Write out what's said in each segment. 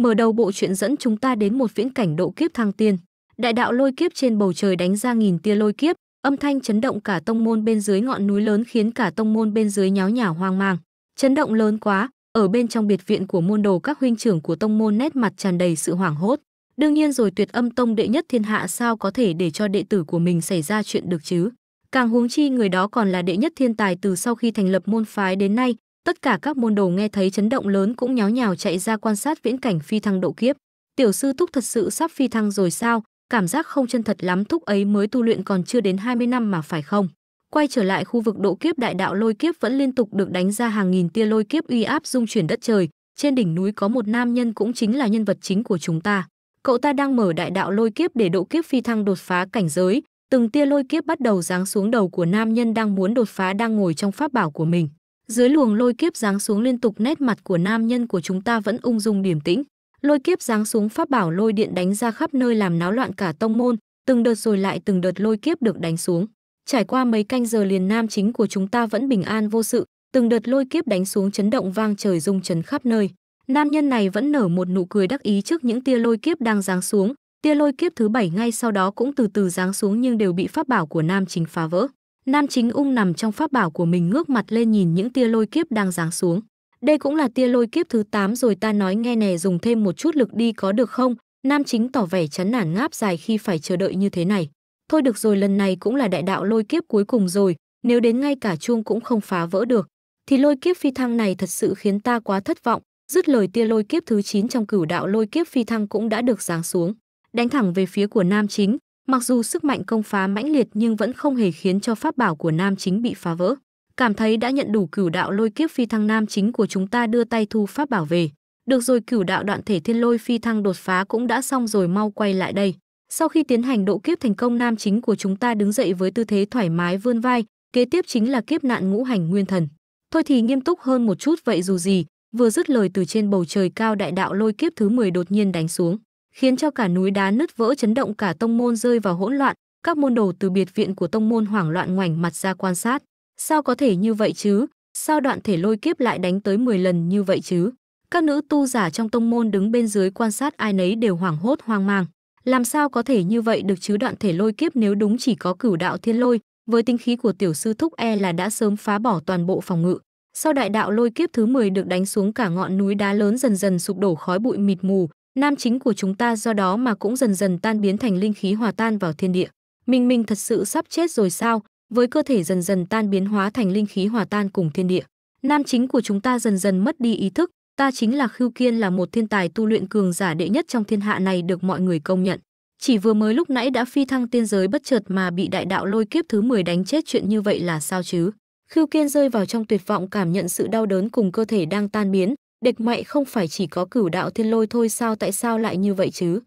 Mở đầu bộ truyện dẫn chúng ta đến một viễn cảnh độ kiếp thăng tiên. Đại đạo lôi kiếp trên bầu trời đánh ra nghìn tia lôi kiếp, âm thanh chấn động cả tông môn bên dưới ngọn núi lớn khiến cả tông môn bên dưới nháo nhào hoang mang. Chấn động lớn quá, ở bên trong biệt viện của môn đồ các huynh trưởng của tông môn nét mặt tràn đầy sự hoảng hốt. Đương nhiên rồi tuyệt âm tông đệ nhất thiên hạ sao có thể để cho đệ tử của mình xảy ra chuyện được chứ. Càng huống chi người đó còn là đệ nhất thiên tài từ sau khi thành lập môn phái đến nay, tất cả các môn đồ nghe thấy chấn động lớn cũng nháo nhào chạy ra quan sát viễn cảnh phi thăng độ kiếp tiểu sư thúc thật sự sắp phi thăng rồi sao cảm giác không chân thật lắm thúc ấy mới tu luyện còn chưa đến 20 năm mà phải không quay trở lại khu vực độ kiếp đại đạo lôi kiếp vẫn liên tục được đánh ra hàng nghìn tia lôi kiếp uy áp dung chuyển đất trời trên đỉnh núi có một nam nhân cũng chính là nhân vật chính của chúng ta cậu ta đang mở đại đạo lôi kiếp để độ kiếp phi thăng đột phá cảnh giới từng tia lôi kiếp bắt đầu giáng xuống đầu của nam nhân đang muốn đột phá đang ngồi trong pháp bảo của mình dưới luồng lôi kiếp giáng xuống liên tục nét mặt của nam nhân của chúng ta vẫn ung dung điềm tĩnh. Lôi kiếp giáng xuống pháp bảo lôi điện đánh ra khắp nơi làm náo loạn cả tông môn, từng đợt rồi lại từng đợt lôi kiếp được đánh xuống. Trải qua mấy canh giờ liền nam chính của chúng ta vẫn bình an vô sự, từng đợt lôi kiếp đánh xuống chấn động vang trời rung chấn khắp nơi. Nam nhân này vẫn nở một nụ cười đắc ý trước những tia lôi kiếp đang giáng xuống, tia lôi kiếp thứ bảy ngay sau đó cũng từ từ giáng xuống nhưng đều bị pháp bảo của nam chính phá vỡ. Nam Chính Ung nằm trong pháp bảo của mình ngước mặt lên nhìn những tia lôi kiếp đang giáng xuống. Đây cũng là tia lôi kiếp thứ 8 rồi ta nói nghe nè dùng thêm một chút lực đi có được không? Nam Chính tỏ vẻ chán nản ngáp dài khi phải chờ đợi như thế này. Thôi được rồi lần này cũng là đại đạo lôi kiếp cuối cùng rồi, nếu đến ngay cả chuông cũng không phá vỡ được. Thì lôi kiếp phi thăng này thật sự khiến ta quá thất vọng, dứt lời tia lôi kiếp thứ 9 trong cửu đạo lôi kiếp phi thăng cũng đã được giáng xuống đánh thẳng về phía của nam chính Mặc dù sức mạnh công phá mãnh liệt nhưng vẫn không hề khiến cho pháp bảo của Nam Chính bị phá vỡ. Cảm thấy đã nhận đủ cửu đạo lôi kiếp phi thăng Nam Chính của chúng ta đưa tay thu pháp bảo về. Được rồi cửu đạo đoạn thể thiên lôi phi thăng đột phá cũng đã xong rồi mau quay lại đây. Sau khi tiến hành độ kiếp thành công Nam Chính của chúng ta đứng dậy với tư thế thoải mái vươn vai, kế tiếp chính là kiếp nạn ngũ hành nguyên thần. Thôi thì nghiêm túc hơn một chút vậy dù gì, vừa dứt lời từ trên bầu trời cao đại đạo lôi kiếp thứ 10 đột nhiên đánh xuống khiến cho cả núi đá nứt vỡ chấn động cả tông môn rơi vào hỗn loạn, các môn đồ từ biệt viện của tông môn hoảng loạn ngoảnh mặt ra quan sát. Sao có thể như vậy chứ? Sao đoạn thể lôi kiếp lại đánh tới 10 lần như vậy chứ? Các nữ tu giả trong tông môn đứng bên dưới quan sát ai nấy đều hoảng hốt hoang mang. Làm sao có thể như vậy được chứ đoạn thể lôi kiếp nếu đúng chỉ có cửu đạo thiên lôi, với tinh khí của tiểu sư thúc e là đã sớm phá bỏ toàn bộ phòng ngự. Sau đại đạo lôi kiếp thứ 10 được đánh xuống cả ngọn núi đá lớn dần dần sụp đổ khói bụi mịt mù, Nam chính của chúng ta do đó mà cũng dần dần tan biến thành linh khí hòa tan vào thiên địa. Mình mình thật sự sắp chết rồi sao? Với cơ thể dần dần tan biến hóa thành linh khí hòa tan cùng thiên địa. Nam chính của chúng ta dần dần mất đi ý thức, ta chính là Khưu Kiên là một thiên tài tu luyện cường giả đệ nhất trong thiên hạ này được mọi người công nhận. Chỉ vừa mới lúc nãy đã phi thăng tiên giới bất chợt mà bị đại đạo lôi kiếp thứ 10 đánh chết chuyện như vậy là sao chứ? Khưu Kiên rơi vào trong tuyệt vọng cảm nhận sự đau đớn cùng cơ thể đang tan biến, địch mạy không phải chỉ có cửu đạo thiên lôi thôi sao tại sao lại như vậy chứ?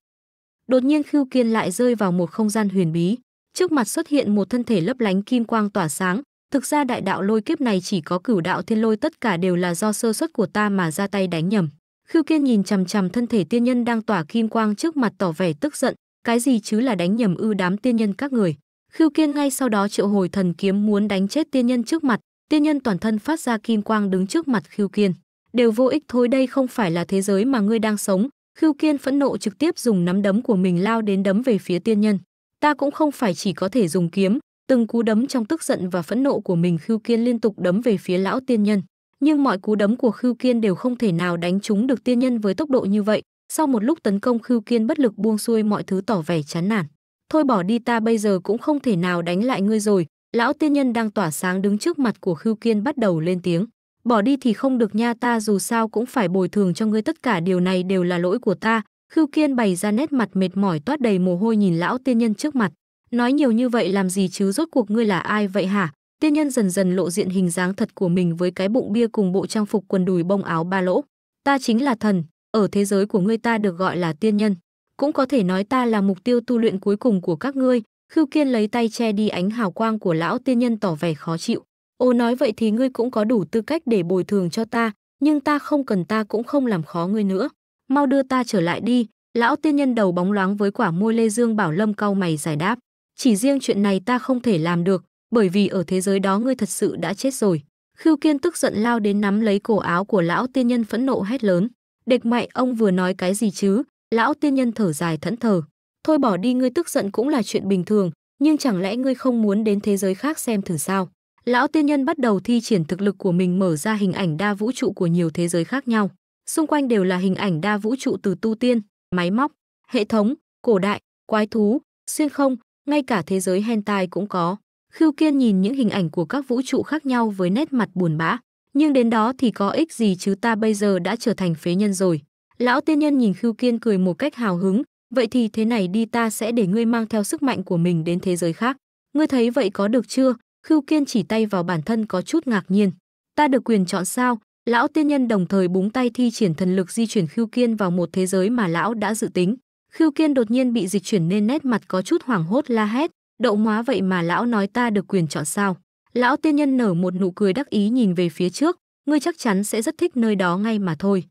Đột nhiên Khưu Kiên lại rơi vào một không gian huyền bí, trước mặt xuất hiện một thân thể lấp lánh kim quang tỏa sáng, thực ra đại đạo lôi kiếp này chỉ có cửu đạo thiên lôi tất cả đều là do sơ suất của ta mà ra tay đánh nhầm. Khưu Kiên nhìn chằm chằm thân thể tiên nhân đang tỏa kim quang trước mặt tỏ vẻ tức giận, cái gì chứ là đánh nhầm ư đám tiên nhân các người. Khưu Kiên ngay sau đó triệu hồi thần kiếm muốn đánh chết tiên nhân trước mặt, tiên nhân toàn thân phát ra kim quang đứng trước mặt Khưu Kiên đều vô ích thôi đây không phải là thế giới mà ngươi đang sống. Khưu Kiên phẫn nộ trực tiếp dùng nắm đấm của mình lao đến đấm về phía tiên nhân. Ta cũng không phải chỉ có thể dùng kiếm, từng cú đấm trong tức giận và phẫn nộ của mình Khưu Kiên liên tục đấm về phía lão tiên nhân. Nhưng mọi cú đấm của Khưu Kiên đều không thể nào đánh trúng được tiên nhân với tốc độ như vậy. Sau một lúc tấn công Khưu Kiên bất lực buông xuôi mọi thứ tỏ vẻ chán nản. Thôi bỏ đi ta bây giờ cũng không thể nào đánh lại ngươi rồi. Lão tiên nhân đang tỏa sáng đứng trước mặt của Khưu Kiên bắt đầu lên tiếng bỏ đi thì không được nha ta dù sao cũng phải bồi thường cho ngươi tất cả điều này đều là lỗi của ta. Khưu Kiên bày ra nét mặt mệt mỏi toát đầy mồ hôi nhìn lão tiên nhân trước mặt. Nói nhiều như vậy làm gì chứ rốt cuộc ngươi là ai vậy hả? Tiên nhân dần dần lộ diện hình dáng thật của mình với cái bụng bia cùng bộ trang phục quần đùi bông áo ba lỗ. Ta chính là thần, ở thế giới của ngươi ta được gọi là tiên nhân. Cũng có thể nói ta là mục tiêu tu luyện cuối cùng của các ngươi. Khưu Kiên lấy tay che đi ánh hào quang của lão tiên nhân tỏ vẻ khó chịu. Ô nói vậy thì ngươi cũng có đủ tư cách để bồi thường cho ta, nhưng ta không cần ta cũng không làm khó ngươi nữa. Mau đưa ta trở lại đi, lão tiên nhân đầu bóng loáng với quả môi Lê Dương Bảo Lâm cau mày giải đáp. Chỉ riêng chuyện này ta không thể làm được, bởi vì ở thế giới đó ngươi thật sự đã chết rồi. Khưu Kiên tức giận lao đến nắm lấy cổ áo của lão tiên nhân phẫn nộ hét lớn. Địch mẹ ông vừa nói cái gì chứ? Lão tiên nhân thở dài thẫn thờ. Thôi bỏ đi ngươi tức giận cũng là chuyện bình thường, nhưng chẳng lẽ ngươi không muốn đến thế giới khác xem thử sao? lão tiên nhân bắt đầu thi triển thực lực của mình mở ra hình ảnh đa vũ trụ của nhiều thế giới khác nhau. Xung quanh đều là hình ảnh đa vũ trụ từ tu tiên, máy móc, hệ thống, cổ đại, quái thú, xuyên không, ngay cả thế giới hentai cũng có. Khưu Kiên nhìn những hình ảnh của các vũ trụ khác nhau với nét mặt buồn bã, nhưng đến đó thì có ích gì chứ ta bây giờ đã trở thành phế nhân rồi. Lão tiên nhân nhìn Khưu Kiên cười một cách hào hứng, vậy thì thế này đi ta sẽ để ngươi mang theo sức mạnh của mình đến thế giới khác. Ngươi thấy vậy có được chưa? Khưu Kiên chỉ tay vào bản thân có chút ngạc nhiên. Ta được quyền chọn sao? Lão tiên nhân đồng thời búng tay thi triển thần lực di chuyển Khưu Kiên vào một thế giới mà lão đã dự tính. Khưu Kiên đột nhiên bị dịch chuyển nên nét mặt có chút hoảng hốt la hét, đậu hóa vậy mà lão nói ta được quyền chọn sao? Lão tiên nhân nở một nụ cười đắc ý nhìn về phía trước, ngươi chắc chắn sẽ rất thích nơi đó ngay mà thôi.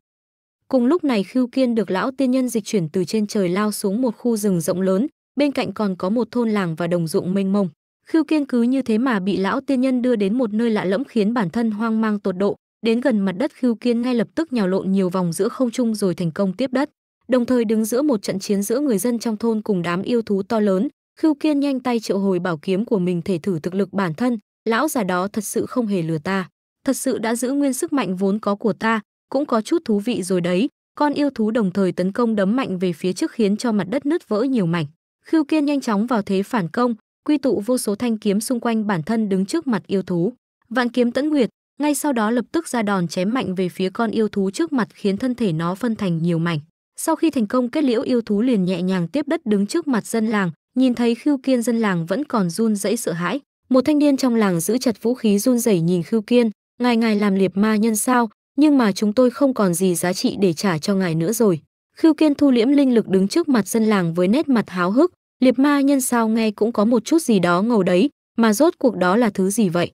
Cùng lúc này Khưu Kiên được lão tiên nhân dịch chuyển từ trên trời lao xuống một khu rừng rộng lớn, bên cạnh còn có một thôn làng và đồng ruộng mênh mông. Khưu Kiên cứ như thế mà bị lão tiên nhân đưa đến một nơi lạ lẫm khiến bản thân hoang mang tột độ, đến gần mặt đất Khưu Kiên ngay lập tức nhào lộn nhiều vòng giữa không trung rồi thành công tiếp đất, đồng thời đứng giữa một trận chiến giữa người dân trong thôn cùng đám yêu thú to lớn, Khưu Kiên nhanh tay triệu hồi bảo kiếm của mình thể thử thực lực bản thân, lão già đó thật sự không hề lừa ta, thật sự đã giữ nguyên sức mạnh vốn có của ta, cũng có chút thú vị rồi đấy. Con yêu thú đồng thời tấn công đấm mạnh về phía trước khiến cho mặt đất nứt vỡ nhiều mảnh. Khưu Kiên nhanh chóng vào thế phản công, quy tụ vô số thanh kiếm xung quanh bản thân đứng trước mặt yêu thú. Vạn kiếm tẫn nguyệt, ngay sau đó lập tức ra đòn chém mạnh về phía con yêu thú trước mặt khiến thân thể nó phân thành nhiều mảnh. Sau khi thành công kết liễu yêu thú liền nhẹ nhàng tiếp đất đứng trước mặt dân làng, nhìn thấy khiêu Kiên dân làng vẫn còn run rẩy sợ hãi. Một thanh niên trong làng giữ chặt vũ khí run rẩy nhìn khiêu Kiên, "Ngài ngài làm liệp ma nhân sao, nhưng mà chúng tôi không còn gì giá trị để trả cho ngài nữa rồi." khiêu Kiên thu liễm linh lực đứng trước mặt dân làng với nét mặt háo hức, liệp ma nhân sao nghe cũng có một chút gì đó ngầu đấy, mà rốt cuộc đó là thứ gì vậy?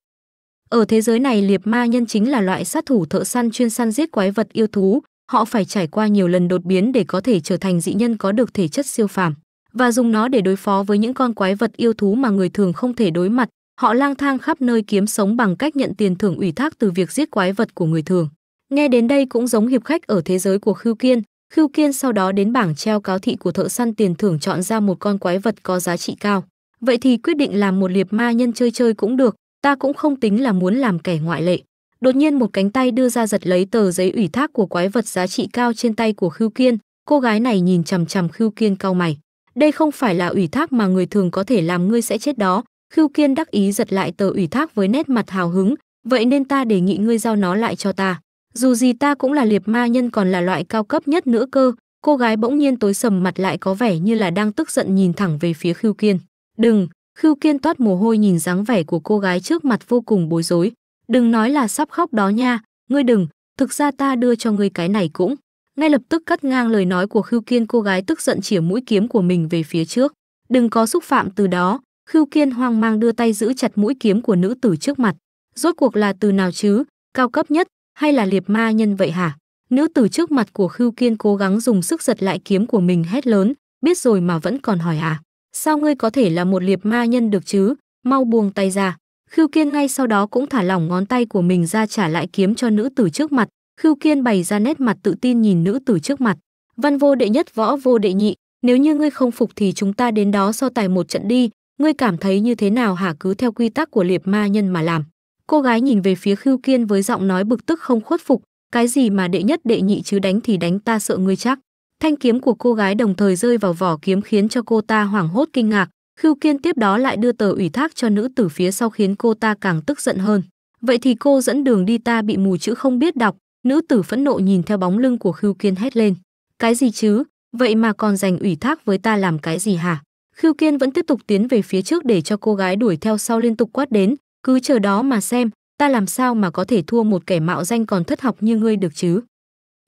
Ở thế giới này liệp ma nhân chính là loại sát thủ thợ săn chuyên săn giết quái vật yêu thú, họ phải trải qua nhiều lần đột biến để có thể trở thành dị nhân có được thể chất siêu phàm và dùng nó để đối phó với những con quái vật yêu thú mà người thường không thể đối mặt. Họ lang thang khắp nơi kiếm sống bằng cách nhận tiền thưởng ủy thác từ việc giết quái vật của người thường. Nghe đến đây cũng giống hiệp khách ở thế giới của Khưu Kiên, Khưu Kiên sau đó đến bảng treo cáo thị của thợ săn tiền thưởng chọn ra một con quái vật có giá trị cao. Vậy thì quyết định làm một liệp ma nhân chơi chơi cũng được, ta cũng không tính là muốn làm kẻ ngoại lệ. Đột nhiên một cánh tay đưa ra giật lấy tờ giấy ủy thác của quái vật giá trị cao trên tay của Khưu Kiên, cô gái này nhìn chằm chằm Khưu Kiên cau mày. Đây không phải là ủy thác mà người thường có thể làm ngươi sẽ chết đó. Khưu Kiên đắc ý giật lại tờ ủy thác với nét mặt hào hứng, vậy nên ta đề nghị ngươi giao nó lại cho ta. Dù gì ta cũng là liệp ma nhân còn là loại cao cấp nhất nữa cơ, cô gái bỗng nhiên tối sầm mặt lại có vẻ như là đang tức giận nhìn thẳng về phía Khưu Kiên. "Đừng!" Khưu Kiên toát mồ hôi nhìn dáng vẻ của cô gái trước mặt vô cùng bối rối. "Đừng nói là sắp khóc đó nha, ngươi đừng, thực ra ta đưa cho ngươi cái này cũng." Ngay lập tức cắt ngang lời nói của Khưu Kiên, cô gái tức giận chĩa mũi kiếm của mình về phía trước. "Đừng có xúc phạm từ đó." Khưu Kiên hoang mang đưa tay giữ chặt mũi kiếm của nữ tử trước mặt. Rốt cuộc là từ nào chứ? Cao cấp nhất, hay là liệt ma nhân vậy hả? Nữ tử trước mặt của Khưu Kiên cố gắng dùng sức giật lại kiếm của mình hét lớn, biết rồi mà vẫn còn hỏi à? Sao ngươi có thể là một liệt ma nhân được chứ? Mau buông tay ra. Khưu Kiên ngay sau đó cũng thả lỏng ngón tay của mình ra trả lại kiếm cho nữ tử trước mặt. Khưu Kiên bày ra nét mặt tự tin nhìn nữ tử trước mặt. Văn vô đệ nhất võ vô đệ nhị, nếu như ngươi không phục thì chúng ta đến đó so tài một trận đi, ngươi cảm thấy như thế nào hả cứ theo quy tắc của liệt ma nhân mà làm. Cô gái nhìn về phía Khưu Kiên với giọng nói bực tức không khuất phục, cái gì mà đệ nhất đệ nhị chứ đánh thì đánh ta sợ ngươi chắc. Thanh kiếm của cô gái đồng thời rơi vào vỏ kiếm khiến cho cô ta hoảng hốt kinh ngạc, Khưu Kiên tiếp đó lại đưa tờ ủy thác cho nữ tử phía sau khiến cô ta càng tức giận hơn. Vậy thì cô dẫn đường đi ta bị mù chữ không biết đọc, nữ tử phẫn nộ nhìn theo bóng lưng của Khưu Kiên hét lên. Cái gì chứ, vậy mà còn dành ủy thác với ta làm cái gì hả? Khưu Kiên vẫn tiếp tục tiến về phía trước để cho cô gái đuổi theo sau liên tục quát đến, cứ chờ đó mà xem, ta làm sao mà có thể thua một kẻ mạo danh còn thất học như ngươi được chứ.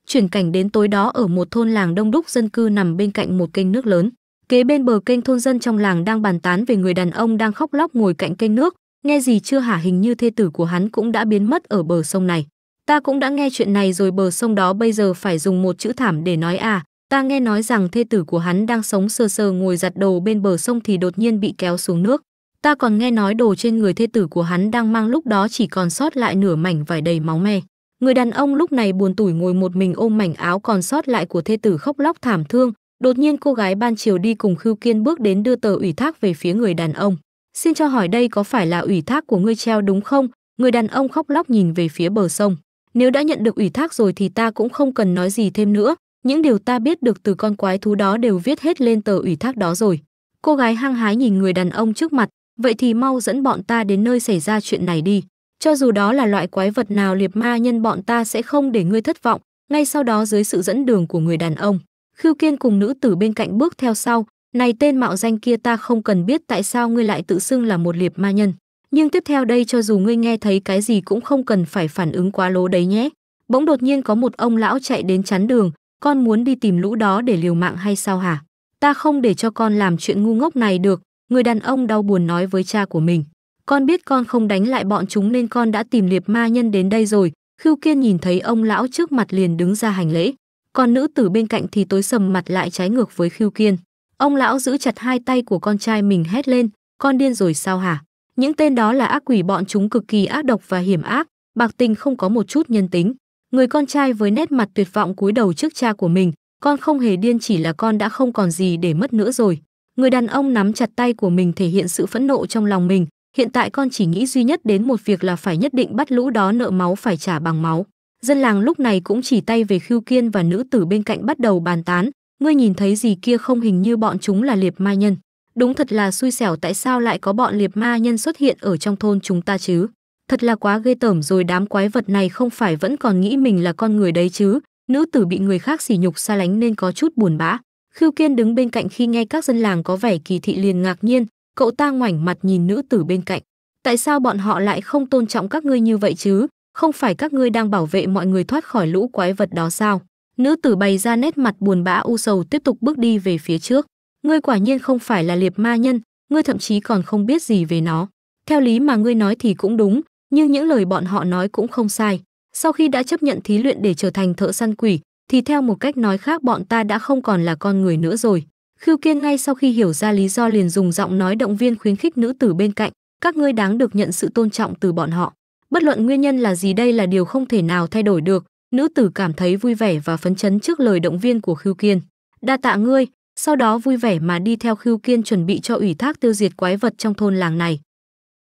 Chuyển cảnh đến tối đó ở một thôn làng đông đúc dân cư nằm bên cạnh một kênh nước lớn. Kế bên bờ kênh thôn dân trong làng đang bàn tán về người đàn ông đang khóc lóc ngồi cạnh kênh nước, nghe gì chưa hả hình như thê tử của hắn cũng đã biến mất ở bờ sông này. Ta cũng đã nghe chuyện này rồi bờ sông đó bây giờ phải dùng một chữ thảm để nói à, ta nghe nói rằng thê tử của hắn đang sống sơ sơ ngồi giặt đồ bên bờ sông thì đột nhiên bị kéo xuống nước. Ta còn nghe nói đồ trên người thê tử của hắn đang mang lúc đó chỉ còn sót lại nửa mảnh vải đầy máu me. Người đàn ông lúc này buồn tủi ngồi một mình ôm mảnh áo còn sót lại của thê tử khóc lóc thảm thương. Đột nhiên cô gái ban chiều đi cùng Khưu Kiên bước đến đưa tờ ủy thác về phía người đàn ông. Xin cho hỏi đây có phải là ủy thác của ngươi treo đúng không? Người đàn ông khóc lóc nhìn về phía bờ sông. Nếu đã nhận được ủy thác rồi thì ta cũng không cần nói gì thêm nữa. Những điều ta biết được từ con quái thú đó đều viết hết lên tờ ủy thác đó rồi. Cô gái hăng hái nhìn người đàn ông trước mặt, vậy thì mau dẫn bọn ta đến nơi xảy ra chuyện này đi. Cho dù đó là loại quái vật nào liệt ma nhân bọn ta sẽ không để ngươi thất vọng, ngay sau đó dưới sự dẫn đường của người đàn ông. Khưu Kiên cùng nữ tử bên cạnh bước theo sau, này tên mạo danh kia ta không cần biết tại sao ngươi lại tự xưng là một liệt ma nhân. Nhưng tiếp theo đây cho dù ngươi nghe thấy cái gì cũng không cần phải phản ứng quá lố đấy nhé. Bỗng đột nhiên có một ông lão chạy đến chắn đường, con muốn đi tìm lũ đó để liều mạng hay sao hả? Ta không để cho con làm chuyện ngu ngốc này được, người đàn ông đau buồn nói với cha của mình con biết con không đánh lại bọn chúng nên con đã tìm liệp ma nhân đến đây rồi khưu kiên nhìn thấy ông lão trước mặt liền đứng ra hành lễ còn nữ tử bên cạnh thì tối sầm mặt lại trái ngược với Khưu kiên ông lão giữ chặt hai tay của con trai mình hét lên con điên rồi sao hả những tên đó là ác quỷ bọn chúng cực kỳ ác độc và hiểm ác bạc tình không có một chút nhân tính người con trai với nét mặt tuyệt vọng cúi đầu trước cha của mình con không hề điên chỉ là con đã không còn gì để mất nữa rồi Người đàn ông nắm chặt tay của mình thể hiện sự phẫn nộ trong lòng mình, hiện tại con chỉ nghĩ duy nhất đến một việc là phải nhất định bắt lũ đó nợ máu phải trả bằng máu. Dân làng lúc này cũng chỉ tay về Khưu Kiên và nữ tử bên cạnh bắt đầu bàn tán, ngươi nhìn thấy gì kia không hình như bọn chúng là liệp ma nhân. Đúng thật là xui xẻo tại sao lại có bọn liệp ma nhân xuất hiện ở trong thôn chúng ta chứ. Thật là quá ghê tởm rồi đám quái vật này không phải vẫn còn nghĩ mình là con người đấy chứ, nữ tử bị người khác sỉ nhục xa lánh nên có chút buồn bã. Khưu Kiên đứng bên cạnh khi nghe các dân làng có vẻ kỳ thị liền ngạc nhiên, cậu ta ngoảnh mặt nhìn nữ tử bên cạnh. Tại sao bọn họ lại không tôn trọng các ngươi như vậy chứ? Không phải các ngươi đang bảo vệ mọi người thoát khỏi lũ quái vật đó sao? Nữ tử bày ra nét mặt buồn bã u sầu tiếp tục bước đi về phía trước. Ngươi quả nhiên không phải là liệp ma nhân, ngươi thậm chí còn không biết gì về nó. Theo lý mà ngươi nói thì cũng đúng, nhưng những lời bọn họ nói cũng không sai. Sau khi đã chấp nhận thí luyện để trở thành thợ săn quỷ, thì theo một cách nói khác bọn ta đã không còn là con người nữa rồi. Khưu Kiên ngay sau khi hiểu ra lý do liền dùng giọng nói động viên khuyến khích nữ tử bên cạnh, các ngươi đáng được nhận sự tôn trọng từ bọn họ. Bất luận nguyên nhân là gì đây là điều không thể nào thay đổi được, nữ tử cảm thấy vui vẻ và phấn chấn trước lời động viên của Khưu Kiên. Đa tạ ngươi, sau đó vui vẻ mà đi theo Khưu Kiên chuẩn bị cho ủy thác tiêu diệt quái vật trong thôn làng này.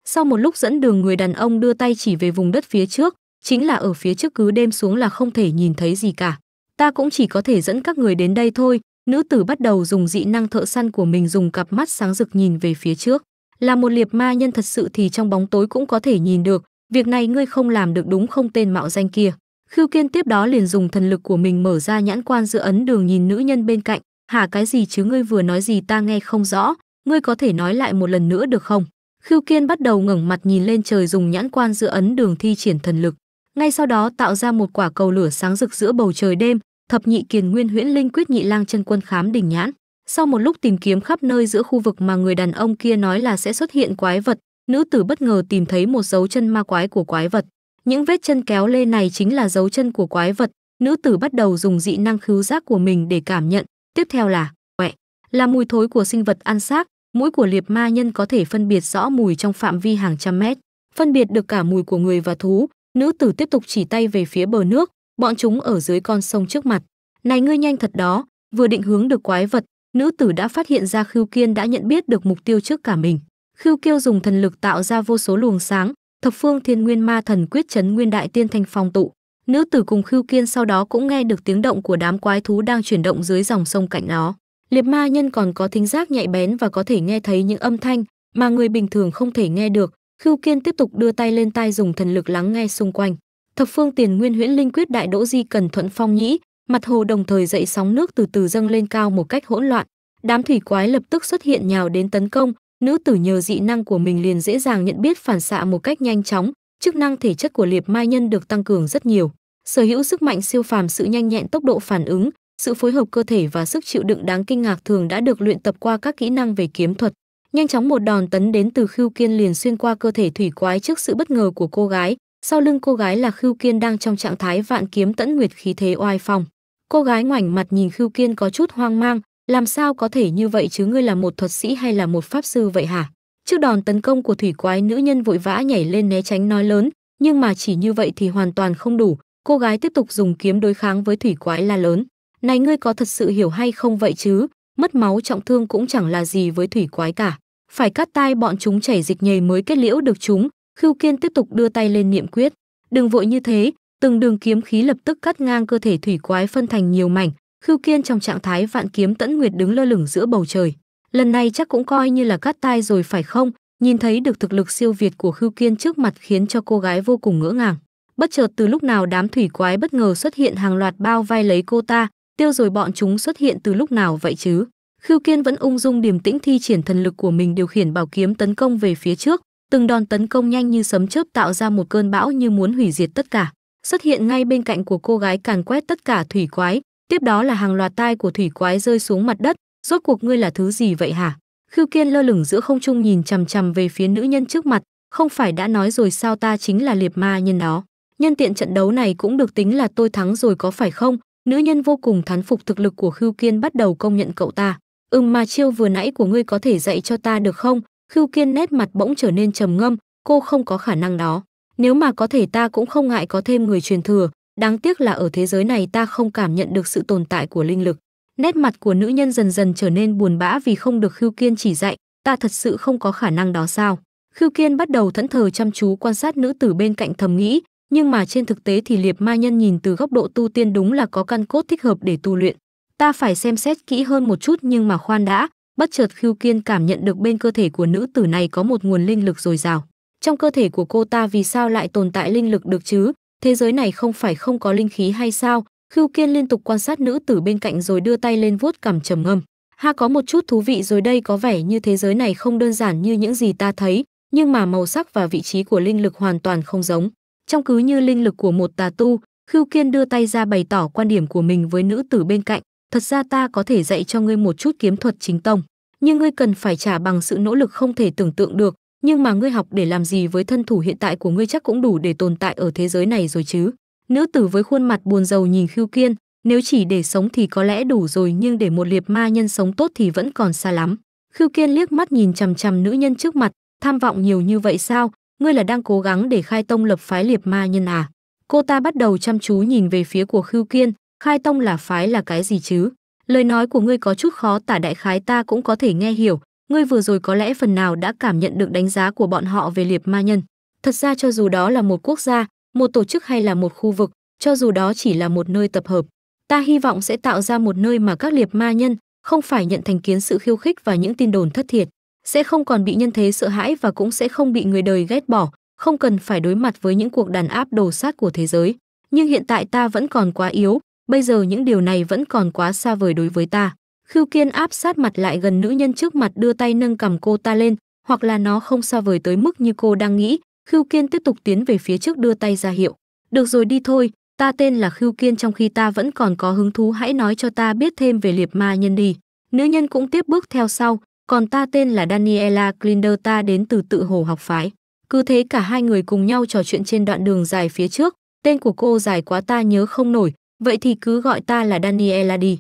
Sau một lúc dẫn đường người đàn ông đưa tay chỉ về vùng đất phía trước, chính là ở phía trước cứ đêm xuống là không thể nhìn thấy gì cả ta cũng chỉ có thể dẫn các người đến đây thôi nữ tử bắt đầu dùng dị năng thợ săn của mình dùng cặp mắt sáng rực nhìn về phía trước là một liệp ma nhân thật sự thì trong bóng tối cũng có thể nhìn được việc này ngươi không làm được đúng không tên mạo danh kia khiêu kiên tiếp đó liền dùng thần lực của mình mở ra nhãn quan dự ấn đường nhìn nữ nhân bên cạnh hả cái gì chứ ngươi vừa nói gì ta nghe không rõ ngươi có thể nói lại một lần nữa được không khiêu kiên bắt đầu ngẩng mặt nhìn lên trời dùng nhãn quan dự ấn đường thi triển thần lực ngay sau đó tạo ra một quả cầu lửa sáng rực giữa bầu trời đêm, thập nhị kiền nguyên huyễn linh quyết nhị lang chân quân khám đỉnh nhãn. Sau một lúc tìm kiếm khắp nơi giữa khu vực mà người đàn ông kia nói là sẽ xuất hiện quái vật, nữ tử bất ngờ tìm thấy một dấu chân ma quái của quái vật. Những vết chân kéo lê này chính là dấu chân của quái vật, nữ tử bắt đầu dùng dị năng khứu giác của mình để cảm nhận, tiếp theo là quẹ, là mùi thối của sinh vật ăn xác, mũi của liệt ma nhân có thể phân biệt rõ mùi trong phạm vi hàng trăm mét, phân biệt được cả mùi của người và thú, Nữ tử tiếp tục chỉ tay về phía bờ nước, bọn chúng ở dưới con sông trước mặt. Này ngươi nhanh thật đó, vừa định hướng được quái vật, nữ tử đã phát hiện ra Khưu Kiên đã nhận biết được mục tiêu trước cả mình. Khưu Kiêu dùng thần lực tạo ra vô số luồng sáng, thập phương thiên nguyên ma thần quyết chấn nguyên đại tiên thanh phong tụ. Nữ tử cùng Khưu Kiên sau đó cũng nghe được tiếng động của đám quái thú đang chuyển động dưới dòng sông cạnh nó. Liệp ma nhân còn có thính giác nhạy bén và có thể nghe thấy những âm thanh mà người bình thường không thể nghe được, Khưu Kiên tiếp tục đưa tay lên tai dùng thần lực lắng nghe xung quanh. Thập phương tiền nguyên huyễn linh quyết đại đỗ di cần thuận phong nhĩ, mặt hồ đồng thời dậy sóng nước từ từ dâng lên cao một cách hỗn loạn. Đám thủy quái lập tức xuất hiện nhào đến tấn công, nữ tử nhờ dị năng của mình liền dễ dàng nhận biết phản xạ một cách nhanh chóng, chức năng thể chất của Liệp Mai Nhân được tăng cường rất nhiều. Sở hữu sức mạnh siêu phàm, sự nhanh nhẹn tốc độ phản ứng, sự phối hợp cơ thể và sức chịu đựng đáng kinh ngạc thường đã được luyện tập qua các kỹ năng về kiếm thuật nhanh chóng một đòn tấn đến từ Khưu Kiên liền xuyên qua cơ thể thủy quái trước sự bất ngờ của cô gái, sau lưng cô gái là Khưu Kiên đang trong trạng thái vạn kiếm tẫn nguyệt khí thế oai phong. Cô gái ngoảnh mặt nhìn Khưu Kiên có chút hoang mang, làm sao có thể như vậy chứ ngươi là một thuật sĩ hay là một pháp sư vậy hả? Trước đòn tấn công của thủy quái nữ nhân vội vã nhảy lên né tránh nói lớn, nhưng mà chỉ như vậy thì hoàn toàn không đủ, cô gái tiếp tục dùng kiếm đối kháng với thủy quái la lớn. Này ngươi có thật sự hiểu hay không vậy chứ, mất máu trọng thương cũng chẳng là gì với thủy quái cả phải cắt tai bọn chúng chảy dịch nhầy mới kết liễu được chúng khưu kiên tiếp tục đưa tay lên niệm quyết đừng vội như thế từng đường kiếm khí lập tức cắt ngang cơ thể thủy quái phân thành nhiều mảnh khưu kiên trong trạng thái vạn kiếm tẫn nguyệt đứng lơ lửng giữa bầu trời lần này chắc cũng coi như là cắt tai rồi phải không nhìn thấy được thực lực siêu việt của khưu kiên trước mặt khiến cho cô gái vô cùng ngỡ ngàng bất chợt từ lúc nào đám thủy quái bất ngờ xuất hiện hàng loạt bao vai lấy cô ta tiêu rồi bọn chúng xuất hiện từ lúc nào vậy chứ Khưu Kiên vẫn ung dung điềm tĩnh thi triển thần lực của mình điều khiển bảo kiếm tấn công về phía trước, từng đòn tấn công nhanh như sấm chớp tạo ra một cơn bão như muốn hủy diệt tất cả. Xuất hiện ngay bên cạnh của cô gái càn quét tất cả thủy quái, tiếp đó là hàng loạt tai của thủy quái rơi xuống mặt đất, rốt cuộc ngươi là thứ gì vậy hả? Khưu Kiên lơ lửng giữa không trung nhìn chằm chằm về phía nữ nhân trước mặt, không phải đã nói rồi sao ta chính là liệt ma nhân đó. Nhân tiện trận đấu này cũng được tính là tôi thắng rồi có phải không? Nữ nhân vô cùng thán phục thực lực của Khưu Kiên bắt đầu công nhận cậu ta. Ừm mà chiêu vừa nãy của ngươi có thể dạy cho ta được không? Khưu Kiên nét mặt bỗng trở nên trầm ngâm, cô không có khả năng đó. Nếu mà có thể ta cũng không ngại có thêm người truyền thừa, đáng tiếc là ở thế giới này ta không cảm nhận được sự tồn tại của linh lực. Nét mặt của nữ nhân dần dần trở nên buồn bã vì không được Khưu Kiên chỉ dạy, ta thật sự không có khả năng đó sao? Khưu Kiên bắt đầu thẫn thờ chăm chú quan sát nữ tử bên cạnh thầm nghĩ, nhưng mà trên thực tế thì Liệp Ma Nhân nhìn từ góc độ tu tiên đúng là có căn cốt thích hợp để tu luyện ta phải xem xét kỹ hơn một chút nhưng mà khoan đã bất chợt khiêu kiên cảm nhận được bên cơ thể của nữ tử này có một nguồn linh lực dồi dào trong cơ thể của cô ta vì sao lại tồn tại linh lực được chứ thế giới này không phải không có linh khí hay sao khiêu kiên liên tục quan sát nữ tử bên cạnh rồi đưa tay lên vuốt cằm trầm ngâm ha có một chút thú vị rồi đây có vẻ như thế giới này không đơn giản như những gì ta thấy nhưng mà màu sắc và vị trí của linh lực hoàn toàn không giống trong cứ như linh lực của một tà tu khiêu kiên đưa tay ra bày tỏ quan điểm của mình với nữ tử bên cạnh thật ra ta có thể dạy cho ngươi một chút kiếm thuật chính tông nhưng ngươi cần phải trả bằng sự nỗ lực không thể tưởng tượng được nhưng mà ngươi học để làm gì với thân thủ hiện tại của ngươi chắc cũng đủ để tồn tại ở thế giới này rồi chứ nữ tử với khuôn mặt buồn rầu nhìn khiêu kiên nếu chỉ để sống thì có lẽ đủ rồi nhưng để một liệt ma nhân sống tốt thì vẫn còn xa lắm khiêu kiên liếc mắt nhìn chằm chằm nữ nhân trước mặt tham vọng nhiều như vậy sao ngươi là đang cố gắng để khai tông lập phái liệt ma nhân à cô ta bắt đầu chăm chú nhìn về phía của khiêu kiên khai tông là phái là cái gì chứ? Lời nói của ngươi có chút khó tả đại khái ta cũng có thể nghe hiểu, ngươi vừa rồi có lẽ phần nào đã cảm nhận được đánh giá của bọn họ về liệp ma nhân. Thật ra cho dù đó là một quốc gia, một tổ chức hay là một khu vực, cho dù đó chỉ là một nơi tập hợp, ta hy vọng sẽ tạo ra một nơi mà các liệp ma nhân không phải nhận thành kiến sự khiêu khích và những tin đồn thất thiệt, sẽ không còn bị nhân thế sợ hãi và cũng sẽ không bị người đời ghét bỏ, không cần phải đối mặt với những cuộc đàn áp đồ sát của thế giới. Nhưng hiện tại ta vẫn còn quá yếu, bây giờ những điều này vẫn còn quá xa vời đối với ta. Khưu Kiên áp sát mặt lại gần nữ nhân trước mặt đưa tay nâng cầm cô ta lên, hoặc là nó không xa vời tới mức như cô đang nghĩ. Khưu Kiên tiếp tục tiến về phía trước đưa tay ra hiệu. Được rồi đi thôi, ta tên là Khưu Kiên trong khi ta vẫn còn có hứng thú hãy nói cho ta biết thêm về liệp ma nhân đi. Nữ nhân cũng tiếp bước theo sau, còn ta tên là Daniela Klinder ta đến từ tự hồ học phái. Cứ thế cả hai người cùng nhau trò chuyện trên đoạn đường dài phía trước, tên của cô dài quá ta nhớ không nổi, vậy thì cứ gọi ta là Daniela đi.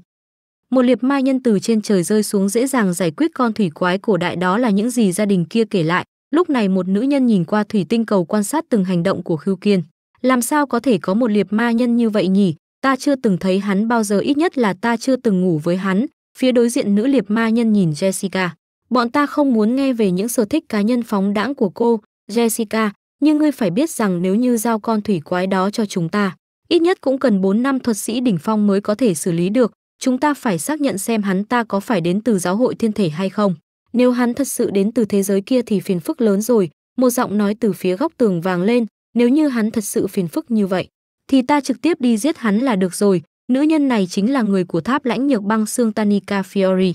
Một liệp ma nhân từ trên trời rơi xuống dễ dàng giải quyết con thủy quái cổ đại đó là những gì gia đình kia kể lại. Lúc này một nữ nhân nhìn qua thủy tinh cầu quan sát từng hành động của Khưu Kiên. Làm sao có thể có một liệp ma nhân như vậy nhỉ? Ta chưa từng thấy hắn bao giờ ít nhất là ta chưa từng ngủ với hắn. Phía đối diện nữ liệp ma nhân nhìn Jessica. Bọn ta không muốn nghe về những sở thích cá nhân phóng đãng của cô, Jessica, nhưng ngươi phải biết rằng nếu như giao con thủy quái đó cho chúng ta, ít nhất cũng cần 4 năm thuật sĩ đỉnh phong mới có thể xử lý được, chúng ta phải xác nhận xem hắn ta có phải đến từ giáo hội thiên thể hay không. Nếu hắn thật sự đến từ thế giới kia thì phiền phức lớn rồi, một giọng nói từ phía góc tường vàng lên, nếu như hắn thật sự phiền phức như vậy, thì ta trực tiếp đi giết hắn là được rồi, nữ nhân này chính là người của tháp lãnh nhược băng xương Tanika Fiori.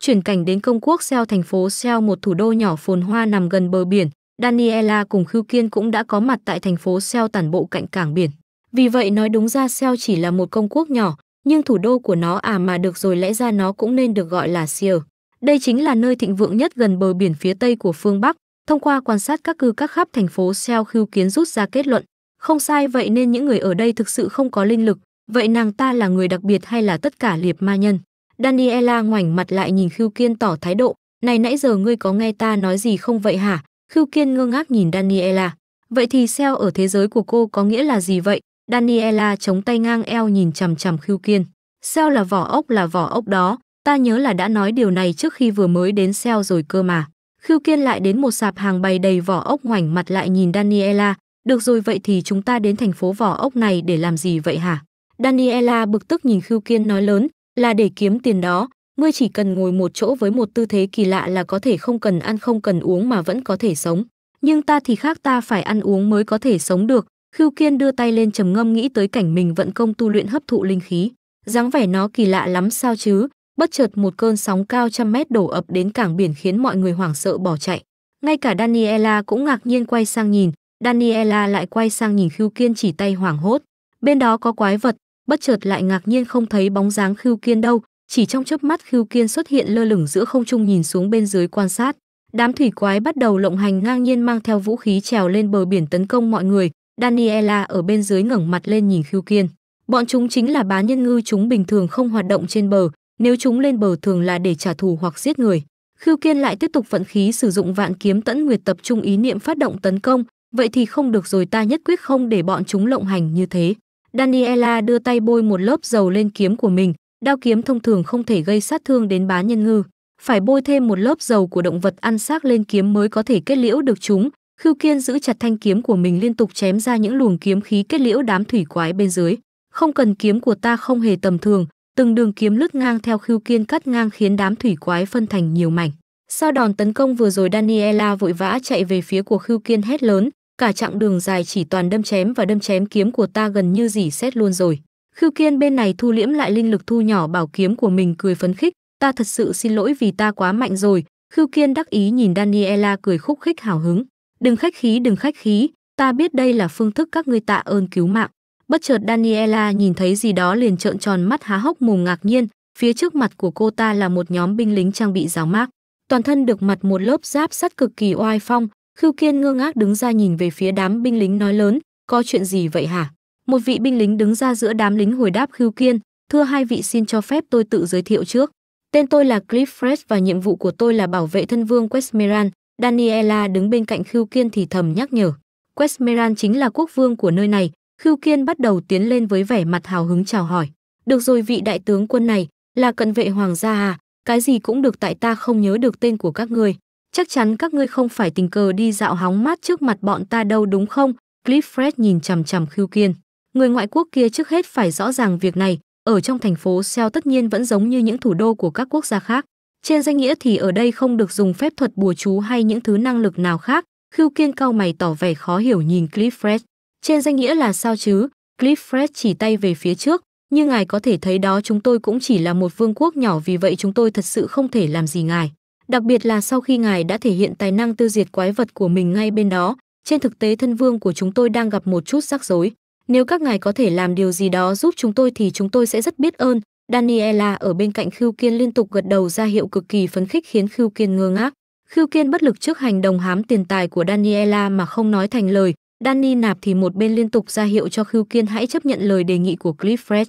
Chuyển cảnh đến công quốc Seo thành phố Seo một thủ đô nhỏ phồn hoa nằm gần bờ biển, Daniela cùng Khưu Kiên cũng đã có mặt tại thành phố Seo tản bộ cạnh cảng biển. Vì vậy nói đúng ra Seoul chỉ là một công quốc nhỏ, nhưng thủ đô của nó à mà được rồi lẽ ra nó cũng nên được gọi là Seoul. Đây chính là nơi thịnh vượng nhất gần bờ biển phía tây của phương Bắc. Thông qua quan sát các cư các khắp thành phố Seoul Khưu kiến rút ra kết luận. Không sai vậy nên những người ở đây thực sự không có linh lực. Vậy nàng ta là người đặc biệt hay là tất cả liệp ma nhân? Daniela ngoảnh mặt lại nhìn Khưu Kiên tỏ thái độ. Này nãy giờ ngươi có nghe ta nói gì không vậy hả? Khưu Kiên ngơ ngác nhìn Daniela. Vậy thì Seoul ở thế giới của cô có nghĩa là gì vậy? Daniela chống tay ngang eo nhìn chằm chằm Khưu Kiên. Sao là vỏ ốc là vỏ ốc đó, ta nhớ là đã nói điều này trước khi vừa mới đến sale rồi cơ mà. Khưu Kiên lại đến một sạp hàng bày đầy vỏ ốc ngoảnh mặt lại nhìn Daniela, được rồi vậy thì chúng ta đến thành phố vỏ ốc này để làm gì vậy hả? Daniela bực tức nhìn Khưu Kiên nói lớn, là để kiếm tiền đó, ngươi chỉ cần ngồi một chỗ với một tư thế kỳ lạ là có thể không cần ăn không cần uống mà vẫn có thể sống. Nhưng ta thì khác ta phải ăn uống mới có thể sống được, Khưu Kiên đưa tay lên trầm ngâm nghĩ tới cảnh mình vận công tu luyện hấp thụ linh khí, dáng vẻ nó kỳ lạ lắm sao chứ, bất chợt một cơn sóng cao trăm mét đổ ập đến cảng biển khiến mọi người hoảng sợ bỏ chạy. Ngay cả Daniela cũng ngạc nhiên quay sang nhìn, Daniela lại quay sang nhìn Khưu Kiên chỉ tay hoảng hốt. Bên đó có quái vật, bất chợt lại ngạc nhiên không thấy bóng dáng Khưu Kiên đâu, chỉ trong chớp mắt Khưu Kiên xuất hiện lơ lửng giữa không trung nhìn xuống bên dưới quan sát. Đám thủy quái bắt đầu lộng hành ngang nhiên mang theo vũ khí trèo lên bờ biển tấn công mọi người, Daniela ở bên dưới ngẩng mặt lên nhìn Khiêu Kiên. Bọn chúng chính là bá nhân ngư chúng bình thường không hoạt động trên bờ, nếu chúng lên bờ thường là để trả thù hoặc giết người. Khiêu Kiên lại tiếp tục vận khí sử dụng vạn kiếm tẫn nguyệt tập trung ý niệm phát động tấn công, vậy thì không được rồi ta nhất quyết không để bọn chúng lộng hành như thế. Daniela đưa tay bôi một lớp dầu lên kiếm của mình, đao kiếm thông thường không thể gây sát thương đến bá nhân ngư, phải bôi thêm một lớp dầu của động vật ăn xác lên kiếm mới có thể kết liễu được chúng, Khưu Kiên giữ chặt thanh kiếm của mình liên tục chém ra những luồng kiếm khí kết liễu đám thủy quái bên dưới. Không cần kiếm của ta không hề tầm thường, từng đường kiếm lướt ngang theo Khưu Kiên cắt ngang khiến đám thủy quái phân thành nhiều mảnh. Sau đòn tấn công vừa rồi Daniela vội vã chạy về phía của Khưu Kiên hét lớn, cả chặng đường dài chỉ toàn đâm chém và đâm chém kiếm của ta gần như dỉ xét luôn rồi. Khưu Kiên bên này thu liễm lại linh lực thu nhỏ bảo kiếm của mình cười phấn khích, ta thật sự xin lỗi vì ta quá mạnh rồi. Khưu Kiên đắc ý nhìn Daniela cười khúc khích hào hứng. Đừng khách khí, đừng khách khí, ta biết đây là phương thức các ngươi tạ ơn cứu mạng. Bất chợt Daniela nhìn thấy gì đó liền trợn tròn mắt há hốc mồm ngạc nhiên, phía trước mặt của cô ta là một nhóm binh lính trang bị giáo mác. Toàn thân được mặt một lớp giáp sắt cực kỳ oai phong, Khưu Kiên ngơ ngác đứng ra nhìn về phía đám binh lính nói lớn, có chuyện gì vậy hả? Một vị binh lính đứng ra giữa đám lính hồi đáp Khưu Kiên, thưa hai vị xin cho phép tôi tự giới thiệu trước. Tên tôi là Cliff Fresh và nhiệm vụ của tôi là bảo vệ thân vương Westmeran, Daniela đứng bên cạnh Khưu Kiên thì thầm nhắc nhở. Questmeran chính là quốc vương của nơi này. Khưu Kiên bắt đầu tiến lên với vẻ mặt hào hứng chào hỏi. Được rồi vị đại tướng quân này, là cận vệ hoàng gia à, cái gì cũng được tại ta không nhớ được tên của các ngươi. Chắc chắn các ngươi không phải tình cờ đi dạo hóng mát trước mặt bọn ta đâu đúng không? Clifford nhìn chằm chằm Khưu Kiên. Người ngoại quốc kia trước hết phải rõ ràng việc này, ở trong thành phố Seoul tất nhiên vẫn giống như những thủ đô của các quốc gia khác. Trên danh nghĩa thì ở đây không được dùng phép thuật bùa chú hay những thứ năng lực nào khác, Khưu Kiên cao mày tỏ vẻ khó hiểu nhìn Cliffred. Trên danh nghĩa là sao chứ? Cliffred chỉ tay về phía trước, như ngài có thể thấy đó chúng tôi cũng chỉ là một vương quốc nhỏ vì vậy chúng tôi thật sự không thể làm gì ngài. Đặc biệt là sau khi ngài đã thể hiện tài năng tiêu diệt quái vật của mình ngay bên đó, trên thực tế thân vương của chúng tôi đang gặp một chút rắc rối. Nếu các ngài có thể làm điều gì đó giúp chúng tôi thì chúng tôi sẽ rất biết ơn, Daniela ở bên cạnh Khưu Kiên liên tục gật đầu ra hiệu cực kỳ phấn khích khiến Khưu Kiên ngơ ngác. Khưu Kiên bất lực trước hành động hám tiền tài của Daniela mà không nói thành lời. Danny nạp thì một bên liên tục ra hiệu cho Khưu Kiên hãy chấp nhận lời đề nghị của Cliffred.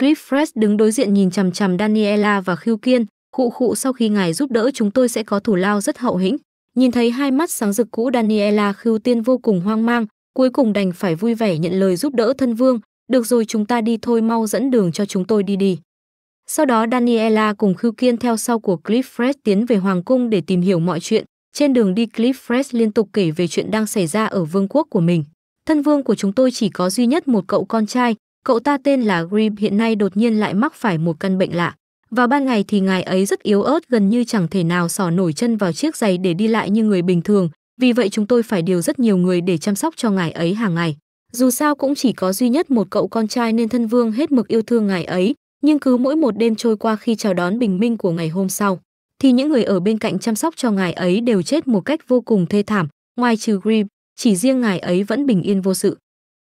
Cliffred đứng đối diện nhìn chằm chằm Daniela và Khưu Kiên, khụ khụ sau khi ngài giúp đỡ chúng tôi sẽ có thủ lao rất hậu hĩnh. Nhìn thấy hai mắt sáng rực cũ Daniela Khưu Tiên vô cùng hoang mang, cuối cùng đành phải vui vẻ nhận lời giúp đỡ thân vương. Được rồi chúng ta đi thôi mau dẫn đường cho chúng tôi đi đi. Sau đó Daniela cùng Khưu Kiên theo sau của Clifford tiến về Hoàng cung để tìm hiểu mọi chuyện. Trên đường đi Clifford liên tục kể về chuyện đang xảy ra ở vương quốc của mình. Thân vương của chúng tôi chỉ có duy nhất một cậu con trai, cậu ta tên là Grim. hiện nay đột nhiên lại mắc phải một căn bệnh lạ. Vào ban ngày thì ngài ấy rất yếu ớt gần như chẳng thể nào sỏ nổi chân vào chiếc giày để đi lại như người bình thường, vì vậy chúng tôi phải điều rất nhiều người để chăm sóc cho ngài ấy hàng ngày. Dù sao cũng chỉ có duy nhất một cậu con trai nên thân vương hết mực yêu thương ngài ấy, nhưng cứ mỗi một đêm trôi qua khi chào đón bình minh của ngày hôm sau, thì những người ở bên cạnh chăm sóc cho ngài ấy đều chết một cách vô cùng thê thảm, ngoài trừ Grim, chỉ riêng ngài ấy vẫn bình yên vô sự.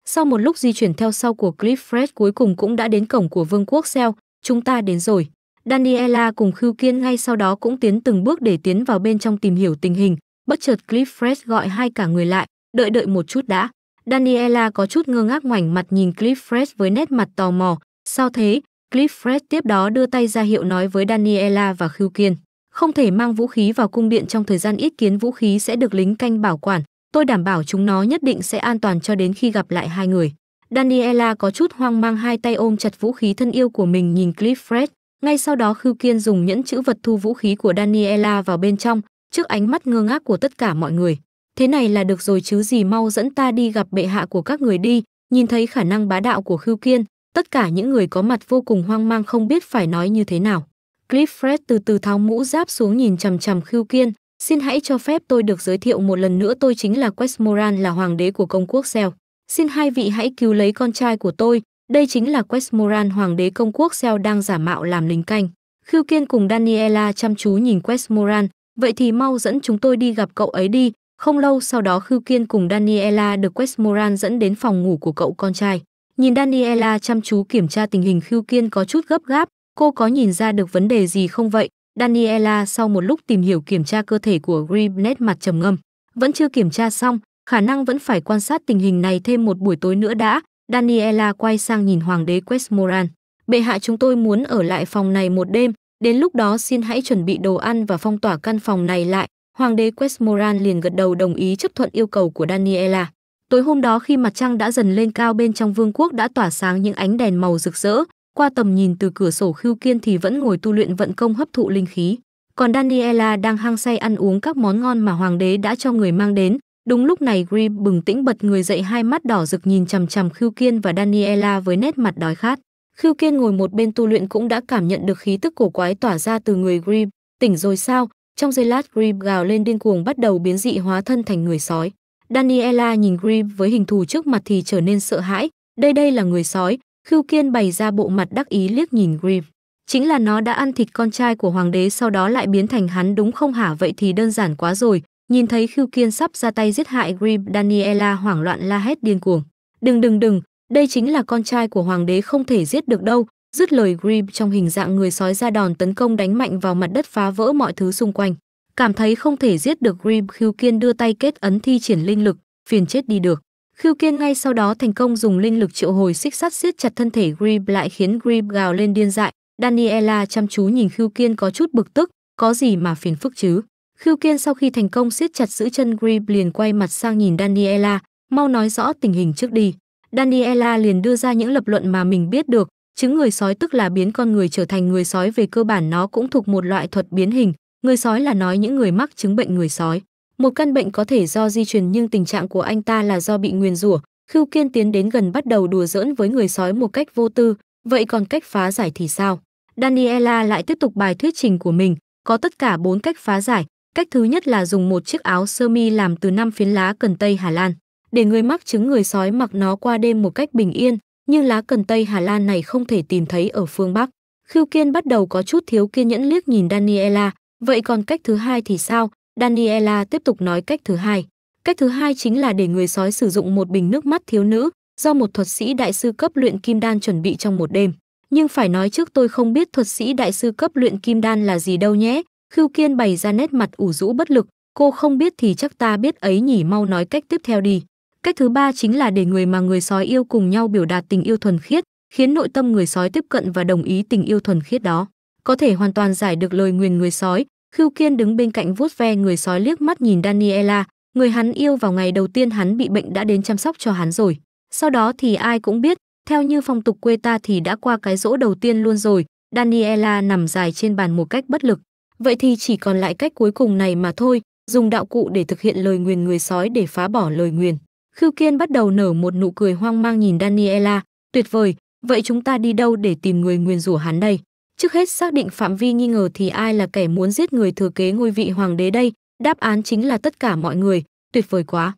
Sau một lúc di chuyển theo sau của Cliff Fred cuối cùng cũng đã đến cổng của vương quốc Sel, chúng ta đến rồi. Daniela cùng Khưu Kiên ngay sau đó cũng tiến từng bước để tiến vào bên trong tìm hiểu tình hình, bất chợt Cliff Fred gọi hai cả người lại, đợi đợi một chút đã. Daniela có chút ngơ ngác ngoảnh mặt nhìn Cliff Fred với nét mặt tò mò, sao thế, Cliffred tiếp đó đưa tay ra hiệu nói với Daniela và Khưu Kiên. Không thể mang vũ khí vào cung điện trong thời gian ít kiến vũ khí sẽ được lính canh bảo quản. Tôi đảm bảo chúng nó nhất định sẽ an toàn cho đến khi gặp lại hai người. Daniela có chút hoang mang hai tay ôm chặt vũ khí thân yêu của mình nhìn Cliffred. Ngay sau đó Khưu Kiên dùng nhẫn chữ vật thu vũ khí của Daniela vào bên trong, trước ánh mắt ngơ ngác của tất cả mọi người. Thế này là được rồi chứ gì mau dẫn ta đi gặp bệ hạ của các người đi, nhìn thấy khả năng bá đạo của Khưu Kiên, Tất cả những người có mặt vô cùng hoang mang không biết phải nói như thế nào. Clifford từ từ tháo mũ giáp xuống nhìn chằm chằm Khưu Kiên, "Xin hãy cho phép tôi được giới thiệu một lần nữa tôi chính là Westmoreland là hoàng đế của công quốc Cell. Xin hai vị hãy cứu lấy con trai của tôi, đây chính là Westmoreland hoàng đế công quốc Cell đang giả mạo làm lính canh." Khưu Kiên cùng Daniela chăm chú nhìn Westmoreland, "Vậy thì mau dẫn chúng tôi đi gặp cậu ấy đi." Không lâu sau đó Khưu Kiên cùng Daniela được Westmoreland dẫn đến phòng ngủ của cậu con trai. Nhìn Daniela chăm chú kiểm tra tình hình khiêu Kiên có chút gấp gáp, cô có nhìn ra được vấn đề gì không vậy? Daniela sau một lúc tìm hiểu kiểm tra cơ thể của Grim nét mặt trầm ngâm. Vẫn chưa kiểm tra xong, khả năng vẫn phải quan sát tình hình này thêm một buổi tối nữa đã. Daniela quay sang nhìn hoàng đế Questmoran. Bệ hạ chúng tôi muốn ở lại phòng này một đêm, đến lúc đó xin hãy chuẩn bị đồ ăn và phong tỏa căn phòng này lại. Hoàng đế Questmoran liền gật đầu đồng ý chấp thuận yêu cầu của Daniela. Tối hôm đó khi mặt trăng đã dần lên cao bên trong vương quốc đã tỏa sáng những ánh đèn màu rực rỡ, qua tầm nhìn từ cửa sổ Khưu Kiên thì vẫn ngồi tu luyện vận công hấp thụ linh khí. Còn Daniela đang hăng say ăn uống các món ngon mà hoàng đế đã cho người mang đến. Đúng lúc này Grim bừng tĩnh bật người dậy hai mắt đỏ rực nhìn chằm chằm Khưu Kiên và Daniela với nét mặt đói khát. Khưu Kiên ngồi một bên tu luyện cũng đã cảm nhận được khí tức cổ quái tỏa ra từ người Grim. Tỉnh rồi sao? Trong giây lát Grim gào lên điên cuồng bắt đầu biến dị hóa thân thành người sói. Daniela nhìn Grim với hình thù trước mặt thì trở nên sợ hãi. Đây đây là người sói, Khưu Kiên bày ra bộ mặt đắc ý liếc nhìn Grim. Chính là nó đã ăn thịt con trai của hoàng đế sau đó lại biến thành hắn đúng không hả vậy thì đơn giản quá rồi. Nhìn thấy Khưu Kiên sắp ra tay giết hại Grim, Daniela hoảng loạn la hét điên cuồng. Đừng đừng đừng, đây chính là con trai của hoàng đế không thể giết được đâu. Dứt lời Grim trong hình dạng người sói ra đòn tấn công đánh mạnh vào mặt đất phá vỡ mọi thứ xung quanh cảm thấy không thể giết được Grim Khiêu Kiên đưa tay kết ấn thi triển linh lực, phiền chết đi được. Khiêu Kiên ngay sau đó thành công dùng linh lực triệu hồi xích sắt siết chặt thân thể Grim lại khiến Grim gào lên điên dại. Daniela chăm chú nhìn Khiêu Kiên có chút bực tức, có gì mà phiền phức chứ. Khiêu Kiên sau khi thành công siết chặt giữ chân Grim liền quay mặt sang nhìn Daniela, mau nói rõ tình hình trước đi. Daniela liền đưa ra những lập luận mà mình biết được, chứng người sói tức là biến con người trở thành người sói về cơ bản nó cũng thuộc một loại thuật biến hình, Người sói là nói những người mắc chứng bệnh người sói. Một căn bệnh có thể do di truyền nhưng tình trạng của anh ta là do bị nguyền rủa. Khưu Kiên tiến đến gần bắt đầu đùa giỡn với người sói một cách vô tư, vậy còn cách phá giải thì sao? Daniela lại tiếp tục bài thuyết trình của mình, có tất cả bốn cách phá giải. Cách thứ nhất là dùng một chiếc áo sơ mi làm từ năm phiến lá cần tây Hà Lan, để người mắc chứng người sói mặc nó qua đêm một cách bình yên, nhưng lá cần tây Hà Lan này không thể tìm thấy ở phương Bắc. Khưu Kiên bắt đầu có chút thiếu kiên nhẫn liếc nhìn Daniela, Vậy còn cách thứ hai thì sao? Daniela tiếp tục nói cách thứ hai. Cách thứ hai chính là để người sói sử dụng một bình nước mắt thiếu nữ do một thuật sĩ đại sư cấp luyện kim đan chuẩn bị trong một đêm. Nhưng phải nói trước tôi không biết thuật sĩ đại sư cấp luyện kim đan là gì đâu nhé. Khưu Kiên bày ra nét mặt ủ rũ bất lực. Cô không biết thì chắc ta biết ấy nhỉ mau nói cách tiếp theo đi. Cách thứ ba chính là để người mà người sói yêu cùng nhau biểu đạt tình yêu thuần khiết, khiến nội tâm người sói tiếp cận và đồng ý tình yêu thuần khiết đó có thể hoàn toàn giải được lời nguyền người sói. Khưu Kiên đứng bên cạnh vuốt ve người sói liếc mắt nhìn Daniela, người hắn yêu vào ngày đầu tiên hắn bị bệnh đã đến chăm sóc cho hắn rồi. Sau đó thì ai cũng biết, theo như phong tục quê ta thì đã qua cái rỗ đầu tiên luôn rồi, Daniela nằm dài trên bàn một cách bất lực. Vậy thì chỉ còn lại cách cuối cùng này mà thôi, dùng đạo cụ để thực hiện lời nguyền người sói để phá bỏ lời nguyền. Khưu Kiên bắt đầu nở một nụ cười hoang mang nhìn Daniela, tuyệt vời, vậy chúng ta đi đâu để tìm người nguyền rủa hắn đây? Trước hết xác định phạm vi nghi ngờ thì ai là kẻ muốn giết người thừa kế ngôi vị hoàng đế đây, đáp án chính là tất cả mọi người, tuyệt vời quá.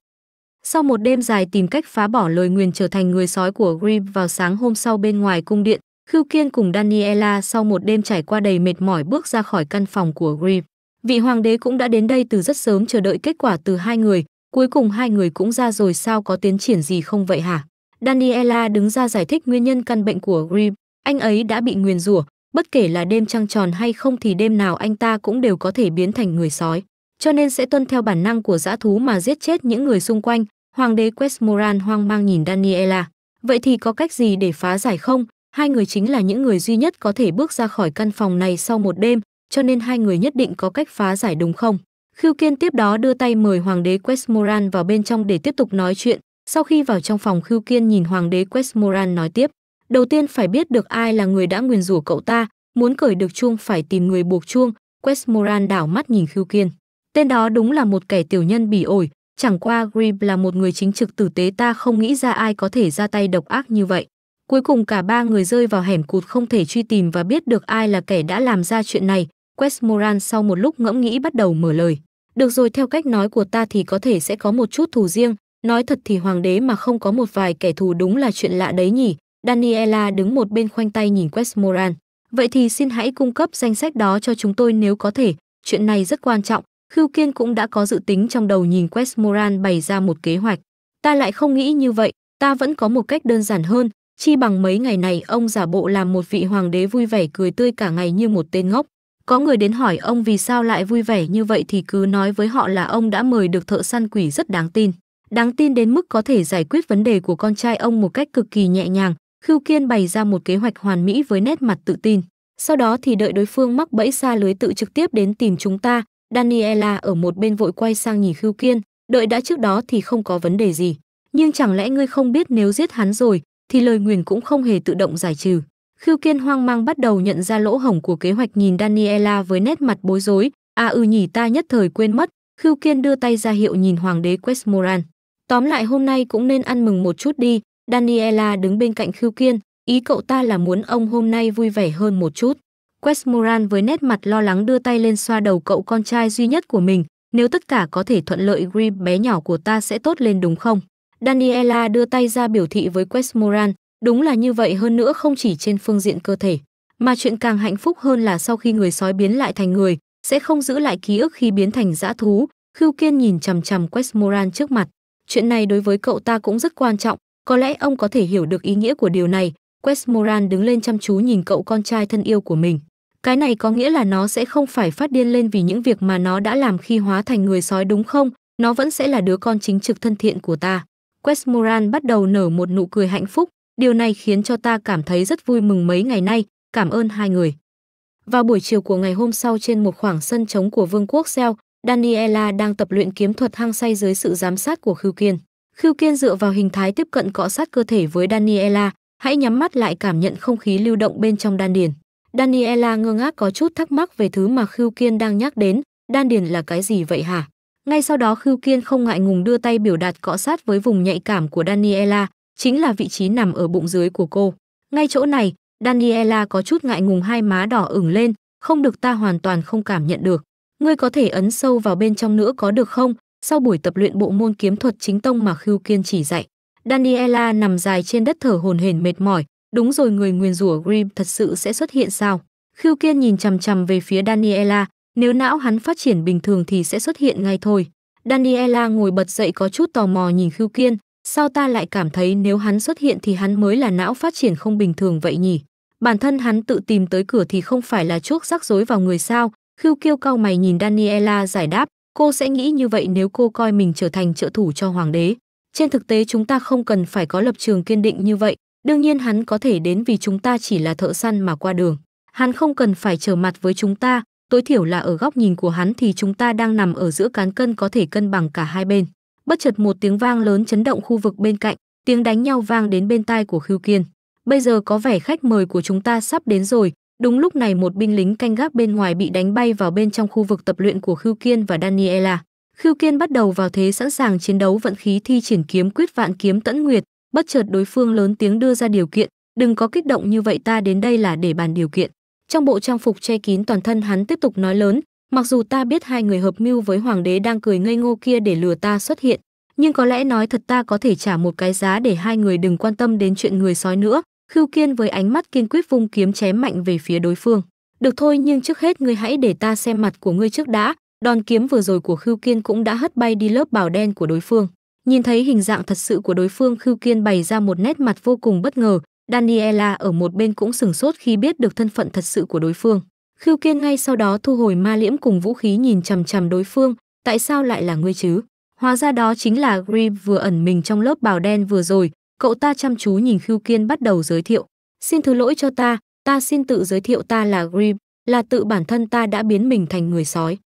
Sau một đêm dài tìm cách phá bỏ lời nguyền trở thành người sói của grim vào sáng hôm sau bên ngoài cung điện, Khưu Kiên cùng Daniela sau một đêm trải qua đầy mệt mỏi bước ra khỏi căn phòng của grim Vị hoàng đế cũng đã đến đây từ rất sớm chờ đợi kết quả từ hai người, cuối cùng hai người cũng ra rồi sao có tiến triển gì không vậy hả? Daniela đứng ra giải thích nguyên nhân căn bệnh của grim anh ấy đã bị nguyền rủa, Bất kể là đêm trăng tròn hay không thì đêm nào anh ta cũng đều có thể biến thành người sói, cho nên sẽ tuân theo bản năng của dã thú mà giết chết những người xung quanh. Hoàng đế Questmoran hoang mang nhìn Daniela. Vậy thì có cách gì để phá giải không? Hai người chính là những người duy nhất có thể bước ra khỏi căn phòng này sau một đêm, cho nên hai người nhất định có cách phá giải đúng không? Khiêu Kiên tiếp đó đưa tay mời Hoàng đế Questmoran vào bên trong để tiếp tục nói chuyện. Sau khi vào trong phòng Khiêu Kiên nhìn Hoàng đế Questmoran nói tiếp đầu tiên phải biết được ai là người đã nguyền rủa cậu ta, muốn cởi được chuông phải tìm người buộc chuông, Westmoreland đảo mắt nhìn Khiêu Kiên. Tên đó đúng là một kẻ tiểu nhân bỉ ổi, chẳng qua Grim là một người chính trực tử tế ta không nghĩ ra ai có thể ra tay độc ác như vậy. Cuối cùng cả ba người rơi vào hẻm cụt không thể truy tìm và biết được ai là kẻ đã làm ra chuyện này. Westmoreland sau một lúc ngẫm nghĩ bắt đầu mở lời. Được rồi theo cách nói của ta thì có thể sẽ có một chút thù riêng. Nói thật thì hoàng đế mà không có một vài kẻ thù đúng là chuyện lạ đấy nhỉ. Daniela đứng một bên khoanh tay nhìn Westmoreland. Vậy thì xin hãy cung cấp danh sách đó cho chúng tôi nếu có thể. Chuyện này rất quan trọng. Khưu Kiên cũng đã có dự tính trong đầu nhìn Westmoreland bày ra một kế hoạch. Ta lại không nghĩ như vậy. Ta vẫn có một cách đơn giản hơn. Chi bằng mấy ngày này ông giả bộ làm một vị hoàng đế vui vẻ cười tươi cả ngày như một tên ngốc. Có người đến hỏi ông vì sao lại vui vẻ như vậy thì cứ nói với họ là ông đã mời được thợ săn quỷ rất đáng tin. Đáng tin đến mức có thể giải quyết vấn đề của con trai ông một cách cực kỳ nhẹ nhàng, Khưu Kiên bày ra một kế hoạch hoàn mỹ với nét mặt tự tin. Sau đó thì đợi đối phương mắc bẫy xa lưới tự trực tiếp đến tìm chúng ta. Daniela ở một bên vội quay sang nhìn Khưu Kiên, đợi đã trước đó thì không có vấn đề gì. Nhưng chẳng lẽ ngươi không biết nếu giết hắn rồi, thì lời nguyền cũng không hề tự động giải trừ. Khưu Kiên hoang mang bắt đầu nhận ra lỗ hổng của kế hoạch nhìn Daniela với nét mặt bối rối. À ừ nhỉ ta nhất thời quên mất. Khưu Kiên đưa tay ra hiệu nhìn hoàng đế Questmoran. Tóm lại hôm nay cũng nên ăn mừng một chút đi, Daniela đứng bên cạnh Khưu Kiên, ý cậu ta là muốn ông hôm nay vui vẻ hơn một chút. Westmoreland với nét mặt lo lắng đưa tay lên xoa đầu cậu con trai duy nhất của mình, nếu tất cả có thể thuận lợi Grip bé nhỏ của ta sẽ tốt lên đúng không? Daniela đưa tay ra biểu thị với Westmoreland, đúng là như vậy hơn nữa không chỉ trên phương diện cơ thể, mà chuyện càng hạnh phúc hơn là sau khi người sói biến lại thành người, sẽ không giữ lại ký ức khi biến thành dã thú. Khưu Kiên nhìn chằm chằm Westmoreland trước mặt. Chuyện này đối với cậu ta cũng rất quan trọng, có lẽ ông có thể hiểu được ý nghĩa của điều này. Westmoreland đứng lên chăm chú nhìn cậu con trai thân yêu của mình. Cái này có nghĩa là nó sẽ không phải phát điên lên vì những việc mà nó đã làm khi hóa thành người sói đúng không? Nó vẫn sẽ là đứa con chính trực thân thiện của ta. Westmoreland bắt đầu nở một nụ cười hạnh phúc. Điều này khiến cho ta cảm thấy rất vui mừng mấy ngày nay. Cảm ơn hai người. Vào buổi chiều của ngày hôm sau trên một khoảng sân trống của Vương quốc Seo, Daniela đang tập luyện kiếm thuật hang say dưới sự giám sát của Khưu Kiên. Khiêu Kiên dựa vào hình thái tiếp cận cọ sát cơ thể với Daniela, hãy nhắm mắt lại cảm nhận không khí lưu động bên trong đan điền. Daniela ngơ ngác có chút thắc mắc về thứ mà Khiêu Kiên đang nhắc đến, đan điền là cái gì vậy hả? Ngay sau đó Khiêu Kiên không ngại ngùng đưa tay biểu đạt cọ sát với vùng nhạy cảm của Daniela, chính là vị trí nằm ở bụng dưới của cô. Ngay chỗ này, Daniela có chút ngại ngùng hai má đỏ ửng lên, không được ta hoàn toàn không cảm nhận được. Ngươi có thể ấn sâu vào bên trong nữa có được không? Sau buổi tập luyện bộ môn kiếm thuật chính tông mà Khưu Kiên chỉ dạy, Daniela nằm dài trên đất thở hồn hển mệt mỏi, đúng rồi người nguyền rủa Grim thật sự sẽ xuất hiện sao? Khưu Kiên nhìn chằm chằm về phía Daniela, nếu não hắn phát triển bình thường thì sẽ xuất hiện ngay thôi. Daniela ngồi bật dậy có chút tò mò nhìn Khưu Kiên, sao ta lại cảm thấy nếu hắn xuất hiện thì hắn mới là não phát triển không bình thường vậy nhỉ? Bản thân hắn tự tìm tới cửa thì không phải là chuốc rắc rối vào người sao? Khưu Kiêu cau mày nhìn Daniela giải đáp, cô sẽ nghĩ như vậy nếu cô coi mình trở thành trợ thủ cho hoàng đế. Trên thực tế chúng ta không cần phải có lập trường kiên định như vậy, đương nhiên hắn có thể đến vì chúng ta chỉ là thợ săn mà qua đường. Hắn không cần phải trở mặt với chúng ta, tối thiểu là ở góc nhìn của hắn thì chúng ta đang nằm ở giữa cán cân có thể cân bằng cả hai bên. Bất chợt một tiếng vang lớn chấn động khu vực bên cạnh, tiếng đánh nhau vang đến bên tai của Khưu Kiên. Bây giờ có vẻ khách mời của chúng ta sắp đến rồi, Đúng lúc này một binh lính canh gác bên ngoài bị đánh bay vào bên trong khu vực tập luyện của Khưu Kiên và Daniela. Khưu Kiên bắt đầu vào thế sẵn sàng chiến đấu vận khí thi triển kiếm quyết vạn kiếm tẫn nguyệt, bất chợt đối phương lớn tiếng đưa ra điều kiện, đừng có kích động như vậy ta đến đây là để bàn điều kiện. Trong bộ trang phục che kín toàn thân hắn tiếp tục nói lớn, mặc dù ta biết hai người hợp mưu với hoàng đế đang cười ngây ngô kia để lừa ta xuất hiện, nhưng có lẽ nói thật ta có thể trả một cái giá để hai người đừng quan tâm đến chuyện người sói nữa, Khưu Kiên với ánh mắt kiên quyết vung kiếm chém mạnh về phía đối phương. Được thôi nhưng trước hết ngươi hãy để ta xem mặt của ngươi trước đã. Đòn kiếm vừa rồi của Khưu Kiên cũng đã hất bay đi lớp bảo đen của đối phương. Nhìn thấy hình dạng thật sự của đối phương Khưu Kiên bày ra một nét mặt vô cùng bất ngờ. Daniela ở một bên cũng sửng sốt khi biết được thân phận thật sự của đối phương. Khưu Kiên ngay sau đó thu hồi ma liễm cùng vũ khí nhìn chằm chằm đối phương. Tại sao lại là ngươi chứ? Hóa ra đó chính là Grim vừa ẩn mình trong lớp bảo đen vừa rồi, Cậu ta chăm chú nhìn Khưu Kiên bắt đầu giới thiệu. Xin thứ lỗi cho ta, ta xin tự giới thiệu ta là Grim, là tự bản thân ta đã biến mình thành người sói.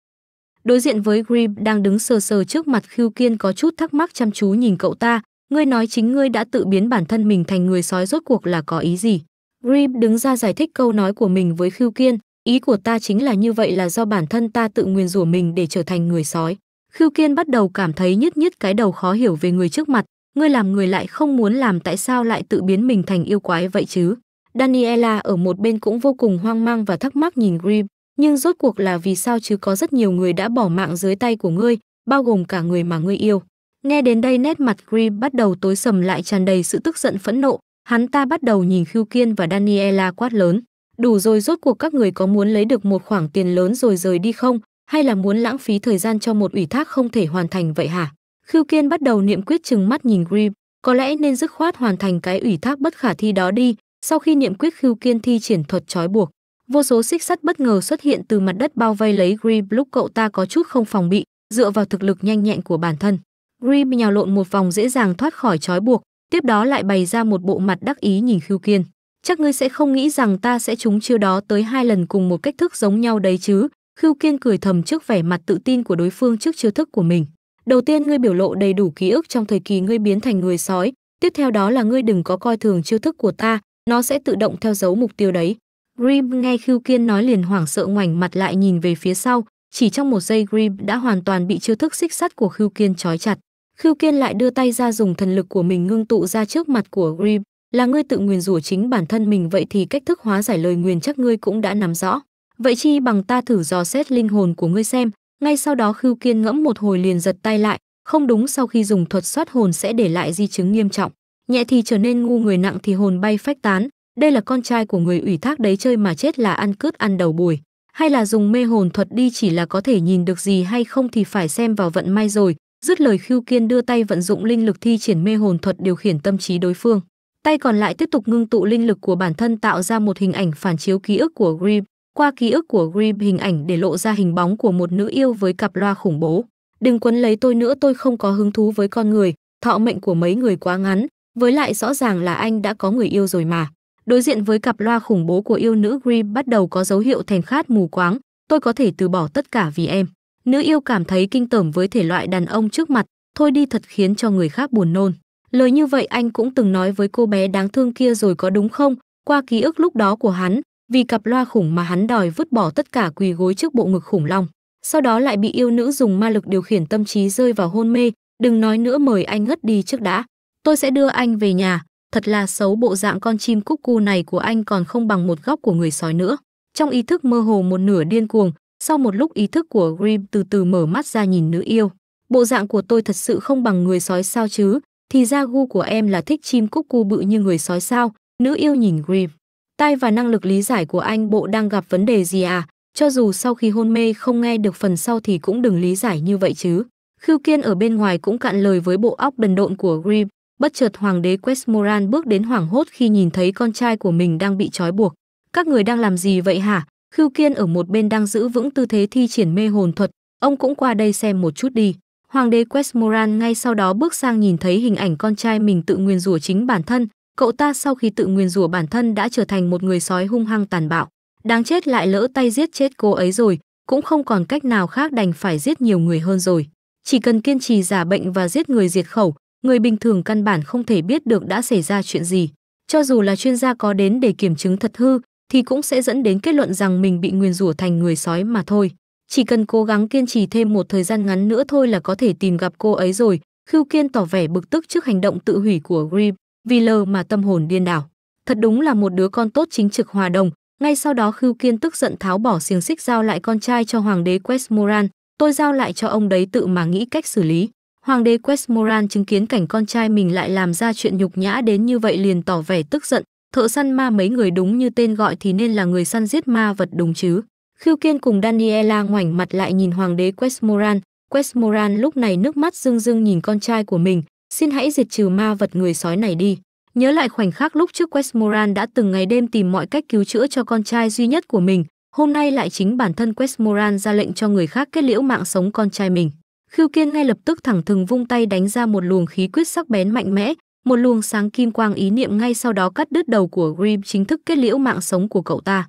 Đối diện với Grim đang đứng sờ sờ trước mặt Khưu Kiên có chút thắc mắc chăm chú nhìn cậu ta, ngươi nói chính ngươi đã tự biến bản thân mình thành người sói rốt cuộc là có ý gì? Grim đứng ra giải thích câu nói của mình với Khưu Kiên, ý của ta chính là như vậy là do bản thân ta tự nguyền rủa mình để trở thành người sói. Khưu Kiên bắt đầu cảm thấy nhất nhất cái đầu khó hiểu về người trước mặt, ngươi làm người lại không muốn làm tại sao lại tự biến mình thành yêu quái vậy chứ? Daniela ở một bên cũng vô cùng hoang mang và thắc mắc nhìn Grim, nhưng rốt cuộc là vì sao chứ có rất nhiều người đã bỏ mạng dưới tay của ngươi, bao gồm cả người mà ngươi yêu. Nghe đến đây nét mặt Grim bắt đầu tối sầm lại tràn đầy sự tức giận phẫn nộ, hắn ta bắt đầu nhìn Khiêu Kiên và Daniela quát lớn. Đủ rồi rốt cuộc các người có muốn lấy được một khoản tiền lớn rồi rời đi không, hay là muốn lãng phí thời gian cho một ủy thác không thể hoàn thành vậy hả? Khưu Kiên bắt đầu niệm quyết chừng mắt nhìn Grim, có lẽ nên dứt khoát hoàn thành cái ủy thác bất khả thi đó đi, sau khi niệm quyết Khưu Kiên thi triển thuật trói buộc, vô số xích sắt bất ngờ xuất hiện từ mặt đất bao vây lấy Grim lúc cậu ta có chút không phòng bị, dựa vào thực lực nhanh nhẹn của bản thân. Grim nhào lộn một vòng dễ dàng thoát khỏi trói buộc, tiếp đó lại bày ra một bộ mặt đắc ý nhìn Khưu Kiên. Chắc ngươi sẽ không nghĩ rằng ta sẽ trúng chiêu đó tới hai lần cùng một cách thức giống nhau đấy chứ, Khưu Kiên cười thầm trước vẻ mặt tự tin của đối phương trước chiêu thức của mình. Đầu tiên ngươi biểu lộ đầy đủ ký ức trong thời kỳ ngươi biến thành người sói, tiếp theo đó là ngươi đừng có coi thường chiêu thức của ta, nó sẽ tự động theo dấu mục tiêu đấy. Grim nghe Khưu Kiên nói liền hoảng sợ ngoảnh mặt lại nhìn về phía sau, chỉ trong một giây Grim đã hoàn toàn bị chiêu thức xích sắt của Khưu Kiên trói chặt. Khưu Kiên lại đưa tay ra dùng thần lực của mình ngưng tụ ra trước mặt của Grim là ngươi tự nguyền rủa chính bản thân mình vậy thì cách thức hóa giải lời nguyền chắc ngươi cũng đã nắm rõ. Vậy chi bằng ta thử dò xét linh hồn của ngươi xem, ngay sau đó Khưu Kiên ngẫm một hồi liền giật tay lại, không đúng sau khi dùng thuật soát hồn sẽ để lại di chứng nghiêm trọng, nhẹ thì trở nên ngu người nặng thì hồn bay phách tán, đây là con trai của người ủy thác đấy chơi mà chết là ăn cướp ăn đầu bùi, hay là dùng mê hồn thuật đi chỉ là có thể nhìn được gì hay không thì phải xem vào vận may rồi. Dứt lời Khưu Kiên đưa tay vận dụng linh lực thi triển mê hồn thuật điều khiển tâm trí đối phương. Tay còn lại tiếp tục ngưng tụ linh lực của bản thân tạo ra một hình ảnh phản chiếu ký ức của Grim. Qua ký ức của Grimm hình ảnh để lộ ra hình bóng của một nữ yêu với cặp loa khủng bố. Đừng quấn lấy tôi nữa tôi không có hứng thú với con người, thọ mệnh của mấy người quá ngắn, với lại rõ ràng là anh đã có người yêu rồi mà. Đối diện với cặp loa khủng bố của yêu nữ Grimm bắt đầu có dấu hiệu thèm khát mù quáng, tôi có thể từ bỏ tất cả vì em. Nữ yêu cảm thấy kinh tởm với thể loại đàn ông trước mặt, thôi đi thật khiến cho người khác buồn nôn. Lời như vậy anh cũng từng nói với cô bé đáng thương kia rồi có đúng không? Qua ký ức lúc đó của hắn, vì cặp loa khủng mà hắn đòi vứt bỏ tất cả quỳ gối trước bộ ngực khủng long sau đó lại bị yêu nữ dùng ma lực điều khiển tâm trí rơi vào hôn mê đừng nói nữa mời anh ngất đi trước đã tôi sẽ đưa anh về nhà thật là xấu bộ dạng con chim cúc cu này của anh còn không bằng một góc của người sói nữa trong ý thức mơ hồ một nửa điên cuồng sau một lúc ý thức của grim từ từ mở mắt ra nhìn nữ yêu bộ dạng của tôi thật sự không bằng người sói sao chứ thì ra gu của em là thích chim cúc cu bự như người sói sao nữ yêu nhìn grim tai và năng lực lý giải của anh bộ đang gặp vấn đề gì à? Cho dù sau khi hôn mê không nghe được phần sau thì cũng đừng lý giải như vậy chứ. Khưu Kiên ở bên ngoài cũng cạn lời với bộ óc đần độn của Grim. Bất chợt hoàng đế Questmoran bước đến hoảng hốt khi nhìn thấy con trai của mình đang bị trói buộc. Các người đang làm gì vậy hả? Khưu Kiên ở một bên đang giữ vững tư thế thi triển mê hồn thuật. Ông cũng qua đây xem một chút đi. Hoàng đế Questmoran ngay sau đó bước sang nhìn thấy hình ảnh con trai mình tự nguyền rủa chính bản thân, Cậu ta sau khi tự nguyền rủa bản thân đã trở thành một người sói hung hăng tàn bạo, đáng chết lại lỡ tay giết chết cô ấy rồi, cũng không còn cách nào khác đành phải giết nhiều người hơn rồi. Chỉ cần kiên trì giả bệnh và giết người diệt khẩu, người bình thường căn bản không thể biết được đã xảy ra chuyện gì. Cho dù là chuyên gia có đến để kiểm chứng thật hư, thì cũng sẽ dẫn đến kết luận rằng mình bị nguyền rủa thành người sói mà thôi. Chỉ cần cố gắng kiên trì thêm một thời gian ngắn nữa thôi là có thể tìm gặp cô ấy rồi, Khưu Kiên tỏ vẻ bực tức trước hành động tự hủy của Grim vì lờ mà tâm hồn điên đảo thật đúng là một đứa con tốt chính trực hòa đồng ngay sau đó khưu kiên tức giận tháo bỏ xiềng xích giao lại con trai cho hoàng đế westmoran tôi giao lại cho ông đấy tự mà nghĩ cách xử lý hoàng đế westmoran chứng kiến cảnh con trai mình lại làm ra chuyện nhục nhã đến như vậy liền tỏ vẻ tức giận thợ săn ma mấy người đúng như tên gọi thì nên là người săn giết ma vật đúng chứ khưu kiên cùng daniela ngoảnh mặt lại nhìn hoàng đế westmoran westmoran lúc này nước mắt rưng rưng nhìn con trai của mình xin hãy diệt trừ ma vật người sói này đi. Nhớ lại khoảnh khắc lúc trước Westmoran đã từng ngày đêm tìm mọi cách cứu chữa cho con trai duy nhất của mình, hôm nay lại chính bản thân Westmoran ra lệnh cho người khác kết liễu mạng sống con trai mình. Khiêu Kiên ngay lập tức thẳng thừng vung tay đánh ra một luồng khí quyết sắc bén mạnh mẽ, một luồng sáng kim quang ý niệm ngay sau đó cắt đứt đầu của Grim chính thức kết liễu mạng sống của cậu ta.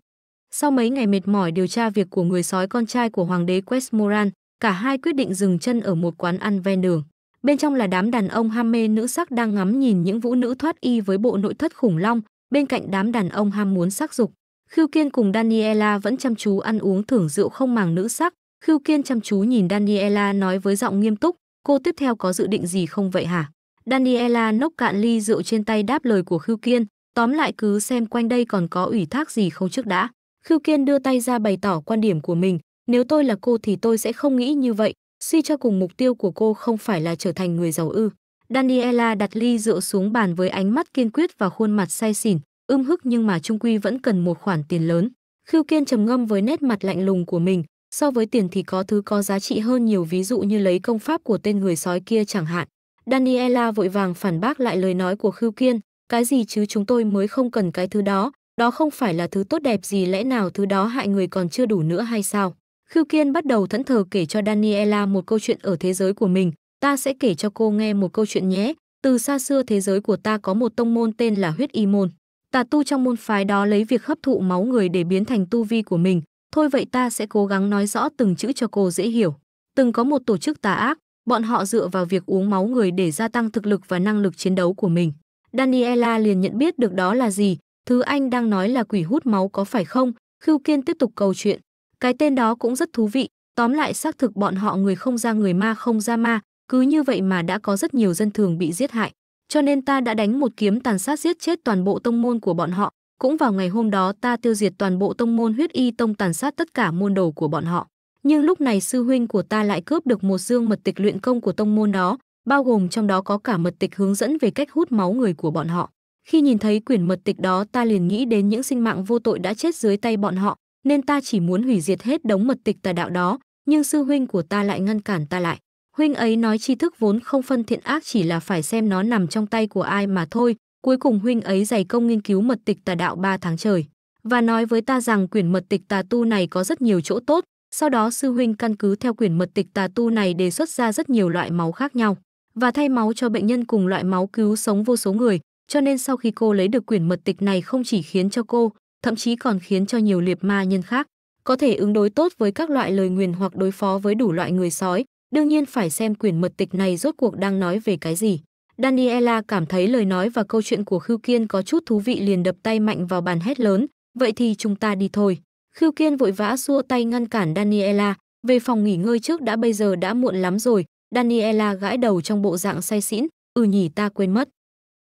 Sau mấy ngày mệt mỏi điều tra việc của người sói con trai của hoàng đế Westmoran, cả hai quyết định dừng chân ở một quán ăn ven đường. Bên trong là đám đàn ông ham mê nữ sắc đang ngắm nhìn những vũ nữ thoát y với bộ nội thất khủng long, bên cạnh đám đàn ông ham muốn sắc dục. Khiêu Kiên cùng Daniela vẫn chăm chú ăn uống thưởng rượu không màng nữ sắc. Khiêu Kiên chăm chú nhìn Daniela nói với giọng nghiêm túc, cô tiếp theo có dự định gì không vậy hả? Daniela nốc cạn ly rượu trên tay đáp lời của Khiêu Kiên, tóm lại cứ xem quanh đây còn có ủy thác gì không trước đã. Khiêu Kiên đưa tay ra bày tỏ quan điểm của mình, nếu tôi là cô thì tôi sẽ không nghĩ như vậy, Suy cho cùng mục tiêu của cô không phải là trở thành người giàu ư. Daniela đặt ly rượu xuống bàn với ánh mắt kiên quyết và khuôn mặt say xỉn, ưm hức nhưng mà trung quy vẫn cần một khoản tiền lớn. Khiêu Kiên trầm ngâm với nét mặt lạnh lùng của mình, so với tiền thì có thứ có giá trị hơn nhiều ví dụ như lấy công pháp của tên người sói kia chẳng hạn. Daniela vội vàng phản bác lại lời nói của Khưu Kiên, cái gì chứ chúng tôi mới không cần cái thứ đó, đó không phải là thứ tốt đẹp gì lẽ nào thứ đó hại người còn chưa đủ nữa hay sao? Khưu Kiên bắt đầu thẫn thờ kể cho Daniela một câu chuyện ở thế giới của mình. Ta sẽ kể cho cô nghe một câu chuyện nhé. Từ xa xưa thế giới của ta có một tông môn tên là huyết y môn. Ta tu trong môn phái đó lấy việc hấp thụ máu người để biến thành tu vi của mình. Thôi vậy ta sẽ cố gắng nói rõ từng chữ cho cô dễ hiểu. Từng có một tổ chức tà ác, bọn họ dựa vào việc uống máu người để gia tăng thực lực và năng lực chiến đấu của mình. Daniela liền nhận biết được đó là gì, thứ anh đang nói là quỷ hút máu có phải không? Khưu Kiên tiếp tục câu chuyện. Cái tên đó cũng rất thú vị, tóm lại xác thực bọn họ người không ra người ma không ra ma, cứ như vậy mà đã có rất nhiều dân thường bị giết hại. Cho nên ta đã đánh một kiếm tàn sát giết chết toàn bộ tông môn của bọn họ, cũng vào ngày hôm đó ta tiêu diệt toàn bộ tông môn huyết y tông tàn sát tất cả môn đồ của bọn họ. Nhưng lúc này sư huynh của ta lại cướp được một dương mật tịch luyện công của tông môn đó, bao gồm trong đó có cả mật tịch hướng dẫn về cách hút máu người của bọn họ. Khi nhìn thấy quyển mật tịch đó ta liền nghĩ đến những sinh mạng vô tội đã chết dưới tay bọn họ, nên ta chỉ muốn hủy diệt hết đống mật tịch tà đạo đó, nhưng sư huynh của ta lại ngăn cản ta lại. Huynh ấy nói tri thức vốn không phân thiện ác chỉ là phải xem nó nằm trong tay của ai mà thôi. Cuối cùng huynh ấy dày công nghiên cứu mật tịch tà đạo 3 tháng trời và nói với ta rằng quyển mật tịch tà tu này có rất nhiều chỗ tốt. Sau đó sư huynh căn cứ theo quyển mật tịch tà tu này đề xuất ra rất nhiều loại máu khác nhau và thay máu cho bệnh nhân cùng loại máu cứu sống vô số người. Cho nên sau khi cô lấy được quyển mật tịch này không chỉ khiến cho cô, thậm chí còn khiến cho nhiều liệt ma nhân khác có thể ứng đối tốt với các loại lời nguyền hoặc đối phó với đủ loại người sói, đương nhiên phải xem quyển mật tịch này rốt cuộc đang nói về cái gì. Daniela cảm thấy lời nói và câu chuyện của Khưu Kiên có chút thú vị liền đập tay mạnh vào bàn hét lớn, vậy thì chúng ta đi thôi. Khưu Kiên vội vã xua tay ngăn cản Daniela, về phòng nghỉ ngơi trước đã bây giờ đã muộn lắm rồi, Daniela gãi đầu trong bộ dạng say xỉn, ừ nhỉ ta quên mất,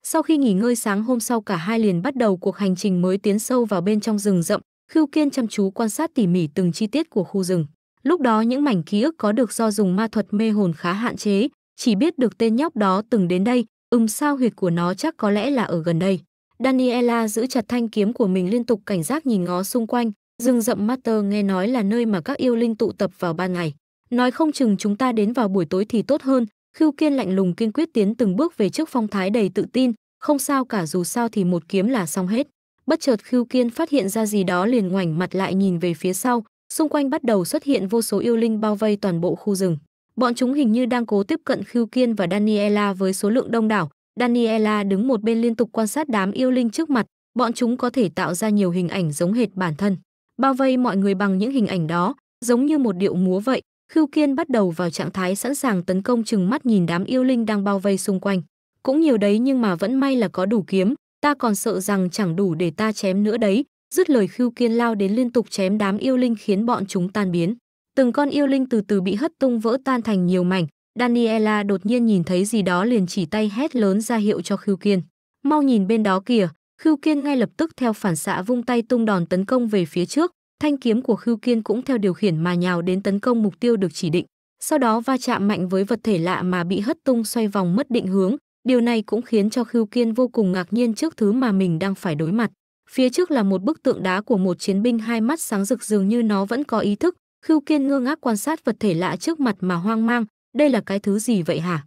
sau khi nghỉ ngơi sáng hôm sau cả hai liền bắt đầu cuộc hành trình mới tiến sâu vào bên trong rừng rậm, Khưu Kiên chăm chú quan sát tỉ mỉ từng chi tiết của khu rừng. Lúc đó những mảnh ký ức có được do dùng ma thuật mê hồn khá hạn chế, chỉ biết được tên nhóc đó từng đến đây, ừm sao huyệt của nó chắc có lẽ là ở gần đây. Daniela giữ chặt thanh kiếm của mình liên tục cảnh giác nhìn ngó xung quanh, rừng rậm Master nghe nói là nơi mà các yêu linh tụ tập vào ban ngày. Nói không chừng chúng ta đến vào buổi tối thì tốt hơn, Khưu Kiên lạnh lùng kiên quyết tiến từng bước về trước phong thái đầy tự tin, không sao cả dù sao thì một kiếm là xong hết. Bất chợt Khưu Kiên phát hiện ra gì đó liền ngoảnh mặt lại nhìn về phía sau, xung quanh bắt đầu xuất hiện vô số yêu linh bao vây toàn bộ khu rừng. Bọn chúng hình như đang cố tiếp cận Khưu Kiên và Daniela với số lượng đông đảo. Daniela đứng một bên liên tục quan sát đám yêu linh trước mặt, bọn chúng có thể tạo ra nhiều hình ảnh giống hệt bản thân. Bao vây mọi người bằng những hình ảnh đó, giống như một điệu múa vậy, Khưu Kiên bắt đầu vào trạng thái sẵn sàng tấn công chừng mắt nhìn đám yêu linh đang bao vây xung quanh. Cũng nhiều đấy nhưng mà vẫn may là có đủ kiếm, ta còn sợ rằng chẳng đủ để ta chém nữa đấy. Dứt lời Khưu Kiên lao đến liên tục chém đám yêu linh khiến bọn chúng tan biến. Từng con yêu linh từ từ bị hất tung vỡ tan thành nhiều mảnh. Daniela đột nhiên nhìn thấy gì đó liền chỉ tay hét lớn ra hiệu cho Khưu Kiên. Mau nhìn bên đó kìa, Khưu Kiên ngay lập tức theo phản xạ vung tay tung đòn tấn công về phía trước, thanh kiếm của Khưu Kiên cũng theo điều khiển mà nhào đến tấn công mục tiêu được chỉ định, sau đó va chạm mạnh với vật thể lạ mà bị hất tung xoay vòng mất định hướng, điều này cũng khiến cho Khưu Kiên vô cùng ngạc nhiên trước thứ mà mình đang phải đối mặt. Phía trước là một bức tượng đá của một chiến binh hai mắt sáng rực dường như nó vẫn có ý thức, Khưu Kiên ngơ ngác quan sát vật thể lạ trước mặt mà hoang mang, đây là cái thứ gì vậy hả?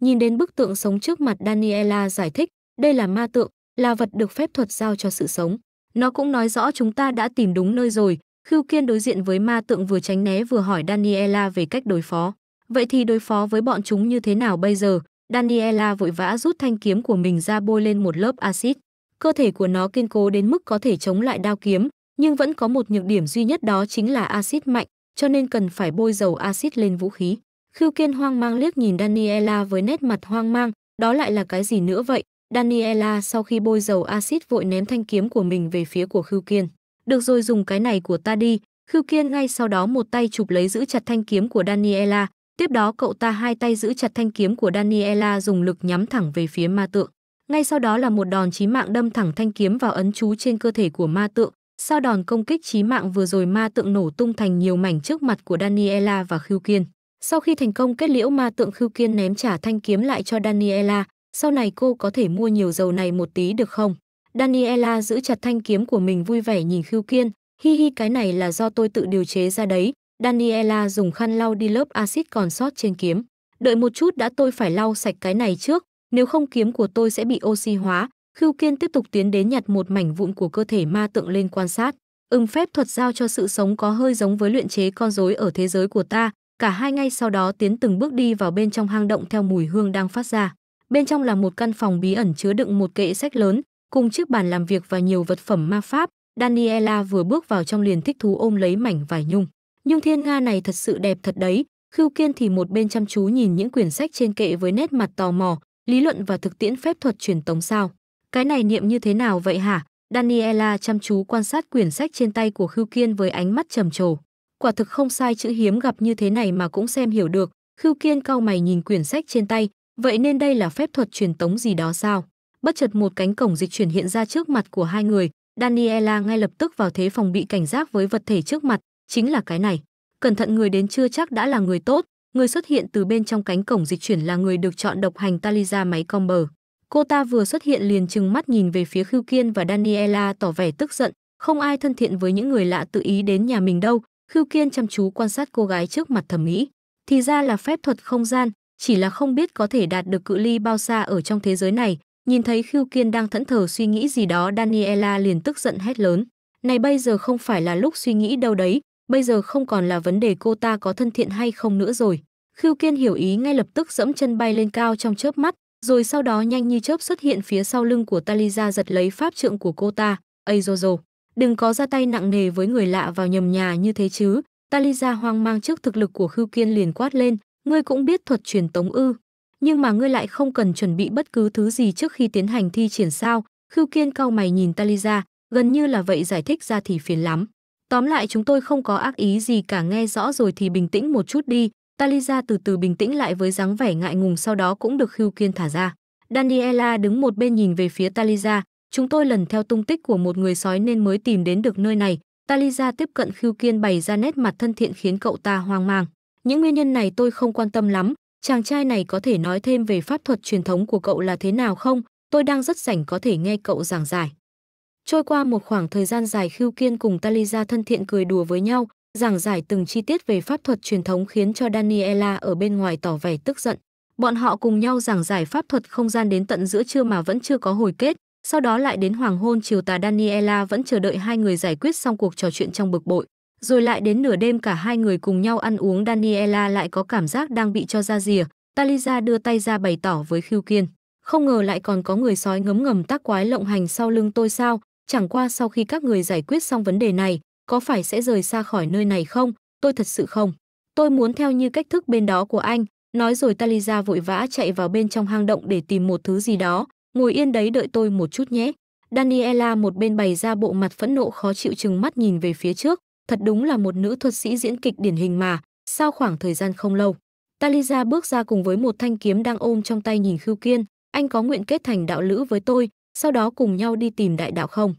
Nhìn đến bức tượng sống trước mặt Daniela giải thích, đây là ma tượng, là vật được phép thuật giao cho sự sống. Nó cũng nói rõ chúng ta đã tìm đúng nơi rồi. Khưu Kiên đối diện với ma tượng vừa tránh né vừa hỏi Daniela về cách đối phó. Vậy thì đối phó với bọn chúng như thế nào bây giờ? Daniela vội vã rút thanh kiếm của mình ra bôi lên một lớp axit. Cơ thể của nó kiên cố đến mức có thể chống lại đao kiếm, nhưng vẫn có một nhược điểm duy nhất đó chính là axit mạnh, cho nên cần phải bôi dầu axit lên vũ khí. Khưu Kiên hoang mang liếc nhìn Daniela với nét mặt hoang mang, đó lại là cái gì nữa vậy? Daniela sau khi bôi dầu axit vội ném thanh kiếm của mình về phía của Khưu Kiên. Được rồi dùng cái này của ta đi. Khưu Kiên ngay sau đó một tay chụp lấy giữ chặt thanh kiếm của Daniela. Tiếp đó cậu ta hai tay giữ chặt thanh kiếm của Daniela dùng lực nhắm thẳng về phía ma tượng. Ngay sau đó là một đòn chí mạng đâm thẳng thanh kiếm vào ấn chú trên cơ thể của ma tượng. Sau đòn công kích chí mạng vừa rồi ma tượng nổ tung thành nhiều mảnh trước mặt của Daniela và Khưu Kiên. Sau khi thành công kết liễu ma tượng Khưu Kiên ném trả thanh kiếm lại cho Daniela, sau này cô có thể mua nhiều dầu này một tí được không? Daniela giữ chặt thanh kiếm của mình vui vẻ nhìn Khưu Kiên, hi hi cái này là do tôi tự điều chế ra đấy. Daniela dùng khăn lau đi lớp axit còn sót trên kiếm. Đợi một chút đã tôi phải lau sạch cái này trước, nếu không kiếm của tôi sẽ bị oxy hóa. Khưu Kiên tiếp tục tiến đến nhặt một mảnh vụn của cơ thể ma tượng lên quan sát. Ưng phép thuật giao cho sự sống có hơi giống với luyện chế con rối ở thế giới của ta. Cả hai ngay sau đó tiến từng bước đi vào bên trong hang động theo mùi hương đang phát ra. Bên trong là một căn phòng bí ẩn chứa đựng một kệ sách lớn, cùng chiếc bàn làm việc và nhiều vật phẩm ma pháp. Daniela vừa bước vào trong liền thích thú ôm lấy mảnh vải nhung. Nhung thiên nga này thật sự đẹp thật đấy. Khưu Kiên thì một bên chăm chú nhìn những quyển sách trên kệ với nét mặt tò mò, lý luận và thực tiễn phép thuật truyền tống sao. Cái này niệm như thế nào vậy hả? Daniela chăm chú quan sát quyển sách trên tay của Khưu Kiên với ánh mắt trầm trồ. Quả thực không sai chữ hiếm gặp như thế này mà cũng xem hiểu được. Khưu Kiên cau mày nhìn quyển sách trên tay, Vậy nên đây là phép thuật truyền tống gì đó sao? Bất chợt một cánh cổng dịch chuyển hiện ra trước mặt của hai người, Daniela ngay lập tức vào thế phòng bị cảnh giác với vật thể trước mặt, chính là cái này. Cẩn thận người đến chưa chắc đã là người tốt, người xuất hiện từ bên trong cánh cổng dịch chuyển là người được chọn độc hành Taliza máy comber. Cô ta vừa xuất hiện liền trừng mắt nhìn về phía Khưu Kiên và Daniela tỏ vẻ tức giận, không ai thân thiện với những người lạ tự ý đến nhà mình đâu. Khưu Kiên chăm chú quan sát cô gái trước mặt thẩm mỹ. Thì ra là phép thuật không gian, chỉ là không biết có thể đạt được cự ly bao xa ở trong thế giới này. Nhìn thấy Khiêu Kiên đang thẫn thờ suy nghĩ gì đó Daniela liền tức giận hét lớn. Này bây giờ không phải là lúc suy nghĩ đâu đấy, bây giờ không còn là vấn đề cô ta có thân thiện hay không nữa rồi. Khiêu Kiên hiểu ý ngay lập tức dẫm chân bay lên cao trong chớp mắt, rồi sau đó nhanh như chớp xuất hiện phía sau lưng của Taliza giật lấy pháp trượng của cô ta. Ây dô dô, đừng có ra tay nặng nề với người lạ vào nhầm nhà như thế chứ. Taliza hoang mang trước thực lực của Khưu Kiên liền quát lên, ngươi cũng biết thuật truyền tống ư. Nhưng mà ngươi lại không cần chuẩn bị bất cứ thứ gì trước khi tiến hành thi triển sao. Khưu Kiên cau mày nhìn Taliza, gần như là vậy giải thích ra thì phiền lắm. Tóm lại chúng tôi không có ác ý gì cả nghe rõ rồi thì bình tĩnh một chút đi. Taliza từ từ bình tĩnh lại với dáng vẻ ngại ngùng sau đó cũng được Khưu Kiên thả ra. Daniela đứng một bên nhìn về phía Taliza, chúng tôi lần theo tung tích của một người sói nên mới tìm đến được nơi này. Taliza tiếp cận Khưu Kiên bày ra nét mặt thân thiện khiến cậu ta hoang mang. Những nguyên nhân này tôi không quan tâm lắm, chàng trai này có thể nói thêm về pháp thuật truyền thống của cậu là thế nào không? Tôi đang rất rảnh có thể nghe cậu giảng giải. Trôi qua một khoảng thời gian dài Khưu Kiên cùng Taliza thân thiện cười đùa với nhau, giảng giải từng chi tiết về pháp thuật truyền thống khiến cho Daniela ở bên ngoài tỏ vẻ tức giận. Bọn họ cùng nhau giảng giải pháp thuật không gian đến tận giữa trưa mà vẫn chưa có hồi kết, sau đó lại đến hoàng hôn chiều tà Daniela vẫn chờ đợi hai người giải quyết xong cuộc trò chuyện trong bực bội. Rồi lại đến nửa đêm cả hai người cùng nhau ăn uống Daniela lại có cảm giác đang bị cho ra rìa. Taliza đưa tay ra bày tỏ với Khiêu Kiên. Không ngờ lại còn có người sói ngấm ngầm tác quái lộng hành sau lưng tôi sao, chẳng qua sau khi các người giải quyết xong vấn đề này, có phải sẽ rời xa khỏi nơi này không? Tôi thật sự không. Tôi muốn theo như cách thức bên đó của anh, nói rồi Taliza vội vã chạy vào bên trong hang động để tìm một thứ gì đó, ngồi yên đấy đợi tôi một chút nhé. Daniela một bên bày ra bộ mặt phẫn nộ khó chịu chừng mắt nhìn về phía trước, thật đúng là một nữ thuật sĩ diễn kịch điển hình mà, sau khoảng thời gian không lâu, Taliza bước ra cùng với một thanh kiếm đang ôm trong tay nhìn Khưu Kiên, anh có nguyện kết thành đạo lữ với tôi, sau đó cùng nhau đi tìm đại đạo không?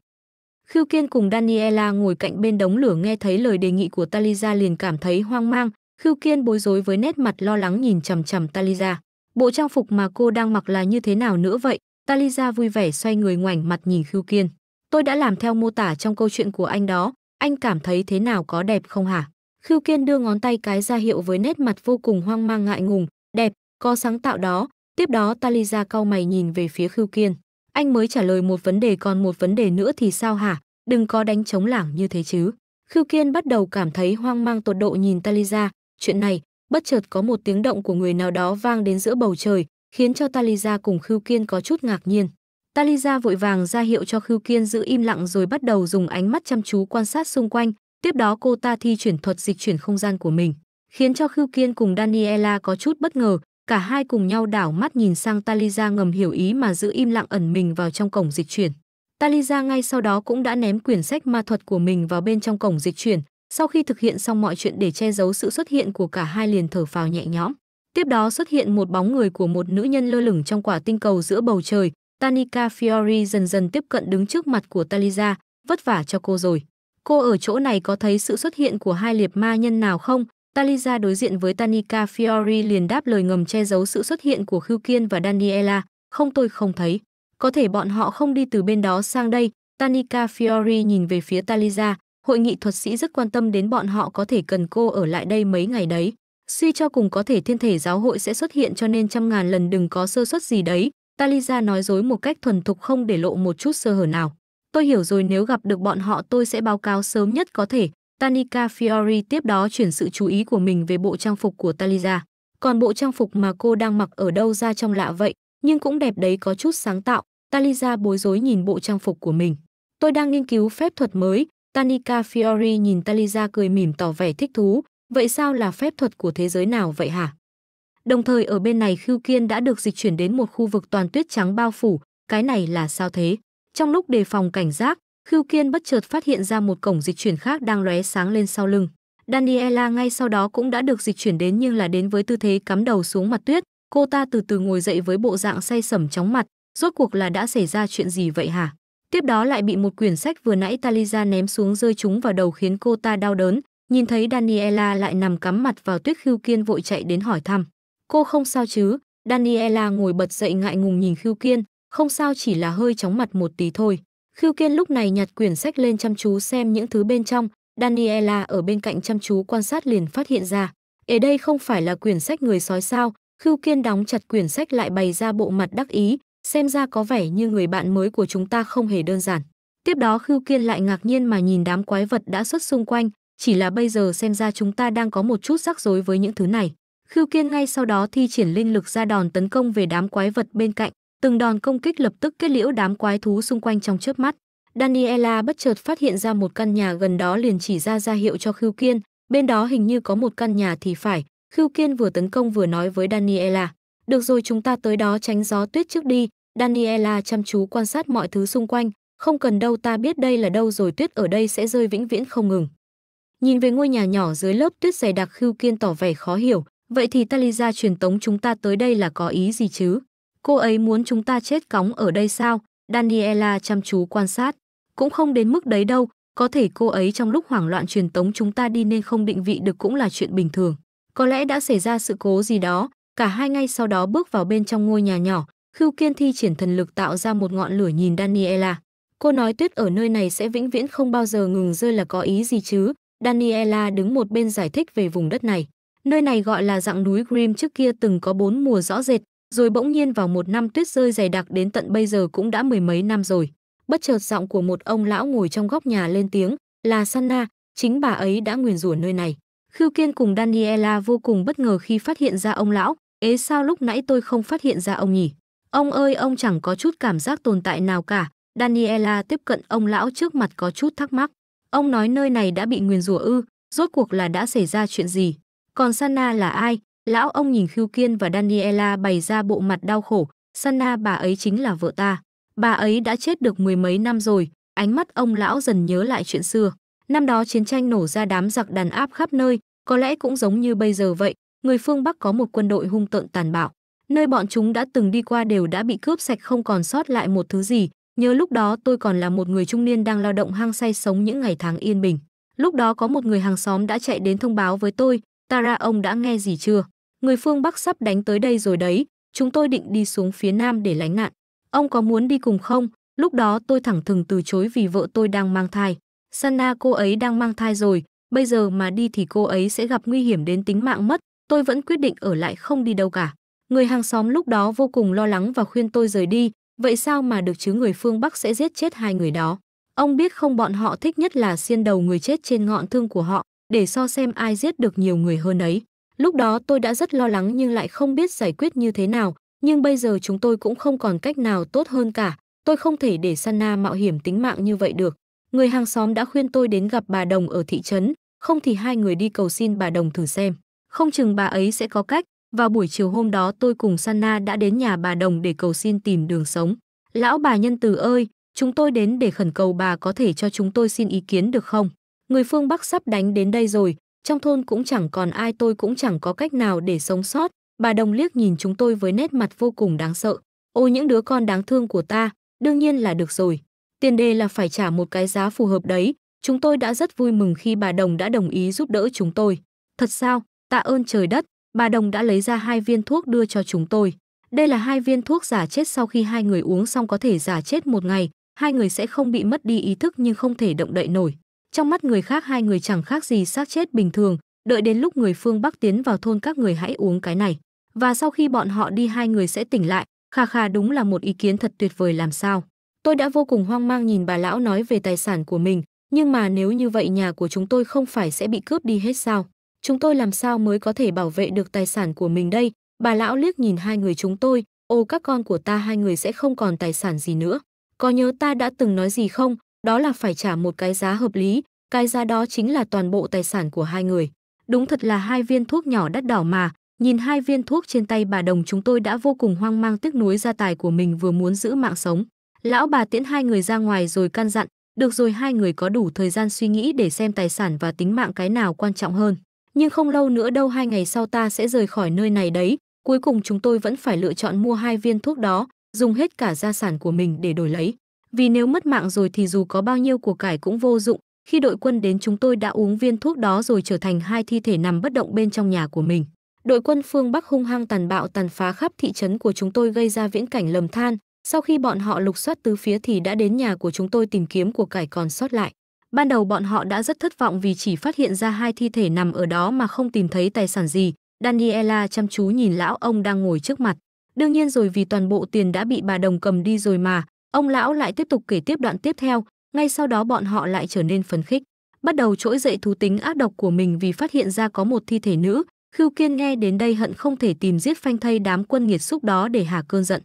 Khưu Kiên cùng Daniela ngồi cạnh bên đống lửa nghe thấy lời đề nghị của Taliza liền cảm thấy hoang mang, Khưu Kiên bối rối với nét mặt lo lắng nhìn chằm chằm Taliza. Bộ trang phục mà cô đang mặc là như thế nào nữa vậy? Taliza vui vẻ xoay người ngoảnh mặt nhìn Khưu Kiên. Tôi đã làm theo mô tả trong câu chuyện của anh đó, anh cảm thấy thế nào có đẹp không hả? Khưu Kiên đưa ngón tay cái ra hiệu với nét mặt vô cùng hoang mang ngại ngùng, đẹp, có sáng tạo đó. Tiếp đó Taliza cau mày nhìn về phía Khưu Kiên. Anh mới trả lời một vấn đề còn một vấn đề nữa thì sao hả? Đừng có đánh chống lảng như thế chứ. Khưu Kiên bắt đầu cảm thấy hoang mang tột độ nhìn Taliza. Chuyện này, bất chợt có một tiếng động của người nào đó vang đến giữa bầu trời, khiến cho Taliza cùng Khưu Kiên có chút ngạc nhiên. Talisa vội vàng ra hiệu cho Khưu Kiên giữ im lặng rồi bắt đầu dùng ánh mắt chăm chú quan sát xung quanh, tiếp đó cô ta thi chuyển thuật dịch chuyển không gian của mình, khiến cho Khưu Kiên cùng Daniela có chút bất ngờ, cả hai cùng nhau đảo mắt nhìn sang Talisa ngầm hiểu ý mà giữ im lặng ẩn mình vào trong cổng dịch chuyển. Talisa ngay sau đó cũng đã ném quyển sách ma thuật của mình vào bên trong cổng dịch chuyển, sau khi thực hiện xong mọi chuyện để che giấu sự xuất hiện của cả hai liền thở phào nhẹ nhõm. Tiếp đó xuất hiện một bóng người của một nữ nhân lơ lửng trong quả tinh cầu giữa bầu trời, Tanika Fiori dần dần tiếp cận đứng trước mặt của Talisa, vất vả cho cô rồi. Cô ở chỗ này có thấy sự xuất hiện của hai liệp ma nhân nào không? Talisa đối diện với Tanika Fiori liền đáp lời ngầm che giấu sự xuất hiện của Khưu Kiên và Daniela, không tôi không thấy. Có thể bọn họ không đi từ bên đó sang đây, Tanika Fiori nhìn về phía Talisa, hội nghị thuật sĩ rất quan tâm đến bọn họ có thể cần cô ở lại đây mấy ngày đấy. Suy cho cùng có thể thiên thể giáo hội sẽ xuất hiện cho nên trăm ngàn lần đừng có sơ suất gì đấy, Talisa nói dối một cách thuần thục không để lộ một chút sơ hở nào. Tôi hiểu rồi nếu gặp được bọn họ tôi sẽ báo cáo sớm nhất có thể. Tanika Fiori tiếp đó chuyển sự chú ý của mình về bộ trang phục của Talisa. Còn bộ trang phục mà cô đang mặc ở đâu ra trong lạ vậy, nhưng cũng đẹp đấy có chút sáng tạo. Talisa bối rối nhìn bộ trang phục của mình. Tôi đang nghiên cứu phép thuật mới. Tanika Fiori nhìn Talisa cười mỉm tỏ vẻ thích thú. Vậy sao là phép thuật của thế giới nào vậy hả? Đồng thời ở bên này Khưu Kiên đã được dịch chuyển đến một khu vực toàn tuyết trắng bao phủ, cái này là sao thế? Trong lúc đề phòng cảnh giác, Khưu Kiên bất chợt phát hiện ra một cổng dịch chuyển khác đang lóe sáng lên sau lưng. Daniela ngay sau đó cũng đã được dịch chuyển đến nhưng là đến với tư thế cắm đầu xuống mặt tuyết, cô ta từ từ ngồi dậy với bộ dạng say sẩm chóng mặt, rốt cuộc là đã xảy ra chuyện gì vậy hả? Tiếp đó lại bị một quyển sách vừa nãy Taliza ném xuống rơi trúng vào đầu khiến cô ta đau đớn, nhìn thấy Daniela lại nằm cắm mặt vào tuyết Khưu Kiên vội chạy đến hỏi thăm. Cô không sao chứ? Daniela ngồi bật dậy ngại ngùng nhìn Khiêu Kiên, không sao chỉ là hơi chóng mặt một tí thôi. Khiêu Kiên lúc này nhặt quyển sách lên chăm chú xem những thứ bên trong, Daniela ở bên cạnh chăm chú quan sát liền phát hiện ra. Ở đây không phải là quyển sách người sói sao, Khưu Kiên đóng chặt quyển sách lại bày ra bộ mặt đắc ý, xem ra có vẻ như người bạn mới của chúng ta không hề đơn giản. Tiếp đó Khưu Kiên lại ngạc nhiên mà nhìn đám quái vật đã xuất xung quanh, chỉ là bây giờ xem ra chúng ta đang có một chút rắc rối với những thứ này. Khưu Kiên ngay sau đó thi triển linh lực ra đòn tấn công về đám quái vật bên cạnh, từng đòn công kích lập tức kết liễu đám quái thú xung quanh trong chớp mắt. Daniela bất chợt phát hiện ra một căn nhà gần đó liền chỉ ra ra hiệu cho Khưu Kiên, bên đó hình như có một căn nhà thì phải. Khưu Kiên vừa tấn công vừa nói với Daniela, "Được rồi, chúng ta tới đó tránh gió tuyết trước đi." Daniela chăm chú quan sát mọi thứ xung quanh, "Không cần đâu, ta biết đây là đâu rồi, tuyết ở đây sẽ rơi vĩnh viễn không ngừng." Nhìn về ngôi nhà nhỏ dưới lớp tuyết dày đặc Khưu Kiên tỏ vẻ khó hiểu, Vậy thì Talisa truyền tống chúng ta tới đây là có ý gì chứ? Cô ấy muốn chúng ta chết cóng ở đây sao? Daniela chăm chú quan sát. Cũng không đến mức đấy đâu, có thể cô ấy trong lúc hoảng loạn truyền tống chúng ta đi nên không định vị được cũng là chuyện bình thường. Có lẽ đã xảy ra sự cố gì đó, cả hai ngay sau đó bước vào bên trong ngôi nhà nhỏ, Khưu Kiên thi triển thần lực tạo ra một ngọn lửa nhìn Daniela. Cô nói tuyết ở nơi này sẽ vĩnh viễn không bao giờ ngừng rơi là có ý gì chứ? Daniela đứng một bên giải thích về vùng đất này. Nơi này gọi là dạng núi Grim trước kia từng có bốn mùa rõ rệt, rồi bỗng nhiên vào một năm tuyết rơi dày đặc đến tận bây giờ cũng đã mười mấy năm rồi. Bất chợt giọng của một ông lão ngồi trong góc nhà lên tiếng, là Sanna, chính bà ấy đã nguyền rủa nơi này. Khưu Kiên cùng Daniela vô cùng bất ngờ khi phát hiện ra ông lão, ế sao lúc nãy tôi không phát hiện ra ông nhỉ? Ông ơi, ông chẳng có chút cảm giác tồn tại nào cả. Daniela tiếp cận ông lão trước mặt có chút thắc mắc. Ông nói nơi này đã bị nguyền rủa ư, rốt cuộc là đã xảy ra chuyện gì? Còn Sana là ai? Lão ông nhìn Khiêu Kiên và Daniela bày ra bộ mặt đau khổ. Sana bà ấy chính là vợ ta. Bà ấy đã chết được mười mấy năm rồi. Ánh mắt ông lão dần nhớ lại chuyện xưa. Năm đó chiến tranh nổ ra đám giặc đàn áp khắp nơi. Có lẽ cũng giống như bây giờ vậy. Người phương Bắc có một quân đội hung tợn tàn bạo. Nơi bọn chúng đã từng đi qua đều đã bị cướp sạch không còn sót lại một thứ gì. Nhớ lúc đó tôi còn là một người trung niên đang lao động hăng say sống những ngày tháng yên bình. Lúc đó có một người hàng xóm đã chạy đến thông báo với tôi, Tara, ông đã nghe gì chưa? Người phương Bắc sắp đánh tới đây rồi đấy, chúng tôi định đi xuống phía Nam để lánh nạn. Ông có muốn đi cùng không? Lúc đó tôi thẳng thừng từ chối vì vợ tôi đang mang thai. Sanna cô ấy đang mang thai rồi, bây giờ mà đi thì cô ấy sẽ gặp nguy hiểm đến tính mạng mất, tôi vẫn quyết định ở lại không đi đâu cả. Người hàng xóm lúc đó vô cùng lo lắng và khuyên tôi rời đi, vậy sao mà được chứ người phương Bắc sẽ giết chết hai người đó. Ông biết không bọn họ thích nhất là xiên đầu người chết trên ngọn thương của họ, để so xem ai giết được nhiều người hơn ấy. Lúc đó tôi đã rất lo lắng nhưng lại không biết giải quyết như thế nào, nhưng bây giờ chúng tôi cũng không còn cách nào tốt hơn cả. Tôi không thể để Sanna mạo hiểm tính mạng như vậy được. Người hàng xóm đã khuyên tôi đến gặp bà Đồng ở thị trấn, không thì hai người đi cầu xin bà Đồng thử xem. Không chừng bà ấy sẽ có cách. Vào buổi chiều hôm đó tôi cùng Sanna đã đến nhà bà Đồng để cầu xin tìm đường sống. Lão bà nhân từ ơi, chúng tôi đến để khẩn cầu bà có thể cho chúng tôi xin ý kiến được không? Người phương Bắc sắp đánh đến đây rồi, trong thôn cũng chẳng còn ai tôi cũng chẳng có cách nào để sống sót. Bà Đồng liếc nhìn chúng tôi với nét mặt vô cùng đáng sợ. Ôi những đứa con đáng thương của ta, đương nhiên là được rồi. Tiền đề là phải trả một cái giá phù hợp đấy. Chúng tôi đã rất vui mừng khi bà Đồng đã đồng ý giúp đỡ chúng tôi. Thật sao, tạ ơn trời đất, bà Đồng đã lấy ra hai viên thuốc đưa cho chúng tôi. Đây là hai viên thuốc giả chết sau khi hai người uống xong có thể giả chết một ngày, hai người sẽ không bị mất đi ý thức nhưng không thể động đậy nổi. Trong mắt người khác hai người chẳng khác gì xác chết bình thường, đợi đến lúc người phương Bắc tiến vào thôn các người hãy uống cái này. Và sau khi bọn họ đi hai người sẽ tỉnh lại, khà khà đúng là một ý kiến thật tuyệt vời làm sao. Tôi đã vô cùng hoang mang nhìn bà lão nói về tài sản của mình, nhưng mà nếu như vậy nhà của chúng tôi không phải sẽ bị cướp đi hết sao? Chúng tôi làm sao mới có thể bảo vệ được tài sản của mình đây? Bà lão liếc nhìn hai người chúng tôi, ô các con của ta hai người sẽ không còn tài sản gì nữa. Có nhớ ta đã từng nói gì không? đó là phải trả một cái giá hợp lý, cái giá đó chính là toàn bộ tài sản của hai người. Đúng thật là hai viên thuốc nhỏ đắt đỏ mà, nhìn hai viên thuốc trên tay bà đồng chúng tôi đã vô cùng hoang mang tiếc nuối gia tài của mình vừa muốn giữ mạng sống. Lão bà tiễn hai người ra ngoài rồi căn dặn, được rồi hai người có đủ thời gian suy nghĩ để xem tài sản và tính mạng cái nào quan trọng hơn. Nhưng không lâu nữa đâu hai ngày sau ta sẽ rời khỏi nơi này đấy, cuối cùng chúng tôi vẫn phải lựa chọn mua hai viên thuốc đó, dùng hết cả gia sản của mình để đổi lấy vì nếu mất mạng rồi thì dù có bao nhiêu của cải cũng vô dụng. Khi đội quân đến chúng tôi đã uống viên thuốc đó rồi trở thành hai thi thể nằm bất động bên trong nhà của mình. Đội quân phương Bắc hung hăng tàn bạo tàn phá khắp thị trấn của chúng tôi gây ra viễn cảnh lầm than. Sau khi bọn họ lục soát tứ phía thì đã đến nhà của chúng tôi tìm kiếm của cải còn sót lại. Ban đầu bọn họ đã rất thất vọng vì chỉ phát hiện ra hai thi thể nằm ở đó mà không tìm thấy tài sản gì. Daniela chăm chú nhìn lão ông đang ngồi trước mặt. Đương nhiên rồi vì toàn bộ tiền đã bị bà đồng cầm đi rồi mà, Ông lão lại tiếp tục kể tiếp đoạn tiếp theo, ngay sau đó bọn họ lại trở nên phấn khích, bắt đầu trỗi dậy thú tính ác độc của mình vì phát hiện ra có một thi thể nữ. Khưu Kiên nghe đến đây hận không thể tìm giết phanh thay đám quân nghiệt xúc đó để hà cơn giận.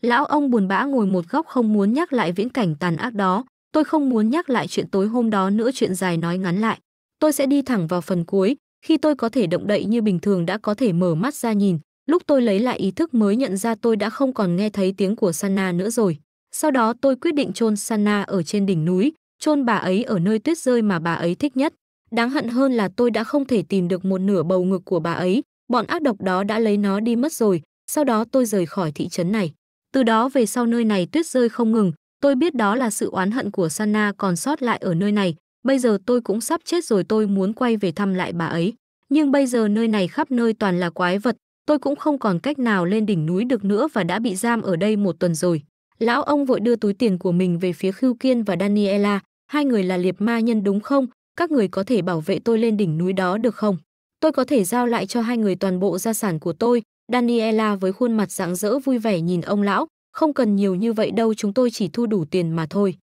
Lão ông buồn bã ngồi một góc không muốn nhắc lại viễn cảnh tàn ác đó, tôi không muốn nhắc lại chuyện tối hôm đó nữa chuyện dài nói ngắn lại. Tôi sẽ đi thẳng vào phần cuối, khi tôi có thể động đậy như bình thường đã có thể mở mắt ra nhìn, lúc tôi lấy lại ý thức mới nhận ra tôi đã không còn nghe thấy tiếng của Sanna nữa rồi. Sau đó tôi quyết định chôn Sana ở trên đỉnh núi, chôn bà ấy ở nơi tuyết rơi mà bà ấy thích nhất. Đáng hận hơn là tôi đã không thể tìm được một nửa bầu ngực của bà ấy, bọn ác độc đó đã lấy nó đi mất rồi, sau đó tôi rời khỏi thị trấn này. Từ đó về sau nơi này tuyết rơi không ngừng, tôi biết đó là sự oán hận của Sana còn sót lại ở nơi này, bây giờ tôi cũng sắp chết rồi tôi muốn quay về thăm lại bà ấy. Nhưng bây giờ nơi này khắp nơi toàn là quái vật, tôi cũng không còn cách nào lên đỉnh núi được nữa và đã bị giam ở đây một tuần rồi. Lão ông vội đưa túi tiền của mình về phía Khưu Kiên và Daniela, hai người là liệp ma nhân đúng không? Các người có thể bảo vệ tôi lên đỉnh núi đó được không? Tôi có thể giao lại cho hai người toàn bộ gia sản của tôi. Daniela với khuôn mặt rạng rỡ vui vẻ nhìn ông lão, không cần nhiều như vậy đâu chúng tôi chỉ thu đủ tiền mà thôi.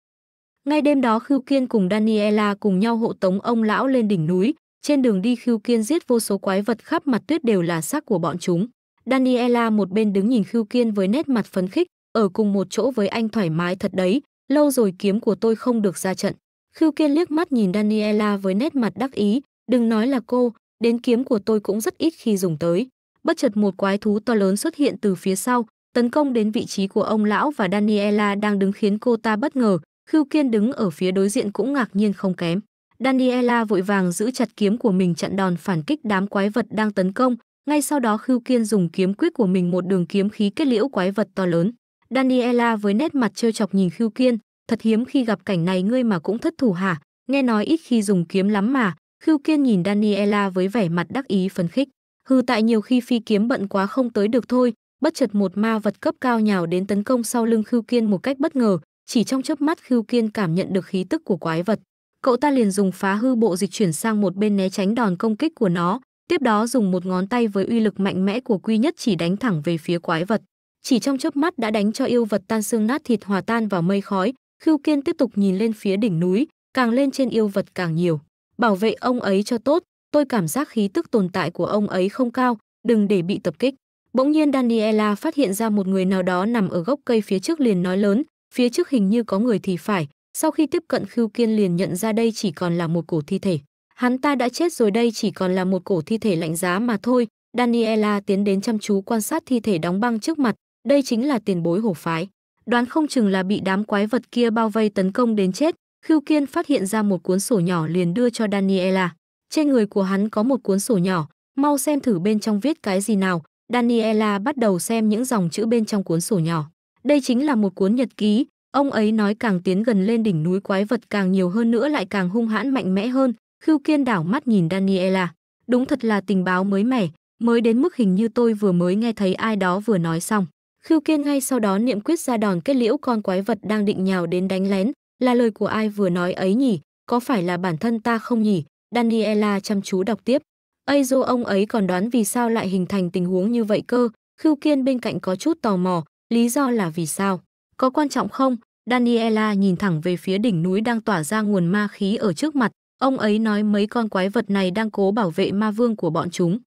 Ngay đêm đó Khưu Kiên cùng Daniela cùng nhau hộ tống ông lão lên đỉnh núi, trên đường đi Khưu Kiên giết vô số quái vật khắp mặt tuyết đều là xác của bọn chúng. Daniela một bên đứng nhìn Khưu Kiên với nét mặt phấn khích, ở cùng một chỗ với anh thoải mái thật đấy, lâu rồi kiếm của tôi không được ra trận. Khưu Kiên liếc mắt nhìn Daniela với nét mặt đắc ý, đừng nói là cô, đến kiếm của tôi cũng rất ít khi dùng tới. Bất chợt một quái thú to lớn xuất hiện từ phía sau, tấn công đến vị trí của ông lão và Daniela đang đứng khiến cô ta bất ngờ, Khưu Kiên đứng ở phía đối diện cũng ngạc nhiên không kém. Daniela vội vàng giữ chặt kiếm của mình chặn đòn phản kích đám quái vật đang tấn công, ngay sau đó Khưu Kiên dùng kiếm quyết của mình một đường kiếm khí kết liễu quái vật to lớn. Daniela với nét mặt trêu chọc nhìn Khưu Kiên, thật hiếm khi gặp cảnh này ngươi mà cũng thất thủ hả, nghe nói ít khi dùng kiếm lắm mà. Khưu Kiên nhìn Daniela với vẻ mặt đắc ý phấn khích. Hư tại nhiều khi phi kiếm bận quá không tới được thôi, bất chợt một ma vật cấp cao nhào đến tấn công sau lưng Khưu Kiên một cách bất ngờ, chỉ trong chớp mắt Khưu Kiên cảm nhận được khí tức của quái vật. Cậu ta liền dùng phá hư bộ dịch chuyển sang một bên né tránh đòn công kích của nó, tiếp đó dùng một ngón tay với uy lực mạnh mẽ của quy nhất chỉ đánh thẳng về phía quái vật. Chỉ trong chớp mắt đã đánh cho yêu vật tan xương nát thịt hòa tan vào mây khói, Khưu Kiên tiếp tục nhìn lên phía đỉnh núi, càng lên trên yêu vật càng nhiều. Bảo vệ ông ấy cho tốt, tôi cảm giác khí tức tồn tại của ông ấy không cao, đừng để bị tập kích. Bỗng nhiên Daniela phát hiện ra một người nào đó nằm ở gốc cây phía trước liền nói lớn, phía trước hình như có người thì phải. Sau khi tiếp cận Khưu Kiên liền nhận ra đây chỉ còn là một cổ thi thể. Hắn ta đã chết rồi đây chỉ còn là một cổ thi thể lạnh giá mà thôi. Daniela tiến đến chăm chú quan sát thi thể đóng băng trước mặt, đây chính là tiền bối hổ phái. Đoán không chừng là bị đám quái vật kia bao vây tấn công đến chết, Khưu Kiên phát hiện ra một cuốn sổ nhỏ liền đưa cho Daniela. Trên người của hắn có một cuốn sổ nhỏ, mau xem thử bên trong viết cái gì nào. Daniela bắt đầu xem những dòng chữ bên trong cuốn sổ nhỏ. Đây chính là một cuốn nhật ký, ông ấy nói càng tiến gần lên đỉnh núi quái vật càng nhiều hơn nữa lại càng hung hãn mạnh mẽ hơn. Khưu Kiên đảo mắt nhìn Daniela. Đúng thật là tình báo mới mẻ, mới đến mức hình như tôi vừa mới nghe thấy ai đó vừa nói xong. Khưu Kiên ngay sau đó niệm quyết ra đòn kết liễu con quái vật đang định nhào đến đánh lén, là lời của ai vừa nói ấy nhỉ, có phải là bản thân ta không nhỉ? Daniela chăm chú đọc tiếp. Azo ông ấy còn đoán vì sao lại hình thành tình huống như vậy cơ, Khưu Kiên bên cạnh có chút tò mò, lý do là vì sao? Có quan trọng không? Daniela nhìn thẳng về phía đỉnh núi đang tỏa ra nguồn ma khí ở trước mặt, ông ấy nói mấy con quái vật này đang cố bảo vệ ma vương của bọn chúng.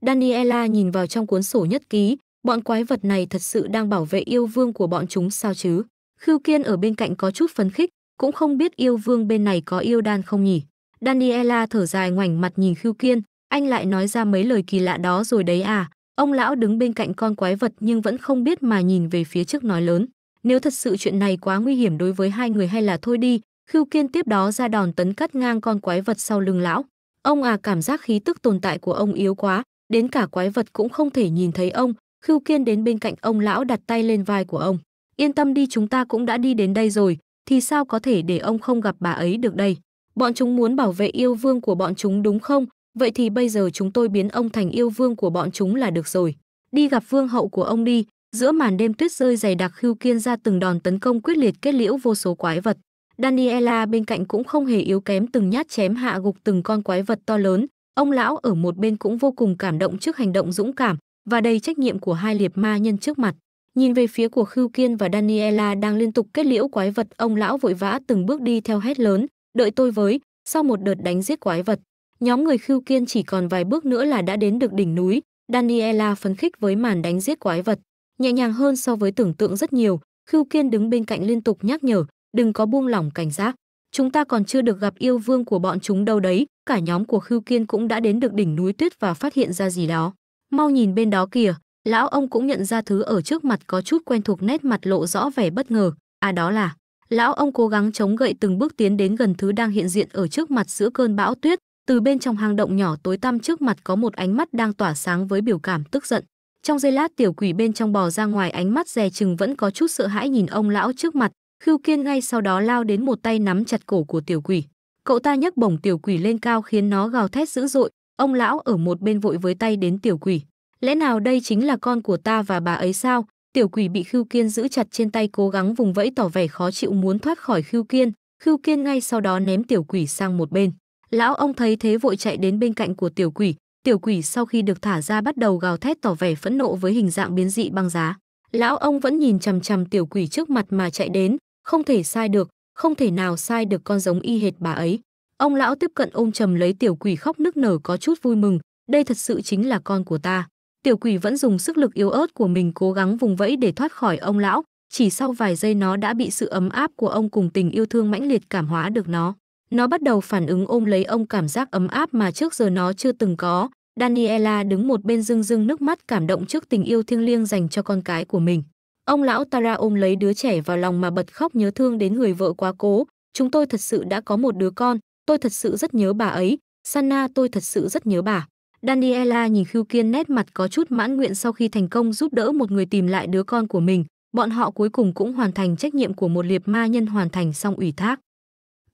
Daniela nhìn vào trong cuốn sổ nhất ký, Bọn quái vật này thật sự đang bảo vệ yêu vương của bọn chúng sao chứ? Khưu Kiên ở bên cạnh có chút phấn khích, cũng không biết yêu vương bên này có yêu đan không nhỉ. Daniela thở dài ngoảnh mặt nhìn Khưu Kiên, anh lại nói ra mấy lời kỳ lạ đó rồi đấy à. Ông lão đứng bên cạnh con quái vật nhưng vẫn không biết mà nhìn về phía trước nói lớn. Nếu thật sự chuyện này quá nguy hiểm đối với hai người hay là thôi đi, Khưu Kiên tiếp đó ra đòn tấn cắt ngang con quái vật sau lưng lão. Ông à cảm giác khí tức tồn tại của ông yếu quá, đến cả quái vật cũng không thể nhìn thấy ông, Khưu Kiên đến bên cạnh ông lão đặt tay lên vai của ông. Yên tâm đi chúng ta cũng đã đi đến đây rồi, thì sao có thể để ông không gặp bà ấy được đây. Bọn chúng muốn bảo vệ yêu vương của bọn chúng đúng không? Vậy thì bây giờ chúng tôi biến ông thành yêu vương của bọn chúng là được rồi. Đi gặp vương hậu của ông đi, giữa màn đêm tuyết rơi dày đặc Khưu Kiên ra từng đòn tấn công quyết liệt kết liễu vô số quái vật. Daniela bên cạnh cũng không hề yếu kém từng nhát chém hạ gục từng con quái vật to lớn, ông lão ở một bên cũng vô cùng cảm động trước hành động dũng cảm, và đầy trách nhiệm của hai liệt ma nhân trước mặt. Nhìn về phía của Khưu Kiên và Daniela đang liên tục kết liễu quái vật, ông lão vội vã từng bước đi theo hét lớn, "Đợi tôi với!" Sau một đợt đánh giết quái vật, nhóm người Khưu Kiên chỉ còn vài bước nữa là đã đến được đỉnh núi. Daniela phấn khích với màn đánh giết quái vật, nhẹ nhàng hơn so với tưởng tượng rất nhiều. Khưu Kiên đứng bên cạnh liên tục nhắc nhở, "Đừng có buông lỏng cảnh giác, chúng ta còn chưa được gặp yêu vương của bọn chúng đâu đấy." Cả nhóm của Khưu Kiên cũng đã đến được đỉnh núi tuyết và phát hiện ra gì đó. Mau nhìn bên đó kìa, lão ông cũng nhận ra thứ ở trước mặt có chút quen thuộc nét mặt lộ rõ vẻ bất ngờ. À đó là, lão ông cố gắng chống gậy từng bước tiến đến gần thứ đang hiện diện ở trước mặt giữa cơn bão tuyết. Từ bên trong hang động nhỏ tối tăm trước mặt có một ánh mắt đang tỏa sáng với biểu cảm tức giận. Trong giây lát tiểu quỷ bên trong bò ra ngoài ánh mắt dè chừng vẫn có chút sợ hãi nhìn ông lão trước mặt. Khưu Kiên ngay sau đó lao đến một tay nắm chặt cổ của tiểu quỷ. Cậu ta nhấc bổng tiểu quỷ lên cao khiến nó gào thét dữ dội, Ông lão ở một bên vội với tay đến tiểu quỷ. Lẽ nào đây chính là con của ta và bà ấy sao? Tiểu quỷ bị Khưu Kiên giữ chặt trên tay cố gắng vùng vẫy tỏ vẻ khó chịu muốn thoát khỏi Khưu Kiên. Khưu Kiên ngay sau đó ném tiểu quỷ sang một bên. Lão ông thấy thế vội chạy đến bên cạnh của tiểu quỷ. Tiểu quỷ sau khi được thả ra bắt đầu gào thét tỏ vẻ phẫn nộ với hình dạng biến dị băng giá. Lão ông vẫn nhìn chằm chằm tiểu quỷ trước mặt mà chạy đến, không thể sai được, không thể nào sai được con giống y hệt bà ấy. Ông lão tiếp cận ôm trầm lấy tiểu quỷ khóc nức nở có chút vui mừng, đây thật sự chính là con của ta. Tiểu quỷ vẫn dùng sức lực yếu ớt của mình cố gắng vùng vẫy để thoát khỏi ông lão, chỉ sau vài giây nó đã bị sự ấm áp của ông cùng tình yêu thương mãnh liệt cảm hóa được nó. Nó bắt đầu phản ứng ôm lấy ông cảm giác ấm áp mà trước giờ nó chưa từng có. Daniela đứng một bên rưng rưng nước mắt cảm động trước tình yêu thiêng liêng dành cho con cái của mình. Ông lão Tara ôm lấy đứa trẻ vào lòng mà bật khóc nhớ thương đến người vợ quá cố. Chúng tôi thật sự đã có một đứa con, tôi thật sự rất nhớ bà ấy, Sanna tôi thật sự rất nhớ bà. Daniela nhìn Khưu Kiên nét mặt có chút mãn nguyện sau khi thành công giúp đỡ một người tìm lại đứa con của mình, bọn họ cuối cùng cũng hoàn thành trách nhiệm của một liệp ma nhân hoàn thành xong ủy thác.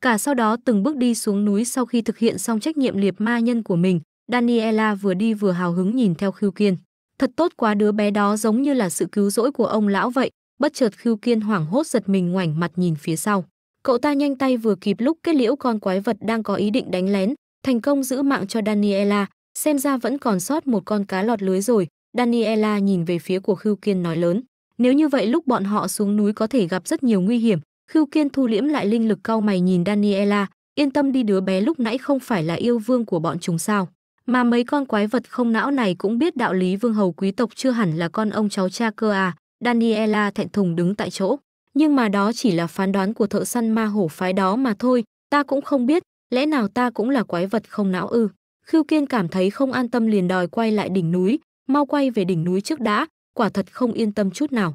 Cả sau đó từng bước đi xuống núi sau khi thực hiện xong trách nhiệm liệp ma nhân của mình, Daniela vừa đi vừa hào hứng nhìn theo Khưu Kiên. Thật tốt quá đứa bé đó giống như là sự cứu rỗi của ông lão vậy, bất chợt Khưu Kiên hoảng hốt giật mình ngoảnh mặt nhìn phía sau. Cậu ta nhanh tay vừa kịp lúc kết liễu con quái vật đang có ý định đánh lén, thành công giữ mạng cho Daniela, xem ra vẫn còn sót một con cá lọt lưới rồi. Daniela nhìn về phía của Khưu Kiên nói lớn, nếu như vậy lúc bọn họ xuống núi có thể gặp rất nhiều nguy hiểm. Khưu Kiên thu liễm lại linh lực cau mày nhìn Daniela, yên tâm đi đứa bé lúc nãy không phải là yêu vương của bọn chúng sao? Mà mấy con quái vật không não này cũng biết đạo lý vương hầu quý tộc chưa hẳn là con ông cháu cha cơ à. Daniela thẹn thùng đứng tại chỗ nhưng mà đó chỉ là phán đoán của thợ săn ma hổ phái đó mà thôi, ta cũng không biết, lẽ nào ta cũng là quái vật không não ư? Khưu Kiên cảm thấy không an tâm liền đòi quay lại đỉnh núi, mau quay về đỉnh núi trước đã, quả thật không yên tâm chút nào.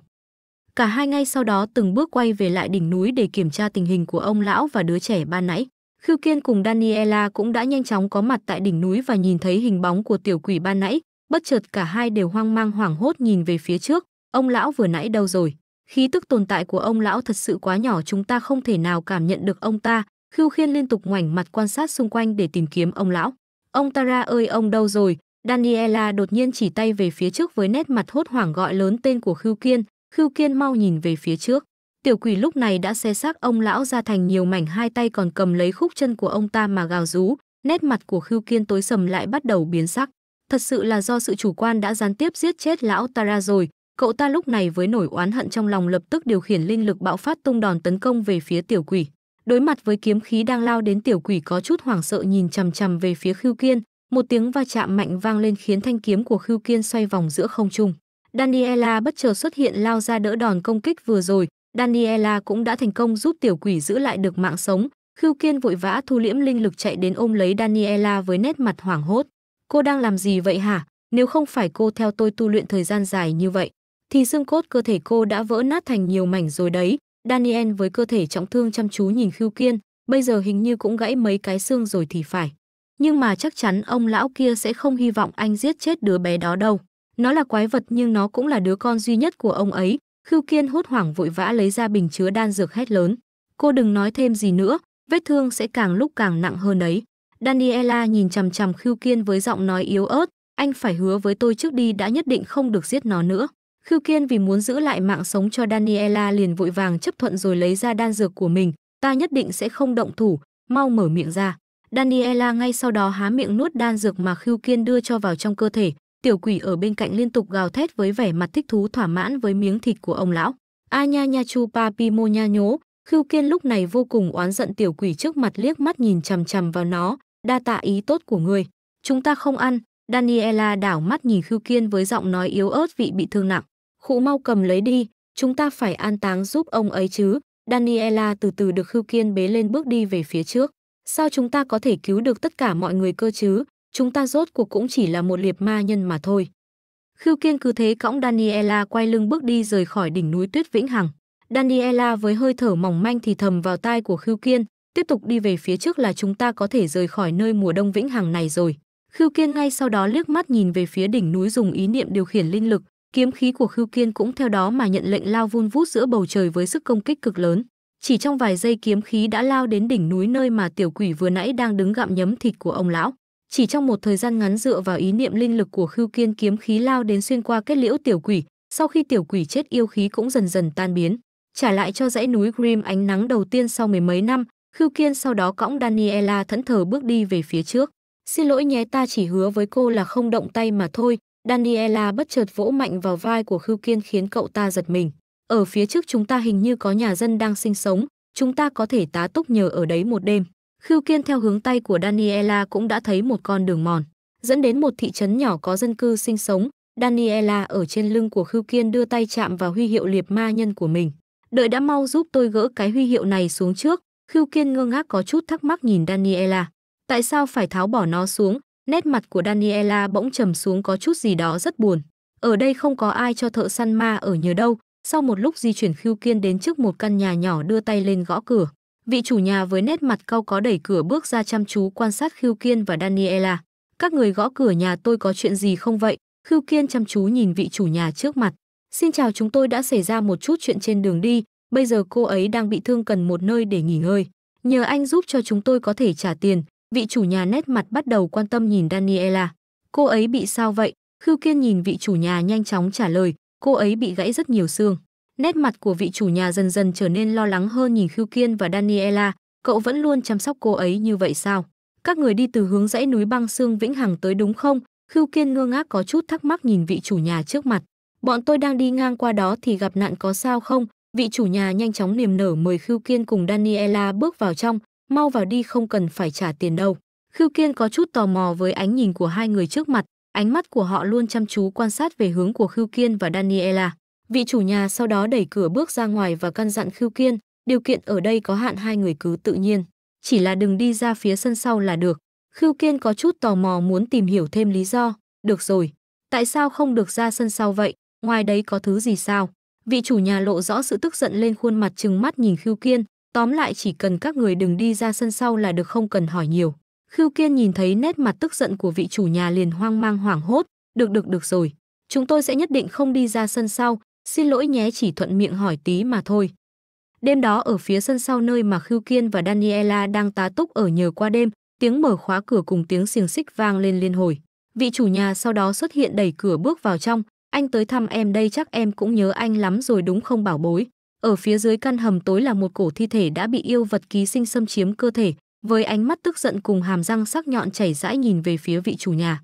Cả hai ngay sau đó từng bước quay về lại đỉnh núi để kiểm tra tình hình của ông lão và đứa trẻ ba nãy. Khưu Kiên cùng Daniela cũng đã nhanh chóng có mặt tại đỉnh núi và nhìn thấy hình bóng của tiểu quỷ ba nãy, bất chợt cả hai đều hoang mang hoảng hốt nhìn về phía trước, ông lão vừa nãy đâu rồi? khí tức tồn tại của ông lão thật sự quá nhỏ chúng ta không thể nào cảm nhận được ông ta khiêu khiên liên tục ngoảnh mặt quan sát xung quanh để tìm kiếm ông lão ông ta ra ơi ông đâu rồi daniela đột nhiên chỉ tay về phía trước với nét mặt hốt hoảng gọi lớn tên của khiêu kiên khiêu kiên mau nhìn về phía trước tiểu quỷ lúc này đã xé xác ông lão ra thành nhiều mảnh hai tay còn cầm lấy khúc chân của ông ta mà gào rú nét mặt của khiêu kiên tối sầm lại bắt đầu biến sắc thật sự là do sự chủ quan đã gián tiếp giết chết lão tara rồi Cậu ta lúc này với nổi oán hận trong lòng lập tức điều khiển linh lực bạo phát tung đòn tấn công về phía tiểu quỷ. Đối mặt với kiếm khí đang lao đến tiểu quỷ có chút hoảng sợ nhìn chằm chằm về phía Khưu Kiên, một tiếng va chạm mạnh vang lên khiến thanh kiếm của Khưu Kiên xoay vòng giữa không trung. Daniela bất chợt xuất hiện lao ra đỡ đòn công kích vừa rồi, Daniela cũng đã thành công giúp tiểu quỷ giữ lại được mạng sống. Khưu Kiên vội vã thu liễm linh lực chạy đến ôm lấy Daniela với nét mặt hoảng hốt. Cô đang làm gì vậy hả? Nếu không phải cô theo tôi tu luyện thời gian dài như vậy, thì xương cốt cơ thể cô đã vỡ nát thành nhiều mảnh rồi đấy. Daniel với cơ thể trọng thương chăm chú nhìn Khưu Kiên, bây giờ hình như cũng gãy mấy cái xương rồi thì phải. Nhưng mà chắc chắn ông lão kia sẽ không hy vọng anh giết chết đứa bé đó đâu. Nó là quái vật nhưng nó cũng là đứa con duy nhất của ông ấy. Khưu Kiên hốt hoảng vội vã lấy ra bình chứa đan dược hét lớn. Cô đừng nói thêm gì nữa, vết thương sẽ càng lúc càng nặng hơn đấy. Daniela nhìn chằm chằm Khưu Kiên với giọng nói yếu ớt, anh phải hứa với tôi trước đi đã nhất định không được giết nó nữa. Khưu Kiên vì muốn giữ lại mạng sống cho Daniela liền vội vàng chấp thuận rồi lấy ra đan dược của mình, ta nhất định sẽ không động thủ, mau mở miệng ra. Daniela ngay sau đó há miệng nuốt đan dược mà Khưu Kiên đưa cho vào trong cơ thể, tiểu quỷ ở bên cạnh liên tục gào thét với vẻ mặt thích thú thỏa mãn với miếng thịt của ông lão. A nha nha chu pa pi mô nha nhố, Khưu Kiên lúc này vô cùng oán giận tiểu quỷ trước mặt liếc mắt nhìn chằm chằm vào nó, đa tạ ý tốt của người. Chúng ta không ăn, Daniela đảo mắt nhìn Khưu Kiên với giọng nói yếu ớt vị bị thương nặng. Khụ mau cầm lấy đi, chúng ta phải an táng giúp ông ấy chứ. Daniela từ từ được Hưu Kiên bế lên bước đi về phía trước. Sao chúng ta có thể cứu được tất cả mọi người cơ chứ? Chúng ta rốt cuộc cũng chỉ là một liệp ma nhân mà thôi. Khưu Kiên cứ thế cõng Daniela quay lưng bước đi rời khỏi đỉnh núi Tuyết Vĩnh Hằng. Daniela với hơi thở mỏng manh thì thầm vào tai của Khưu Kiên, tiếp tục đi về phía trước là chúng ta có thể rời khỏi nơi mùa đông Vĩnh Hằng này rồi. Khưu Kiên ngay sau đó liếc mắt nhìn về phía đỉnh núi dùng ý niệm điều khiển linh lực, Kiếm khí của Khưu Kiên cũng theo đó mà nhận lệnh lao vun vút giữa bầu trời với sức công kích cực lớn. Chỉ trong vài giây kiếm khí đã lao đến đỉnh núi nơi mà tiểu quỷ vừa nãy đang đứng gặm nhấm thịt của ông lão. Chỉ trong một thời gian ngắn dựa vào ý niệm linh lực của Khưu Kiên kiếm khí lao đến xuyên qua kết liễu tiểu quỷ, sau khi tiểu quỷ chết yêu khí cũng dần dần tan biến, trả lại cho dãy núi Grim ánh nắng đầu tiên sau mười mấy năm, Khưu Kiên sau đó cõng Daniela thẫn thờ bước đi về phía trước. Xin lỗi nhé ta chỉ hứa với cô là không động tay mà thôi, Daniela bất chợt vỗ mạnh vào vai của Khưu Kiên khiến cậu ta giật mình. Ở phía trước chúng ta hình như có nhà dân đang sinh sống, chúng ta có thể tá túc nhờ ở đấy một đêm. Khưu Kiên theo hướng tay của Daniela cũng đã thấy một con đường mòn, dẫn đến một thị trấn nhỏ có dân cư sinh sống. Daniela ở trên lưng của Khưu Kiên đưa tay chạm vào huy hiệu liệp ma nhân của mình. Đợi đã mau giúp tôi gỡ cái huy hiệu này xuống trước. Khưu Kiên ngơ ngác có chút thắc mắc nhìn Daniela. Tại sao phải tháo bỏ nó xuống? Nét mặt của Daniela bỗng trầm xuống có chút gì đó rất buồn. Ở đây không có ai cho thợ săn ma ở nhờ đâu. Sau một lúc di chuyển Khiêu Kiên đến trước một căn nhà nhỏ đưa tay lên gõ cửa. Vị chủ nhà với nét mặt cau có đẩy cửa bước ra chăm chú quan sát Khiêu Kiên và Daniela. Các người gõ cửa nhà tôi có chuyện gì không vậy? Khưu Kiên chăm chú nhìn vị chủ nhà trước mặt. Xin chào chúng tôi đã xảy ra một chút chuyện trên đường đi. Bây giờ cô ấy đang bị thương cần một nơi để nghỉ ngơi. Nhờ anh giúp cho chúng tôi có thể trả tiền. Vị chủ nhà nét mặt bắt đầu quan tâm nhìn Daniela. Cô ấy bị sao vậy? Khưu Kiên nhìn vị chủ nhà nhanh chóng trả lời, cô ấy bị gãy rất nhiều xương. Nét mặt của vị chủ nhà dần dần trở nên lo lắng hơn nhìn Khưu Kiên và Daniela, cậu vẫn luôn chăm sóc cô ấy như vậy sao? Các người đi từ hướng dãy núi băng xương vĩnh hằng tới đúng không? Khưu Kiên ngơ ngác có chút thắc mắc nhìn vị chủ nhà trước mặt. Bọn tôi đang đi ngang qua đó thì gặp nạn có sao không? Vị chủ nhà nhanh chóng niềm nở mời Khưu Kiên cùng Daniela bước vào trong, mau vào đi không cần phải trả tiền đâu. Khưu Kiên có chút tò mò với ánh nhìn của hai người trước mặt, ánh mắt của họ luôn chăm chú quan sát về hướng của Khưu Kiên và Daniela. Vị chủ nhà sau đó đẩy cửa bước ra ngoài và căn dặn Khưu Kiên, điều kiện ở đây có hạn hai người cứ tự nhiên, chỉ là đừng đi ra phía sân sau là được. Khưu Kiên có chút tò mò muốn tìm hiểu thêm lý do, được rồi, tại sao không được ra sân sau vậy, ngoài đấy có thứ gì sao? Vị chủ nhà lộ rõ sự tức giận lên khuôn mặt trừng mắt nhìn Khưu Kiên, Tóm lại chỉ cần các người đừng đi ra sân sau là được không cần hỏi nhiều. Khưu Kiên nhìn thấy nét mặt tức giận của vị chủ nhà liền hoang mang hoảng hốt, "Được được được rồi, chúng tôi sẽ nhất định không đi ra sân sau, xin lỗi nhé chỉ thuận miệng hỏi tí mà thôi." Đêm đó ở phía sân sau nơi mà Khưu Kiên và Daniela đang tá túc ở nhờ qua đêm, tiếng mở khóa cửa cùng tiếng xiềng xích vang lên liên hồi. Vị chủ nhà sau đó xuất hiện đẩy cửa bước vào trong, "Anh tới thăm em đây chắc em cũng nhớ anh lắm rồi đúng không bảo bối?" Ở phía dưới căn hầm tối là một cổ thi thể đã bị yêu vật ký sinh xâm chiếm cơ thể, với ánh mắt tức giận cùng hàm răng sắc nhọn chảy rãi nhìn về phía vị chủ nhà.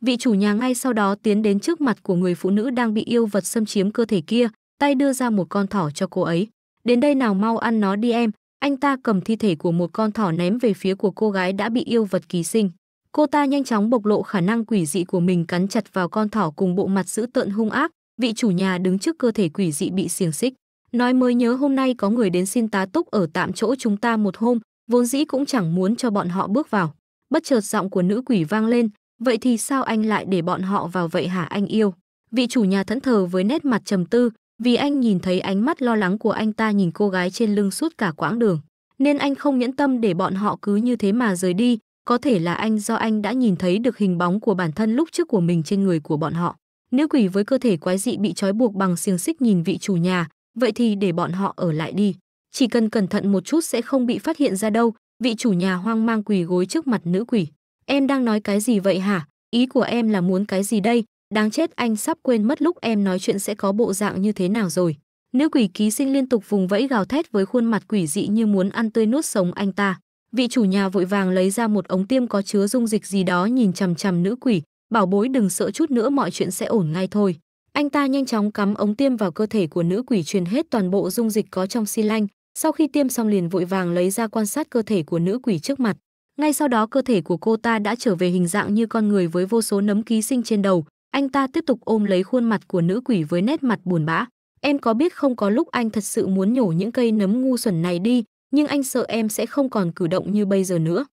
Vị chủ nhà ngay sau đó tiến đến trước mặt của người phụ nữ đang bị yêu vật xâm chiếm cơ thể kia, tay đưa ra một con thỏ cho cô ấy. Đến đây nào mau ăn nó đi em, anh ta cầm thi thể của một con thỏ ném về phía của cô gái đã bị yêu vật ký sinh. Cô ta nhanh chóng bộc lộ khả năng quỷ dị của mình cắn chặt vào con thỏ cùng bộ mặt dữ tợn hung ác, vị chủ nhà đứng trước cơ thể quỷ dị bị xiềng xích. Nói mới nhớ hôm nay có người đến xin tá túc ở tạm chỗ chúng ta một hôm, vốn dĩ cũng chẳng muốn cho bọn họ bước vào. Bất chợt giọng của nữ quỷ vang lên, vậy thì sao anh lại để bọn họ vào vậy hả anh yêu? Vị chủ nhà thẫn thờ với nét mặt trầm tư, vì anh nhìn thấy ánh mắt lo lắng của anh ta nhìn cô gái trên lưng suốt cả quãng đường. Nên anh không nhẫn tâm để bọn họ cứ như thế mà rời đi, có thể là anh do anh đã nhìn thấy được hình bóng của bản thân lúc trước của mình trên người của bọn họ. Nữ quỷ với cơ thể quái dị bị trói buộc bằng xiềng xích nhìn vị chủ nhà, vậy thì để bọn họ ở lại đi. Chỉ cần cẩn thận một chút sẽ không bị phát hiện ra đâu, vị chủ nhà hoang mang quỳ gối trước mặt nữ quỷ. Em đang nói cái gì vậy hả? Ý của em là muốn cái gì đây? Đáng chết anh sắp quên mất lúc em nói chuyện sẽ có bộ dạng như thế nào rồi. Nữ quỷ ký sinh liên tục vùng vẫy gào thét với khuôn mặt quỷ dị như muốn ăn tươi nuốt sống anh ta. Vị chủ nhà vội vàng lấy ra một ống tiêm có chứa dung dịch gì đó nhìn chằm chằm nữ quỷ, bảo bối đừng sợ chút nữa mọi chuyện sẽ ổn ngay thôi. Anh ta nhanh chóng cắm ống tiêm vào cơ thể của nữ quỷ truyền hết toàn bộ dung dịch có trong xi lanh, sau khi tiêm xong liền vội vàng lấy ra quan sát cơ thể của nữ quỷ trước mặt. Ngay sau đó cơ thể của cô ta đã trở về hình dạng như con người với vô số nấm ký sinh trên đầu. Anh ta tiếp tục ôm lấy khuôn mặt của nữ quỷ với nét mặt buồn bã. Em có biết không có lúc anh thật sự muốn nhổ những cây nấm ngu xuẩn này đi, nhưng anh sợ em sẽ không còn cử động như bây giờ nữa.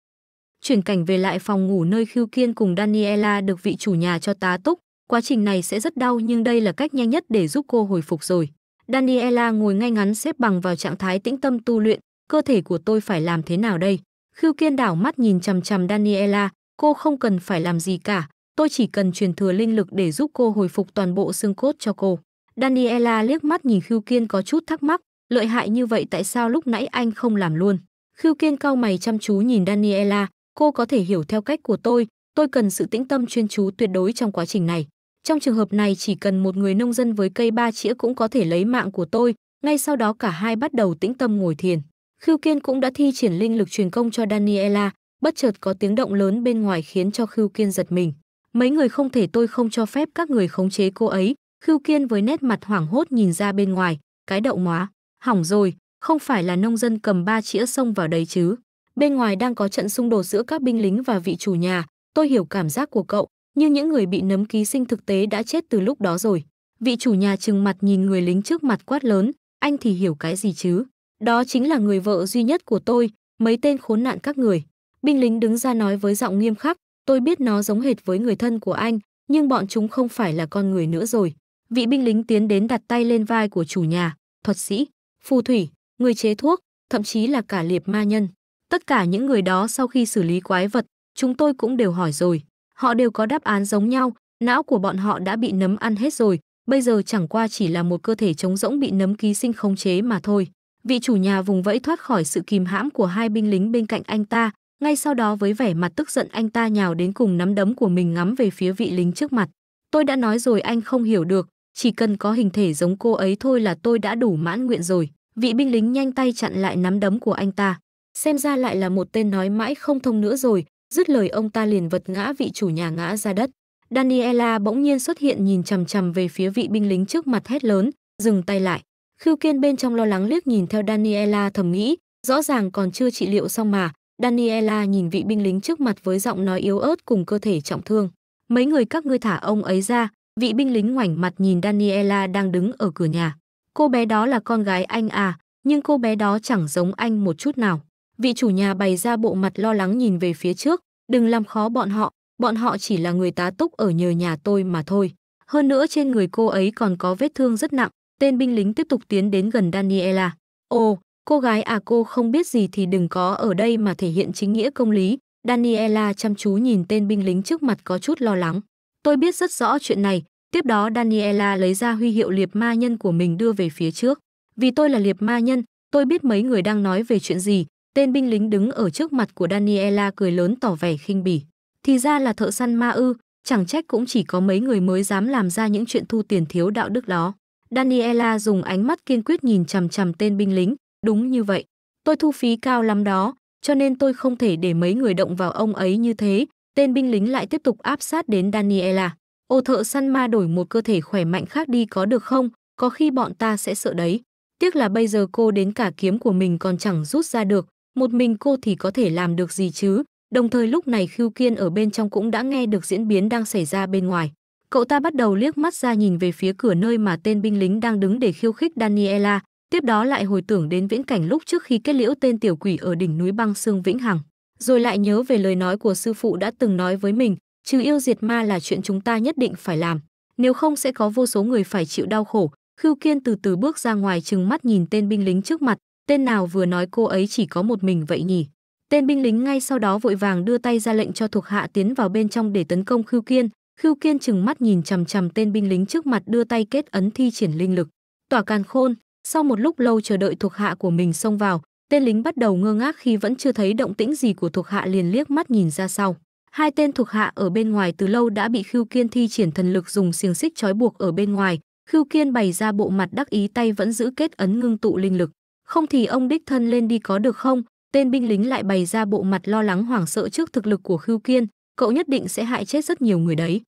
Chuyển cảnh về lại phòng ngủ nơi Khiêu Kiên cùng Daniela được vị chủ nhà cho tá túc, Quá trình này sẽ rất đau nhưng đây là cách nhanh nhất để giúp cô hồi phục rồi. Daniela ngồi ngay ngắn xếp bằng vào trạng thái tĩnh tâm tu luyện, cơ thể của tôi phải làm thế nào đây? Khưu Kiên đảo mắt nhìn chằm chằm Daniela, cô không cần phải làm gì cả, tôi chỉ cần truyền thừa linh lực để giúp cô hồi phục toàn bộ xương cốt cho cô. Daniela liếc mắt nhìn Khưu Kiên có chút thắc mắc, lợi hại như vậy tại sao lúc nãy anh không làm luôn? Khưu Kiên cau mày chăm chú nhìn Daniela, cô có thể hiểu theo cách của tôi, tôi cần sự tĩnh tâm chuyên chú tuyệt đối trong quá trình này. Trong trường hợp này chỉ cần một người nông dân với cây ba chĩa cũng có thể lấy mạng của tôi, ngay sau đó cả hai bắt đầu tĩnh tâm ngồi thiền. Khưu Kiên cũng đã thi triển linh lực truyền công cho Daniela, bất chợt có tiếng động lớn bên ngoài khiến cho Khưu Kiên giật mình. Mấy người không thể tôi không cho phép các người khống chế cô ấy. Khưu Kiên với nét mặt hoảng hốt nhìn ra bên ngoài, cái đậu móa. Hỏng rồi, không phải là nông dân cầm ba chĩa xông vào đấy chứ. Bên ngoài đang có trận xung đột giữa các binh lính và vị chủ nhà, tôi hiểu cảm giác của cậu, như những người bị nấm ký sinh thực tế đã chết từ lúc đó rồi. Vị chủ nhà trừng mặt nhìn người lính trước mặt quát lớn, anh thì hiểu cái gì chứ? Đó chính là người vợ duy nhất của tôi, mấy tên khốn nạn các người. Binh lính đứng ra nói với giọng nghiêm khắc, tôi biết nó giống hệt với người thân của anh, nhưng bọn chúng không phải là con người nữa rồi. Vị binh lính tiến đến đặt tay lên vai của chủ nhà, thuật sĩ, phù thủy, người chế thuốc, thậm chí là cả liệp ma nhân. Tất cả những người đó sau khi xử lý quái vật, chúng tôi cũng đều hỏi rồi. Họ đều có đáp án giống nhau, não của bọn họ đã bị nấm ăn hết rồi, bây giờ chẳng qua chỉ là một cơ thể trống rỗng bị nấm ký sinh khống chế mà thôi. Vị chủ nhà vùng vẫy thoát khỏi sự kìm hãm của hai binh lính bên cạnh anh ta, ngay sau đó với vẻ mặt tức giận anh ta nhào đến cùng nắm đấm của mình ngắm về phía vị lính trước mặt. Tôi đã nói rồi anh không hiểu được, chỉ cần có hình thể giống cô ấy thôi là tôi đã đủ mãn nguyện rồi. Vị binh lính nhanh tay chặn lại nắm đấm của anh ta. Xem ra lại là một tên nói mãi không thông nữa rồi, Dứt lời ông ta liền vật ngã vị chủ nhà ngã ra đất. Daniela bỗng nhiên xuất hiện nhìn chằm chằm về phía vị binh lính trước mặt hét lớn, dừng tay lại. Khưu Kiên bên trong lo lắng liếc nhìn theo Daniela thầm nghĩ, rõ ràng còn chưa trị liệu xong mà. Daniela nhìn vị binh lính trước mặt với giọng nói yếu ớt cùng cơ thể trọng thương. Mấy người các ngươi thả ông ấy ra, vị binh lính ngoảnh mặt nhìn Daniela đang đứng ở cửa nhà. Cô bé đó là con gái anh à, nhưng cô bé đó chẳng giống anh một chút nào vị chủ nhà bày ra bộ mặt lo lắng nhìn về phía trước, đừng làm khó bọn họ, bọn họ chỉ là người tá túc ở nhờ nhà tôi mà thôi. Hơn nữa trên người cô ấy còn có vết thương rất nặng, tên binh lính tiếp tục tiến đến gần Daniela. Ồ, cô gái à cô không biết gì thì đừng có ở đây mà thể hiện chính nghĩa công lý. Daniela chăm chú nhìn tên binh lính trước mặt có chút lo lắng. Tôi biết rất rõ chuyện này. Tiếp đó Daniela lấy ra huy hiệu liệp ma nhân của mình đưa về phía trước. Vì tôi là liệp ma nhân, tôi biết mấy người đang nói về chuyện gì, Tên binh lính đứng ở trước mặt của Daniela cười lớn tỏ vẻ khinh bỉ. Thì ra là thợ săn ma ư, chẳng trách cũng chỉ có mấy người mới dám làm ra những chuyện thu tiền thiếu đạo đức đó. Daniela dùng ánh mắt kiên quyết nhìn chằm chằm tên binh lính, đúng như vậy. Tôi thu phí cao lắm đó, cho nên tôi không thể để mấy người động vào ông ấy như thế. Tên binh lính lại tiếp tục áp sát đến Daniela. Ô thợ săn ma đổi một cơ thể khỏe mạnh khác đi có được không? Có khi bọn ta sẽ sợ đấy. Tiếc là bây giờ cô đến cả kiếm của mình còn chẳng rút ra được, một mình cô thì có thể làm được gì chứ? Đồng thời lúc này Khưu Kiên ở bên trong cũng đã nghe được diễn biến đang xảy ra bên ngoài. Cậu ta bắt đầu liếc mắt ra nhìn về phía cửa nơi mà tên binh lính đang đứng để khiêu khích Daniela, tiếp đó lại hồi tưởng đến viễn cảnh lúc trước khi kết liễu tên tiểu quỷ ở đỉnh núi băng xương Vĩnh Hằng, rồi lại nhớ về lời nói của sư phụ đã từng nói với mình, trừ yêu diệt ma là chuyện chúng ta nhất định phải làm, nếu không sẽ có vô số người phải chịu đau khổ. Khưu Kiên từ từ bước ra ngoài trừng mắt nhìn tên binh lính trước mặt, Tên nào vừa nói cô ấy chỉ có một mình vậy nhỉ? Tên binh lính ngay sau đó vội vàng đưa tay ra lệnh cho thuộc hạ tiến vào bên trong để tấn công Khưu Kiên. Khưu Kiên chừng mắt nhìn chằm chằm tên binh lính trước mặt đưa tay kết ấn thi triển linh lực. Tỏa càn khôn, sau một lúc lâu chờ đợi thuộc hạ của mình xông vào, tên lính bắt đầu ngơ ngác khi vẫn chưa thấy động tĩnh gì của thuộc hạ liền liếc mắt nhìn ra sau. Hai tên thuộc hạ ở bên ngoài từ lâu đã bị Khưu Kiên thi triển thần lực dùng xiềng xích trói buộc ở bên ngoài. Khưu Kiên bày ra bộ mặt đắc ý tay vẫn giữ kết ấn ngưng tụ linh lực. Không thì ông đích thân lên đi có được không? Tên binh lính lại bày ra bộ mặt lo lắng hoảng sợ trước thực lực của Khưu Kiên, cậu nhất định sẽ hại chết rất nhiều người đấy.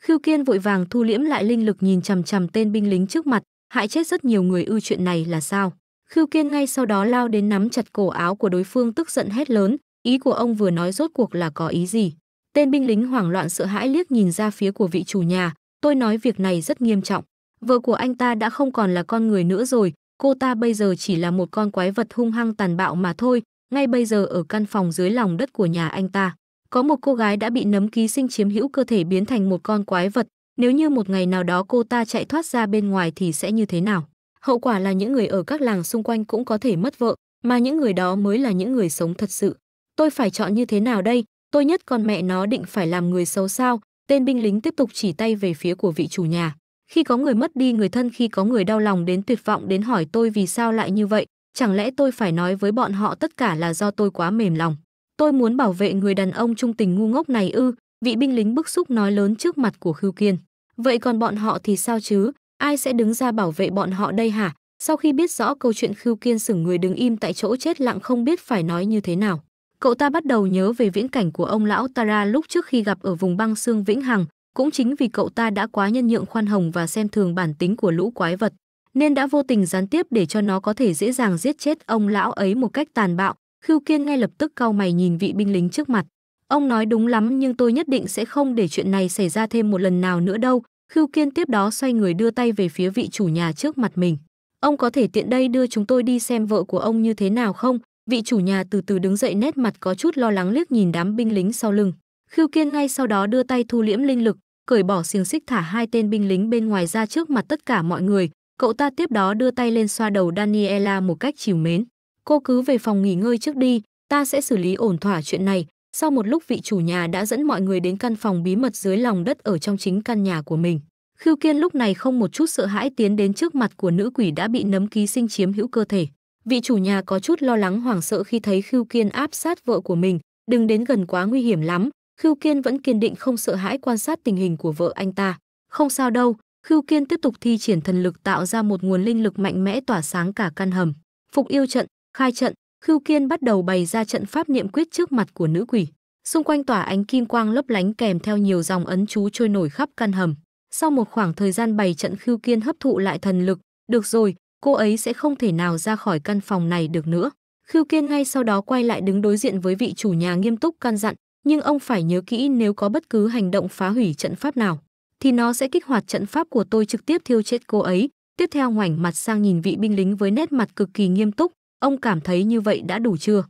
Khưu Kiên vội vàng thu liễm lại linh lực nhìn chằm chằm tên binh lính trước mặt, hại chết rất nhiều người ư chuyện này là sao? Khưu Kiên ngay sau đó lao đến nắm chặt cổ áo của đối phương tức giận hét lớn, ý của ông vừa nói rốt cuộc là có ý gì? Tên binh lính hoảng loạn sợ hãi liếc nhìn ra phía của vị chủ nhà, tôi nói việc này rất nghiêm trọng. Vợ của anh ta đã không còn là con người nữa rồi, cô ta bây giờ chỉ là một con quái vật hung hăng tàn bạo mà thôi, ngay bây giờ ở căn phòng dưới lòng đất của nhà anh ta. Có một cô gái đã bị nấm ký sinh chiếm hữu cơ thể biến thành một con quái vật, nếu như một ngày nào đó cô ta chạy thoát ra bên ngoài thì sẽ như thế nào? Hậu quả là những người ở các làng xung quanh cũng có thể mất vợ, mà những người đó mới là những người sống thật sự. Tôi phải chọn như thế nào đây? Tôi nhất con mẹ nó định phải làm người xấu sao? Tên binh lính tiếp tục chỉ tay về phía của vị chủ nhà. Khi có người mất đi người thân, khi có người đau lòng đến tuyệt vọng đến hỏi tôi vì sao lại như vậy, chẳng lẽ tôi phải nói với bọn họ tất cả là do tôi quá mềm lòng. Tôi muốn bảo vệ người đàn ông trung tình ngu ngốc này ư, vị binh lính bức xúc nói lớn trước mặt của Khưu Kiên. Vậy còn bọn họ thì sao chứ, ai sẽ đứng ra bảo vệ bọn họ đây hả? Sau khi biết rõ câu chuyện Khưu Kiên sửng người đứng im tại chỗ chết lặng không biết phải nói như thế nào. Cậu ta bắt đầu nhớ về viễn cảnh của ông lão Tara lúc trước khi gặp ở vùng băng xương Vĩnh Hằng, cũng chính vì cậu ta đã quá nhân nhượng khoan hồng và xem thường bản tính của lũ quái vật, nên đã vô tình gián tiếp để cho nó có thể dễ dàng giết chết ông lão ấy một cách tàn bạo. Khưu Kiên ngay lập tức cau mày nhìn vị binh lính trước mặt. Ông nói đúng lắm nhưng tôi nhất định sẽ không để chuyện này xảy ra thêm một lần nào nữa đâu. Khưu Kiên tiếp đó xoay người đưa tay về phía vị chủ nhà trước mặt mình. Ông có thể tiện đây đưa chúng tôi đi xem vợ của ông như thế nào không? Vị chủ nhà từ từ đứng dậy nét mặt có chút lo lắng liếc nhìn đám binh lính sau lưng. Khưu Kiên ngay sau đó đưa tay thu liễm linh lực, cởi bỏ xiềng xích thả hai tên binh lính bên ngoài ra trước mặt tất cả mọi người, cậu ta tiếp đó đưa tay lên xoa đầu Daniela một cách chiều mến. Cô cứ về phòng nghỉ ngơi trước đi, ta sẽ xử lý ổn thỏa chuyện này. Sau một lúc vị chủ nhà đã dẫn mọi người đến căn phòng bí mật dưới lòng đất ở trong chính căn nhà của mình. Khiêu Kiên lúc này không một chút sợ hãi tiến đến trước mặt của nữ quỷ đã bị nấm ký sinh chiếm hữu cơ thể. Vị chủ nhà có chút lo lắng hoảng sợ khi thấy Khiêu Kiên áp sát vợ của mình, đừng đến gần quá nguy hiểm lắm, Khưu Kiên vẫn kiên định không sợ hãi quan sát tình hình của vợ anh ta. Không sao đâu, Khưu Kiên tiếp tục thi triển thần lực tạo ra một nguồn linh lực mạnh mẽ tỏa sáng cả căn hầm. Phục yêu trận, khai trận, Khưu Kiên bắt đầu bày ra trận pháp niệm quyết trước mặt của nữ quỷ. Xung quanh tỏa ánh kim quang lấp lánh kèm theo nhiều dòng ấn chú trôi nổi khắp căn hầm. Sau một khoảng thời gian bày trận Khưu Kiên hấp thụ lại thần lực, được rồi, cô ấy sẽ không thể nào ra khỏi căn phòng này được nữa. Khưu Kiên ngay sau đó quay lại đứng đối diện với vị chủ nhà nghiêm túc căn dặn, nhưng ông phải nhớ kỹ nếu có bất cứ hành động phá hủy trận pháp nào, thì nó sẽ kích hoạt trận pháp của tôi trực tiếp thiêu chết cô ấy. Tiếp theo ngoảnh mặt sang nhìn vị binh lính với nét mặt cực kỳ nghiêm túc, ông cảm thấy như vậy đã đủ chưa?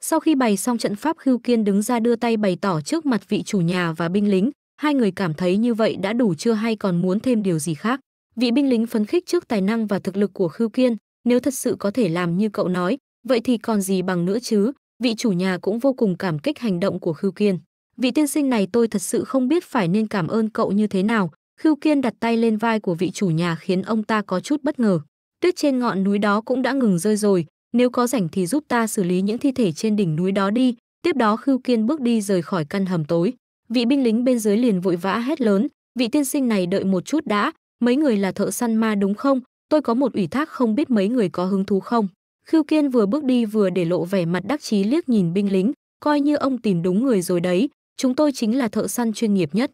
Sau khi bày xong trận pháp khưu Kiên đứng ra đưa tay bày tỏ trước mặt vị chủ nhà và binh lính, hai người cảm thấy như vậy đã đủ chưa hay còn muốn thêm điều gì khác? Vị binh lính phấn khích trước tài năng và thực lực của Khưu Kiên, nếu thật sự có thể làm như cậu nói, vậy thì còn gì bằng nữa chứ, vị chủ nhà cũng vô cùng cảm kích hành động của Khưu Kiên. Vị tiên sinh này tôi thật sự không biết phải nên cảm ơn cậu như thế nào. Khưu Kiên đặt tay lên vai của vị chủ nhà khiến ông ta có chút bất ngờ. Tuyết trên ngọn núi đó cũng đã ngừng rơi rồi, nếu có rảnh thì giúp ta xử lý những thi thể trên đỉnh núi đó đi. Tiếp đó Khưu Kiên bước đi rời khỏi căn hầm tối. Vị binh lính bên dưới liền vội vã hét lớn, vị tiên sinh này đợi một chút đã, mấy người là thợ săn ma đúng không? Tôi có một ủy thác không biết mấy người có hứng thú không? Khưu Kiên vừa bước đi vừa để lộ vẻ mặt đắc chí liếc nhìn binh lính, coi như ông tìm đúng người rồi đấy, chúng tôi chính là thợ săn chuyên nghiệp nhất.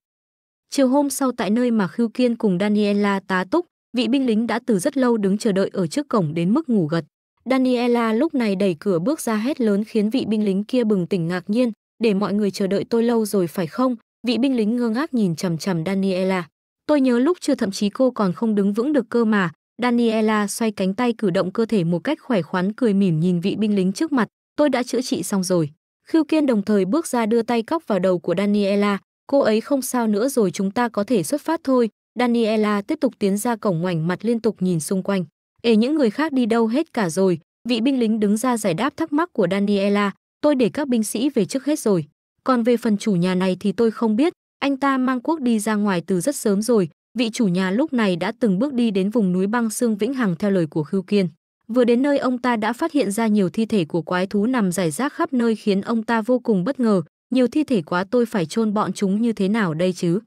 Chiều hôm sau tại nơi mà Khưu Kiên cùng Daniela tá túc, vị binh lính đã từ rất lâu đứng chờ đợi ở trước cổng đến mức ngủ gật. Daniela lúc này đẩy cửa bước ra hét lớn khiến vị binh lính kia bừng tỉnh ngạc nhiên, để mọi người chờ đợi tôi lâu rồi phải không? Vị binh lính ngơ ngác nhìn chằm chằm Daniela. Tôi nhớ lúc chưa thậm chí cô còn không đứng vững được cơ mà, Daniela xoay cánh tay cử động cơ thể một cách khỏe khoắn cười mỉm nhìn vị binh lính trước mặt, tôi đã chữa trị xong rồi. Khưu Kiên đồng thời bước ra đưa tay cóc vào đầu của Daniela, cô ấy không sao nữa rồi chúng ta có thể xuất phát thôi. Daniela tiếp tục tiến ra cổng ngoảnh mặt liên tục nhìn xung quanh. Ê những người khác đi đâu hết cả rồi, vị binh lính đứng ra giải đáp thắc mắc của Daniela, tôi để các binh sĩ về trước hết rồi. Còn về phần chủ nhà này thì tôi không biết, anh ta mang quốc đi ra ngoài từ rất sớm rồi, Vị chủ nhà lúc này đã từng bước đi đến vùng núi băng xương Vĩnh Hằng theo lời của Khưu Kiên. Vừa đến nơi ông ta đã phát hiện ra nhiều thi thể của quái thú nằm rải rác khắp nơi khiến ông ta vô cùng bất ngờ, nhiều thi thể quá tôi phải chôn bọn chúng như thế nào đây chứ?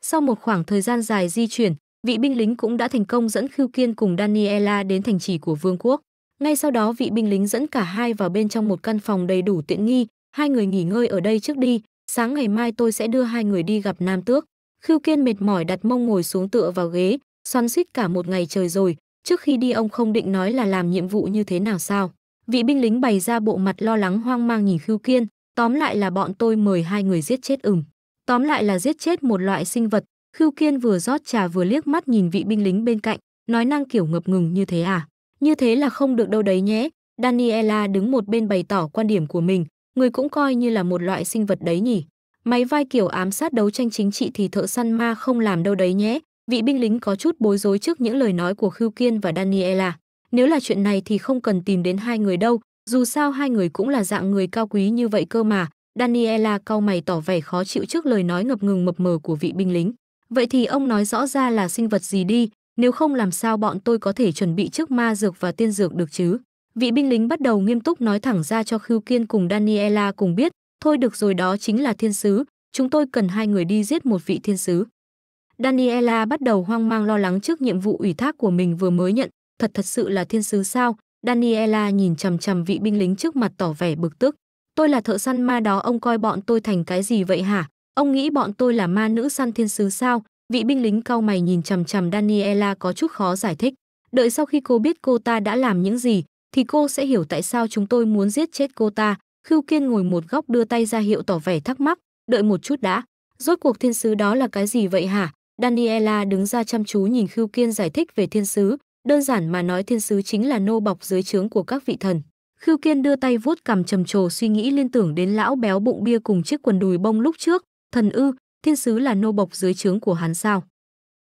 Sau một khoảng thời gian dài di chuyển, vị binh lính cũng đã thành công dẫn Khưu Kiên cùng Daniela đến thành trì của vương quốc. Ngay sau đó vị binh lính dẫn cả hai vào bên trong một căn phòng đầy đủ tiện nghi, hai người nghỉ ngơi ở đây trước đi, sáng ngày mai tôi sẽ đưa hai người đi gặp Nam Tước. Khưu Kiên mệt mỏi đặt mông ngồi xuống tựa vào ghế, xoắn xít cả một ngày trời rồi, trước khi đi ông không định nói là làm nhiệm vụ như thế nào sao? Vị binh lính bày ra bộ mặt lo lắng hoang mang nhìn Khưu Kiên, tóm lại là bọn tôi mời hai người giết chết ừm. Tóm lại là giết chết một loại sinh vật, Khưu Kiên vừa rót trà vừa liếc mắt nhìn vị binh lính bên cạnh, nói năng kiểu ngập ngừng như thế à? Như thế là không được đâu đấy nhé. Daniela đứng một bên bày tỏ quan điểm của mình, người cũng coi như là một loại sinh vật đấy nhỉ? Máy vai kiểu ám sát đấu tranh chính trị thì thợ săn ma không làm đâu đấy nhé. Vị binh lính có chút bối rối trước những lời nói của Khưu Kiên và Daniela. Nếu là chuyện này thì không cần tìm đến hai người đâu, dù sao hai người cũng là dạng người cao quý như vậy cơ mà. Daniela cau mày tỏ vẻ khó chịu trước lời nói ngập ngừng mập mờ của vị binh lính. Vậy thì ông nói rõ ra là sinh vật gì đi, nếu không làm sao bọn tôi có thể chuẩn bị trước ma dược và tiên dược được chứ. Vị binh lính bắt đầu nghiêm túc nói thẳng ra cho Khưu Kiên cùng Daniela cùng biết, Thôi được rồi đó chính là thiên sứ, chúng tôi cần hai người đi giết một vị thiên sứ. Daniela bắt đầu hoang mang lo lắng trước nhiệm vụ ủy thác của mình vừa mới nhận, thật thật sự là thiên sứ sao? Daniela nhìn chằm chằm vị binh lính trước mặt tỏ vẻ bực tức. Tôi là thợ săn ma đó ông coi bọn tôi thành cái gì vậy hả? Ông nghĩ bọn tôi là ma nữ săn thiên sứ sao? Vị binh lính cau mày nhìn chằm chằm Daniela có chút khó giải thích. Đợi sau khi cô biết cô ta đã làm những gì, thì cô sẽ hiểu tại sao chúng tôi muốn giết chết cô ta. Khưu Kiên ngồi một góc đưa tay ra hiệu tỏ vẻ thắc mắc, đợi một chút đã, rốt cuộc thiên sứ đó là cái gì vậy hả? Daniela đứng ra chăm chú nhìn Khưu Kiên giải thích về thiên sứ, đơn giản mà nói thiên sứ chính là nô bọc dưới trướng của các vị thần. Khưu Kiên đưa tay vuốt cằm trầm trồ suy nghĩ liên tưởng đến lão béo bụng bia cùng chiếc quần đùi bông lúc trước, thần ư, thiên sứ là nô bọc dưới trướng của hắn sao?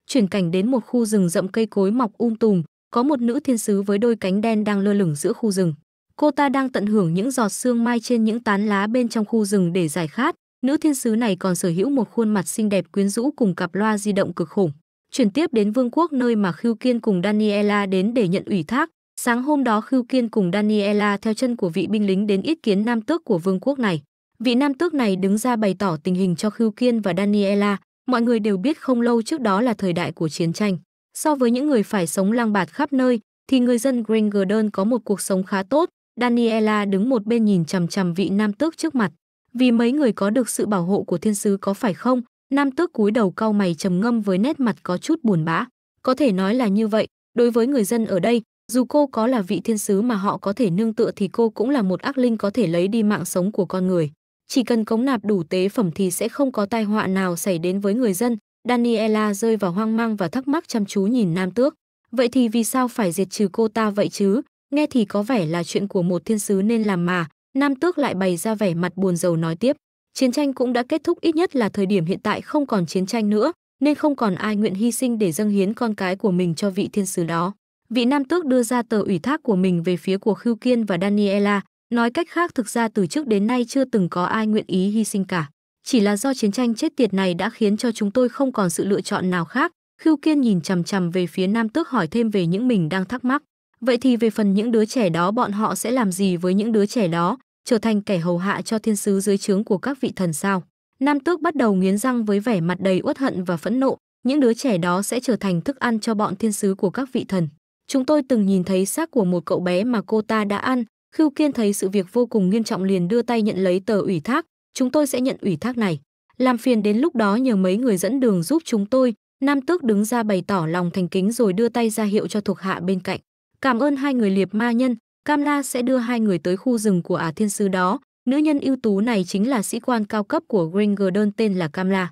Chuyển cảnh đến một khu rừng rậm cây cối mọc um tùm, có một nữ thiên sứ với đôi cánh đen đang lơ lửng giữa khu rừng. Cô ta đang tận hưởng những giọt sương mai trên những tán lá bên trong khu rừng để giải khát. Nữ thiên sứ này còn sở hữu một khuôn mặt xinh đẹp quyến rũ cùng cặp loa di động cực khủng. Chuyển tiếp đến vương quốc nơi mà Khưu Kiên cùng Daniela đến để nhận ủy thác. Sáng hôm đó Khưu Kiên cùng Daniela theo chân của vị binh lính đến ít kiến nam tước của vương quốc này. Vị nam tước này đứng ra bày tỏ tình hình cho Khưu Kiên và Daniela. Mọi người đều biết không lâu trước đó là thời đại của chiến tranh. So với những người phải sống lang bạt khắp nơi, thì người dân Green Garden có một cuộc sống khá tốt, Daniela đứng một bên nhìn chằm chằm vị nam tước trước mặt. Vì mấy người có được sự bảo hộ của thiên sứ có phải không? Nam tước cúi đầu cau mày trầm ngâm với nét mặt có chút buồn bã. Có thể nói là như vậy, đối với người dân ở đây, dù cô có là vị thiên sứ mà họ có thể nương tựa thì cô cũng là một ác linh có thể lấy đi mạng sống của con người. Chỉ cần cống nạp đủ tế phẩm thì sẽ không có tai họa nào xảy đến với người dân. Daniela rơi vào hoang mang và thắc mắc chăm chú nhìn nam tước. Vậy thì vì sao phải diệt trừ cô ta vậy chứ? nghe thì có vẻ là chuyện của một thiên sứ nên làm mà, Nam Tước lại bày ra vẻ mặt buồn rầu nói tiếp. Chiến tranh cũng đã kết thúc ít nhất là thời điểm hiện tại không còn chiến tranh nữa, nên không còn ai nguyện hy sinh để dâng hiến con cái của mình cho vị thiên sứ đó. Vị Nam Tước đưa ra tờ ủy thác của mình về phía của Khưu Kiên và Daniela, nói cách khác thực ra từ trước đến nay chưa từng có ai nguyện ý hy sinh cả. Chỉ là do chiến tranh chết tiệt này đã khiến cho chúng tôi không còn sự lựa chọn nào khác. Khưu Kiên nhìn chằm chằm về phía Nam Tước hỏi thêm về những mình đang thắc mắc. Vậy thì về phần những đứa trẻ đó bọn họ sẽ làm gì với những đứa trẻ đó, trở thành kẻ hầu hạ cho thiên sứ dưới trướng của các vị thần sao? Nam tước bắt đầu nghiến răng với vẻ mặt đầy uất hận và phẫn nộ, những đứa trẻ đó sẽ trở thành thức ăn cho bọn thiên sứ của các vị thần. Chúng tôi từng nhìn thấy xác của một cậu bé mà cô ta đã ăn, Khưu Kiên thấy sự việc vô cùng nghiêm trọng liền đưa tay nhận lấy tờ ủy thác, chúng tôi sẽ nhận ủy thác này. Làm phiền đến lúc đó nhờ mấy người dẫn đường giúp chúng tôi, Nam Tước đứng ra bày tỏ lòng thành kính rồi đưa tay ra hiệu cho thuộc hạ bên cạnh. Cảm ơn hai người liệp ma nhân, Cam La sẽ đưa hai người tới khu rừng của Ả Thiên Sứ đó. Nữ nhân ưu tú này chính là sĩ quan cao cấp của Gringerdon tên là Cam La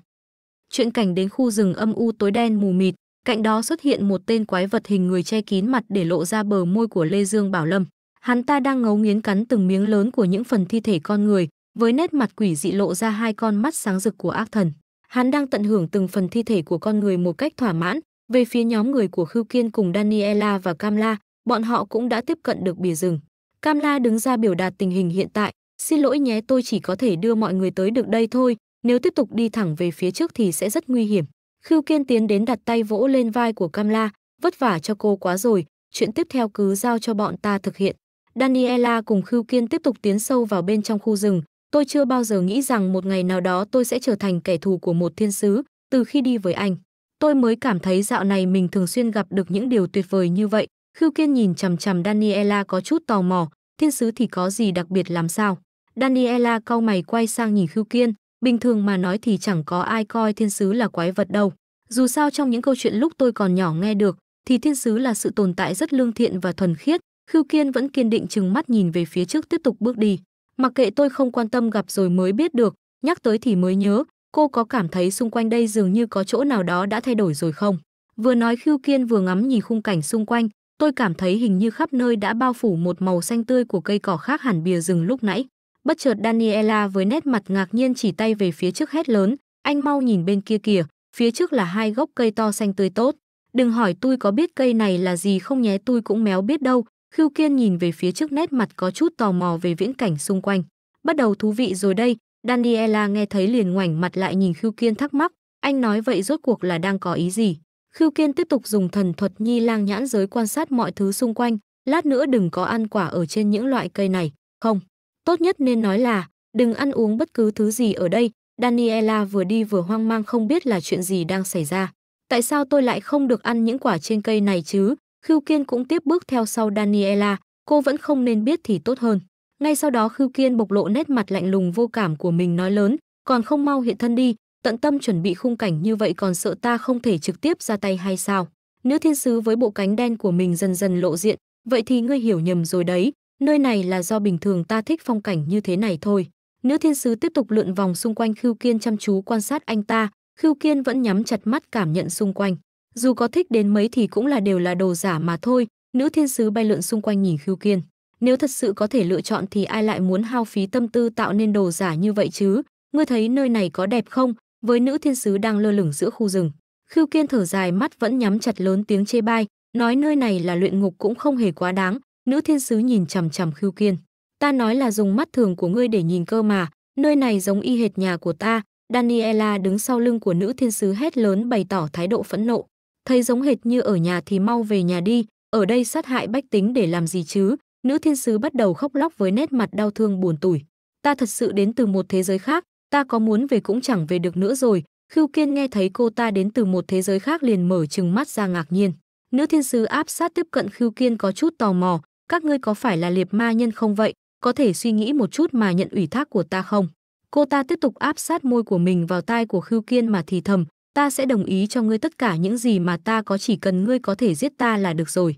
Chuyện cảnh đến khu rừng âm u tối đen mù mịt, cạnh đó xuất hiện một tên quái vật hình người che kín mặt để lộ ra bờ môi của Lê Dương Bảo Lâm. Hắn ta đang ngấu nghiến cắn từng miếng lớn của những phần thi thể con người, với nét mặt quỷ dị lộ ra hai con mắt sáng rực của ác thần. Hắn đang tận hưởng từng phần thi thể của con người một cách thỏa mãn. Về phía nhóm người của Khưu Kiên cùng Daniela và Camla, bọn họ cũng đã tiếp cận được bìa rừng. Cam La đứng ra biểu đạt tình hình hiện tại, xin lỗi nhé tôi chỉ có thể đưa mọi người tới được đây thôi, nếu tiếp tục đi thẳng về phía trước thì sẽ rất nguy hiểm. Khưu Kiên tiến đến đặt tay vỗ lên vai của Cam La, vất vả cho cô quá rồi, chuyện tiếp theo cứ giao cho bọn ta thực hiện. Daniela cùng Khưu Kiên tiếp tục tiến sâu vào bên trong khu rừng, tôi chưa bao giờ nghĩ rằng một ngày nào đó tôi sẽ trở thành kẻ thù của một thiên sứ, từ khi đi với anh. Tôi mới cảm thấy dạo này mình thường xuyên gặp được những điều tuyệt vời như vậy, Khưu Kiên nhìn chằm chằm Daniela có chút tò mò, thiên sứ thì có gì đặc biệt làm sao? Daniela cau mày quay sang nhìn Khưu Kiên, bình thường mà nói thì chẳng có ai coi thiên sứ là quái vật đâu. Dù sao trong những câu chuyện lúc tôi còn nhỏ nghe được, thì thiên sứ là sự tồn tại rất lương thiện và thuần khiết. Khưu Kiên vẫn kiên định chừng mắt nhìn về phía trước tiếp tục bước đi. Mặc kệ tôi không quan tâm gặp rồi mới biết được, nhắc tới thì mới nhớ, cô có cảm thấy xung quanh đây dường như có chỗ nào đó đã thay đổi rồi không? Vừa nói Khưu Kiên vừa ngắm nhìn khung cảnh xung quanh, Tôi cảm thấy hình như khắp nơi đã bao phủ một màu xanh tươi của cây cỏ khác hẳn bìa rừng lúc nãy. Bất chợt Daniela với nét mặt ngạc nhiên chỉ tay về phía trước hét lớn, anh mau nhìn bên kia kìa, phía trước là hai gốc cây to xanh tươi tốt. Đừng hỏi tôi có biết cây này là gì không nhé tôi cũng méo biết đâu. Khưu Kiên nhìn về phía trước nét mặt có chút tò mò về viễn cảnh xung quanh. Bắt đầu thú vị rồi đây, Daniela nghe thấy liền ngoảnh mặt lại nhìn Khưu Kiên thắc mắc, anh nói vậy rốt cuộc là đang có ý gì? Khưu Kiên tiếp tục dùng thần thuật nhi lang nhãn giới quan sát mọi thứ xung quanh, lát nữa đừng có ăn quả ở trên những loại cây này, không. Tốt nhất nên nói là, đừng ăn uống bất cứ thứ gì ở đây, Daniela vừa đi vừa hoang mang không biết là chuyện gì đang xảy ra. Tại sao tôi lại không được ăn những quả trên cây này chứ? Khưu Kiên cũng tiếp bước theo sau Daniela, cô vẫn không nên biết thì tốt hơn. Ngay sau đó Khưu Kiên bộc lộ nét mặt lạnh lùng vô cảm của mình nói lớn, còn không mau hiện thân đi, tận tâm chuẩn bị khung cảnh như vậy còn sợ ta không thể trực tiếp ra tay hay sao? Nữ thiên sứ với bộ cánh đen của mình dần dần lộ diện, vậy thì ngươi hiểu nhầm rồi đấy, nơi này là do bình thường ta thích phong cảnh như thế này thôi. Nữ thiên sứ tiếp tục lượn vòng xung quanh Khưu Kiên chăm chú quan sát anh ta, Khưu Kiên vẫn nhắm chặt mắt cảm nhận xung quanh. Dù có thích đến mấy thì cũng là đều là đồ giả mà thôi, nữ thiên sứ bay lượn xung quanh nhìn Khưu Kiên. Nếu thật sự có thể lựa chọn thì ai lại muốn hao phí tâm tư tạo nên đồ giả như vậy chứ? Ngươi thấy nơi này có đẹp không? với nữ thiên sứ đang lơ lửng giữa khu rừng. Khưu Kiên thở dài mắt vẫn nhắm chặt lớn tiếng chê bai, nói nơi này là luyện ngục cũng không hề quá đáng, nữ thiên sứ nhìn chằm chằm Khưu Kiên. Ta nói là dùng mắt thường của ngươi để nhìn cơ mà, nơi này giống y hệt nhà của ta, Daniela đứng sau lưng của nữ thiên sứ hét lớn bày tỏ thái độ phẫn nộ. Thấy giống hệt như ở nhà thì mau về nhà đi, ở đây sát hại bách tính để làm gì chứ? Nữ thiên sứ bắt đầu khóc lóc với nét mặt đau thương buồn tủi. Ta thật sự đến từ một thế giới khác, ta có muốn về cũng chẳng về được nữa rồi. Khưu Kiên nghe thấy cô ta đến từ một thế giới khác liền mở trừng mắt ra ngạc nhiên. Nữ thiên sứ áp sát tiếp cận Khưu Kiên có chút tò mò, các ngươi có phải là liệp ma nhân không vậy? Có thể suy nghĩ một chút mà nhận ủy thác của ta không? Cô ta tiếp tục áp sát môi của mình vào tai của Khưu Kiên mà thì thầm, ta sẽ đồng ý cho ngươi tất cả những gì mà ta có chỉ cần ngươi có thể giết ta là được rồi.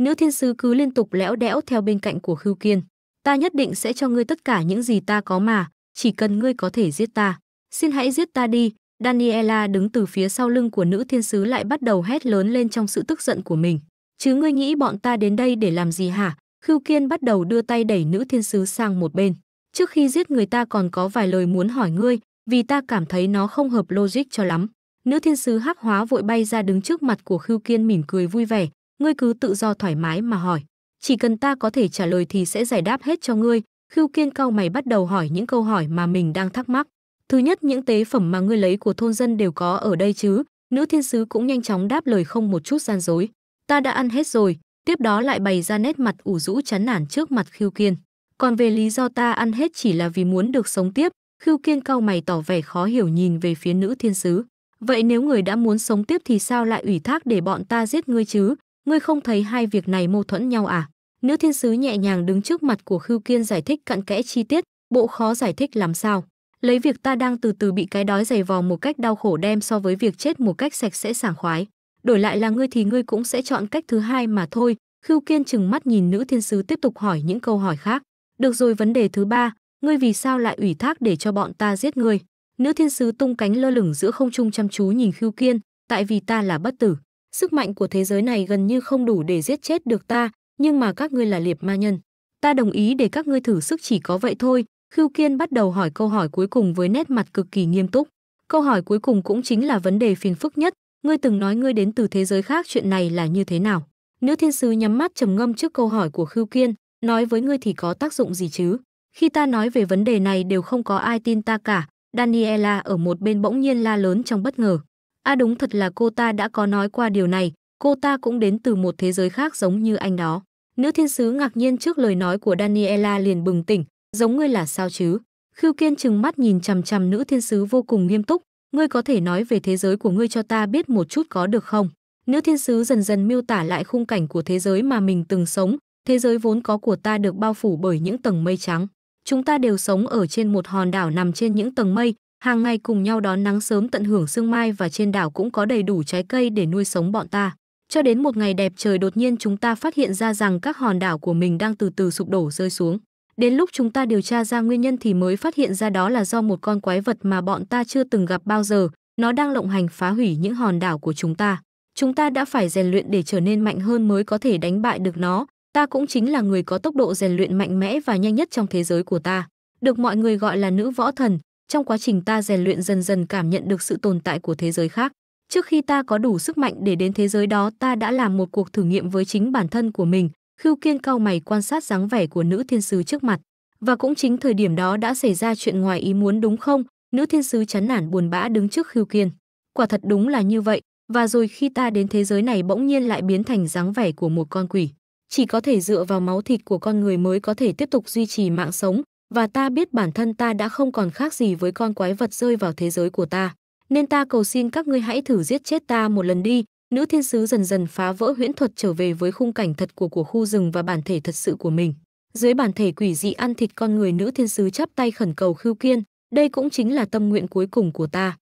Nữ thiên sứ cứ liên tục lẽo đẽo theo bên cạnh của Khưu Kiên. Ta nhất định sẽ cho ngươi tất cả những gì ta có mà, chỉ cần ngươi có thể giết ta, xin hãy giết ta đi. Daniela đứng từ phía sau lưng của nữ thiên sứ lại bắt đầu hét lớn lên trong sự tức giận của mình. Chứ ngươi nghĩ bọn ta đến đây để làm gì hả? Khưu Kiên bắt đầu đưa tay đẩy nữ thiên sứ sang một bên. Trước khi giết người ta còn có vài lời muốn hỏi ngươi, vì ta cảm thấy nó không hợp logic cho lắm. Nữ thiên sứ hắc hóa vội bay ra đứng trước mặt của Khưu Kiên mỉm cười vui vẻ, ngươi cứ tự do thoải mái mà hỏi. Chỉ cần ta có thể trả lời thì sẽ giải đáp hết cho ngươi, Khưu Kiên cao mày bắt đầu hỏi những câu hỏi mà mình đang thắc mắc. Thứ nhất, những tế phẩm mà ngươi lấy của thôn dân đều có ở đây chứ? Nữ thiên sứ cũng nhanh chóng đáp lời không một chút gian dối. Ta đã ăn hết rồi, tiếp đó lại bày ra nét mặt ủ rũ chán nản trước mặt Khưu Kiên. Còn về lý do ta ăn hết chỉ là vì muốn được sống tiếp, Khưu Kiên cao mày tỏ vẻ khó hiểu nhìn về phía nữ thiên sứ. Vậy nếu người đã muốn sống tiếp thì sao lại ủy thác để bọn ta giết ngươi chứ? Ngươi không thấy hai việc này mâu thuẫn nhau à? Nữ thiên sứ nhẹ nhàng đứng trước mặt của Khưu Kiên giải thích cặn kẽ chi tiết, bộ khó giải thích làm sao. Lấy việc ta đang từ từ bị cái đói dày vò một cách đau khổ đem so với việc chết một cách sạch sẽ sảng khoái. Đổi lại là ngươi thì ngươi cũng sẽ chọn cách thứ hai mà thôi. Khưu Kiên chừng mắt nhìn nữ thiên sứ tiếp tục hỏi những câu hỏi khác. Được rồi vấn đề thứ ba, ngươi vì sao lại ủy thác để cho bọn ta giết ngươi? Nữ thiên sứ tung cánh lơ lửng giữa không trung chăm chú nhìn Khưu Kiên, tại vì ta là bất tử. Sức mạnh của thế giới này gần như không đủ để giết chết được ta, nhưng mà các ngươi là liệt ma nhân. Ta đồng ý để các ngươi thử sức chỉ có vậy thôi. Khưu Kiên bắt đầu hỏi câu hỏi cuối cùng với nét mặt cực kỳ nghiêm túc. Câu hỏi cuối cùng cũng chính là vấn đề phiền phức nhất. Ngươi từng nói ngươi đến từ thế giới khác chuyện này là như thế nào? Nữ thiên sứ nhắm mắt trầm ngâm trước câu hỏi của Khưu Kiên, nói với ngươi thì có tác dụng gì chứ? Khi ta nói về vấn đề này đều không có ai tin ta cả. Daniela ở một bên bỗng nhiên la lớn trong bất ngờ. À đúng thật là cô ta đã có nói qua điều này, cô ta cũng đến từ một thế giới khác giống như anh đó. Nữ thiên sứ ngạc nhiên trước lời nói của Daniela liền bừng tỉnh, giống ngươi là sao chứ? Khưu Kiên trừng mắt nhìn chằm chằm nữ thiên sứ vô cùng nghiêm túc, ngươi có thể nói về thế giới của ngươi cho ta biết một chút có được không? Nữ thiên sứ dần dần miêu tả lại khung cảnh của thế giới mà mình từng sống, thế giới vốn có của ta được bao phủ bởi những tầng mây trắng. Chúng ta đều sống ở trên một hòn đảo nằm trên những tầng mây, hàng ngày cùng nhau đón nắng sớm tận hưởng sương mai và trên đảo cũng có đầy đủ trái cây để nuôi sống bọn ta. Cho đến một ngày đẹp trời đột nhiên chúng ta phát hiện ra rằng các hòn đảo của mình đang từ từ sụp đổ rơi xuống. Đến lúc chúng ta điều tra ra nguyên nhân thì mới phát hiện ra đó là do một con quái vật mà bọn ta chưa từng gặp bao giờ, nó đang lộng hành phá hủy những hòn đảo của chúng ta. Chúng ta đã phải rèn luyện để trở nên mạnh hơn mới có thể đánh bại được nó. Ta cũng chính là người có tốc độ rèn luyện mạnh mẽ và nhanh nhất trong thế giới của ta. Được mọi người gọi là nữ võ thần, trong quá trình ta rèn luyện dần dần cảm nhận được sự tồn tại của thế giới khác trước khi ta có đủ sức mạnh để đến thế giới đó ta đã làm một cuộc thử nghiệm với chính bản thân của mình khưu kiên cau mày quan sát dáng vẻ của nữ thiên sứ trước mặt và cũng chính thời điểm đó đã xảy ra chuyện ngoài ý muốn đúng không nữ thiên sứ chán nản buồn bã đứng trước khưu kiên quả thật đúng là như vậy và rồi khi ta đến thế giới này bỗng nhiên lại biến thành dáng vẻ của một con quỷ chỉ có thể dựa vào máu thịt của con người mới có thể tiếp tục duy trì mạng sống và ta biết bản thân ta đã không còn khác gì với con quái vật rơi vào thế giới của ta nên ta cầu xin các ngươi hãy thử giết chết ta một lần đi. Nữ thiên sứ dần dần phá vỡ huyễn thuật trở về với khung cảnh thật của của khu rừng và bản thể thật sự của mình. Dưới bản thể quỷ dị ăn thịt con người nữ thiên sứ chắp tay khẩn cầu Khưu Kiên, đây cũng chính là tâm nguyện cuối cùng của ta.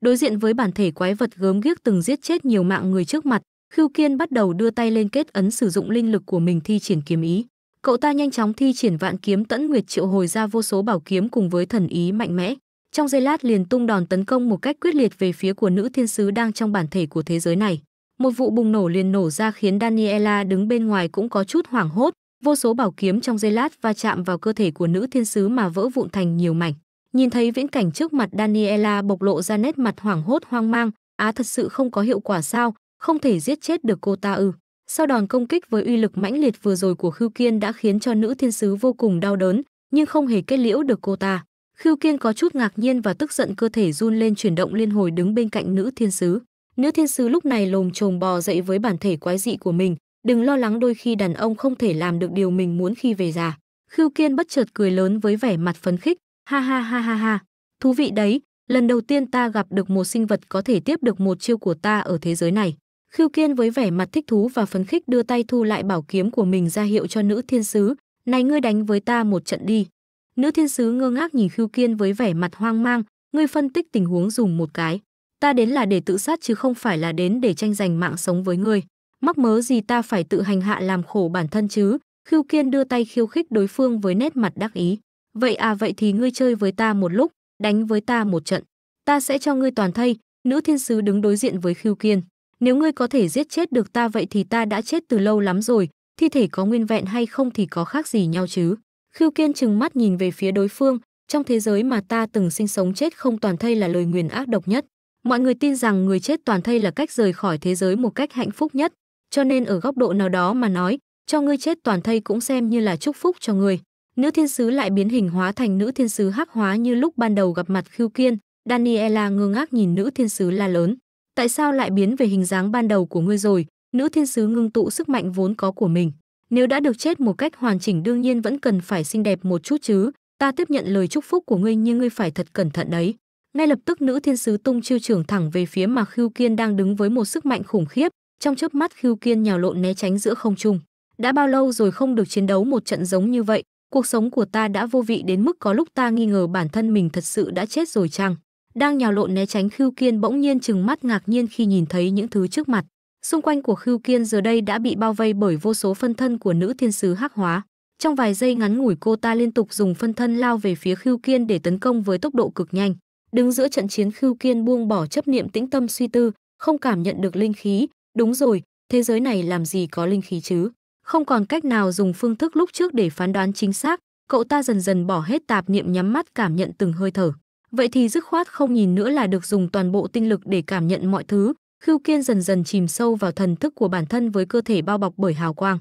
Đối diện với bản thể quái vật gớm ghiếc từng giết chết nhiều mạng người trước mặt, Khưu Kiên bắt đầu đưa tay lên kết ấn sử dụng linh lực của mình thi triển kiếm ý. Cậu ta nhanh chóng thi triển vạn kiếm tẫn nguyệt triệu hồi ra vô số bảo kiếm cùng với thần ý mạnh mẽ. Trong giây lát liền tung đòn tấn công một cách quyết liệt về phía của nữ thiên sứ đang trong bản thể của thế giới này. Một vụ bùng nổ liền nổ ra khiến Daniela đứng bên ngoài cũng có chút hoảng hốt, vô số bảo kiếm trong giây lát va chạm vào cơ thể của nữ thiên sứ mà vỡ vụn thành nhiều mảnh. Nhìn thấy viễn cảnh trước mặt Daniela bộc lộ ra nét mặt hoảng hốt hoang mang, á thật sự không có hiệu quả sao, không thể giết chết được cô ta ư. Sau đòn công kích với uy lực mãnh liệt vừa rồi của Khưu Kiên đã khiến cho nữ thiên sứ vô cùng đau đớn, nhưng không hề kết liễu được cô ta. Khưu Kiên có chút ngạc nhiên và tức giận cơ thể run lên chuyển động liên hồi đứng bên cạnh nữ thiên sứ. Nữ thiên sứ lúc này lồm chồm bò dậy với bản thể quái dị của mình, đừng lo lắng đôi khi đàn ông không thể làm được điều mình muốn khi về già. Khưu Kiên bất chợt cười lớn với vẻ mặt phấn khích, ha ha ha ha ha, thú vị đấy, lần đầu tiên ta gặp được một sinh vật có thể tiếp được một chiêu của ta ở thế giới này. Khưu Kiên với vẻ mặt thích thú và phấn khích đưa tay thu lại bảo kiếm của mình ra hiệu cho nữ thiên sứ, "Này ngươi đánh với ta một trận đi." Nữ thiên sứ ngơ ngác nhìn Khưu Kiên với vẻ mặt hoang mang, ngươi phân tích tình huống dùng một cái. Ta đến là để tự sát chứ không phải là đến để tranh giành mạng sống với ngươi. Mắc mớ gì ta phải tự hành hạ làm khổ bản thân chứ? Khưu Kiên đưa tay khiêu khích đối phương với nét mặt đắc ý. Vậy à vậy thì ngươi chơi với ta một lúc, đánh với ta một trận. Ta sẽ cho ngươi toàn thây, nữ thiên sứ đứng đối diện với Khưu Kiên. Nếu ngươi có thể giết chết được ta vậy thì ta đã chết từ lâu lắm rồi, thi thể có nguyên vẹn hay không thì có khác gì nhau chứ. Khưu Kiên chừng mắt nhìn về phía đối phương, trong thế giới mà ta từng sinh sống chết không toàn thây là lời nguyền ác độc nhất. Mọi người tin rằng người chết toàn thây là cách rời khỏi thế giới một cách hạnh phúc nhất, cho nên ở góc độ nào đó mà nói, cho ngươi chết toàn thây cũng xem như là chúc phúc cho ngươi. Nữ thiên sứ lại biến hình hóa thành nữ thiên sứ hắc hóa như lúc ban đầu gặp mặt Khưu Kiên, Daniela ngơ ngác nhìn nữ thiên sứ la lớn. Tại sao lại biến về hình dáng ban đầu của ngươi rồi? Nữ thiên sứ ngưng tụ sức mạnh vốn có của mình. Nếu đã được chết một cách hoàn chỉnh đương nhiên vẫn cần phải xinh đẹp một chút chứ, ta tiếp nhận lời chúc phúc của ngươi nhưng ngươi phải thật cẩn thận đấy. Ngay lập tức nữ thiên sứ tung chiêu trường thẳng về phía mà Khưu Kiên đang đứng với một sức mạnh khủng khiếp, trong chớp mắt Khưu Kiên nhào lộn né tránh giữa không trung. Đã bao lâu rồi không được chiến đấu một trận giống như vậy, cuộc sống của ta đã vô vị đến mức có lúc ta nghi ngờ bản thân mình thật sự đã chết rồi chăng? Đang nhào lộn né tránh Khưu Kiên bỗng nhiên chừng mắt ngạc nhiên khi nhìn thấy những thứ trước mặt. Xung quanh của Khưu Kiên giờ đây đã bị bao vây bởi vô số phân thân của nữ thiên sứ hắc hóa. Trong vài giây ngắn ngủi cô ta liên tục dùng phân thân lao về phía Khưu Kiên để tấn công với tốc độ cực nhanh. Đứng giữa trận chiến Khưu Kiên buông bỏ chấp niệm tĩnh tâm suy tư, không cảm nhận được linh khí, đúng rồi, thế giới này làm gì có linh khí chứ? Không còn cách nào dùng phương thức lúc trước để phán đoán chính xác, cậu ta dần dần bỏ hết tạp niệm nhắm mắt cảm nhận từng hơi thở. Vậy thì dứt khoát không nhìn nữa là được dùng toàn bộ tinh lực để cảm nhận mọi thứ, Khưu Kiên dần dần chìm sâu vào thần thức của bản thân với cơ thể bao bọc bởi hào quang.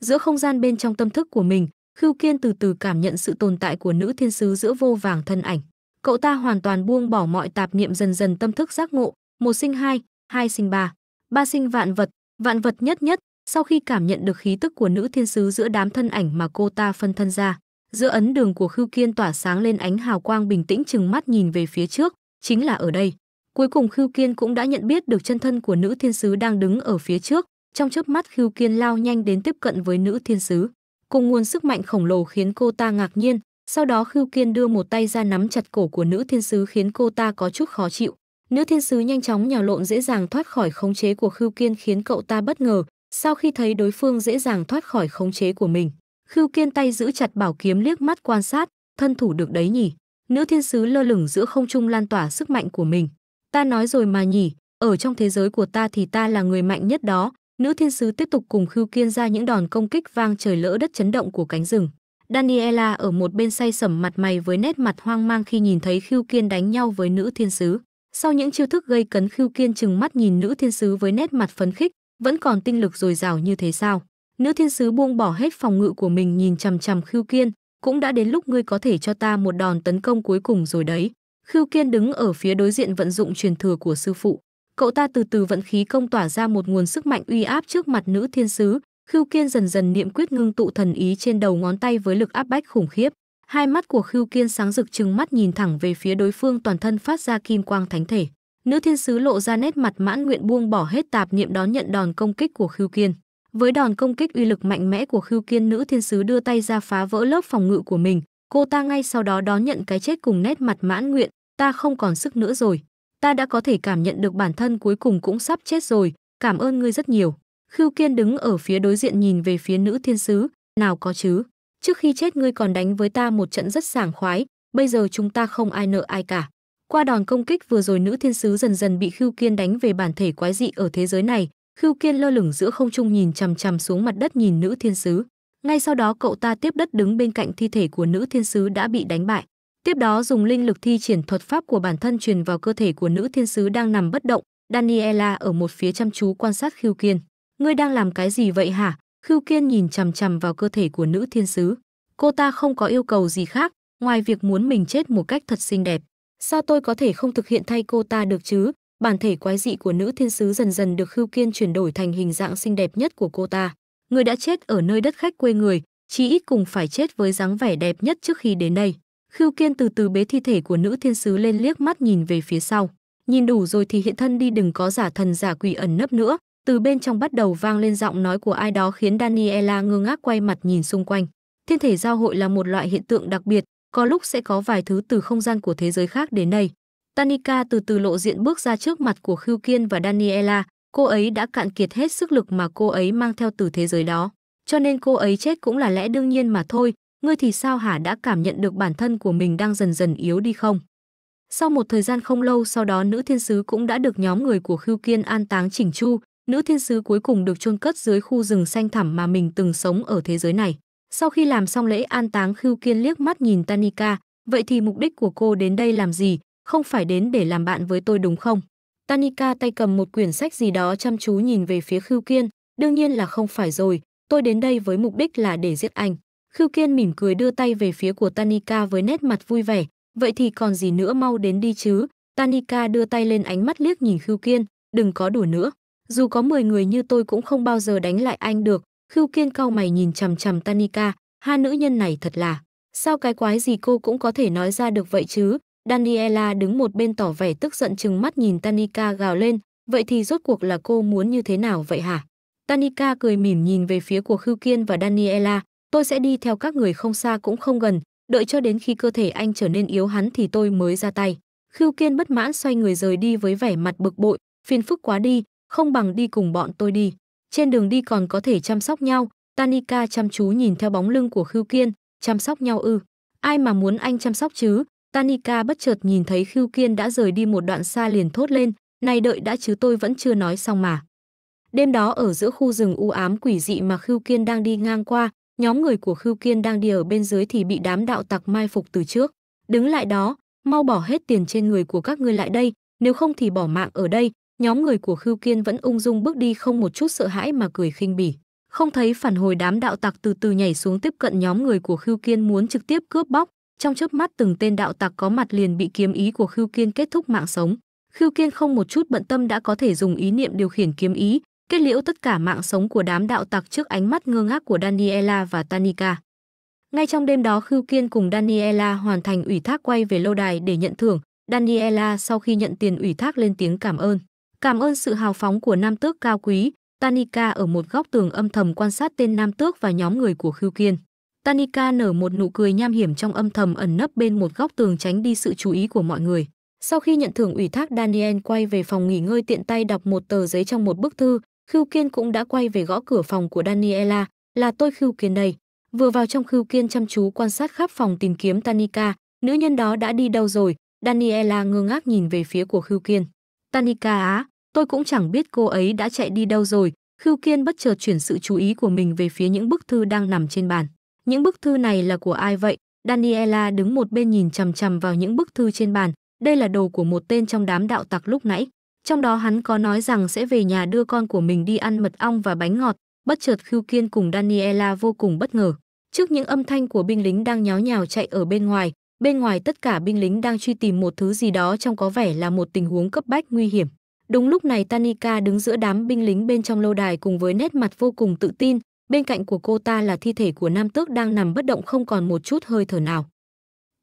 Giữa không gian bên trong tâm thức của mình, Khưu Kiên từ từ cảm nhận sự tồn tại của nữ thiên sứ giữa vô vàng thân ảnh. Cậu ta hoàn toàn buông bỏ mọi tạp niệm dần dần tâm thức giác ngộ, một sinh hai, hai sinh ba, ba sinh vạn vật, vạn vật nhất nhất, sau khi cảm nhận được khí tức của nữ thiên sứ giữa đám thân ảnh mà cô ta phân thân ra, giữa ấn đường của Khưu Kiên tỏa sáng lên ánh hào quang bình tĩnh chừng mắt nhìn về phía trước, chính là ở đây. Cuối cùng Khưu Kiên cũng đã nhận biết được chân thân của nữ thiên sứ đang đứng ở phía trước, trong chớp mắt Khưu Kiên lao nhanh đến tiếp cận với nữ thiên sứ. Cùng nguồn sức mạnh khổng lồ khiến cô ta ngạc nhiên, sau đó Khưu Kiên đưa một tay ra nắm chặt cổ của nữ thiên sứ khiến cô ta có chút khó chịu. Nữ thiên sứ nhanh chóng nhào lộn dễ dàng thoát khỏi khống chế của Khưu Kiên khiến cậu ta bất ngờ, sau khi thấy đối phương dễ dàng thoát khỏi khống chế của mình. Khưu Kiên tay giữ chặt bảo kiếm liếc mắt quan sát, thân thủ được đấy nhỉ. Nữ thiên sứ lơ lửng giữa không trung lan tỏa sức mạnh của mình. Ta nói rồi mà nhỉ, ở trong thế giới của ta thì ta là người mạnh nhất đó. Nữ thiên sứ tiếp tục cùng Khưu Kiên ra những đòn công kích vang trời lỡ đất chấn động của cánh rừng. Daniela ở một bên say sẩm mặt mày với nét mặt hoang mang khi nhìn thấy Khưu Kiên đánh nhau với nữ thiên sứ. Sau những chiêu thức gây cấn Khưu Kiên chừng mắt nhìn nữ thiên sứ với nét mặt phấn khích, vẫn còn tinh lực dồi dào như thế sao? Nữ thiên sứ buông bỏ hết phòng ngự của mình nhìn chằm chằm Khưu Kiên, cũng đã đến lúc ngươi có thể cho ta một đòn tấn công cuối cùng rồi đấy. Khưu Kiên đứng ở phía đối diện vận dụng truyền thừa của sư phụ. Cậu ta từ từ vận khí công tỏa ra một nguồn sức mạnh uy áp trước mặt nữ thiên sứ. Khưu Kiên dần dần niệm quyết ngưng tụ thần ý trên đầu ngón tay với lực áp bách khủng khiếp. Hai mắt của Khưu Kiên sáng rực trừng mắt nhìn thẳng về phía đối phương toàn thân phát ra kim quang thánh thể. Nữ thiên sứ lộ ra nét mặt mãn nguyện buông bỏ hết tạp niệm đón nhận đòn công kích của Khưu Kiên. Với đòn công kích uy lực mạnh mẽ của Khưu Kiên, nữ thiên sứ đưa tay ra phá vỡ lớp phòng ngự của mình, cô ta ngay sau đó đón nhận cái chết cùng nét mặt mãn nguyện, ta không còn sức nữa rồi. Ta đã có thể cảm nhận được bản thân cuối cùng cũng sắp chết rồi, cảm ơn ngươi rất nhiều. Khưu Kiên đứng ở phía đối diện nhìn về phía nữ thiên sứ, nào có chứ. Trước khi chết ngươi còn đánh với ta một trận rất sảng khoái, bây giờ chúng ta không ai nợ ai cả. Qua đòn công kích vừa rồi nữ thiên sứ dần dần bị Khưu Kiên đánh về bản thể quái dị ở thế giới này, Khưu Kiên lơ lửng giữa không trung nhìn chằm chằm xuống mặt đất nhìn nữ thiên sứ. Ngay sau đó cậu ta tiếp đất đứng bên cạnh thi thể của nữ thiên sứ đã bị đánh bại. Tiếp đó dùng linh lực thi triển thuật pháp của bản thân truyền vào cơ thể của nữ thiên sứ đang nằm bất động, Daniela ở một phía chăm chú quan sát Khiêu Kiên. Ngươi đang làm cái gì vậy hả? Khiêu Kiên nhìn chằm chằm vào cơ thể của nữ thiên sứ. Cô ta không có yêu cầu gì khác, ngoài việc muốn mình chết một cách thật xinh đẹp. Sao tôi có thể không thực hiện thay cô ta được chứ? Bản thể quái dị của nữ thiên sứ dần dần được Khưu Kiên chuyển đổi thành hình dạng xinh đẹp nhất của cô ta. Người đã chết ở nơi đất khách quê người, chí ít cùng phải chết với dáng vẻ đẹp nhất trước khi đến đây. Khưu Kiên từ từ bế thi thể của nữ thiên sứ lên liếc mắt nhìn về phía sau. Nhìn đủ rồi thì hiện thân đi đừng có giả thần giả quỷ ẩn nấp nữa. Từ bên trong bắt đầu vang lên giọng nói của ai đó khiến Daniela ngơ ngác quay mặt nhìn xung quanh. Thiên thể giao hội là một loại hiện tượng đặc biệt, có lúc sẽ có vài thứ từ không gian của thế giới khác đến đây. Tanika từ từ lộ diện bước ra trước mặt của Khưu Kiên và Daniela, cô ấy đã cạn kiệt hết sức lực mà cô ấy mang theo từ thế giới đó. Cho nên cô ấy chết cũng là lẽ đương nhiên mà thôi, ngươi thì sao hả đã cảm nhận được bản thân của mình đang dần dần yếu đi không? Sau một thời gian không lâu sau đó nữ thiên sứ cũng đã được nhóm người của Khưu Kiên an táng chỉnh chu, nữ thiên sứ cuối cùng được chôn cất dưới khu rừng xanh thẳm mà mình từng sống ở thế giới này. Sau khi làm xong lễ an táng Khưu Kiên liếc mắt nhìn Tanika, vậy thì mục đích của cô đến đây làm gì, không phải đến để làm bạn với tôi đúng không? Tanika tay cầm một quyển sách gì đó chăm chú nhìn về phía Khưu Kiên, đương nhiên là không phải rồi, tôi đến đây với mục đích là để giết anh. Khưu Kiên mỉm cười đưa tay về phía của Tanika với nét mặt vui vẻ, vậy thì còn gì nữa mau đến đi chứ. Tanika đưa tay lên ánh mắt liếc nhìn Khưu Kiên, đừng có đùa nữa. Dù có 10 người như tôi cũng không bao giờ đánh lại anh được. Khưu Kiên cau mày nhìn chằm chằm Tanika, hai nữ nhân này thật là. Sao cái quái gì cô cũng có thể nói ra được vậy chứ? Daniela đứng một bên tỏ vẻ tức giận chừng mắt nhìn Tanika gào lên, vậy thì rốt cuộc là cô muốn như thế nào vậy hả? Tanika cười mỉm nhìn về phía của Khưu Kiên và Daniela, tôi sẽ đi theo các người không xa cũng không gần, đợi cho đến khi cơ thể anh trở nên yếu hắn thì tôi mới ra tay. Khưu Kiên bất mãn xoay người rời đi với vẻ mặt bực bội, phiền phức quá đi, không bằng đi cùng bọn tôi đi. Trên đường đi còn có thể chăm sóc nhau, Tanika chăm chú nhìn theo bóng lưng của Khưu Kiên, chăm sóc nhau ư. Ai mà muốn anh chăm sóc chứ? Tanika bất chợt nhìn thấy Khưu Kiên đã rời đi một đoạn xa liền thốt lên, này đợi đã chứ tôi vẫn chưa nói xong mà. Đêm đó ở giữa khu rừng u ám quỷ dị mà Khưu Kiên đang đi ngang qua, nhóm người của Khưu Kiên đang đi ở bên dưới thì bị đám đạo tặc mai phục từ trước. Đứng lại đó, mau bỏ hết tiền trên người của các ngươi lại đây, nếu không thì bỏ mạng ở đây. Nhóm người của Khưu Kiên vẫn ung dung bước đi không một chút sợ hãi mà cười khinh bỉ. Không thấy phản hồi đám đạo tặc từ từ nhảy xuống tiếp cận nhóm người của Khưu Kiên muốn trực tiếp cướp bóc, trong chớp mắt từng tên đạo tặc có mặt liền bị kiếm ý của Khưu Kiên kết thúc mạng sống. Khưu Kiên không một chút bận tâm đã có thể dùng ý niệm điều khiển kiếm ý, kết liễu tất cả mạng sống của đám đạo tặc trước ánh mắt ngơ ngác của Daniela và Tanika. Ngay trong đêm đó Khưu Kiên cùng Daniela hoàn thành ủy thác quay về lâu đài để nhận thưởng. Daniela sau khi nhận tiền ủy thác lên tiếng cảm ơn. Cảm ơn sự hào phóng của nam tước cao quý, Tanika ở một góc tường âm thầm quan sát tên nam tước và nhóm người của Khưu Kiên. Tanika nở một nụ cười nham hiểm trong âm thầm ẩn nấp bên một góc tường tránh đi sự chú ý của mọi người. Sau khi nhận thưởng ủy thác Daniel quay về phòng nghỉ ngơi tiện tay đọc một tờ giấy trong một bức thư, Khưu Kiên cũng đã quay về gõ cửa phòng của Daniela, là tôi Khưu Kiên đây. Vừa vào trong Khưu Kiên chăm chú quan sát khắp phòng tìm kiếm Tanika, nữ nhân đó đã đi đâu rồi? Daniela ngơ ngác nhìn về phía của Khưu Kiên. Tanika á, tôi cũng chẳng biết cô ấy đã chạy đi đâu rồi. Khưu Kiên bất chợt chuyển sự chú ý của mình về phía những bức thư đang nằm trên bàn. Những bức thư này là của ai vậy? Daniela đứng một bên nhìn chằm chằm vào những bức thư trên bàn. Đây là đồ của một tên trong đám đạo tặc lúc nãy. Trong đó hắn có nói rằng sẽ về nhà đưa con của mình đi ăn mật ong và bánh ngọt, bất chợt Khưu Kiên cùng Daniela vô cùng bất ngờ. Trước những âm thanh của binh lính đang nháo nhào chạy ở bên ngoài, bên ngoài tất cả binh lính đang truy tìm một thứ gì đó trong có vẻ là một tình huống cấp bách nguy hiểm. Đúng lúc này Tanika đứng giữa đám binh lính bên trong lâu đài cùng với nét mặt vô cùng tự tin, bên cạnh của cô ta là thi thể của nam tước đang nằm bất động không còn một chút hơi thở nào.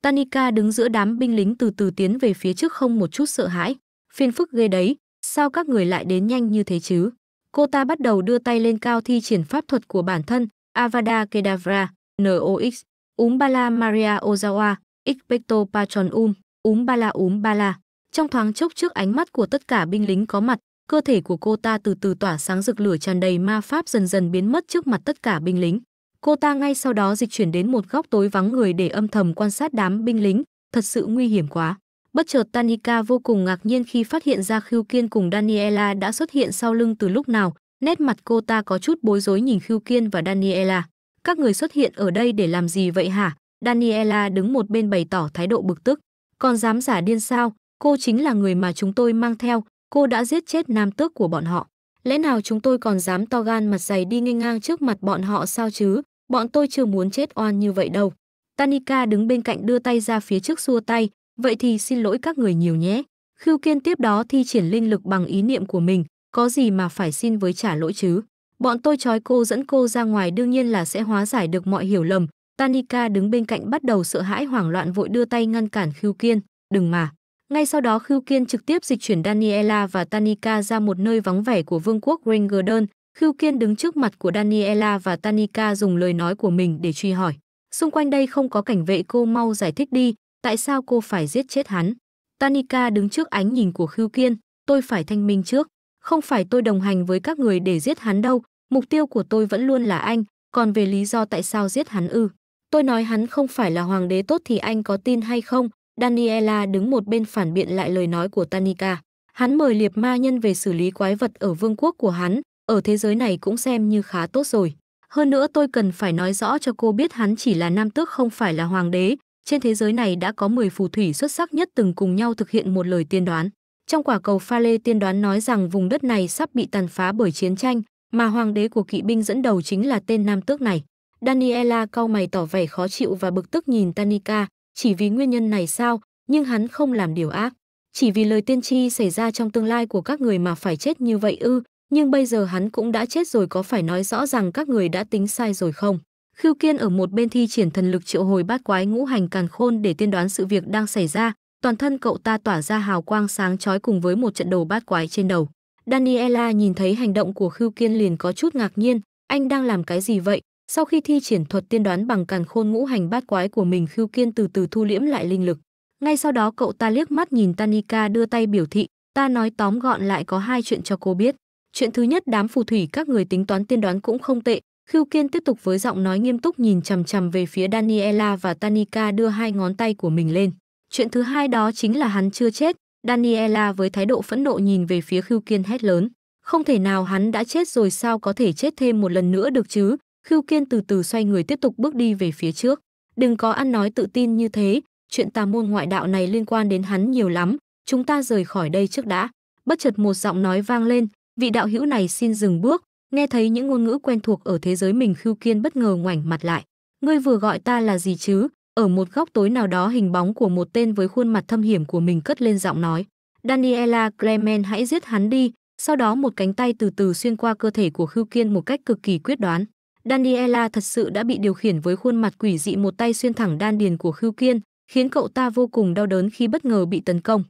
Tanika đứng giữa đám binh lính từ từ tiến về phía trước không một chút sợ hãi phiền phức ghê đấy, sao các người lại đến nhanh như thế chứ? Cô ta bắt đầu đưa tay lên cao thi triển pháp thuật của bản thân, Avada Kedavra, NOX, Umbala Maria Ozawa, Expecto Patronum, Umbala Umbala. Trong thoáng chốc trước ánh mắt của tất cả binh lính có mặt, cơ thể của cô ta từ từ tỏa sáng rực lửa tràn đầy ma pháp dần dần biến mất trước mặt tất cả binh lính. Cô ta ngay sau đó dịch chuyển đến một góc tối vắng người để âm thầm quan sát đám binh lính, thật sự nguy hiểm quá. Bất chợt Tanika vô cùng ngạc nhiên khi phát hiện ra Khiêu Kiên cùng Daniela đã xuất hiện sau lưng từ lúc nào, nét mặt cô ta có chút bối rối nhìn Khiêu Kiên và Daniela. Các người xuất hiện ở đây để làm gì vậy hả? Daniela đứng một bên bày tỏ thái độ bực tức. Còn dám giả điên sao, cô chính là người mà chúng tôi mang theo, cô đã giết chết nam tước của bọn họ. Lẽ nào chúng tôi còn dám to gan mặt dày đi nghênh ngang trước mặt bọn họ sao chứ? Bọn tôi chưa muốn chết oan như vậy đâu. Tanika đứng bên cạnh đưa tay ra phía trước xua tay, Vậy thì xin lỗi các người nhiều nhé. Khưu Kiên tiếp đó thi triển linh lực bằng ý niệm của mình, có gì mà phải xin với trả lỗi chứ. Bọn tôi trói cô dẫn cô ra ngoài đương nhiên là sẽ hóa giải được mọi hiểu lầm. Tanika đứng bên cạnh bắt đầu sợ hãi hoảng loạn vội đưa tay ngăn cản Khưu Kiên. Đừng mà. Ngay sau đó Khưu Kiên trực tiếp dịch chuyển Daniela và Tanika ra một nơi vắng vẻ của vương quốc Ringerdon. Khưu Kiên đứng trước mặt của Daniela và Tanika dùng lời nói của mình để truy hỏi. Xung quanh đây không có cảnh vệ cô mau giải thích đi, tại sao cô phải giết chết hắn? Tanika đứng trước ánh nhìn của Khưu Kiên, tôi phải thanh minh trước, không phải tôi đồng hành với các người để giết hắn đâu, mục tiêu của tôi vẫn luôn là anh, còn về lý do tại sao giết hắn ư? Tôi nói hắn không phải là hoàng đế tốt thì anh có tin hay không? Daniela đứng một bên phản biện lại lời nói của Tanika. Hắn mời liệp ma nhân về xử lý quái vật ở vương quốc của hắn, ở thế giới này cũng xem như khá tốt rồi. Hơn nữa tôi cần phải nói rõ cho cô biết hắn chỉ là nam tước không phải là hoàng đế, trên thế giới này đã có 10 phù thủy xuất sắc nhất từng cùng nhau thực hiện một lời tiên đoán. Trong quả cầu pha lê tiên đoán nói rằng vùng đất này sắp bị tàn phá bởi chiến tranh, mà hoàng đế của kỵ binh dẫn đầu chính là tên nam tước này. Daniela cau mày tỏ vẻ khó chịu và bực tức nhìn Tanika, chỉ vì nguyên nhân này sao, nhưng hắn không làm điều ác. Chỉ vì lời tiên tri xảy ra trong tương lai của các người mà phải chết như vậy ư, nhưng bây giờ hắn cũng đã chết rồi có phải nói rõ rằng các người đã tính sai rồi không? Khưu Kiên ở một bên thi triển thần lực triệu hồi bát quái ngũ hành càn khôn để tiên đoán sự việc đang xảy ra, toàn thân cậu ta tỏa ra hào quang sáng chói cùng với một trận đồ bát quái trên đầu. Daniela nhìn thấy hành động của Khưu Kiên liền có chút ngạc nhiên, anh đang làm cái gì vậy? Sau khi thi triển thuật tiên đoán bằng càn khôn ngũ hành bát quái của mình, Khưu Kiên từ từ thu liễm lại linh lực. Ngay sau đó cậu ta liếc mắt nhìn Tanika đưa tay biểu thị, ta nói tóm gọn lại có hai chuyện cho cô biết. Chuyện thứ nhất đám phù thủy các người tính toán tiên đoán cũng không tệ, Khưu Kiên tiếp tục với giọng nói nghiêm túc nhìn chằm chằm về phía Daniela và Tanika đưa hai ngón tay của mình lên. Chuyện thứ hai đó chính là hắn chưa chết. Daniela với thái độ phẫn nộ nhìn về phía Khưu Kiên hét lớn. Không thể nào hắn đã chết rồi sao có thể chết thêm một lần nữa được chứ? Khưu Kiên từ từ xoay người tiếp tục bước đi về phía trước. Đừng có ăn nói tự tin như thế, chuyện tà môn ngoại đạo này liên quan đến hắn nhiều lắm, chúng ta rời khỏi đây trước đã. Bất chợt một giọng nói vang lên, vị đạo hữu này xin dừng bước, nghe thấy những ngôn ngữ quen thuộc ở thế giới mình Khưu Kiên bất ngờ ngoảnh mặt lại. Ngươi vừa gọi ta là gì chứ? Ở một góc tối nào đó hình bóng của một tên với khuôn mặt thâm hiểm của mình cất lên giọng nói. Daniela Clement hãy giết hắn đi. Sau đó một cánh tay từ từ xuyên qua cơ thể của Khưu Kiên một cách cực kỳ quyết đoán. Daniela thật sự đã bị điều khiển với khuôn mặt quỷ dị một tay xuyên thẳng đan điền của Khưu Kiên, khiến cậu ta vô cùng đau đớn khi bất ngờ bị tấn công.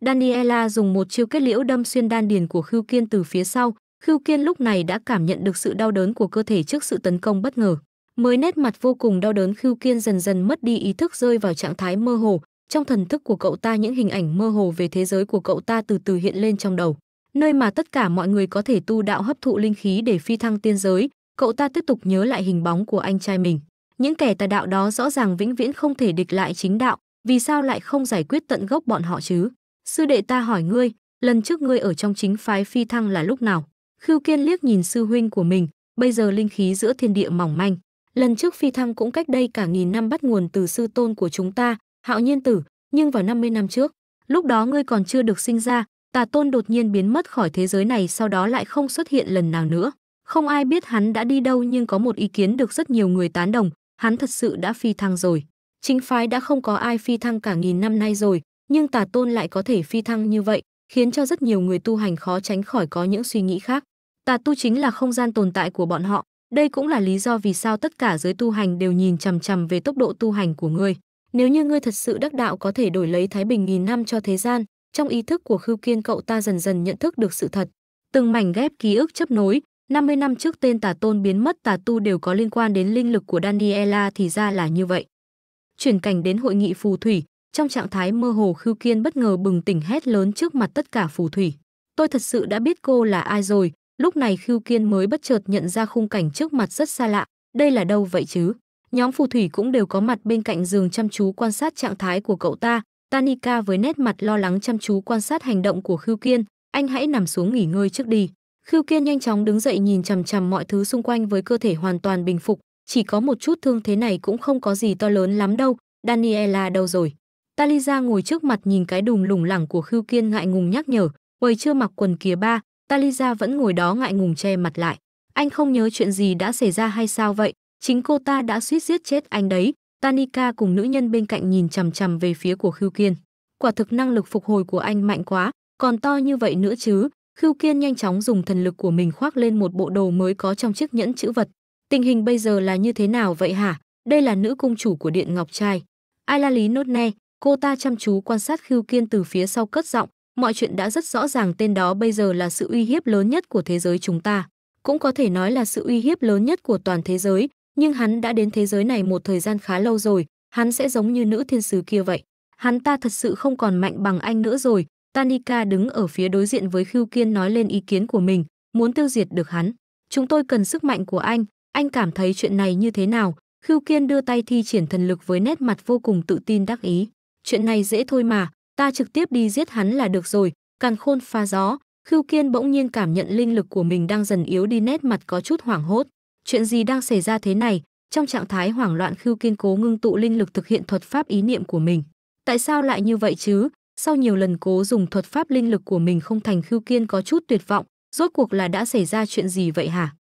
Daniela dùng một chiêu kết liễu đâm xuyên đan điền của Khưu Kiên từ phía sau, Khưu Kiên lúc này đã cảm nhận được sự đau đớn của cơ thể trước sự tấn công bất ngờ. Mới nét mặt vô cùng đau đớn Khưu Kiên dần dần mất đi ý thức rơi vào trạng thái mơ hồ, trong thần thức của cậu ta những hình ảnh mơ hồ về thế giới của cậu ta từ từ hiện lên trong đầu. Nơi mà tất cả mọi người có thể tu đạo hấp thụ linh khí để phi thăng tiên giới, cậu ta tiếp tục nhớ lại hình bóng của anh trai mình. Những kẻ tà đạo đó rõ ràng vĩnh viễn không thể địch lại chính đạo, vì sao lại không giải quyết tận gốc bọn họ chứ? Sư đệ ta hỏi ngươi, lần trước ngươi ở trong chính phái phi thăng là lúc nào? Khưu Kiên liếc nhìn sư huynh của mình, bây giờ linh khí giữa thiên địa mỏng manh. Lần trước phi thăng cũng cách đây cả nghìn năm bắt nguồn từ sư tôn của chúng ta, Hạo Nhiên Tử, nhưng vào 50 năm trước, lúc đó ngươi còn chưa được sinh ra, Tà Tôn đột nhiên biến mất khỏi thế giới này sau đó lại không xuất hiện lần nào nữa. Không ai biết hắn đã đi đâu nhưng có một ý kiến được rất nhiều người tán đồng, hắn thật sự đã phi thăng rồi. Chính phái đã không có ai phi thăng cả nghìn năm nay rồi, nhưng Tà Tôn lại có thể phi thăng như vậy, khiến cho rất nhiều người tu hành khó tránh khỏi có những suy nghĩ khác. Tà tu chính là không gian tồn tại của bọn họ, đây cũng là lý do vì sao tất cả giới tu hành đều nhìn chằm chằm về tốc độ tu hành của ngươi. Nếu như ngươi thật sự đắc đạo có thể đổi lấy thái bình nghìn năm cho thế gian, trong ý thức của Khưu Kiên cậu ta dần dần nhận thức được sự thật. Từng mảnh ghép ký ức chấp nối, 50 năm trước tên tà tôn biến mất tà tu đều có liên quan đến linh lực của Daniela thì ra là như vậy. Chuyển cảnh đến hội nghị phù thủy, trong trạng thái mơ hồ Khưu Kiên bất ngờ bừng tỉnh hét lớn trước mặt tất cả phù thủy. Tôi thật sự đã biết cô là ai rồi, lúc này Khưu Kiên mới bất chợt nhận ra khung cảnh trước mặt rất xa lạ, đây là đâu vậy chứ? Nhóm phù thủy cũng đều có mặt bên cạnh giường chăm chú quan sát trạng thái của cậu ta, Tanika với nét mặt lo lắng chăm chú quan sát hành động của Khưu Kiên, anh hãy nằm xuống nghỉ ngơi trước đi. Khưu Kiên nhanh chóng đứng dậy nhìn chằm chằm mọi thứ xung quanh với cơ thể hoàn toàn bình phục, chỉ có một chút thương thế này cũng không có gì to lớn lắm đâu, Daniela đâu rồi? Talisa ngồi trước mặt nhìn cái đùm lủng lẳng của Khưu Kiên ngại ngùng nhắc nhở, "Quầy chưa mặc quần kia ba." Talisa vẫn ngồi đó ngại ngùng che mặt lại. Anh không nhớ chuyện gì đã xảy ra hay sao vậy? Chính cô ta đã suýt giết chết anh đấy. Tanika cùng nữ nhân bên cạnh nhìn chằm chằm về phía của Khưu Kiên. Quả thực năng lực phục hồi của anh mạnh quá, còn to như vậy nữa chứ. Khưu Kiên nhanh chóng dùng thần lực của mình khoác lên một bộ đồ mới có trong chiếc nhẫn chữ vật. Tình hình bây giờ là như thế nào vậy hả? Đây là nữ cung chủ của Điện Ngọc Trai. Ai la lý nốt ne, cô ta chăm chú quan sát Khưu Kiên từ phía sau cất giọng, mọi chuyện đã rất rõ ràng tên đó bây giờ là sự uy hiếp lớn nhất của thế giới chúng ta, cũng có thể nói là sự uy hiếp lớn nhất của toàn thế giới, nhưng hắn đã đến thế giới này một thời gian khá lâu rồi, hắn sẽ giống như nữ thiên sứ kia vậy. Hắn ta thật sự không còn mạnh bằng anh nữa rồi, Tanika đứng ở phía đối diện với Khưu Kiên nói lên ý kiến của mình, muốn tiêu diệt được hắn. Chúng tôi cần sức mạnh của anh, anh cảm thấy chuyện này như thế nào? Khưu Kiên đưa tay thi triển thần lực với nét mặt vô cùng tự tin đắc ý chuyện này dễ thôi mà, ta trực tiếp đi giết hắn là được rồi, càn khôn pha gió. Khưu Kiên bỗng nhiên cảm nhận linh lực của mình đang dần yếu đi nét mặt có chút hoảng hốt. Chuyện gì đang xảy ra thế này? Trong trạng thái hoảng loạn Khưu Kiên cố ngưng tụ linh lực thực hiện thuật pháp ý niệm của mình. Tại sao lại như vậy chứ? Sau nhiều lần cố dùng thuật pháp linh lực của mình không thành Khưu Kiên có chút tuyệt vọng, rốt cuộc là đã xảy ra chuyện gì vậy hả?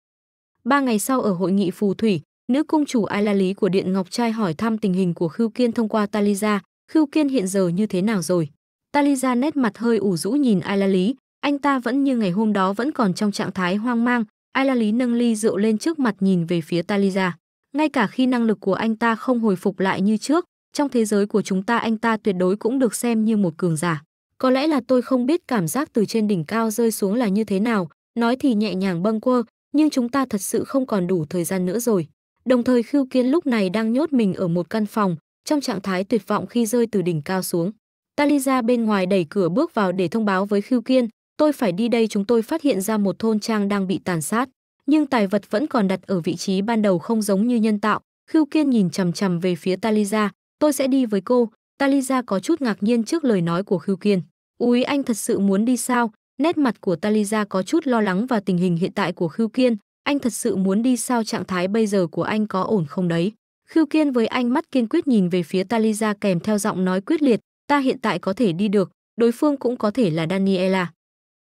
Ba ngày sau ở hội nghị phù thủy, nữ cung chủ Ai La Lý của Điện Ngọc Trai hỏi thăm tình hình của Khưu Kiên thông qua Taliza, Khưu Kiên hiện giờ như thế nào rồi? Taliza nét mặt hơi ủ rũ nhìn Ai La Lý, anh ta vẫn như ngày hôm đó vẫn còn trong trạng thái hoang mang, Ai La Lý nâng ly rượu lên trước mặt nhìn về phía Taliza. Ngay cả khi năng lực của anh ta không hồi phục lại như trước, trong thế giới của chúng ta anh ta tuyệt đối cũng được xem như một cường giả. Có lẽ là tôi không biết cảm giác từ trên đỉnh cao rơi xuống là như thế nào, nói thì nhẹ nhàng bâng quơ, nhưng chúng ta thật sự không còn đủ thời gian nữa rồi. Đồng thời Khưu Kiên lúc này đang nhốt mình ở một căn phòng, trong trạng thái tuyệt vọng khi rơi từ đỉnh cao xuống. Talisa bên ngoài đẩy cửa bước vào để thông báo với Khưu Kiên, tôi phải đi đây chúng tôi phát hiện ra một thôn trang đang bị tàn sát, nhưng tài vật vẫn còn đặt ở vị trí ban đầu không giống như nhân tạo. Khưu Kiên nhìn chằm chằm về phía Talisa, tôi sẽ đi với cô. Talisa có chút ngạc nhiên trước lời nói của Khưu Kiên. Úi anh thật sự muốn đi sao? Nét mặt của Talisa có chút lo lắng và tình hình hiện tại của Khưu Kiên. Anh thật sự muốn đi sao trạng thái bây giờ của anh có ổn không đấy? Khưu Kiên với ánh mắt kiên quyết nhìn về phía Taliza kèm theo giọng nói quyết liệt, ta hiện tại có thể đi được, đối phương cũng có thể là Daniela.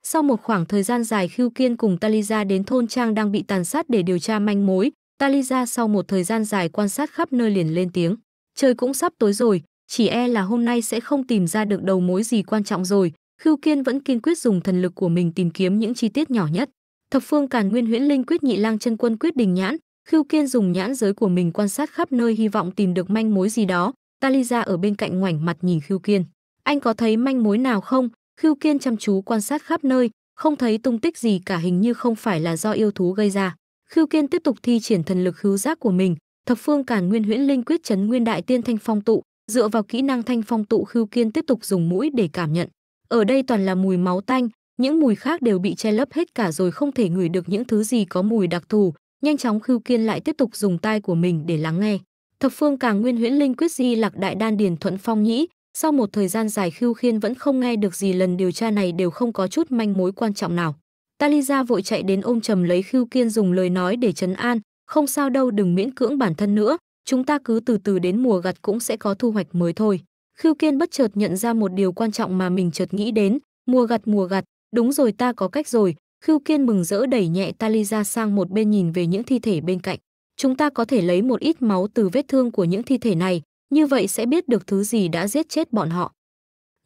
Sau một khoảng thời gian dài Khưu Kiên cùng Taliza đến thôn trang đang bị tàn sát để điều tra manh mối, Taliza sau một thời gian dài quan sát khắp nơi liền lên tiếng. Trời cũng sắp tối rồi, chỉ e là hôm nay sẽ không tìm ra được đầu mối gì quan trọng rồi. Khưu Kiên vẫn kiên quyết dùng thần lực của mình tìm kiếm những chi tiết nhỏ nhất. Thập phương Càn Nguyên Huyễn Linh quyết nhị lang chân quân quyết đình nhãn, Khưu Kiên dùng nhãn giới của mình quan sát khắp nơi hy vọng tìm được manh mối gì đó. Taliza ở bên cạnh ngoảnh mặt nhìn Khưu Kiên. Anh có thấy manh mối nào không? Khưu Kiên chăm chú quan sát khắp nơi, không thấy tung tích gì cả hình như không phải là do yêu thú gây ra. Khưu Kiên tiếp tục thi triển thần lực hữu giác của mình, thập phương càn nguyên huyễn linh quyết chấn nguyên đại tiên thanh phong tụ, dựa vào kỹ năng thanh phong tụ Khưu Kiên tiếp tục dùng mũi để cảm nhận. Ở đây toàn là mùi máu tanh, những mùi khác đều bị che lấp hết cả rồi không thể ngửi được những thứ gì có mùi đặc thù, nhanh chóng Khưu Kiên lại tiếp tục dùng tai của mình để lắng nghe. Thập phương càng nguyên huyễn linh quyết di lạc đại đan điền thuận phong nhĩ, sau một thời gian dài Khưu Khiên vẫn không nghe được gì lần điều tra này đều không có chút manh mối quan trọng nào. Talisa vội chạy đến ôm chầm lấy Khưu Kiên dùng lời nói để chấn an, không sao đâu đừng miễn cưỡng bản thân nữa, chúng ta cứ từ từ đến mùa gặt cũng sẽ có thu hoạch mới thôi. Khưu Kiên bất chợt nhận ra một điều quan trọng mà mình chợt nghĩ đến, mùa gặt mùa gặt, đúng rồi ta có cách rồi, Khưu Kiên mừng rỡ đẩy nhẹ Tali ra sang một bên nhìn về những thi thể bên cạnh. Chúng ta có thể lấy một ít máu từ vết thương của những thi thể này, như vậy sẽ biết được thứ gì đã giết chết bọn họ.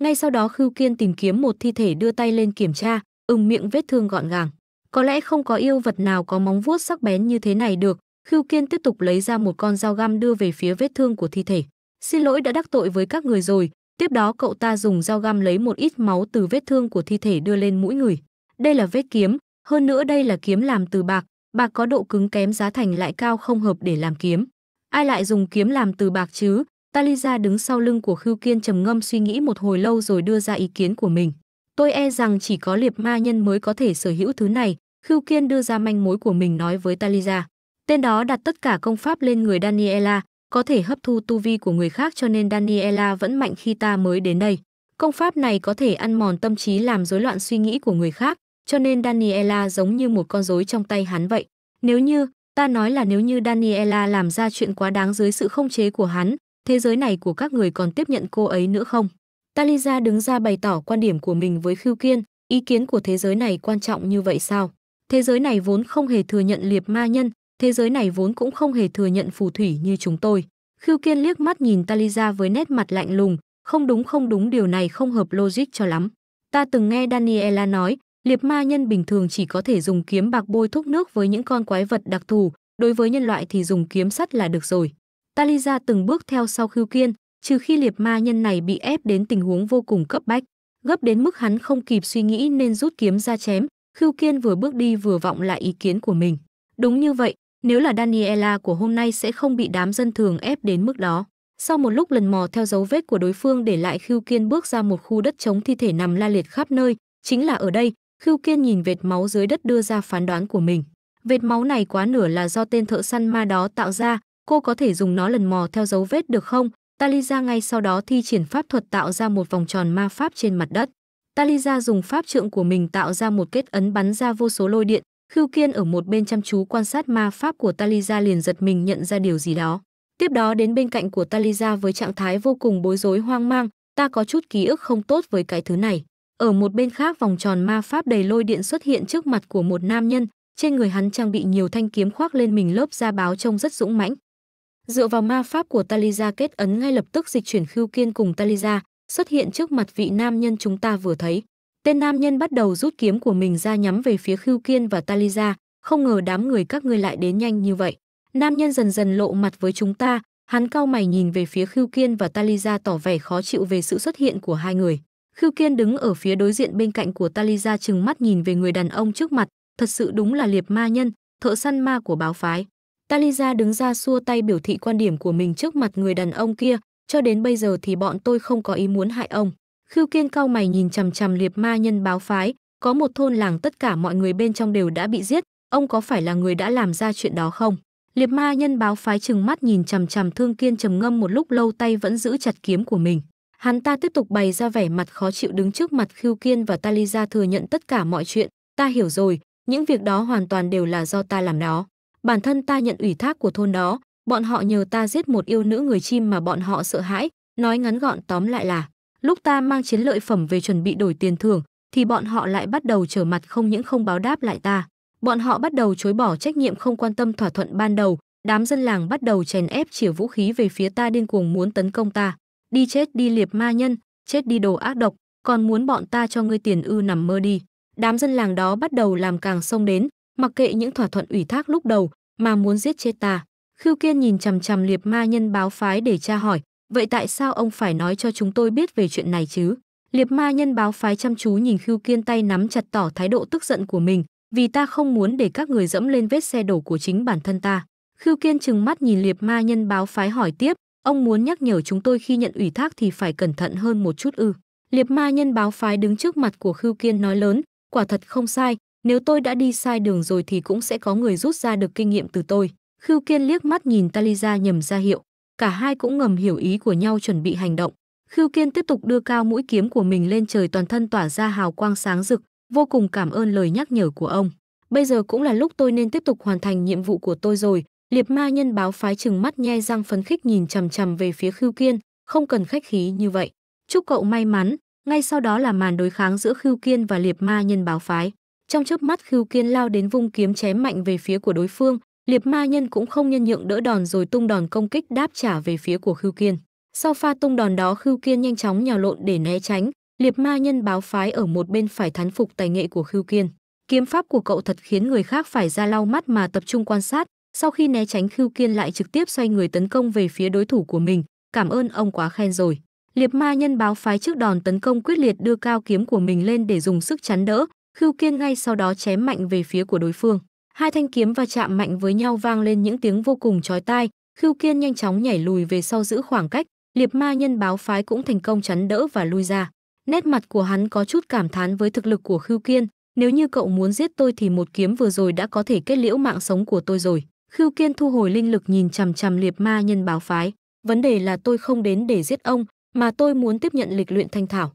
Ngay sau đó Khưu Kiên tìm kiếm một thi thể đưa tay lên kiểm tra, ưng miệng vết thương gọn gàng. Có lẽ không có yêu vật nào có móng vuốt sắc bén như thế này được, Khưu Kiên tiếp tục lấy ra một con dao găm đưa về phía vết thương của thi thể. Xin lỗi đã đắc tội với các người rồi, tiếp đó cậu ta dùng dao găm lấy một ít máu từ vết thương của thi thể đưa lên mũi người. Đây là vết kiếm, hơn nữa đây là kiếm làm từ bạc, bạc có độ cứng kém giá thành lại cao không hợp để làm kiếm. Ai lại dùng kiếm làm từ bạc chứ? Taliza đứng sau lưng của Khưu Kiên trầm ngâm suy nghĩ một hồi lâu rồi đưa ra ý kiến của mình. Tôi e rằng chỉ có liệp ma nhân mới có thể sở hữu thứ này. Khưu Kiên đưa ra manh mối của mình nói với Taliza. Tên đó đặt tất cả công pháp lên người Daniela, có thể hấp thu tu vi của người khác cho nên Daniela vẫn mạnh khi ta mới đến đây. Công pháp này có thể ăn mòn tâm trí làm rối loạn suy nghĩ của người khác, cho nên Daniela giống như một con rối trong tay hắn vậy. Nếu như, ta nói là nếu như Daniela làm ra chuyện quá đáng dưới sự không chế của hắn, thế giới này của các người còn tiếp nhận cô ấy nữa không? Taliza đứng ra bày tỏ quan điểm của mình với Khưu Kiên, ý kiến của thế giới này quan trọng như vậy sao? Thế giới này vốn không hề thừa nhận liệp ma nhân, thế giới này vốn cũng không hề thừa nhận phù thủy như chúng tôi. Khưu Kiên liếc mắt nhìn Taliza với nét mặt lạnh lùng, không đúng không đúng điều này không hợp logic cho lắm. Ta từng nghe Daniela nói, Liệp ma nhân bình thường chỉ có thể dùng kiếm bạc bôi thuốc nước với những con quái vật đặc thù, đối với nhân loại thì dùng kiếm sắt là được rồi. Taliza từng bước theo sau Khưu Kiên, trừ khi liệp ma nhân này bị ép đến tình huống vô cùng cấp bách, gấp đến mức hắn không kịp suy nghĩ nên rút kiếm ra chém, Khưu Kiên vừa bước đi vừa vọng lại ý kiến của mình. Đúng như vậy, nếu là Daniela của hôm nay sẽ không bị đám dân thường ép đến mức đó. Sau một lúc lần mò theo dấu vết của đối phương để lại Khưu Kiên bước ra một khu đất trống thi thể nằm la liệt khắp nơi, chính là ở đây, Khưu Kiên nhìn vệt máu dưới đất đưa ra phán đoán của mình. Vệt máu này quá nửa là do tên thợ săn ma đó tạo ra, cô có thể dùng nó lần mò theo dấu vết được không? Taliza ngay sau đó thi triển pháp thuật tạo ra một vòng tròn ma pháp trên mặt đất. Taliza dùng pháp trượng của mình tạo ra một kết ấn bắn ra vô số lôi điện. Khưu Kiên ở một bên chăm chú quan sát ma pháp của Taliza liền giật mình nhận ra điều gì đó. Tiếp đó đến bên cạnh của Taliza với trạng thái vô cùng bối rối hoang mang, ta có chút ký ức không tốt với cái thứ này. Ở một bên khác vòng tròn ma pháp đầy lôi điện xuất hiện trước mặt của một nam nhân, trên người hắn trang bị nhiều thanh kiếm khoác lên mình lớp da báo trông rất dũng mãnh. Dựa vào ma pháp của Taliza kết ấn ngay lập tức dịch chuyển Khưu Kiên cùng Taliza, xuất hiện trước mặt vị nam nhân chúng ta vừa thấy. Tên nam nhân bắt đầu rút kiếm của mình ra nhắm về phía Khưu Kiên và Taliza, không ngờ đám người các ngươi lại đến nhanh như vậy. Nam nhân dần dần lộ mặt với chúng ta, hắn cao mày nhìn về phía Khưu Kiên và Taliza tỏ vẻ khó chịu về sự xuất hiện của hai người. Khưu Kiên đứng ở phía đối diện bên cạnh của Taliza chừng mắt nhìn về người đàn ông trước mặt, thật sự đúng là liệp ma nhân, thợ săn ma của báo phái. Taliza đứng ra xua tay biểu thị quan điểm của mình trước mặt người đàn ông kia, cho đến bây giờ thì bọn tôi không có ý muốn hại ông. Khưu Kiên cao mày nhìn chằm chằm liệp ma nhân báo phái, có một thôn làng tất cả mọi người bên trong đều đã bị giết, ông có phải là người đã làm ra chuyện đó không? Liệp ma nhân báo phái chừng mắt nhìn chằm chằm Thương Kiên trầm ngâm một lúc lâu tay vẫn giữ chặt kiếm của mình. Hắn ta tiếp tục bày ra vẻ mặt khó chịu đứng trước mặt Khưu Kiên và Taliza thừa nhận tất cả mọi chuyện. Ta hiểu rồi, những việc đó hoàn toàn đều là do ta làm đó. Bản thân ta nhận ủy thác của thôn đó, bọn họ nhờ ta giết một yêu nữ người chim mà bọn họ sợ hãi. Nói ngắn gọn tóm lại là, lúc ta mang chiến lợi phẩm về chuẩn bị đổi tiền thưởng, thì bọn họ lại bắt đầu trở mặt không những không báo đáp lại ta. Bọn họ bắt đầu chối bỏ trách nhiệm không quan tâm thỏa thuận ban đầu, đám dân làng bắt đầu chèn ép chĩa vũ khí về phía ta điên cuồng muốn tấn công ta đi chết đi liệp ma nhân, chết đi đồ ác độc, còn muốn bọn ta cho ngươi tiền ư nằm mơ đi. Đám dân làng đó bắt đầu làm càng sông đến, mặc kệ những thỏa thuận ủy thác lúc đầu, mà muốn giết chết ta. Khưu Kiên nhìn chằm chằm liệp ma nhân báo phái để tra hỏi, vậy tại sao ông phải nói cho chúng tôi biết về chuyện này chứ? Liệp ma nhân báo phái chăm chú nhìn Khưu Kiên tay nắm chặt tỏ thái độ tức giận của mình, vì ta không muốn để các người dẫm lên vết xe đổ của chính bản thân ta. Khưu Kiên chừng mắt nhìn liệp ma nhân báo phái hỏi tiếp, Ông muốn nhắc nhở chúng tôi khi nhận ủy thác thì phải cẩn thận hơn một chút ư. Liệp ma nhân báo phái đứng trước mặt của Khưu Kiên nói lớn, quả thật không sai, nếu tôi đã đi sai đường rồi thì cũng sẽ có người rút ra được kinh nghiệm từ tôi. Khưu Kiên liếc mắt nhìn Taliza nhầm ra hiệu, cả hai cũng ngầm hiểu ý của nhau chuẩn bị hành động. Khưu Kiên tiếp tục đưa cao mũi kiếm của mình lên trời toàn thân tỏa ra hào quang sáng rực, vô cùng cảm ơn lời nhắc nhở của ông. Bây giờ cũng là lúc tôi nên tiếp tục hoàn thành nhiệm vụ của tôi rồi, Liệp ma nhân báo phái chừng mắt nhe răng phấn khích nhìn chằm chằm về phía Khưu Kiên, không cần khách khí như vậy. Chúc cậu may mắn, ngay sau đó là màn đối kháng giữa Khưu Kiên và Liệp ma nhân báo phái. Trong chớp mắt Khưu Kiên lao đến vung kiếm chém mạnh về phía của đối phương, Liệp ma nhân cũng không nhân nhượng đỡ đòn rồi tung đòn công kích đáp trả về phía của Khưu Kiên. Sau pha tung đòn đó Khưu Kiên nhanh chóng nhào lộn để né tránh, Liệp ma nhân báo phái ở một bên phải thán phục tài nghệ của Khưu Kiên. Kiếm pháp của cậu thật khiến người khác phải ra lau mắt mà tập trung quan sát, sau khi né tránh Khưu Kiên lại trực tiếp xoay người tấn công về phía đối thủ của mình, cảm ơn ông quá khen rồi. Liệp Ma nhân báo phái trước đòn tấn công quyết liệt đưa cao kiếm của mình lên để dùng sức chắn đỡ, Khưu Kiên ngay sau đó chém mạnh về phía của đối phương. Hai thanh kiếm va chạm mạnh với nhau vang lên những tiếng vô cùng chói tai, Khưu Kiên nhanh chóng nhảy lùi về sau giữ khoảng cách, Liệp Ma nhân báo phái cũng thành công chắn đỡ và lui ra. Nét mặt của hắn có chút cảm thán với thực lực của Khưu Kiên, nếu như cậu muốn giết tôi thì một kiếm vừa rồi đã có thể kết liễu mạng sống của tôi rồi. Khưu Kiên thu hồi linh lực nhìn chằm chằm liệt ma nhân báo phái. Vấn đề là tôi không đến để giết ông, mà tôi muốn tiếp nhận lịch luyện thanh thảo.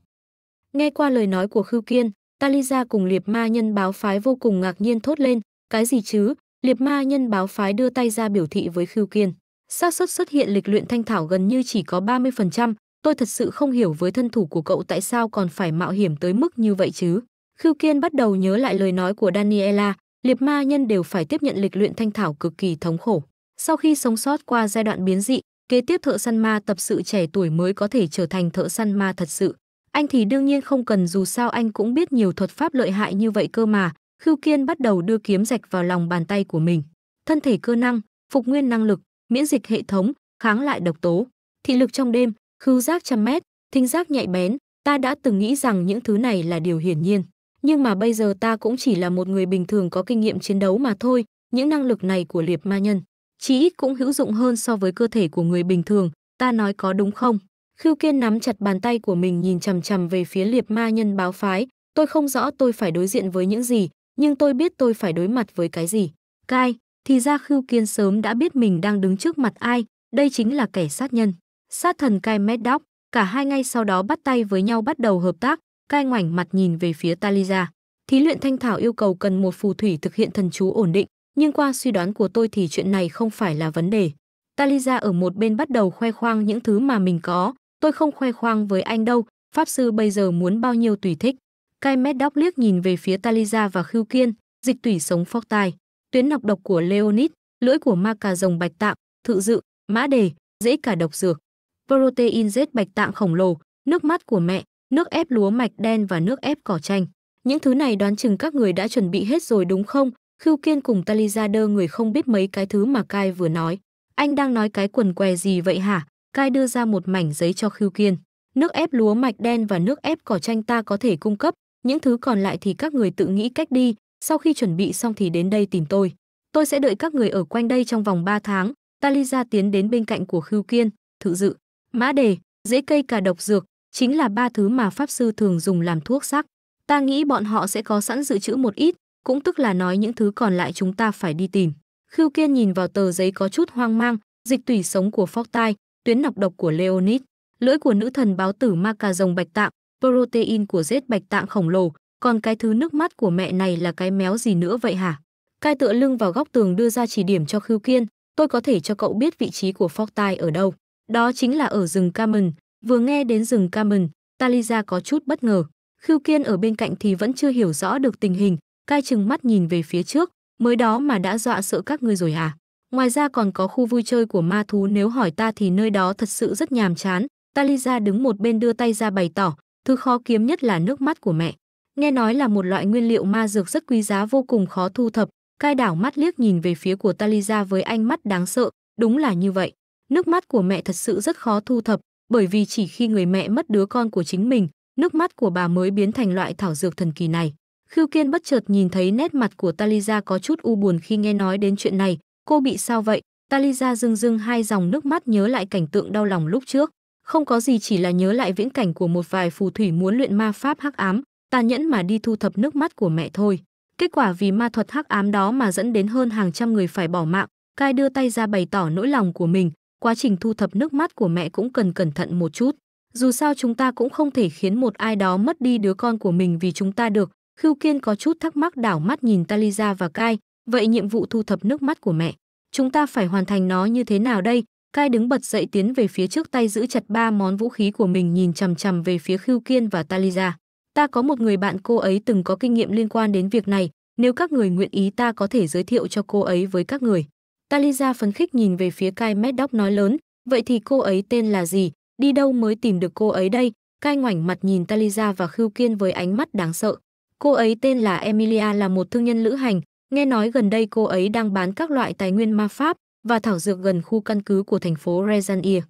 Nghe qua lời nói của Khưu Kiên, Talisa cùng liệt ma nhân báo phái vô cùng ngạc nhiên thốt lên. Cái gì chứ? Liệt ma nhân báo phái đưa tay ra biểu thị với Khưu Kiên. xác suất xuất hiện lịch luyện thanh thảo gần như chỉ có 30%, tôi thật sự không hiểu với thân thủ của cậu tại sao còn phải mạo hiểm tới mức như vậy chứ. Khưu Kiên bắt đầu nhớ lại lời nói của Daniela, Liệt ma nhân đều phải tiếp nhận lịch luyện thanh thảo cực kỳ thống khổ. Sau khi sống sót qua giai đoạn biến dị, kế tiếp thợ săn ma tập sự trẻ tuổi mới có thể trở thành thợ săn ma thật sự. Anh thì đương nhiên không cần dù sao anh cũng biết nhiều thuật pháp lợi hại như vậy cơ mà. Khưu Kiên bắt đầu đưa kiếm rạch vào lòng bàn tay của mình. Thân thể cơ năng, phục nguyên năng lực, miễn dịch hệ thống, kháng lại độc tố, thị lực trong đêm, khứu giác trăm mét, thính giác nhạy bén, ta đã từng nghĩ rằng những thứ này là điều hiển nhiên nhưng mà bây giờ ta cũng chỉ là một người bình thường có kinh nghiệm chiến đấu mà thôi, những năng lực này của liệt ma nhân, chí ít cũng hữu dụng hơn so với cơ thể của người bình thường, ta nói có đúng không? Khưu Kiên nắm chặt bàn tay của mình nhìn chằm chằm về phía liệt ma nhân báo phái, tôi không rõ tôi phải đối diện với những gì, nhưng tôi biết tôi phải đối mặt với cái gì. Cai, thì ra Khưu Kiên sớm đã biết mình đang đứng trước mặt ai, đây chính là kẻ sát nhân. Sát thần Cai Mad Dog, cả hai ngay sau đó bắt tay với nhau bắt đầu hợp tác, Cai ngoảnh mặt nhìn về phía Taliza. Thí luyện thanh thảo yêu cầu cần một phù thủy thực hiện thần chú ổn định, nhưng qua suy đoán của tôi thì chuyện này không phải là vấn đề. Taliza ở một bên bắt đầu khoe khoang những thứ mà mình có. Tôi không khoe khoang với anh đâu, pháp sư bây giờ muốn bao nhiêu tùy thích. Cai mét đóc liếc nhìn về phía Taliza và Khưu Kiên, dịch tủy sống phóc tai, tuyến nọc độc của Leonid, lưỡi của ma cà rồng bạch tạng, thự dự, mã đề, dễ cả độc dược. Protein z bạch tạng khổng lồ, nước mắt của mẹ, nước ép lúa mạch đen và nước ép cỏ chanh. Những thứ này đoán chừng các người đã chuẩn bị hết rồi đúng không? Khưu Kiên cùng Taliza đơ người không biết mấy cái thứ mà Kai vừa nói. Anh đang nói cái quần què gì vậy hả? Kai đưa ra một mảnh giấy cho Khưu Kiên. Nước ép lúa mạch đen và nước ép cỏ chanh ta có thể cung cấp, những thứ còn lại thì các người tự nghĩ cách đi, sau khi chuẩn bị xong thì đến đây tìm tôi. Tôi sẽ đợi các người ở quanh đây trong vòng 3 tháng. Taliza tiến đến bên cạnh của Khưu Kiên, thử dự. Mã đề, dễ cây cà độc dược, chính là ba thứ mà pháp sư thường dùng làm thuốc sắc. Ta nghĩ bọn họ sẽ có sẵn dự trữ một ít, cũng tức là nói những thứ còn lại chúng ta phải đi tìm. Khưu Kiên nhìn vào tờ giấy có chút hoang mang, dịch tủy sống của Fortai, tuyến nọc độc của Leonid, lưỡi của nữ thần báo tử ma cà rồng bạch tạng, protein của rết bạch tạng khổng lồ, còn cái thứ nước mắt của mẹ này là cái méo gì nữa vậy hả? Cai tựa lưng vào góc tường đưa ra chỉ điểm cho Khưu Kiên, tôi có thể cho cậu biết vị trí của Fortai ở đâu. Đó chính là ở rừng Camen, Vừa nghe đến rừng Carmen, Taliza có chút bất ngờ. khiu Kiên ở bên cạnh thì vẫn chưa hiểu rõ được tình hình, cai chừng mắt nhìn về phía trước, mới đó mà đã dọa sợ các ngươi rồi à. Ngoài ra còn có khu vui chơi của ma thú nếu hỏi ta thì nơi đó thật sự rất nhàm chán. Taliza đứng một bên đưa tay ra bày tỏ, thứ khó kiếm nhất là nước mắt của mẹ. Nghe nói là một loại nguyên liệu ma dược rất quý giá vô cùng khó thu thập, cai đảo mắt liếc nhìn về phía của Taliza với ánh mắt đáng sợ, đúng là như vậy. Nước mắt của mẹ thật sự rất khó thu thập, bởi vì chỉ khi người mẹ mất đứa con của chính mình, nước mắt của bà mới biến thành loại thảo dược thần kỳ này. Khưu Kiên bất chợt nhìn thấy nét mặt của Taliza có chút u buồn khi nghe nói đến chuyện này, cô bị sao vậy? Taliza rưng rưng hai dòng nước mắt nhớ lại cảnh tượng đau lòng lúc trước. Không có gì chỉ là nhớ lại viễn cảnh của một vài phù thủy muốn luyện ma pháp hắc ám, tàn nhẫn mà đi thu thập nước mắt của mẹ thôi. Kết quả vì ma thuật hắc ám đó mà dẫn đến hơn hàng trăm người phải bỏ mạng, Kai đưa tay ra bày tỏ nỗi lòng của mình, quá trình thu thập nước mắt của mẹ cũng cần cẩn thận một chút. Dù sao chúng ta cũng không thể khiến một ai đó mất đi đứa con của mình vì chúng ta được. Khưu Kiên có chút thắc mắc đảo mắt nhìn Taliza và Kai, vậy nhiệm vụ thu thập nước mắt của mẹ, chúng ta phải hoàn thành nó như thế nào đây? Kai đứng bật dậy tiến về phía trước tay giữ chặt ba món vũ khí của mình nhìn chằm chằm về phía Khưu Kiên và Taliza. Ta có một người bạn cô ấy từng có kinh nghiệm liên quan đến việc này, nếu các người nguyện ý ta có thể giới thiệu cho cô ấy với các người. Talisa phấn khích nhìn về phía Kai Medoc nói lớn, vậy thì cô ấy tên là gì, đi đâu mới tìm được cô ấy đây? Kai ngoảnh mặt nhìn Talisa và Khưu Kiên với ánh mắt đáng sợ. Cô ấy tên là Emilia là một thương nhân lữ hành, nghe nói gần đây cô ấy đang bán các loại tài nguyên ma pháp và thảo dược gần khu căn cứ của thành phố Rezania.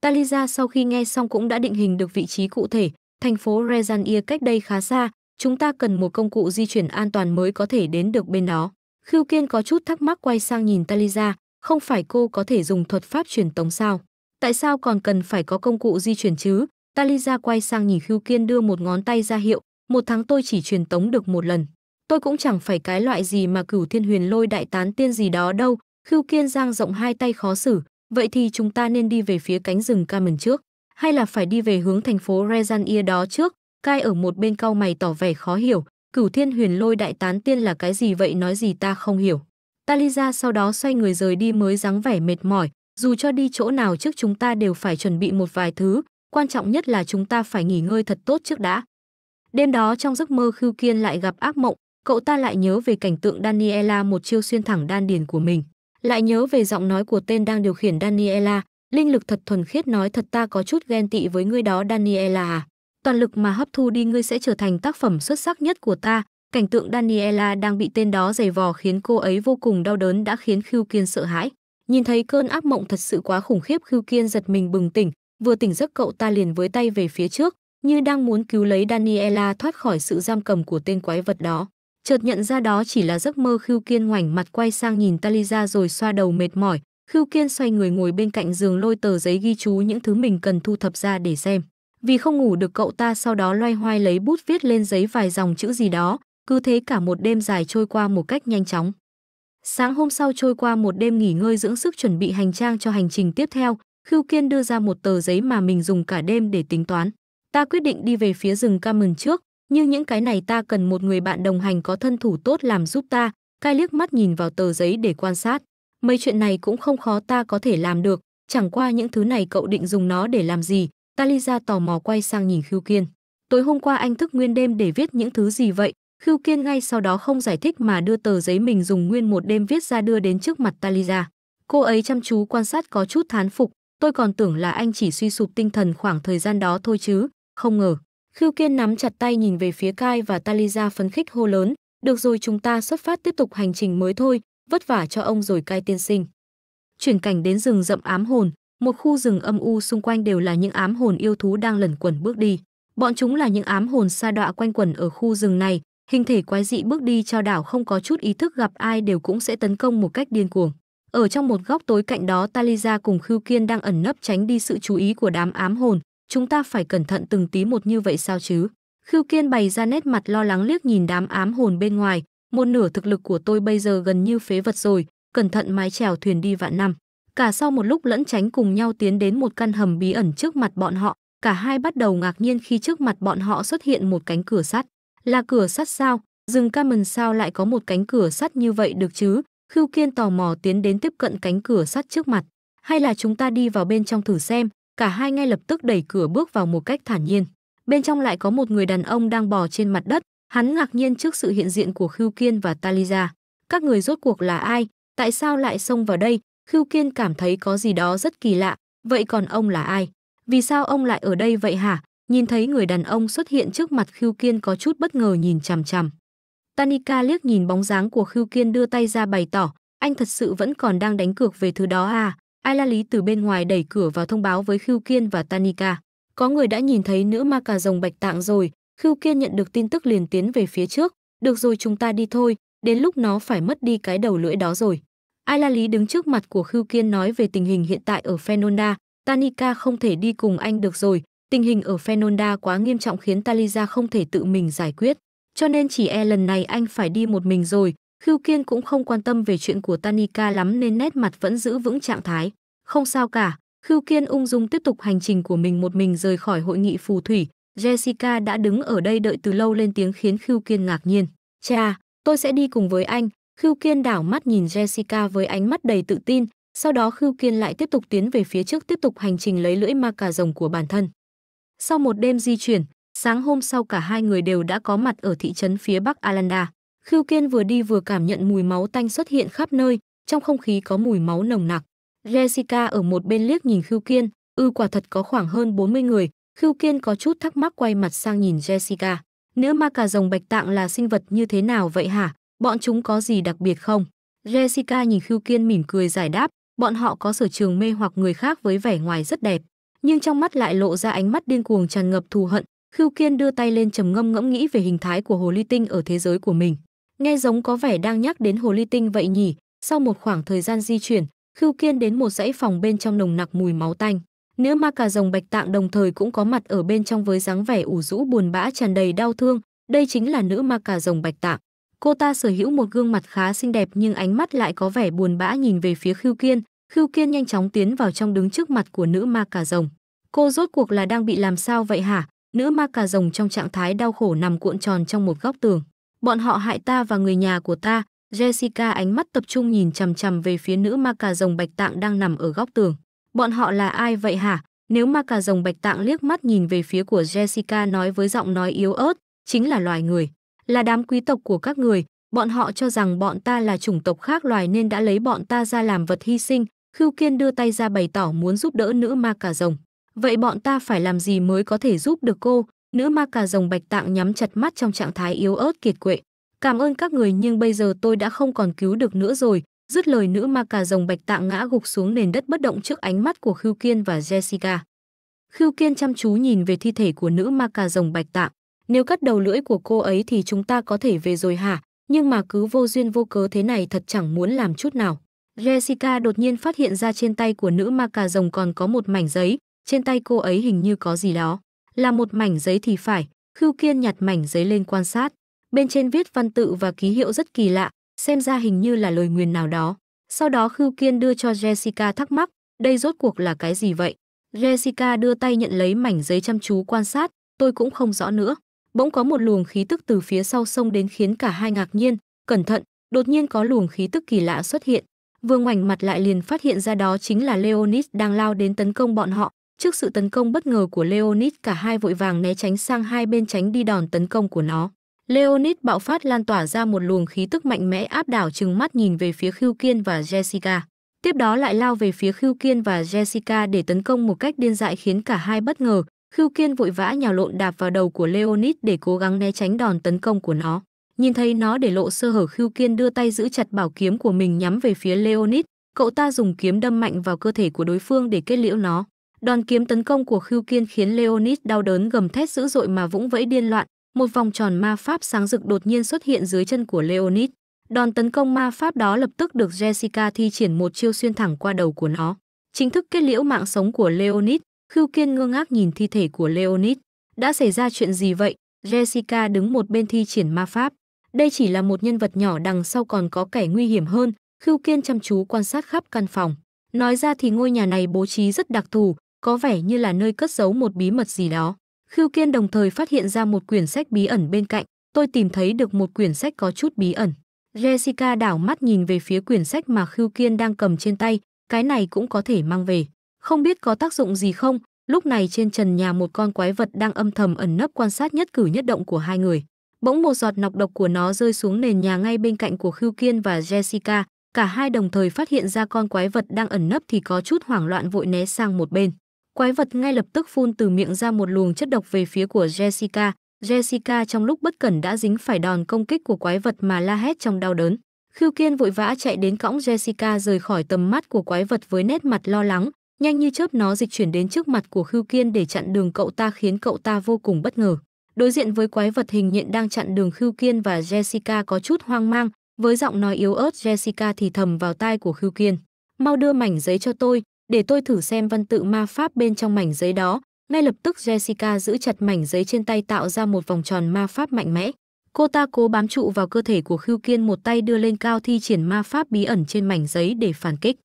Talisa sau khi nghe xong cũng đã định hình được vị trí cụ thể, thành phố Rezania cách đây khá xa, chúng ta cần một công cụ di chuyển an toàn mới có thể đến được bên đó. Khưu Kiên có chút thắc mắc quay sang nhìn Talisa, không phải cô có thể dùng thuật pháp truyền tống sao? Tại sao còn cần phải có công cụ di chuyển chứ? Talisa quay sang nhìn Khưu Kiên đưa một ngón tay ra hiệu, một tháng tôi chỉ truyền tống được một lần. Tôi cũng chẳng phải cái loại gì mà cửu thiên huyền lôi đại tán tiên gì đó đâu. Khưu Kiên giang rộng hai tay khó xử, vậy thì chúng ta nên đi về phía cánh rừng Carmen trước, hay là phải đi về hướng thành phố Rezania đó trước? Cai ở một bên cau mày tỏ vẻ khó hiểu, Cửu thiên huyền lôi đại tán tiên là cái gì vậy nói gì ta không hiểu. Taliza sau đó xoay người rời đi mới dáng vẻ mệt mỏi, dù cho đi chỗ nào trước chúng ta đều phải chuẩn bị một vài thứ, quan trọng nhất là chúng ta phải nghỉ ngơi thật tốt trước đã. Đêm đó trong giấc mơ Khưu Kiên lại gặp ác mộng, cậu ta lại nhớ về cảnh tượng Daniela một chiêu xuyên thẳng đan điền của mình, lại nhớ về giọng nói của tên đang điều khiển Daniela, linh lực thật thuần khiết nói thật ta có chút ghen tị với người đó Daniela à toàn lực mà hấp thu đi ngươi sẽ trở thành tác phẩm xuất sắc nhất của ta cảnh tượng daniela đang bị tên đó giày vò khiến cô ấy vô cùng đau đớn đã khiến khiêu kiên sợ hãi nhìn thấy cơn ác mộng thật sự quá khủng khiếp khiêu kiên giật mình bừng tỉnh vừa tỉnh giấc cậu ta liền với tay về phía trước như đang muốn cứu lấy daniela thoát khỏi sự giam cầm của tên quái vật đó chợt nhận ra đó chỉ là giấc mơ khiêu kiên ngoảnh mặt quay sang nhìn taliza rồi xoa đầu mệt mỏi khiêu kiên xoay người ngồi bên cạnh giường lôi tờ giấy ghi chú những thứ mình cần thu thập ra để xem vì không ngủ được cậu ta sau đó loay hoay lấy bút viết lên giấy vài dòng chữ gì đó, cứ thế cả một đêm dài trôi qua một cách nhanh chóng. Sáng hôm sau trôi qua một đêm nghỉ ngơi dưỡng sức chuẩn bị hành trang cho hành trình tiếp theo, Khưu Kiên đưa ra một tờ giấy mà mình dùng cả đêm để tính toán. Ta quyết định đi về phía rừng Cameron trước, nhưng những cái này ta cần một người bạn đồng hành có thân thủ tốt làm giúp ta, cai liếc mắt nhìn vào tờ giấy để quan sát. Mấy chuyện này cũng không khó ta có thể làm được, chẳng qua những thứ này cậu định dùng nó để làm gì, Talisa tò mò quay sang nhìn Khưu Kiên. Tối hôm qua anh thức nguyên đêm để viết những thứ gì vậy? Khưu Kiên ngay sau đó không giải thích mà đưa tờ giấy mình dùng nguyên một đêm viết ra đưa đến trước mặt Talisa. Cô ấy chăm chú quan sát có chút thán phục, tôi còn tưởng là anh chỉ suy sụp tinh thần khoảng thời gian đó thôi chứ, không ngờ. Khưu Kiên nắm chặt tay nhìn về phía Kai và Talisa phấn khích hô lớn, được rồi chúng ta xuất phát tiếp tục hành trình mới thôi, vất vả cho ông rồi Kai tiên sinh. Chuyển cảnh đến rừng rậm ám hồn, một khu rừng âm u xung quanh đều là những ám hồn yêu thú đang lẩn quẩn bước đi. Bọn chúng là những ám hồn sa đọa quanh quẩn ở khu rừng này, hình thể quái dị bước đi cho đảo không có chút ý thức gặp ai đều cũng sẽ tấn công một cách điên cuồng. Ở trong một góc tối cạnh đó Taliza cùng Khưu Kiên đang ẩn nấp tránh đi sự chú ý của đám ám hồn, chúng ta phải cẩn thận từng tí một như vậy sao chứ? Khưu Kiên bày ra nét mặt lo lắng liếc nhìn đám ám hồn bên ngoài, một nửa thực lực của tôi bây giờ gần như phế vật rồi, cẩn thận mái chèo thuyền đi vạn năm. Cả sau một lúc lẫn tránh cùng nhau tiến đến một căn hầm bí ẩn trước mặt bọn họ, cả hai bắt đầu ngạc nhiên khi trước mặt bọn họ xuất hiện một cánh cửa sắt. Là cửa sắt sao? Rừng Camen sao lại có một cánh cửa sắt như vậy được chứ? Khưu Kiên tò mò tiến đến tiếp cận cánh cửa sắt trước mặt. Hay là chúng ta đi vào bên trong thử xem? Cả hai ngay lập tức đẩy cửa bước vào một cách thản nhiên. Bên trong lại có một người đàn ông đang bò trên mặt đất. Hắn ngạc nhiên trước sự hiện diện của Khưu Kiên và Taliza. Các người rốt cuộc là ai? Tại sao lại xông vào đây? Khưu Kiên cảm thấy có gì đó rất kỳ lạ, vậy còn ông là ai? Vì sao ông lại ở đây vậy hả? Nhìn thấy người đàn ông xuất hiện trước mặt Khưu Kiên có chút bất ngờ nhìn chằm chằm. Tanika liếc nhìn bóng dáng của Khưu Kiên đưa tay ra bày tỏ, anh thật sự vẫn còn đang đánh cược về thứ đó à? Ai la lý từ bên ngoài đẩy cửa vào thông báo với Khưu Kiên và Tanika. Có người đã nhìn thấy nữ ma cà rồng bạch tạng rồi, Khưu Kiên nhận được tin tức liền tiến về phía trước. Được rồi chúng ta đi thôi, đến lúc nó phải mất đi cái đầu lưỡi đó rồi. Ai La Lý đứng trước mặt của Khưu Kiên nói về tình hình hiện tại ở Fenonda, Tanika không thể đi cùng anh được rồi, tình hình ở Fenonda quá nghiêm trọng khiến Taliza không thể tự mình giải quyết, cho nên chỉ e lần này anh phải đi một mình rồi. Khưu Kiên cũng không quan tâm về chuyện của Tanika lắm nên nét mặt vẫn giữ vững trạng thái. Không sao cả, Khưu Kiên ung dung tiếp tục hành trình của mình một mình rời khỏi hội nghị phù thủy. Jessica đã đứng ở đây đợi từ lâu lên tiếng khiến Khưu Kiên ngạc nhiên. Cha, tôi sẽ đi cùng với anh, Khưu Kiên đảo mắt nhìn Jessica với ánh mắt đầy tự tin, sau đó Khưu Kiên lại tiếp tục tiến về phía trước tiếp tục hành trình lấy lưỡi ma cà rồng của bản thân. Sau một đêm di chuyển, sáng hôm sau cả hai người đều đã có mặt ở thị trấn phía bắc Alanda. Khưu Kiên vừa đi vừa cảm nhận mùi máu tanh xuất hiện khắp nơi, trong không khí có mùi máu nồng nặc. Jessica ở một bên liếc nhìn Khưu Kiên, ư quả thật có khoảng hơn 40 người, Khưu Kiên có chút thắc mắc quay mặt sang nhìn Jessica. Nữ ma cà rồng bạch tạng là sinh vật như thế nào vậy hả? Bọn chúng có gì đặc biệt không? Jessica nhìn Khưu Kiên mỉm cười giải đáp, bọn họ có sở trường mê hoặc người khác với vẻ ngoài rất đẹp, nhưng trong mắt lại lộ ra ánh mắt điên cuồng tràn ngập thù hận. Khưu Kiên đưa tay lên trầm ngâm ngẫm nghĩ về hình thái của hồ ly tinh ở thế giới của mình. Nghe giống có vẻ đang nhắc đến hồ ly tinh vậy nhỉ? Sau một khoảng thời gian di chuyển, Khưu Kiên đến một dãy phòng bên trong nồng nặc mùi máu tanh. Nữ ma cà rồng bạch tạng đồng thời cũng có mặt ở bên trong với dáng vẻ ủ rũ buồn bã tràn đầy đau thương, đây chính là nữ ma cà rồng bạch tạng. Cô ta sở hữu một gương mặt khá xinh đẹp nhưng ánh mắt lại có vẻ buồn bã nhìn về phía Khưu Kiên. Khưu Kiên nhanh chóng tiến vào trong đứng trước mặt của nữ ma cà rồng. Cô rốt cuộc là đang bị làm sao vậy hả? Nữ ma cà rồng trong trạng thái đau khổ nằm cuộn tròn trong một góc tường. Bọn họ hại ta và người nhà của ta. Jessica ánh mắt tập trung nhìn chằm chằm về phía nữ ma cà rồng bạch tạng đang nằm ở góc tường. Bọn họ là ai vậy hả? Nếu ma cà rồng bạch tạng liếc mắt nhìn về phía của Jessica nói với giọng nói yếu ớt, chính là loài người là đám quý tộc của các người, bọn họ cho rằng bọn ta là chủng tộc khác loài nên đã lấy bọn ta ra làm vật hy sinh, Khưu Kiên đưa tay ra bày tỏ muốn giúp đỡ nữ ma cà rồng. Vậy bọn ta phải làm gì mới có thể giúp được cô? Nữ ma cà rồng bạch tạng nhắm chặt mắt trong trạng thái yếu ớt kiệt quệ. Cảm ơn các người nhưng bây giờ tôi đã không còn cứu được nữa rồi. Dứt lời nữ ma cà rồng bạch tạng ngã gục xuống nền đất bất động trước ánh mắt của Khưu Kiên và Jessica. Khưu Kiên chăm chú nhìn về thi thể của nữ ma cà rồng bạch tạng nếu cắt đầu lưỡi của cô ấy thì chúng ta có thể về rồi hả? Nhưng mà cứ vô duyên vô cớ thế này thật chẳng muốn làm chút nào. Jessica đột nhiên phát hiện ra trên tay của nữ ma cà rồng còn có một mảnh giấy, trên tay cô ấy hình như có gì đó. Là một mảnh giấy thì phải, Khưu Kiên nhặt mảnh giấy lên quan sát. Bên trên viết văn tự và ký hiệu rất kỳ lạ, xem ra hình như là lời nguyền nào đó. Sau đó Khưu Kiên đưa cho Jessica thắc mắc, đây rốt cuộc là cái gì vậy? Jessica đưa tay nhận lấy mảnh giấy chăm chú quan sát, tôi cũng không rõ nữa bỗng có một luồng khí tức từ phía sau sông đến khiến cả hai ngạc nhiên cẩn thận đột nhiên có luồng khí tức kỳ lạ xuất hiện vương ngoảnh mặt lại liền phát hiện ra đó chính là leonis đang lao đến tấn công bọn họ trước sự tấn công bất ngờ của leonis cả hai vội vàng né tránh sang hai bên tránh đi đòn tấn công của nó leonis bạo phát lan tỏa ra một luồng khí tức mạnh mẽ áp đảo chừng mắt nhìn về phía khiêu kiên và jessica tiếp đó lại lao về phía khiêu kiên và jessica để tấn công một cách điên dại khiến cả hai bất ngờ Khưu Kiên vội vã nhào lộn đạp vào đầu của Leonid để cố gắng né tránh đòn tấn công của nó. Nhìn thấy nó để lộ sơ hở Khưu Kiên đưa tay giữ chặt bảo kiếm của mình nhắm về phía Leonid, cậu ta dùng kiếm đâm mạnh vào cơ thể của đối phương để kết liễu nó. Đòn kiếm tấn công của Khưu Kiên khiến Leonid đau đớn gầm thét dữ dội mà vũng vẫy điên loạn, một vòng tròn ma pháp sáng rực đột nhiên xuất hiện dưới chân của Leonid. Đòn tấn công ma pháp đó lập tức được Jessica thi triển một chiêu xuyên thẳng qua đầu của nó, chính thức kết liễu mạng sống của Leonid. Khưu Kiên ngơ ngác nhìn thi thể của Leonid. Đã xảy ra chuyện gì vậy? Jessica đứng một bên thi triển ma pháp. Đây chỉ là một nhân vật nhỏ đằng sau còn có kẻ nguy hiểm hơn. Khưu Kiên chăm chú quan sát khắp căn phòng. Nói ra thì ngôi nhà này bố trí rất đặc thù, có vẻ như là nơi cất giấu một bí mật gì đó. Khưu Kiên đồng thời phát hiện ra một quyển sách bí ẩn bên cạnh. Tôi tìm thấy được một quyển sách có chút bí ẩn. Jessica đảo mắt nhìn về phía quyển sách mà Khưu Kiên đang cầm trên tay, cái này cũng có thể mang về không biết có tác dụng gì không, lúc này trên trần nhà một con quái vật đang âm thầm ẩn nấp quan sát nhất cử nhất động của hai người. Bỗng một giọt nọc độc của nó rơi xuống nền nhà ngay bên cạnh của Khưu Kiên và Jessica, cả hai đồng thời phát hiện ra con quái vật đang ẩn nấp thì có chút hoảng loạn vội né sang một bên. Quái vật ngay lập tức phun từ miệng ra một luồng chất độc về phía của Jessica. Jessica trong lúc bất cẩn đã dính phải đòn công kích của quái vật mà la hét trong đau đớn. Khưu Kiên vội vã chạy đến cõng Jessica rời khỏi tầm mắt của quái vật với nét mặt lo lắng, Nhanh như chớp nó dịch chuyển đến trước mặt của Khưu Kiên để chặn đường cậu ta khiến cậu ta vô cùng bất ngờ. Đối diện với quái vật hình nhện đang chặn đường Khưu Kiên và Jessica có chút hoang mang, với giọng nói yếu ớt Jessica thì thầm vào tai của Khưu Kiên. Mau đưa mảnh giấy cho tôi, để tôi thử xem văn tự ma pháp bên trong mảnh giấy đó. Ngay lập tức Jessica giữ chặt mảnh giấy trên tay tạo ra một vòng tròn ma pháp mạnh mẽ. Cô ta cố bám trụ vào cơ thể của Khưu Kiên một tay đưa lên cao thi triển ma pháp bí ẩn trên mảnh giấy để phản kích.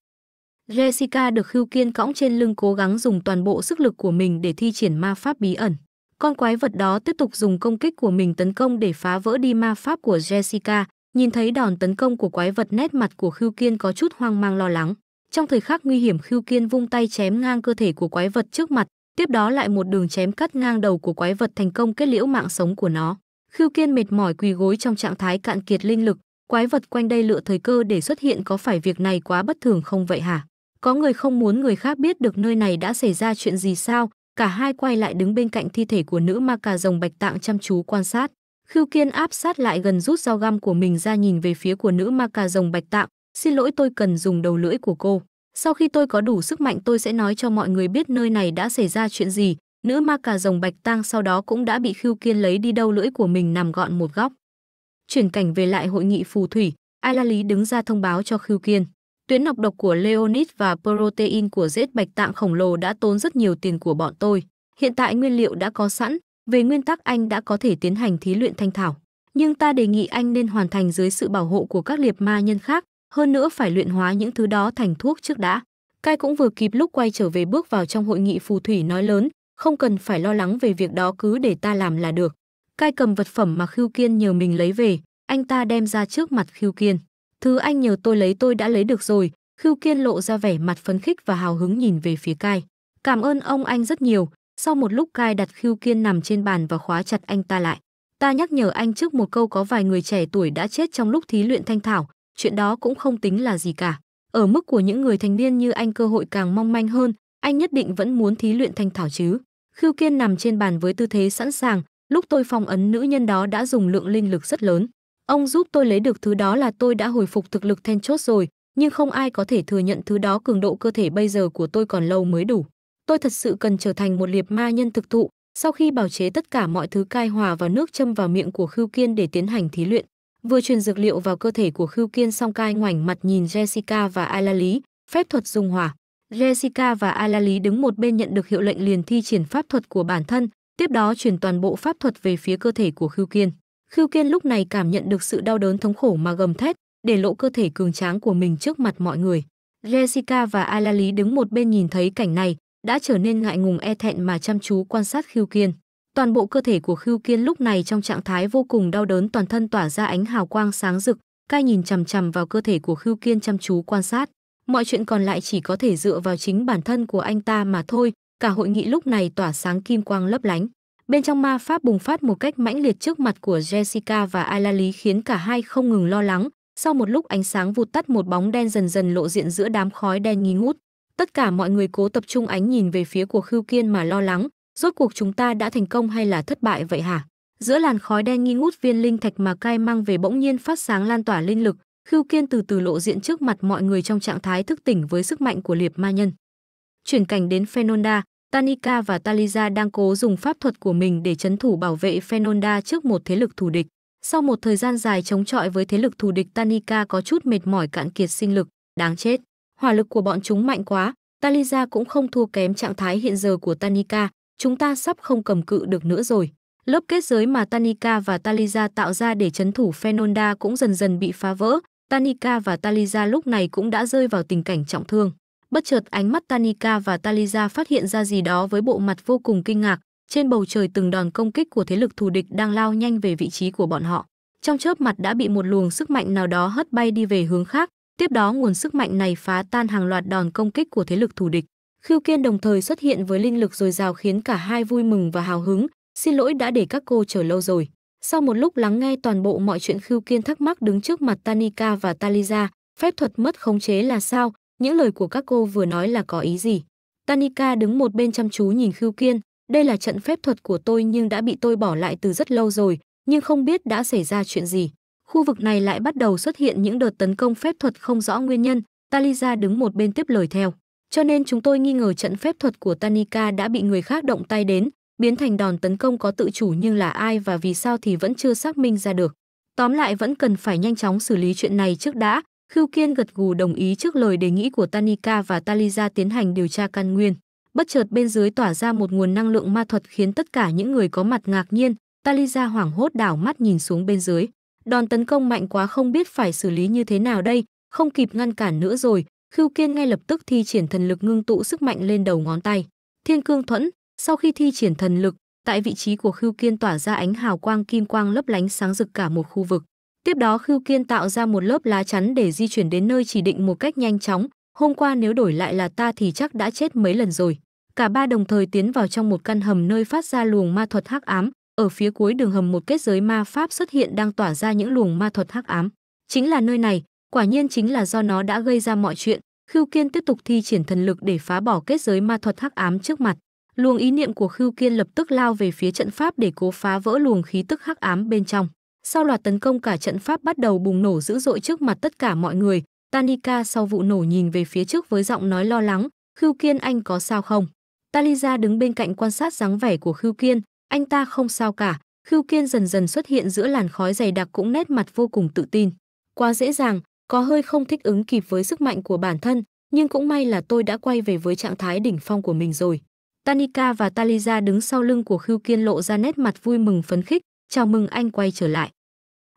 Jessica được Hưu Kiên cõng trên lưng cố gắng dùng toàn bộ sức lực của mình để thi triển ma pháp bí ẩn. Con quái vật đó tiếp tục dùng công kích của mình tấn công để phá vỡ đi ma pháp của Jessica. Nhìn thấy đòn tấn công của quái vật nét mặt của Hưu Kiên có chút hoang mang lo lắng. Trong thời khắc nguy hiểm Hưu Kiên vung tay chém ngang cơ thể của quái vật trước mặt, tiếp đó lại một đường chém cắt ngang đầu của quái vật thành công kết liễu mạng sống của nó. Khưu Kiên mệt mỏi quỳ gối trong trạng thái cạn kiệt linh lực, quái vật quanh đây lựa thời cơ để xuất hiện có phải việc này quá bất thường không vậy hả? Có người không muốn người khác biết được nơi này đã xảy ra chuyện gì sao, cả hai quay lại đứng bên cạnh thi thể của nữ ma cà rồng bạch tạng chăm chú quan sát. Khưu Kiên áp sát lại gần rút dao găm của mình ra nhìn về phía của nữ ma cà rồng bạch tạng, "Xin lỗi tôi cần dùng đầu lưỡi của cô. Sau khi tôi có đủ sức mạnh tôi sẽ nói cho mọi người biết nơi này đã xảy ra chuyện gì." Nữ ma cà rồng bạch tang sau đó cũng đã bị Khưu Kiên lấy đi đâu lưỡi của mình nằm gọn một góc. Chuyển cảnh về lại hội nghị phù thủy, Ai La Lý đứng ra thông báo cho Khưu Kiên. Tuyến nọc độc của Leonid và protein của rết bạch tạng khổng lồ đã tốn rất nhiều tiền của bọn tôi. Hiện tại nguyên liệu đã có sẵn, về nguyên tắc anh đã có thể tiến hành thí luyện thanh thảo. Nhưng ta đề nghị anh nên hoàn thành dưới sự bảo hộ của các liệp ma nhân khác, hơn nữa phải luyện hóa những thứ đó thành thuốc trước đã. Cai cũng vừa kịp lúc quay trở về bước vào trong hội nghị phù thủy nói lớn, không cần phải lo lắng về việc đó cứ để ta làm là được. Cai cầm vật phẩm mà Khưu Kiên nhờ mình lấy về, anh ta đem ra trước mặt Khưu Kiên. Thứ anh nhờ tôi lấy tôi đã lấy được rồi, Khưu Kiên lộ ra vẻ mặt phấn khích và hào hứng nhìn về phía Cai. Cảm ơn ông anh rất nhiều. Sau một lúc Cai đặt Khưu Kiên nằm trên bàn và khóa chặt anh ta lại. Ta nhắc nhở anh trước một câu có vài người trẻ tuổi đã chết trong lúc thí luyện thanh thảo, chuyện đó cũng không tính là gì cả. Ở mức của những người thành niên như anh cơ hội càng mong manh hơn, anh nhất định vẫn muốn thí luyện thanh thảo chứ. Khưu Kiên nằm trên bàn với tư thế sẵn sàng, lúc tôi phong ấn nữ nhân đó đã dùng lượng linh lực rất lớn. Ông giúp tôi lấy được thứ đó là tôi đã hồi phục thực lực then chốt rồi, nhưng không ai có thể thừa nhận thứ đó cường độ cơ thể bây giờ của tôi còn lâu mới đủ. Tôi thật sự cần trở thành một liệp ma nhân thực thụ, sau khi bào chế tất cả mọi thứ cai hòa vào nước châm vào miệng của Khưu Kiên để tiến hành thí luyện. Vừa truyền dược liệu vào cơ thể của Khưu Kiên xong cai ngoảnh mặt nhìn Jessica và Alali, phép thuật dung hòa. Jessica và Alali đứng một bên nhận được hiệu lệnh liền thi triển pháp thuật của bản thân, tiếp đó truyền toàn bộ pháp thuật về phía cơ thể của Khưu Kiên. Khưu Kiên lúc này cảm nhận được sự đau đớn thống khổ mà gầm thét, để lộ cơ thể cường tráng của mình trước mặt mọi người. Jessica và Alali đứng một bên nhìn thấy cảnh này, đã trở nên ngại ngùng e thẹn mà chăm chú quan sát Khưu Kiên. Toàn bộ cơ thể của Khưu Kiên lúc này trong trạng thái vô cùng đau đớn toàn thân tỏa ra ánh hào quang sáng rực, cai nhìn chằm chằm vào cơ thể của Khưu Kiên chăm chú quan sát. Mọi chuyện còn lại chỉ có thể dựa vào chính bản thân của anh ta mà thôi, cả hội nghị lúc này tỏa sáng kim quang lấp lánh. Bên trong ma pháp bùng phát một cách mãnh liệt trước mặt của Jessica và Alali khiến cả hai không ngừng lo lắng. Sau một lúc ánh sáng vụt tắt một bóng đen dần dần lộ diện giữa đám khói đen nghi ngút. Tất cả mọi người cố tập trung ánh nhìn về phía của Khưu Kiên mà lo lắng. Rốt cuộc chúng ta đã thành công hay là thất bại vậy hả? Giữa làn khói đen nghi ngút viên linh thạch mà cai mang về bỗng nhiên phát sáng lan tỏa linh lực, Khưu Kiên từ từ lộ diện trước mặt mọi người trong trạng thái thức tỉnh với sức mạnh của liệp ma nhân. Chuyển cảnh đến Fenonda, Tanika và Taliza đang cố dùng pháp thuật của mình để chấn thủ bảo vệ Fenonda trước một thế lực thù địch. Sau một thời gian dài chống chọi với thế lực thù địch Tanika có chút mệt mỏi cạn kiệt sinh lực, đáng chết. Hỏa lực của bọn chúng mạnh quá, Taliza cũng không thua kém trạng thái hiện giờ của Tanika, chúng ta sắp không cầm cự được nữa rồi. Lớp kết giới mà Tanika và Taliza tạo ra để chấn thủ Fenonda cũng dần dần bị phá vỡ, Tanika và Taliza lúc này cũng đã rơi vào tình cảnh trọng thương. Bất chợt ánh mắt Tanika và Taliza phát hiện ra gì đó với bộ mặt vô cùng kinh ngạc, trên bầu trời từng đòn công kích của thế lực thù địch đang lao nhanh về vị trí của bọn họ. Trong chớp mặt đã bị một luồng sức mạnh nào đó hất bay đi về hướng khác, tiếp đó nguồn sức mạnh này phá tan hàng loạt đòn công kích của thế lực thù địch. Khiêu Kiên đồng thời xuất hiện với linh lực dồi dào khiến cả hai vui mừng và hào hứng, "Xin lỗi đã để các cô chờ lâu rồi." Sau một lúc lắng nghe toàn bộ mọi chuyện Khiêu Kiên thắc mắc đứng trước mặt Tanika và Taliza, phép thuật mất khống chế là sao? những lời của các cô vừa nói là có ý gì. Tanika đứng một bên chăm chú nhìn Khưu Kiên, đây là trận phép thuật của tôi nhưng đã bị tôi bỏ lại từ rất lâu rồi, nhưng không biết đã xảy ra chuyện gì. Khu vực này lại bắt đầu xuất hiện những đợt tấn công phép thuật không rõ nguyên nhân, Taliza đứng một bên tiếp lời theo. Cho nên chúng tôi nghi ngờ trận phép thuật của Tanika đã bị người khác động tay đến, biến thành đòn tấn công có tự chủ nhưng là ai và vì sao thì vẫn chưa xác minh ra được. Tóm lại vẫn cần phải nhanh chóng xử lý chuyện này trước đã, Khưu Kiên gật gù đồng ý trước lời đề nghị của Tanika và Taliza tiến hành điều tra căn nguyên. Bất chợt bên dưới tỏa ra một nguồn năng lượng ma thuật khiến tất cả những người có mặt ngạc nhiên, Taliza hoảng hốt đảo mắt nhìn xuống bên dưới. Đòn tấn công mạnh quá không biết phải xử lý như thế nào đây, không kịp ngăn cản nữa rồi, Khưu Kiên ngay lập tức thi triển thần lực ngưng tụ sức mạnh lên đầu ngón tay. Thiên cương thuẫn, sau khi thi triển thần lực, tại vị trí của Khưu Kiên tỏa ra ánh hào quang kim quang lấp lánh sáng rực cả một khu vực. Tiếp đó Khưu Kiên tạo ra một lớp lá chắn để di chuyển đến nơi chỉ định một cách nhanh chóng. Hôm qua nếu đổi lại là ta thì chắc đã chết mấy lần rồi. Cả ba đồng thời tiến vào trong một căn hầm nơi phát ra luồng ma thuật hắc ám. Ở phía cuối đường hầm một kết giới ma pháp xuất hiện đang tỏa ra những luồng ma thuật hắc ám. Chính là nơi này, quả nhiên chính là do nó đã gây ra mọi chuyện. Khưu Kiên tiếp tục thi triển thần lực để phá bỏ kết giới ma thuật hắc ám trước mặt. Luồng ý niệm của Khưu Kiên lập tức lao về phía trận pháp để cố phá vỡ luồng khí tức hắc ám bên trong. Sau loạt tấn công cả trận Pháp bắt đầu bùng nổ dữ dội trước mặt tất cả mọi người, Tanika sau vụ nổ nhìn về phía trước với giọng nói lo lắng, Khưu Kiên anh có sao không? Taliza đứng bên cạnh quan sát dáng vẻ của Khưu Kiên, anh ta không sao cả, Khưu Kiên dần dần xuất hiện giữa làn khói dày đặc cũng nét mặt vô cùng tự tin. Quá dễ dàng, có hơi không thích ứng kịp với sức mạnh của bản thân, nhưng cũng may là tôi đã quay về với trạng thái đỉnh phong của mình rồi. Tanika và Taliza đứng sau lưng của Khưu Kiên lộ ra nét mặt vui mừng phấn khích, chào mừng anh quay trở lại.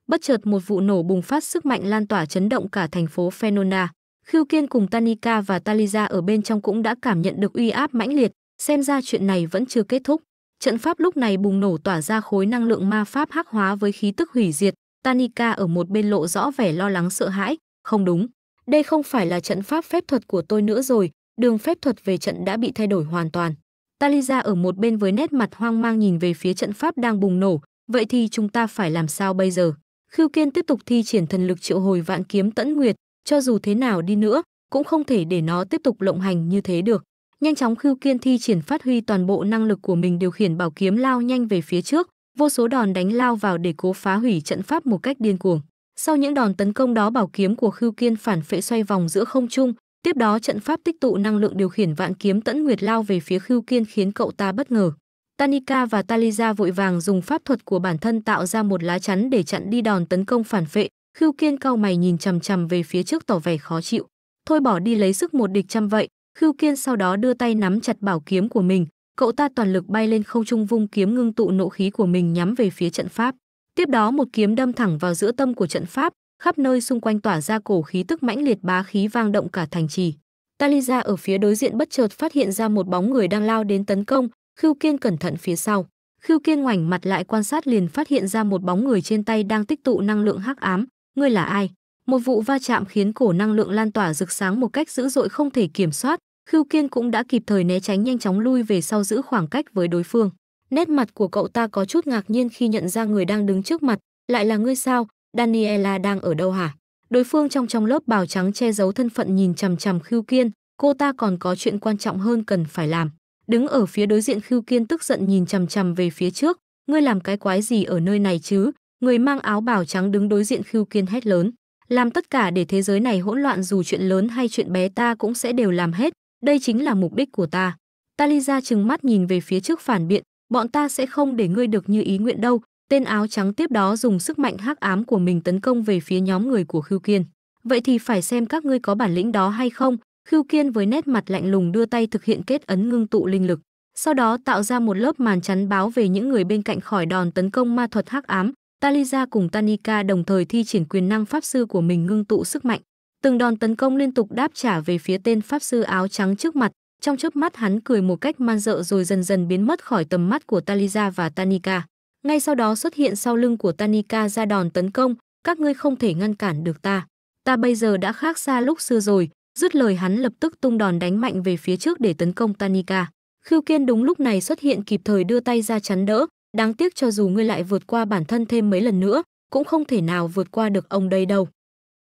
Bất chợt một vụ nổ bùng phát sức mạnh lan tỏa chấn động cả thành phố Fenona. Khiêu Kiên cùng Tanika và Taliza ở bên trong cũng đã cảm nhận được uy áp mãnh liệt, xem ra chuyện này vẫn chưa kết thúc. Trận pháp lúc này bùng nổ tỏa ra khối năng lượng ma pháp hắc hóa với khí tức hủy diệt, Tanika ở một bên lộ rõ vẻ lo lắng sợ hãi, không đúng, đây không phải là trận pháp phép thuật của tôi nữa rồi, đường phép thuật về trận đã bị thay đổi hoàn toàn. Taliza ở một bên với nét mặt hoang mang nhìn về phía trận pháp đang bùng nổ, Vậy thì chúng ta phải làm sao bây giờ? Khưu Kiên tiếp tục thi triển thần lực triệu hồi vạn kiếm tẫn nguyệt, cho dù thế nào đi nữa, cũng không thể để nó tiếp tục lộng hành như thế được. Nhanh chóng Khưu Kiên thi triển phát huy toàn bộ năng lực của mình điều khiển bảo kiếm lao nhanh về phía trước, vô số đòn đánh lao vào để cố phá hủy trận pháp một cách điên cuồng. Sau những đòn tấn công đó bảo kiếm của Khưu Kiên phản phệ xoay vòng giữa không trung, tiếp đó trận pháp tích tụ năng lượng điều khiển vạn kiếm tẫn nguyệt lao về phía Khưu Kiên khiến cậu ta bất ngờ. Tanika và Taliza vội vàng dùng pháp thuật của bản thân tạo ra một lá chắn để chặn đi đòn tấn công phản vệ. Khưu Kiên cau mày nhìn chằm chằm về phía trước tỏ vẻ khó chịu. Thôi bỏ đi lấy sức một địch trăm vậy. Khưu Kiên sau đó đưa tay nắm chặt bảo kiếm của mình, cậu ta toàn lực bay lên không trung vung kiếm ngưng tụ nộ khí của mình nhắm về phía trận pháp. Tiếp đó một kiếm đâm thẳng vào giữa tâm của trận pháp, khắp nơi xung quanh tỏa ra cổ khí tức mãnh liệt bá khí vang động cả thành trì. Taliza ở phía đối diện bất chợt phát hiện ra một bóng người đang lao đến tấn công, Khưu Kiên cẩn thận phía sau. Khưu Kiên ngoảnh mặt lại quan sát liền phát hiện ra một bóng người trên tay đang tích tụ năng lượng hắc ám, ngươi là ai? Một vụ va chạm khiến cổ năng lượng lan tỏa rực sáng một cách dữ dội không thể kiểm soát, Khưu Kiên cũng đã kịp thời né tránh nhanh chóng lui về sau giữ khoảng cách với đối phương. Nét mặt của cậu ta có chút ngạc nhiên khi nhận ra người đang đứng trước mặt, lại là ngươi sao? Daniela đang ở đâu hả? Đối phương trong trong lớp bào trắng che giấu thân phận nhìn chằm chằm Khưu Kiên, cô ta còn có chuyện quan trọng hơn cần phải làm. Đứng ở phía đối diện Khưu Kiên tức giận nhìn chằm chằm về phía trước, ngươi làm cái quái gì ở nơi này chứ? Người mang áo bào trắng đứng đối diện Khưu Kiên hét lớn, làm tất cả để thế giới này hỗn loạn dù chuyện lớn hay chuyện bé ta cũng sẽ đều làm hết, đây chính là mục đích của ta. Taliza trừng mắt nhìn về phía trước phản biện, bọn ta sẽ không để ngươi được như ý nguyện đâu. Tên áo trắng tiếp đó dùng sức mạnh hắc ám của mình tấn công về phía nhóm người của Khưu Kiên. Vậy thì phải xem các ngươi có bản lĩnh đó hay không, Khưu Kiên với nét mặt lạnh lùng đưa tay thực hiện kết ấn ngưng tụ linh lực, sau đó tạo ra một lớp màn chắn báo về những người bên cạnh khỏi đòn tấn công ma thuật hắc ám. Taliza cùng Tanika đồng thời thi triển quyền năng pháp sư của mình ngưng tụ sức mạnh, từng đòn tấn công liên tục đáp trả về phía tên pháp sư áo trắng trước mặt, trong chớp mắt hắn cười một cách man rợ rồi dần dần biến mất khỏi tầm mắt của Taliza và Tanika. Ngay sau đó xuất hiện sau lưng của Tanika ra đòn tấn công, các ngươi không thể ngăn cản được ta. Ta bây giờ đã khác xa lúc xưa rồi, Dứt lời hắn lập tức tung đòn đánh mạnh về phía trước để tấn công Tanika. Khưu Kiên đúng lúc này xuất hiện kịp thời đưa tay ra chắn đỡ, đáng tiếc cho dù ngươi lại vượt qua bản thân thêm mấy lần nữa, cũng không thể nào vượt qua được ông đây đâu.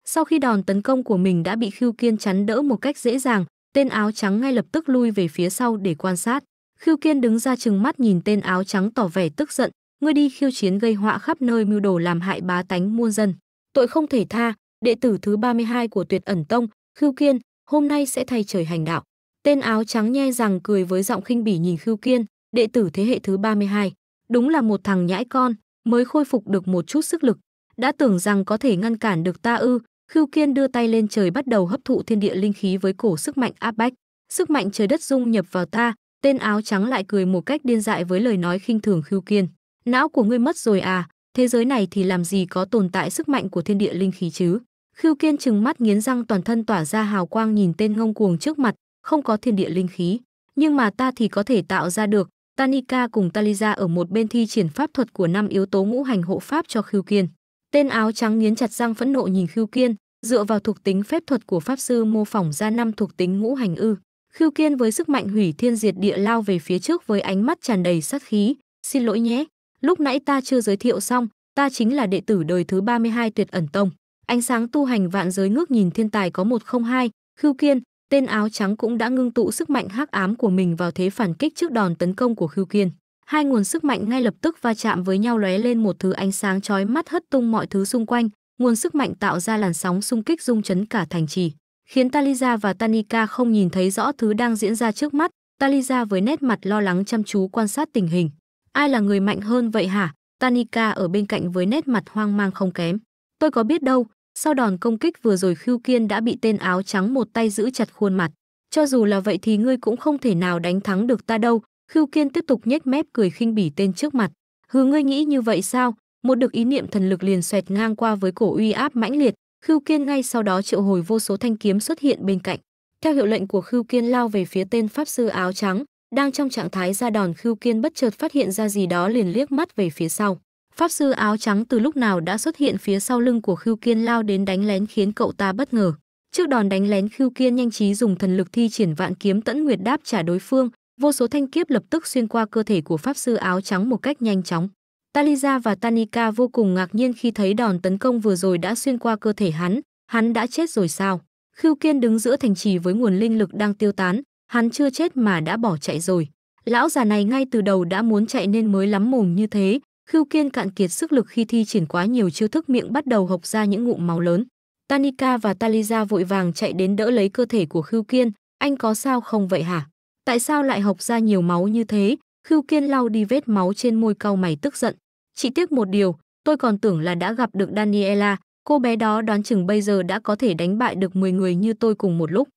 Sau khi đòn tấn công của mình đã bị Khưu Kiên chắn đỡ một cách dễ dàng, tên áo trắng ngay lập tức lui về phía sau để quan sát. Khưu Kiên đứng ra chừng mắt nhìn tên áo trắng tỏ vẻ tức giận, ngươi đi khiêu chiến gây họa khắp nơi mưu đồ làm hại bá tánh muôn dân. Tội không thể tha, đệ tử thứ 32 của Tuyệt Ẩn Tông, Khưu Kiên, hôm nay sẽ thay trời hành đạo. Tên áo trắng nhe rằng cười với giọng khinh bỉ nhìn Khưu Kiên, đệ tử thế hệ thứ 32. Đúng là một thằng nhãi con, mới khôi phục được một chút sức lực. Đã tưởng rằng có thể ngăn cản được ta ư, Khưu Kiên đưa tay lên trời bắt đầu hấp thụ thiên địa linh khí với cổ sức mạnh áp bách. Sức mạnh trời đất dung nhập vào ta, tên áo trắng lại cười một cách điên dại với lời nói khinh thường Khưu Kiên. Não của ngươi mất rồi à, thế giới này thì làm gì có tồn tại sức mạnh của thiên địa linh khí chứ? Khưu Kiên trừng mắt nghiến răng toàn thân tỏa ra hào quang nhìn tên ngông cuồng trước mặt, không có thiên địa linh khí, nhưng mà ta thì có thể tạo ra được. Tanika cùng Taliza ở một bên thi triển pháp thuật của năm yếu tố ngũ hành hộ pháp cho Khưu Kiên. Tên áo trắng nghiến chặt răng phẫn nộ nhìn Khưu Kiên, dựa vào thuộc tính phép thuật của pháp sư mô phỏng ra năm thuộc tính ngũ hành ư. Khưu Kiên với sức mạnh hủy thiên diệt địa lao về phía trước với ánh mắt tràn đầy sát khí, "Xin lỗi nhé, lúc nãy ta chưa giới thiệu xong, ta chính là đệ tử đời thứ 32 Tuyệt Ẩn Tông." Ánh sáng tu hành vạn giới ngước nhìn thiên tài có một không hai, Khưu Kiên, tên áo trắng cũng đã ngưng tụ sức mạnh hắc ám của mình vào thế phản kích trước đòn tấn công của Khưu Kiên. Hai nguồn sức mạnh ngay lập tức va chạm với nhau lóe lên một thứ ánh sáng chói mắt hất tung mọi thứ xung quanh, nguồn sức mạnh tạo ra làn sóng xung kích rung chấn cả thành trì, khiến Taliza và Tanika không nhìn thấy rõ thứ đang diễn ra trước mắt. Taliza với nét mặt lo lắng chăm chú quan sát tình hình. Ai là người mạnh hơn vậy hả? Tanika ở bên cạnh với nét mặt hoang mang không kém. Tôi có biết đâu, sau đòn công kích vừa rồi Khưu Kiên đã bị tên áo trắng một tay giữ chặt khuôn mặt. Cho dù là vậy thì ngươi cũng không thể nào đánh thắng được ta đâu. Khưu Kiên tiếp tục nhếch mép cười khinh bỉ tên trước mặt. Hừ ngươi nghĩ như vậy sao? Một được ý niệm thần lực liền xoẹt ngang qua với cổ uy áp mãnh liệt. Khưu Kiên ngay sau đó triệu hồi vô số thanh kiếm xuất hiện bên cạnh. Theo hiệu lệnh của Khưu Kiên lao về phía tên pháp sư áo trắng, đang trong trạng thái ra đòn Khưu Kiên bất chợt phát hiện ra gì đó liền liếc mắt về phía sau. Pháp sư áo trắng từ lúc nào đã xuất hiện phía sau lưng của Khưu Kiên lao đến đánh lén khiến cậu ta bất ngờ. Trước đòn đánh lén Khưu Kiên nhanh trí dùng thần lực thi triển vạn kiếm tẫn nguyệt đáp trả đối phương, vô số thanh kiếp lập tức xuyên qua cơ thể của pháp sư áo trắng một cách nhanh chóng. Taliza và Tanika vô cùng ngạc nhiên khi thấy đòn tấn công vừa rồi đã xuyên qua cơ thể hắn, hắn đã chết rồi sao? Khưu Kiên đứng giữa thành trì với nguồn linh lực đang tiêu tán, hắn chưa chết mà đã bỏ chạy rồi. Lão già này ngay từ đầu đã muốn chạy nên mới lắm mồm như thế, Khưu Kiên cạn kiệt sức lực khi thi triển quá nhiều chiêu thức miệng bắt đầu hộc ra những ngụm máu lớn. Tanika và Taliza vội vàng chạy đến đỡ lấy cơ thể của Khưu Kiên, anh có sao không vậy hả? Tại sao lại hộc ra nhiều máu như thế? Khưu Kiên lau đi vết máu trên môi cau mày tức giận. Chỉ tiếc một điều, tôi còn tưởng là đã gặp được Daniela, cô bé đó đoán chừng bây giờ đã có thể đánh bại được 10 người như tôi cùng một lúc.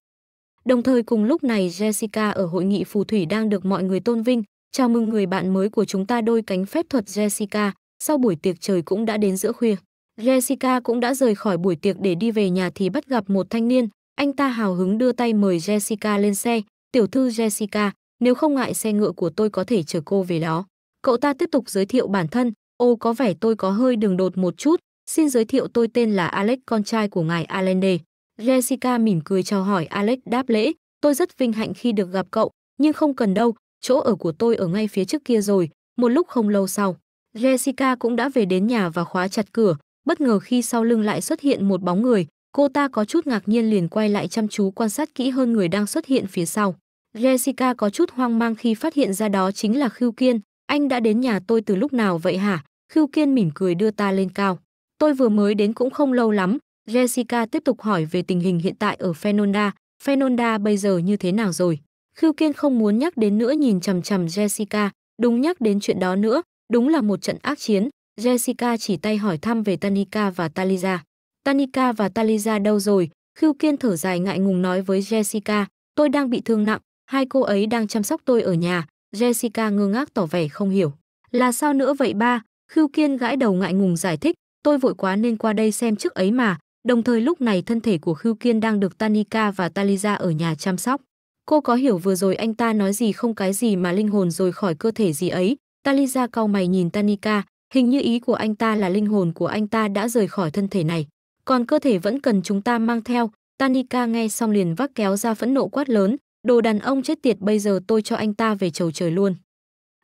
Đồng thời cùng lúc này Jessica ở hội nghị phù thủy đang được mọi người tôn vinh, Chào mừng người bạn mới của chúng ta đôi cánh phép thuật Jessica, sau buổi tiệc trời cũng đã đến giữa khuya. Jessica cũng đã rời khỏi buổi tiệc để đi về nhà thì bắt gặp một thanh niên, anh ta hào hứng đưa tay mời Jessica lên xe, "Tiểu thư Jessica, nếu không ngại xe ngựa của tôi có thể chở cô về đó." Cậu ta tiếp tục giới thiệu bản thân, "Ô có vẻ tôi có hơi đường đột một chút, xin giới thiệu tôi tên là Alex con trai của ngài Allende." Jessica mỉm cười chào hỏi Alex đáp lễ, "Tôi rất vinh hạnh khi được gặp cậu, nhưng không cần đâu, chỗ ở của tôi ở ngay phía trước kia rồi một lúc không lâu sau jessica cũng đã về đến nhà và khóa chặt cửa bất ngờ khi sau lưng lại xuất hiện một bóng người cô ta có chút ngạc nhiên liền quay lại chăm chú quan sát kỹ hơn người đang xuất hiện phía sau jessica có chút hoang mang khi phát hiện ra đó chính là Khưu kiên anh đã đến nhà tôi từ lúc nào vậy hả Khưu kiên mỉm cười đưa ta lên cao tôi vừa mới đến cũng không lâu lắm jessica tiếp tục hỏi về tình hình hiện tại ở fenonda fenonda bây giờ như thế nào rồi Khưu Kiên không muốn nhắc đến nữa nhìn chằm chằm Jessica, đúng nhắc đến chuyện đó nữa, đúng là một trận ác chiến. Jessica chỉ tay hỏi thăm về Tanika và Taliza. Tanika và Taliza đâu rồi? Khưu Kiên thở dài ngại ngùng nói với Jessica, tôi đang bị thương nặng, hai cô ấy đang chăm sóc tôi ở nhà. Jessica ngơ ngác tỏ vẻ không hiểu. Là sao nữa vậy ba? Khưu Kiên gãi đầu ngại ngùng giải thích, tôi vội quá nên qua đây xem trước ấy mà. Đồng thời lúc này thân thể của Khưu Kiên đang được Tanika và Taliza ở nhà chăm sóc. Cô có hiểu vừa rồi anh ta nói gì không cái gì mà linh hồn rồi khỏi cơ thể gì ấy? Talisa cau mày nhìn Tanika, hình như ý của anh ta là linh hồn của anh ta đã rời khỏi thân thể này. Còn cơ thể vẫn cần chúng ta mang theo. Tanika nghe xong liền vác kéo ra phẫn nộ quát lớn, đồ đàn ông chết tiệt bây giờ tôi cho anh ta về chầu trời luôn.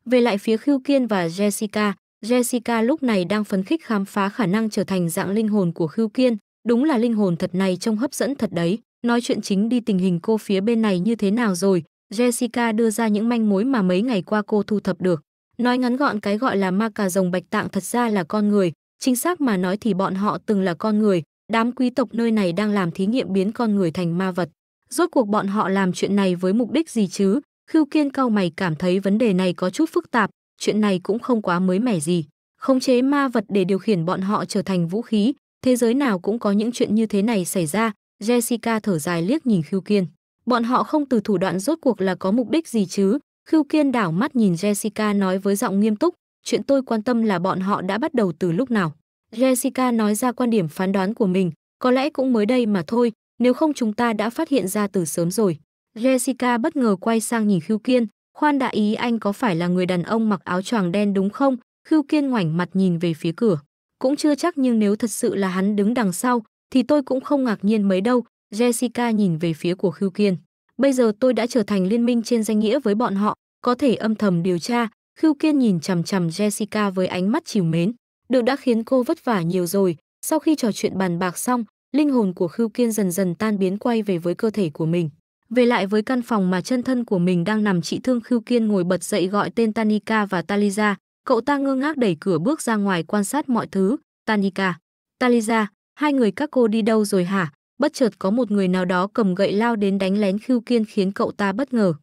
Về lại phía Khưu Kiên và Jessica, Jessica lúc này đang phấn khích khám phá khả năng trở thành dạng linh hồn của Khưu Kiên, đúng là linh hồn thật này trông hấp dẫn thật đấy. Nói chuyện chính đi tình hình cô phía bên này như thế nào rồi, Jessica đưa ra những manh mối mà mấy ngày qua cô thu thập được. Nói ngắn gọn cái gọi là ma cà rồng bạch tạng thật ra là con người, chính xác mà nói thì bọn họ từng là con người, đám quý tộc nơi này đang làm thí nghiệm biến con người thành ma vật. Rốt cuộc bọn họ làm chuyện này với mục đích gì chứ? Khưu Kiên cao mày cảm thấy vấn đề này có chút phức tạp, chuyện này cũng không quá mới mẻ gì. Khống chế ma vật để điều khiển bọn họ trở thành vũ khí, thế giới nào cũng có những chuyện như thế này xảy ra, Jessica thở dài liếc nhìn Khưu Kiên. Bọn họ không từ thủ đoạn rốt cuộc là có mục đích gì chứ? Khưu Kiên đảo mắt nhìn Jessica nói với giọng nghiêm túc, chuyện tôi quan tâm là bọn họ đã bắt đầu từ lúc nào. Jessica nói ra quan điểm phán đoán của mình, có lẽ cũng mới đây mà thôi, nếu không chúng ta đã phát hiện ra từ sớm rồi. Jessica bất ngờ quay sang nhìn Khưu Kiên, khoan đã ý anh có phải là người đàn ông mặc áo choàng đen đúng không? Khưu Kiên ngoảnh mặt nhìn về phía cửa. Cũng chưa chắc nhưng nếu thật sự là hắn đứng đằng sau, thì tôi cũng không ngạc nhiên mấy đâu, Jessica nhìn về phía của Khưu Kiên. Bây giờ tôi đã trở thành liên minh trên danh nghĩa với bọn họ, có thể âm thầm điều tra. Khưu Kiên nhìn chằm chằm Jessica với ánh mắt chiều mến. Được đã khiến cô vất vả nhiều rồi. Sau khi trò chuyện bàn bạc xong, linh hồn của Khưu Kiên dần dần tan biến quay về với cơ thể của mình. Về lại với căn phòng mà chân thân của mình đang nằm trị thương Khưu Kiên ngồi bật dậy gọi tên Tanika và Taliza. Cậu ta ngơ ngác đẩy cửa bước ra ngoài quan sát mọi thứ. Tanika, Taliza, hai người các cô đi đâu rồi hả? Bất chợt có một người nào đó cầm gậy lao đến đánh lén Khưu Kiên khiến cậu ta bất ngờ.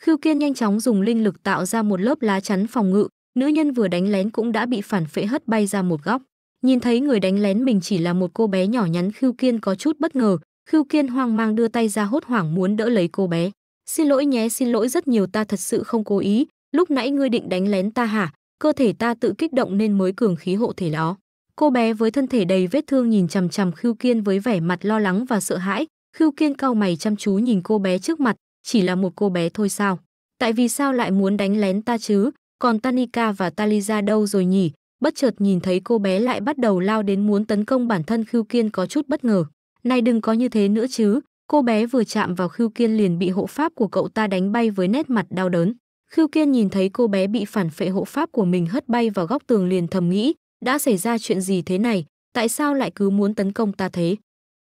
Khưu Kiên nhanh chóng dùng linh lực tạo ra một lớp lá chắn phòng ngự, nữ nhân vừa đánh lén cũng đã bị phản phệ hất bay ra một góc. Nhìn thấy người đánh lén mình chỉ là một cô bé nhỏ nhắn Khưu Kiên có chút bất ngờ, Khưu Kiên hoang mang đưa tay ra hốt hoảng muốn đỡ lấy cô bé. Xin lỗi nhé, xin lỗi rất nhiều ta thật sự không cố ý, lúc nãy ngươi định đánh lén ta hả? Cơ thể ta tự kích động nên mới cường khí hộ thể đó. Cô bé với thân thể đầy vết thương nhìn chằm chằm Khưu Kiên với vẻ mặt lo lắng và sợ hãi, Khưu Kiên cau mày chăm chú nhìn cô bé trước mặt, chỉ là một cô bé thôi sao? Tại vì sao lại muốn đánh lén ta chứ? Còn Tanika và Taliza đâu rồi nhỉ? Bất chợt nhìn thấy cô bé lại bắt đầu lao đến muốn tấn công bản thân Khưu Kiên có chút bất ngờ. Này đừng có như thế nữa chứ, cô bé vừa chạm vào Khưu Kiên liền bị hộ pháp của cậu ta đánh bay với nét mặt đau đớn. Khưu Kiên nhìn thấy cô bé bị phản phệ hộ pháp của mình hất bay vào góc tường liền thầm nghĩ, đã xảy ra chuyện gì thế này, tại sao lại cứ muốn tấn công ta thế?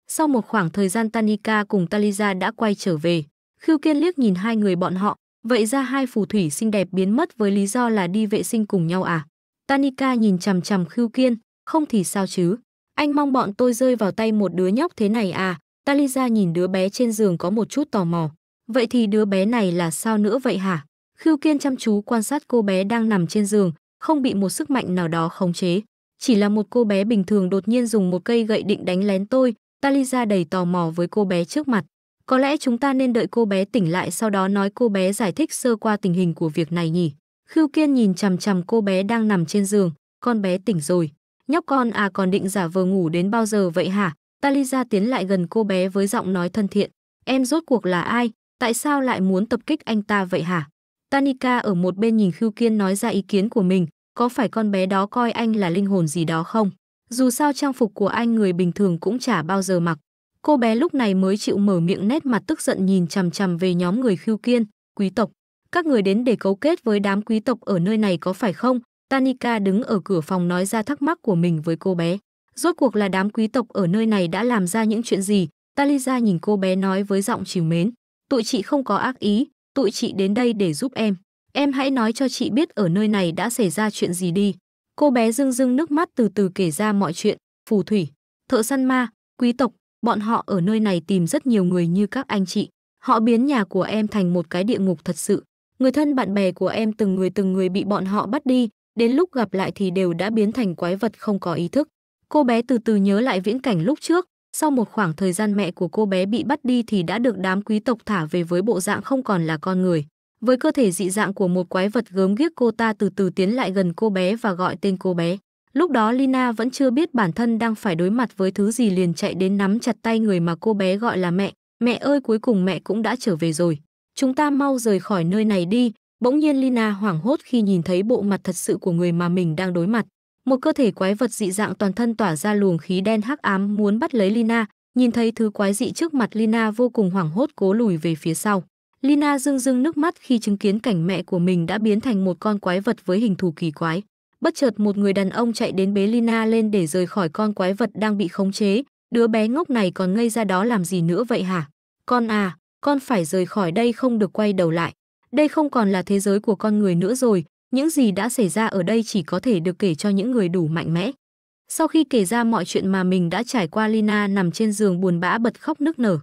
Sau một khoảng thời gian Tanika cùng Taliza đã quay trở về, Khưu Kiên liếc nhìn hai người bọn họ, vậy ra hai phù thủy xinh đẹp biến mất với lý do là đi vệ sinh cùng nhau à? Tanika nhìn chằm chằm Khưu Kiên, không thì sao chứ? Anh mong bọn tôi rơi vào tay một đứa nhóc thế này à? Taliza nhìn đứa bé trên giường có một chút tò mò. Vậy thì đứa bé này là sao nữa vậy hả? Khưu Kiên chăm chú quan sát cô bé đang nằm trên giường, không bị một sức mạnh nào đó khống chế. Chỉ là một cô bé bình thường đột nhiên dùng một cây gậy định đánh lén tôi, Taliza đầy tò mò với cô bé trước mặt. Có lẽ chúng ta nên đợi cô bé tỉnh lại sau đó nói cô bé giải thích sơ qua tình hình của việc này nhỉ. Khưu Kiên nhìn chằm chằm cô bé đang nằm trên giường, con bé tỉnh rồi. Nhóc con à còn định giả vờ ngủ đến bao giờ vậy hả? Taliza tiến lại gần cô bé với giọng nói thân thiện. Em rốt cuộc là ai? Tại sao lại muốn tập kích anh ta vậy hả? Tanika ở một bên nhìn Khưu Kiên nói ra ý kiến của mình, có phải con bé đó coi anh là linh hồn gì đó không? Dù sao trang phục của anh người bình thường cũng chả bao giờ mặc. Cô bé lúc này mới chịu mở miệng nét mặt tức giận nhìn chằm chằm về nhóm người Khưu Kiên, quý tộc. Các người đến để cấu kết với đám quý tộc ở nơi này có phải không? Tanika đứng ở cửa phòng nói ra thắc mắc của mình với cô bé. Rốt cuộc là đám quý tộc ở nơi này đã làm ra những chuyện gì? Taliza nhìn cô bé nói với giọng chiều mến. Tụi chị không có ác ý, tụi chị đến đây để giúp em. Em hãy nói cho chị biết ở nơi này đã xảy ra chuyện gì đi. Cô bé rưng rưng nước mắt từ từ kể ra mọi chuyện, phù thủy, thợ săn ma, quý tộc, bọn họ ở nơi này tìm rất nhiều người như các anh chị. Họ biến nhà của em thành một cái địa ngục thật sự. Người thân bạn bè của em từng người từng người bị bọn họ bắt đi, đến lúc gặp lại thì đều đã biến thành quái vật không có ý thức. Cô bé từ từ nhớ lại viễn cảnh lúc trước, sau một khoảng thời gian mẹ của cô bé bị bắt đi thì đã được đám quý tộc thả về với bộ dạng không còn là con người. Với cơ thể dị dạng của một quái vật gớm ghiếc cô ta từ từ tiến lại gần cô bé và gọi tên cô bé. Lúc đó Lina vẫn chưa biết bản thân đang phải đối mặt với thứ gì liền chạy đến nắm chặt tay người mà cô bé gọi là mẹ. Mẹ ơi cuối cùng mẹ cũng đã trở về rồi. Chúng ta mau rời khỏi nơi này đi. Bỗng nhiên Lina hoảng hốt khi nhìn thấy bộ mặt thật sự của người mà mình đang đối mặt một cơ thể quái vật dị dạng toàn thân tỏa ra luồng khí đen hắc ám muốn bắt lấy Lina, nhìn thấy thứ quái dị trước mặt Lina vô cùng hoảng hốt cố lùi về phía sau. Lina rưng rưng nước mắt khi chứng kiến cảnh mẹ của mình đã biến thành một con quái vật với hình thù kỳ quái. Bất chợt một người đàn ông chạy đến bế Lina lên để rời khỏi con quái vật đang bị khống chế. Đứa bé ngốc này còn ngây ra đó làm gì nữa vậy hả? Con à, con phải rời khỏi đây không được quay đầu lại. Đây không còn là thế giới của con người nữa rồi, những gì đã xảy ra ở đây chỉ có thể được kể cho những người đủ mạnh mẽ. Sau khi kể ra mọi chuyện mà mình đã trải qua Lina nằm trên giường buồn bã bật khóc nức nở.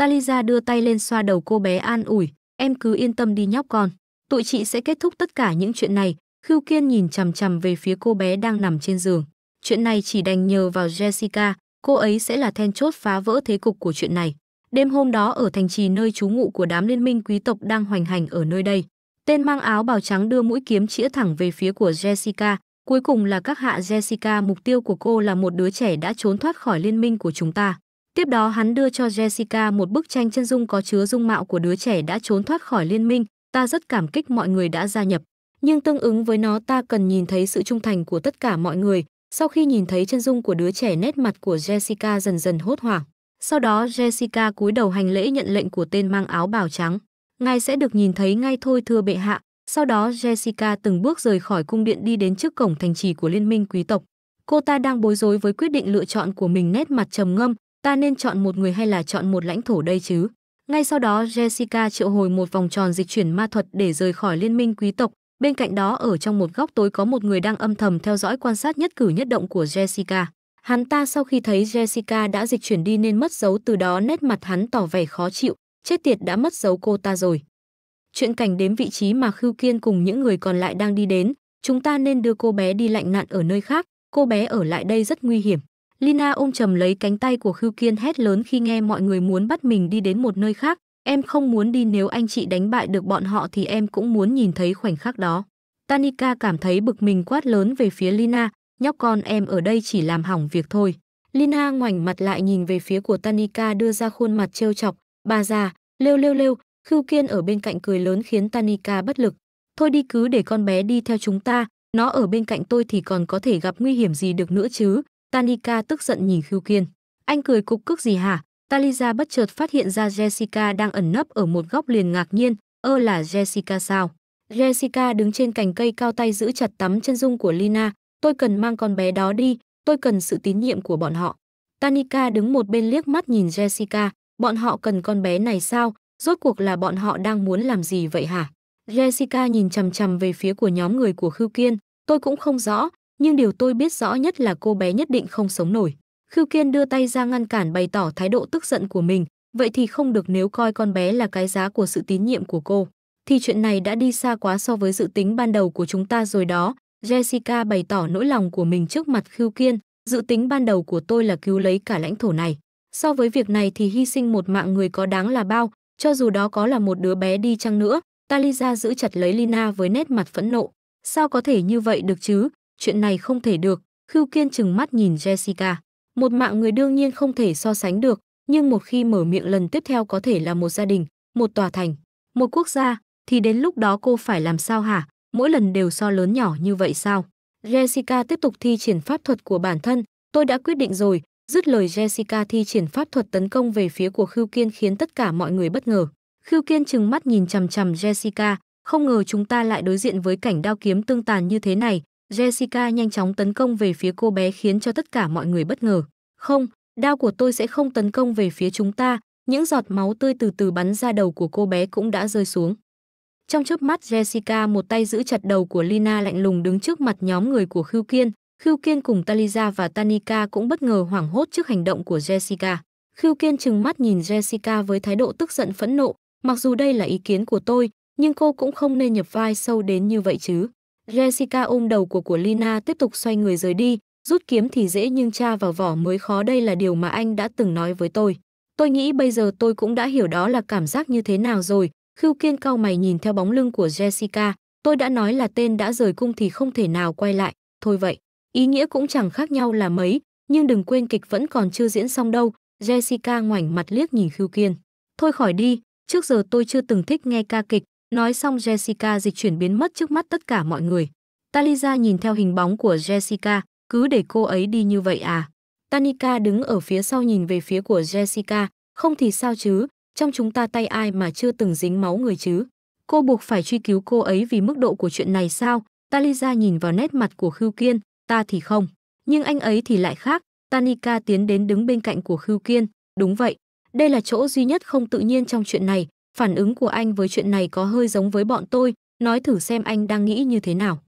Taliza đưa tay lên xoa đầu cô bé an ủi, em cứ yên tâm đi nhóc con. Tụi chị sẽ kết thúc tất cả những chuyện này. Khưu Kiên nhìn chằm chằm về phía cô bé đang nằm trên giường. Chuyện này chỉ đành nhờ vào Jessica, cô ấy sẽ là then chốt phá vỡ thế cục của chuyện này. Đêm hôm đó ở thành trì nơi trú ngụ của đám liên minh quý tộc đang hoành hành ở nơi đây, Tên mang áo bào trắng đưa mũi kiếm chĩa thẳng về phía của Jessica, cuối cùng là các hạ Jessica, mục tiêu của cô là một đứa trẻ đã trốn thoát khỏi liên minh của chúng ta. Tiếp đó hắn đưa cho Jessica một bức tranh chân dung có chứa dung mạo của đứa trẻ đã trốn thoát khỏi liên minh, ta rất cảm kích mọi người đã gia nhập, nhưng tương ứng với nó ta cần nhìn thấy sự trung thành của tất cả mọi người. Sau khi nhìn thấy chân dung của đứa trẻ nét mặt của Jessica dần dần hốt hoảng, sau đó Jessica cúi đầu hành lễ nhận lệnh của tên mang áo bào trắng ngài sẽ được nhìn thấy ngay thôi thưa bệ hạ. Sau đó Jessica từng bước rời khỏi cung điện đi đến trước cổng thành trì của liên minh quý tộc. Cô ta đang bối rối với quyết định lựa chọn của mình nét mặt trầm ngâm, ta nên chọn một người hay là chọn một lãnh thổ đây chứ? Ngay sau đó Jessica triệu hồi một vòng tròn dịch chuyển ma thuật để rời khỏi liên minh quý tộc. Bên cạnh đó ở trong một góc tối có một người đang âm thầm theo dõi quan sát nhất cử nhất động của Jessica. Hắn ta sau khi thấy Jessica đã dịch chuyển đi nên mất dấu từ đó nét mặt hắn tỏ vẻ khó chịu, chết tiệt đã mất dấu cô ta rồi. Chuyện cảnh đếm vị trí mà Khưu Kiên cùng những người còn lại đang đi đến, chúng ta nên đưa cô bé đi lạnh nạn ở nơi khác, cô bé ở lại đây rất nguy hiểm. Lina ôm chầm lấy cánh tay của Khưu Kiên hét lớn khi nghe mọi người muốn bắt mình đi đến một nơi khác, em không muốn đi nếu anh chị đánh bại được bọn họ thì em cũng muốn nhìn thấy khoảnh khắc đó. Tanika cảm thấy bực mình quát lớn về phía Lina, nhóc con em ở đây chỉ làm hỏng việc thôi. Lina ngoảnh mặt lại nhìn về phía của Tanika đưa ra khuôn mặt trêu chọc, Bà già, lêu lêu lêu, Khưu Kiên ở bên cạnh cười lớn khiến Tanika bất lực. Thôi đi cứ để con bé đi theo chúng ta, nó ở bên cạnh tôi thì còn có thể gặp nguy hiểm gì được nữa chứ. Tanika tức giận nhìn Khưu Kiên. Anh cười cục cức gì hả? Taliza bất chợt phát hiện ra Jessica đang ẩn nấp ở một góc liền ngạc nhiên. Ơ là Jessica sao? Jessica đứng trên cành cây cao tay giữ chặt tắm chân dung của Lina. Tôi cần mang con bé đó đi, tôi cần sự tín nhiệm của bọn họ. Tanika đứng một bên liếc mắt nhìn Jessica, Bọn họ cần con bé này sao? Rốt cuộc là bọn họ đang muốn làm gì vậy hả? Jessica nhìn chằm chằm về phía của nhóm người của Khưu Kiên. Tôi cũng không rõ, nhưng điều tôi biết rõ nhất là cô bé nhất định không sống nổi. Khưu Kiên đưa tay ra ngăn cản bày tỏ thái độ tức giận của mình. Vậy thì không được nếu coi con bé là cái giá của sự tín nhiệm của cô. Thì chuyện này đã đi xa quá so với dự tính ban đầu của chúng ta rồi đó. Jessica bày tỏ nỗi lòng của mình trước mặt Khưu Kiên. Dự tính ban đầu của tôi là cứu lấy cả lãnh thổ này. So với việc này thì hy sinh một mạng người có đáng là bao, cho dù đó có là một đứa bé đi chăng nữa, Taliza giữ chặt lấy Lina với nét mặt phẫn nộ. Sao có thể như vậy được chứ? Chuyện này không thể được. Khưu Kiên chừng mắt nhìn Jessica. Một mạng người đương nhiên không thể so sánh được, nhưng một khi mở miệng lần tiếp theo có thể là một gia đình, một tòa thành, một quốc gia, thì đến lúc đó cô phải làm sao hả? Mỗi lần đều so lớn nhỏ như vậy sao? Jessica tiếp tục thi triển pháp thuật của bản thân. Tôi đã quyết định rồi, Dứt lời Jessica thi triển pháp thuật tấn công về phía của Khưu Kiên khiến tất cả mọi người bất ngờ. Khưu Kiên trừng mắt nhìn chằm chằm Jessica, không ngờ chúng ta lại đối diện với cảnh đao kiếm tương tàn như thế này. Jessica nhanh chóng tấn công về phía cô bé khiến cho tất cả mọi người bất ngờ. Không, đao của tôi sẽ không tấn công về phía chúng ta, những giọt máu tươi từ từ bắn ra đầu của cô bé cũng đã rơi xuống. Trong chớp mắt Jessica một tay giữ chặt đầu của Lina lạnh lùng đứng trước mặt nhóm người của Khưu Kiên, Khưu Kiên cùng Talisa và Tanika cũng bất ngờ hoảng hốt trước hành động của Jessica. Khưu Kiên trừng mắt nhìn Jessica với thái độ tức giận phẫn nộ, mặc dù đây là ý kiến của tôi, nhưng cô cũng không nên nhập vai sâu đến như vậy chứ. Jessica ôm đầu của của Lina tiếp tục xoay người rời đi, rút kiếm thì dễ nhưng tra vào vỏ mới khó đây là điều mà anh đã từng nói với tôi. Tôi nghĩ bây giờ tôi cũng đã hiểu đó là cảm giác như thế nào rồi. Khưu Kiên cau mày nhìn theo bóng lưng của Jessica, tôi đã nói là tên đã rời cung thì không thể nào quay lại, thôi vậy. Ý nghĩa cũng chẳng khác nhau là mấy, nhưng đừng quên kịch vẫn còn chưa diễn xong đâu. Jessica ngoảnh mặt liếc nhìn Khưu Kiên. Thôi khỏi đi, trước giờ tôi chưa từng thích nghe ca kịch. Nói xong Jessica dịch chuyển biến mất trước mắt tất cả mọi người. Talisa nhìn theo hình bóng của Jessica, cứ để cô ấy đi như vậy à. Tanika đứng ở phía sau nhìn về phía của Jessica, không thì sao chứ, trong chúng ta tay ai mà chưa từng dính máu người chứ. Cô buộc phải truy cứu cô ấy vì mức độ của chuyện này sao? Talisa nhìn vào nét mặt của Khưu Kiên, ta thì không. Nhưng anh ấy thì lại khác, Tanika tiến đến đứng bên cạnh của Khưu Kiên, đúng vậy. Đây là chỗ duy nhất không tự nhiên trong chuyện này, phản ứng của anh với chuyện này có hơi giống với bọn tôi, nói thử xem anh đang nghĩ như thế nào.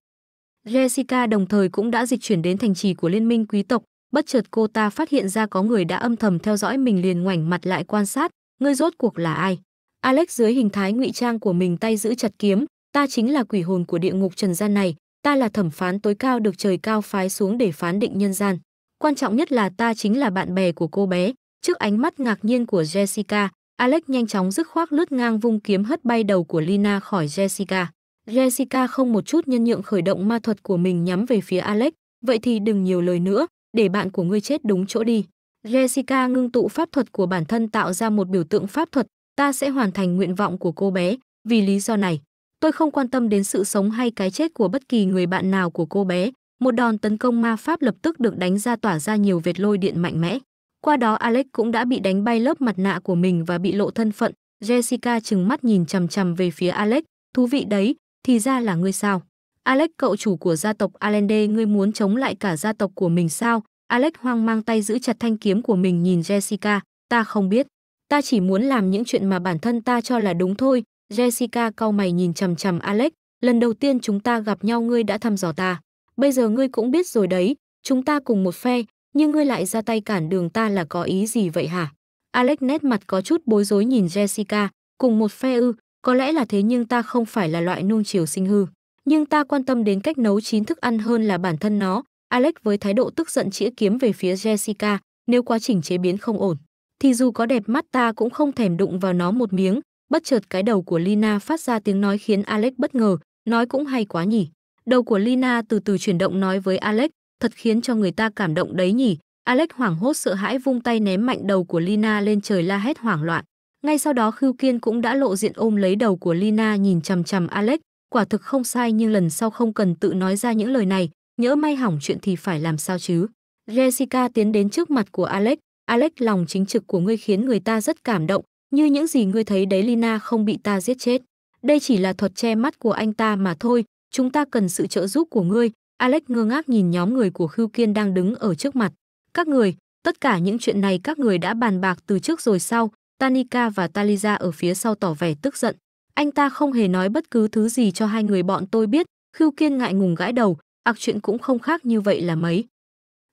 Jessica đồng thời cũng đã dịch chuyển đến thành trì của liên minh quý tộc, bất chợt cô ta phát hiện ra có người đã âm thầm theo dõi mình liền ngoảnh mặt lại quan sát, ngươi rốt cuộc là ai? Alex dưới hình thái ngụy trang của mình tay giữ chặt kiếm, ta chính là quỷ hồn của địa ngục trần gian này, ta là thẩm phán tối cao được trời cao phái xuống để phán định nhân gian. Quan trọng nhất là ta chính là bạn bè của cô bé. Trước ánh mắt ngạc nhiên của Jessica, Alex nhanh chóng dứt khoác lướt ngang vung kiếm hất bay đầu của Lina khỏi Jessica. Jessica không một chút nhân nhượng khởi động ma thuật của mình nhắm về phía Alex, vậy thì đừng nhiều lời nữa, để bạn của ngươi chết đúng chỗ đi. Jessica ngưng tụ pháp thuật của bản thân tạo ra một biểu tượng pháp thuật, ta sẽ hoàn thành nguyện vọng của cô bé, vì lý do này. Tôi không quan tâm đến sự sống hay cái chết của bất kỳ người bạn nào của cô bé. Một đòn tấn công ma pháp lập tức được đánh ra tỏa ra nhiều vệt lôi điện mạnh mẽ. Qua đó Alex cũng đã bị đánh bay lớp mặt nạ của mình và bị lộ thân phận. Jessica chừng mắt nhìn chằm chằm về phía Alex. Thú vị đấy, thì ra là ngươi sao? Alex cậu chủ của gia tộc Allende ngươi muốn chống lại cả gia tộc của mình sao? Alex hoang mang tay giữ chặt thanh kiếm của mình nhìn Jessica. Ta không biết. Ta chỉ muốn làm những chuyện mà bản thân ta cho là đúng thôi. Jessica cau mày nhìn chằm chằm Alex, lần đầu tiên chúng ta gặp nhau ngươi đã thăm dò ta. Bây giờ ngươi cũng biết rồi đấy, chúng ta cùng một phe, nhưng ngươi lại ra tay cản đường ta là có ý gì vậy hả? Alex nét mặt có chút bối rối nhìn Jessica, cùng một phe ư, có lẽ là thế nhưng ta không phải là loại nuông chiều sinh hư. Nhưng ta quan tâm đến cách nấu chín thức ăn hơn là bản thân nó. Alex với thái độ tức giận chĩa kiếm về phía Jessica, nếu quá trình chế biến không ổn, thì dù có đẹp mắt ta cũng không thèm đụng vào nó một miếng, Bất chợt cái đầu của Lina phát ra tiếng nói khiến Alex bất ngờ, nói cũng hay quá nhỉ. Đầu của Lina từ từ chuyển động nói với Alex, thật khiến cho người ta cảm động đấy nhỉ. Alex hoảng hốt sợ hãi vung tay ném mạnh đầu của Lina lên trời la hét hoảng loạn. Ngay sau đó Khưu Kiên cũng đã lộ diện ôm lấy đầu của Lina nhìn chằm chằm Alex, quả thực không sai nhưng lần sau không cần tự nói ra những lời này, nhỡ may hỏng chuyện thì phải làm sao chứ. Jessica tiến đến trước mặt của Alex, Alex lòng chính trực của ngươi khiến người ta rất cảm động, như những gì ngươi thấy đấy Lina không bị ta giết chết. Đây chỉ là thuật che mắt của anh ta mà thôi, chúng ta cần sự trợ giúp của ngươi. Alex ngơ ngác nhìn nhóm người của Khưu Kiên đang đứng ở trước mặt. Các người, tất cả những chuyện này các người đã bàn bạc từ trước rồi sau, Tanika và Taliza ở phía sau tỏ vẻ tức giận. Anh ta không hề nói bất cứ thứ gì cho hai người bọn tôi biết, Khưu Kiên ngại ngùng gãi đầu, ạc chuyện cũng không khác như vậy là mấy.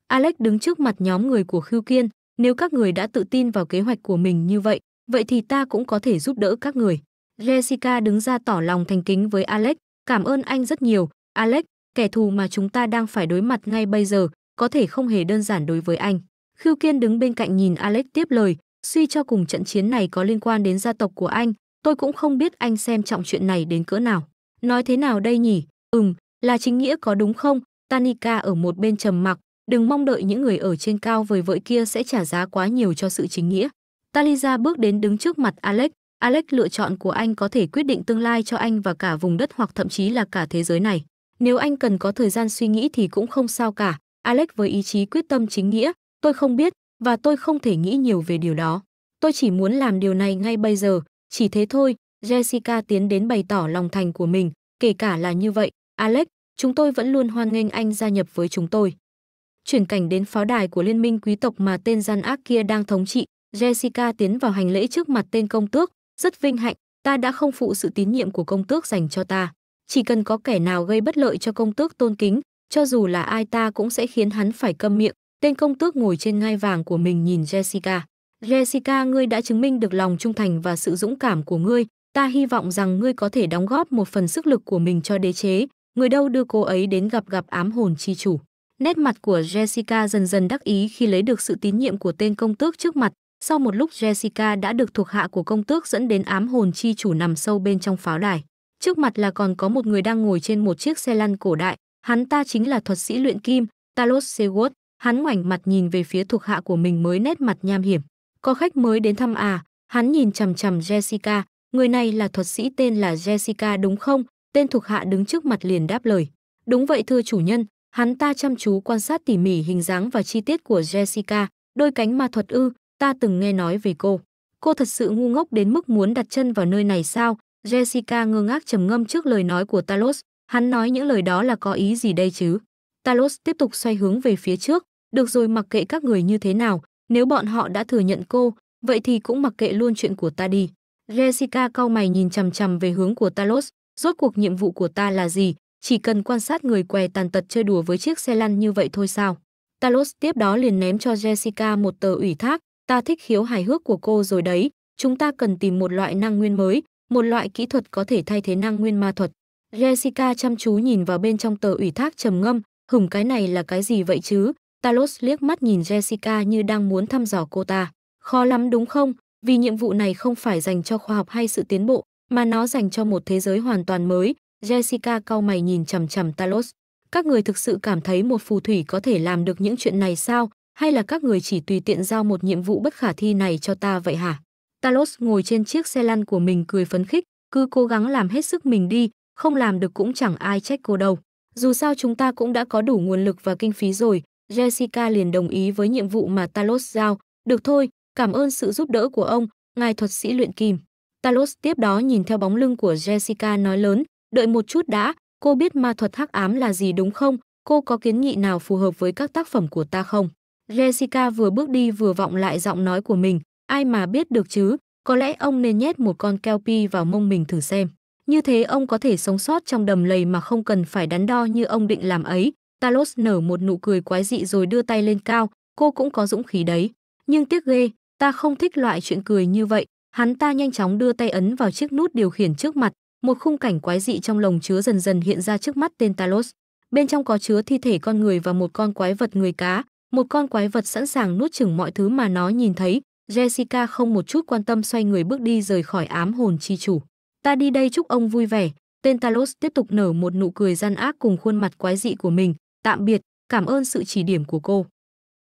Alex đứng trước mặt nhóm người của Khưu Kiên, nếu các người đã tự tin vào kế hoạch của mình như vậy, vậy thì ta cũng có thể giúp đỡ các người. Jessica đứng ra tỏ lòng thành kính với Alex, cảm ơn anh rất nhiều. Alex, kẻ thù mà chúng ta đang phải đối mặt ngay bây giờ, có thể không hề đơn giản đối với anh. Khiêu Kiên đứng bên cạnh nhìn Alex tiếp lời, suy cho cùng trận chiến này có liên quan đến gia tộc của anh, tôi cũng không biết anh xem trọng chuyện này đến cỡ nào. Nói thế nào đây nhỉ? Ừm, là chính nghĩa có đúng không? Tanika ở một bên trầm mặc, đừng mong đợi những người ở trên cao vời vợi kia sẽ trả giá quá nhiều cho sự chính nghĩa. Taliza bước đến đứng trước mặt Alex. Alex lựa chọn của anh có thể quyết định tương lai cho anh và cả vùng đất hoặc thậm chí là cả thế giới này. Nếu anh cần có thời gian suy nghĩ thì cũng không sao cả. Alex với ý chí quyết tâm chính nghĩa, tôi không biết và tôi không thể nghĩ nhiều về điều đó. Tôi chỉ muốn làm điều này ngay bây giờ, chỉ thế thôi. Jessica tiến đến bày tỏ lòng thành của mình, kể cả là như vậy. Alex, chúng tôi vẫn luôn hoan nghênh anh gia nhập với chúng tôi. Chuyển cảnh đến pháo đài của liên minh quý tộc mà tên gian ác kia đang thống trị, Jessica tiến vào hành lễ trước mặt tên công tước, rất vinh hạnh, ta đã không phụ sự tín nhiệm của công tước dành cho ta. Chỉ cần có kẻ nào gây bất lợi cho công tước tôn kính, cho dù là ai ta cũng sẽ khiến hắn phải câm miệng. Tên công tước ngồi trên ngai vàng của mình nhìn Jessica. Jessica, ngươi đã chứng minh được lòng trung thành và sự dũng cảm của ngươi. Ta hy vọng rằng ngươi có thể đóng góp một phần sức lực của mình cho đế chế. Người đâu đưa cô ấy đến gặp gặp ám hồn chi chủ. Nét mặt của Jessica dần dần đắc ý khi lấy được sự tín nhiệm của tên công tước trước mặt, sau một lúc Jessica đã được thuộc hạ của công tước dẫn đến ám hồn chi chủ nằm sâu bên trong pháo đài. Trước mặt là còn có một người đang ngồi trên một chiếc xe lăn cổ đại, hắn ta chính là thuật sĩ luyện kim, Talos Seward. Hắn ngoảnh mặt nhìn về phía thuộc hạ của mình mới nét mặt nham hiểm. Có khách mới đến thăm à, hắn nhìn chằm chằm Jessica, người này là thuật sĩ tên là Jessica đúng không? Tên thuộc hạ đứng trước mặt liền đáp lời. Đúng vậy thưa chủ nhân, hắn ta chăm chú quan sát tỉ mỉ hình dáng và chi tiết của Jessica, đôi cánh ma thuật ư, ta từng nghe nói về cô. Cô thật sự ngu ngốc đến mức muốn đặt chân vào nơi này sao? Jessica ngơ ngác trầm ngâm trước lời nói của Talos. Hắn nói những lời đó là có ý gì đây chứ? Talos tiếp tục xoay hướng về phía trước. Được rồi mặc kệ các người như thế nào, nếu bọn họ đã thừa nhận cô, vậy thì cũng mặc kệ luôn chuyện của ta đi. Jessica cau mày nhìn chằm chằm về hướng của Talos. Rốt cuộc nhiệm vụ của ta là gì? Chỉ cần quan sát người què tàn tật chơi đùa với chiếc xe lăn như vậy thôi sao? Talos tiếp đó liền ném cho Jessica một tờ ủy thác, ta thích khiếu hài hước của cô rồi đấy, chúng ta cần tìm một loại năng nguyên mới, một loại kỹ thuật có thể thay thế năng nguyên ma thuật. Jessica chăm chú nhìn vào bên trong tờ ủy thác trầm ngâm, hửng cái này là cái gì vậy chứ? Talos liếc mắt nhìn Jessica như đang muốn thăm dò cô ta. Khó lắm đúng không? Vì nhiệm vụ này không phải dành cho khoa học hay sự tiến bộ, mà nó dành cho một thế giới hoàn toàn mới. Jessica cau mày nhìn chằm chằm Talos. Các người thực sự cảm thấy một phù thủy có thể làm được những chuyện này sao? hay là các người chỉ tùy tiện giao một nhiệm vụ bất khả thi này cho ta vậy hả? Talos ngồi trên chiếc xe lăn của mình cười phấn khích, cứ cố gắng làm hết sức mình đi, không làm được cũng chẳng ai trách cô đâu. Dù sao chúng ta cũng đã có đủ nguồn lực và kinh phí rồi, Jessica liền đồng ý với nhiệm vụ mà Talos giao. Được thôi, cảm ơn sự giúp đỡ của ông, ngài thuật sĩ luyện kim. Talos tiếp đó nhìn theo bóng lưng của Jessica nói lớn, đợi một chút đã, cô biết ma thuật hắc ám là gì đúng không? Cô có kiến nghị nào phù hợp với các tác phẩm của ta không? Jessica vừa bước đi vừa vọng lại giọng nói của mình, ai mà biết được chứ, có lẽ ông nên nhét một con kelpie vào mông mình thử xem. Như thế ông có thể sống sót trong đầm lầy mà không cần phải đắn đo như ông định làm ấy. Talos nở một nụ cười quái dị rồi đưa tay lên cao, cô cũng có dũng khí đấy. Nhưng tiếc ghê, ta không thích loại chuyện cười như vậy. Hắn ta nhanh chóng đưa tay ấn vào chiếc nút điều khiển trước mặt, một khung cảnh quái dị trong lồng chứa dần dần hiện ra trước mắt tên Talos. Bên trong có chứa thi thể con người và một con quái vật người cá, một con quái vật sẵn sàng nuốt chửng mọi thứ mà nó nhìn thấy. Jessica không một chút quan tâm xoay người bước đi rời khỏi ám hồn chi chủ. Ta đi đây chúc ông vui vẻ. Tên Talos tiếp tục nở một nụ cười gian ác cùng khuôn mặt quái dị của mình. Tạm biệt, cảm ơn sự chỉ điểm của cô.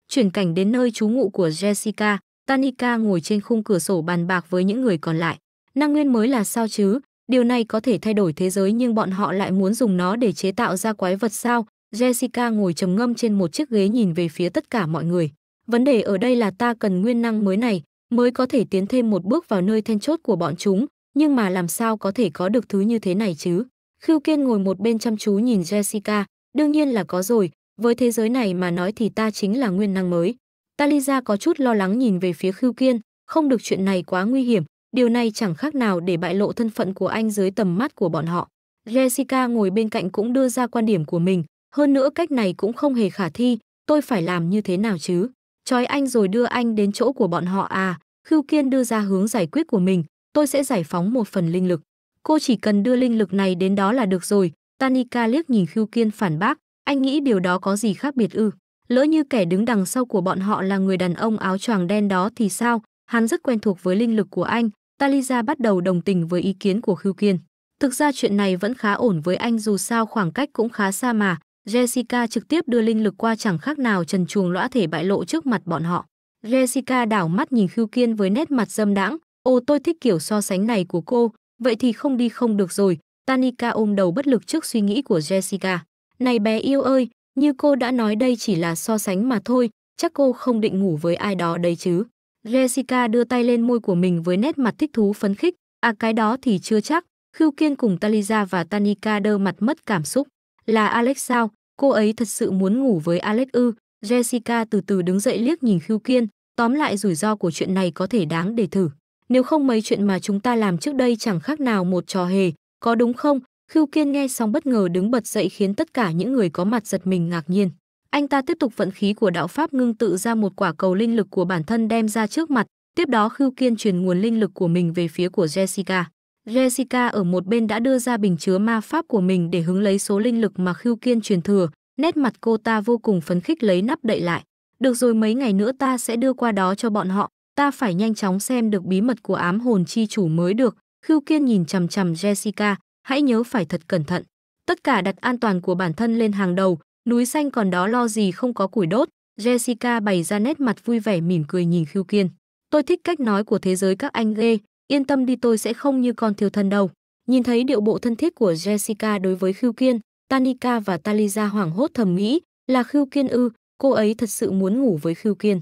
Chuyển cảnh đến nơi trú ngụ của Jessica, Tanika ngồi trên khung cửa sổ bàn bạc với những người còn lại. Năng nguyên mới là sao chứ? Điều này có thể thay đổi thế giới nhưng bọn họ lại muốn dùng nó để chế tạo ra quái vật sao? Jessica ngồi trầm ngâm trên một chiếc ghế nhìn về phía tất cả mọi người. Vấn đề ở đây là ta cần nguyên năng mới này, mới có thể tiến thêm một bước vào nơi then chốt của bọn chúng, nhưng mà làm sao có thể có được thứ như thế này chứ? Khưu Kiên ngồi một bên chăm chú nhìn Jessica, đương nhiên là có rồi, với thế giới này mà nói thì ta chính là nguyên năng mới. Taliza có chút lo lắng nhìn về phía Khưu Kiên, không được chuyện này quá nguy hiểm, điều này chẳng khác nào để bại lộ thân phận của anh dưới tầm mắt của bọn họ. Jessica ngồi bên cạnh cũng đưa ra quan điểm của mình, hơn nữa cách này cũng không hề khả thi, tôi phải làm như thế nào chứ? Trói anh rồi đưa anh đến chỗ của bọn họ à? Khưu Kiên đưa ra hướng giải quyết của mình, tôi sẽ giải phóng một phần linh lực. Cô chỉ cần đưa linh lực này đến đó là được rồi. Tanika liếc nhìn Khưu Kiên phản bác, anh nghĩ điều đó có gì khác biệt ư? Lỡ như kẻ đứng đằng sau của bọn họ là người đàn ông áo choàng đen đó thì sao? Hắn rất quen thuộc với linh lực của anh, Taliza bắt đầu đồng tình với ý kiến của Khưu Kiên. Thực ra chuyện này vẫn khá ổn với anh dù sao khoảng cách cũng khá xa mà, Jessica trực tiếp đưa linh lực qua chẳng khác nào trần chuồng lõa thể bại lộ trước mặt bọn họ. Jessica đảo mắt nhìn Khưu Kiên với nét mặt dâm đãng, "Ô tôi thích kiểu so sánh này của cô, vậy thì không đi không được rồi." Tanika ôm đầu bất lực trước suy nghĩ của Jessica. "Này bé yêu ơi, như cô đã nói đây chỉ là so sánh mà thôi, chắc cô không định ngủ với ai đó đấy chứ?" Jessica đưa tay lên môi của mình với nét mặt thích thú phấn khích, "À cái đó thì chưa chắc." Khưu Kiên cùng Taliza và Tanika đơ mặt mất cảm xúc. "Là Alex sao? Cô ấy thật sự muốn ngủ với Alex ư? Jessica từ từ đứng dậy liếc nhìn Khưu Kiên, tóm lại rủi ro của chuyện này có thể đáng để thử. Nếu không mấy chuyện mà chúng ta làm trước đây chẳng khác nào một trò hề, có đúng không? Khưu Kiên nghe xong bất ngờ đứng bật dậy khiến tất cả những người có mặt giật mình ngạc nhiên. Anh ta tiếp tục vận khí của đạo pháp ngưng tự ra một quả cầu linh lực của bản thân đem ra trước mặt, tiếp đó Khưu Kiên truyền nguồn linh lực của mình về phía của Jessica. Jessica ở một bên đã đưa ra bình chứa ma pháp của mình để hứng lấy số linh lực mà Khưu Kiên truyền thừa, nét mặt cô ta vô cùng phấn khích lấy nắp đậy lại. Được rồi mấy ngày nữa ta sẽ đưa qua đó cho bọn họ, ta phải nhanh chóng xem được bí mật của ám hồn chi chủ mới được. Khưu Kiên nhìn chằm chằm Jessica, hãy nhớ phải thật cẩn thận. Tất cả đặt an toàn của bản thân lên hàng đầu, núi xanh còn đó lo gì không có củi đốt. Jessica bày ra nét mặt vui vẻ mỉm cười nhìn Khưu Kiên. Tôi thích cách nói của thế giới các anh ghê, yên tâm đi tôi sẽ không như con thiếu thân đâu. Nhìn thấy điệu bộ thân thiết của Jessica đối với Khưu Kiên, Tanika và Taliza hoảng hốt thầm nghĩ là Khưu Kiên ư, cô ấy thật sự muốn ngủ với Khưu Kiên.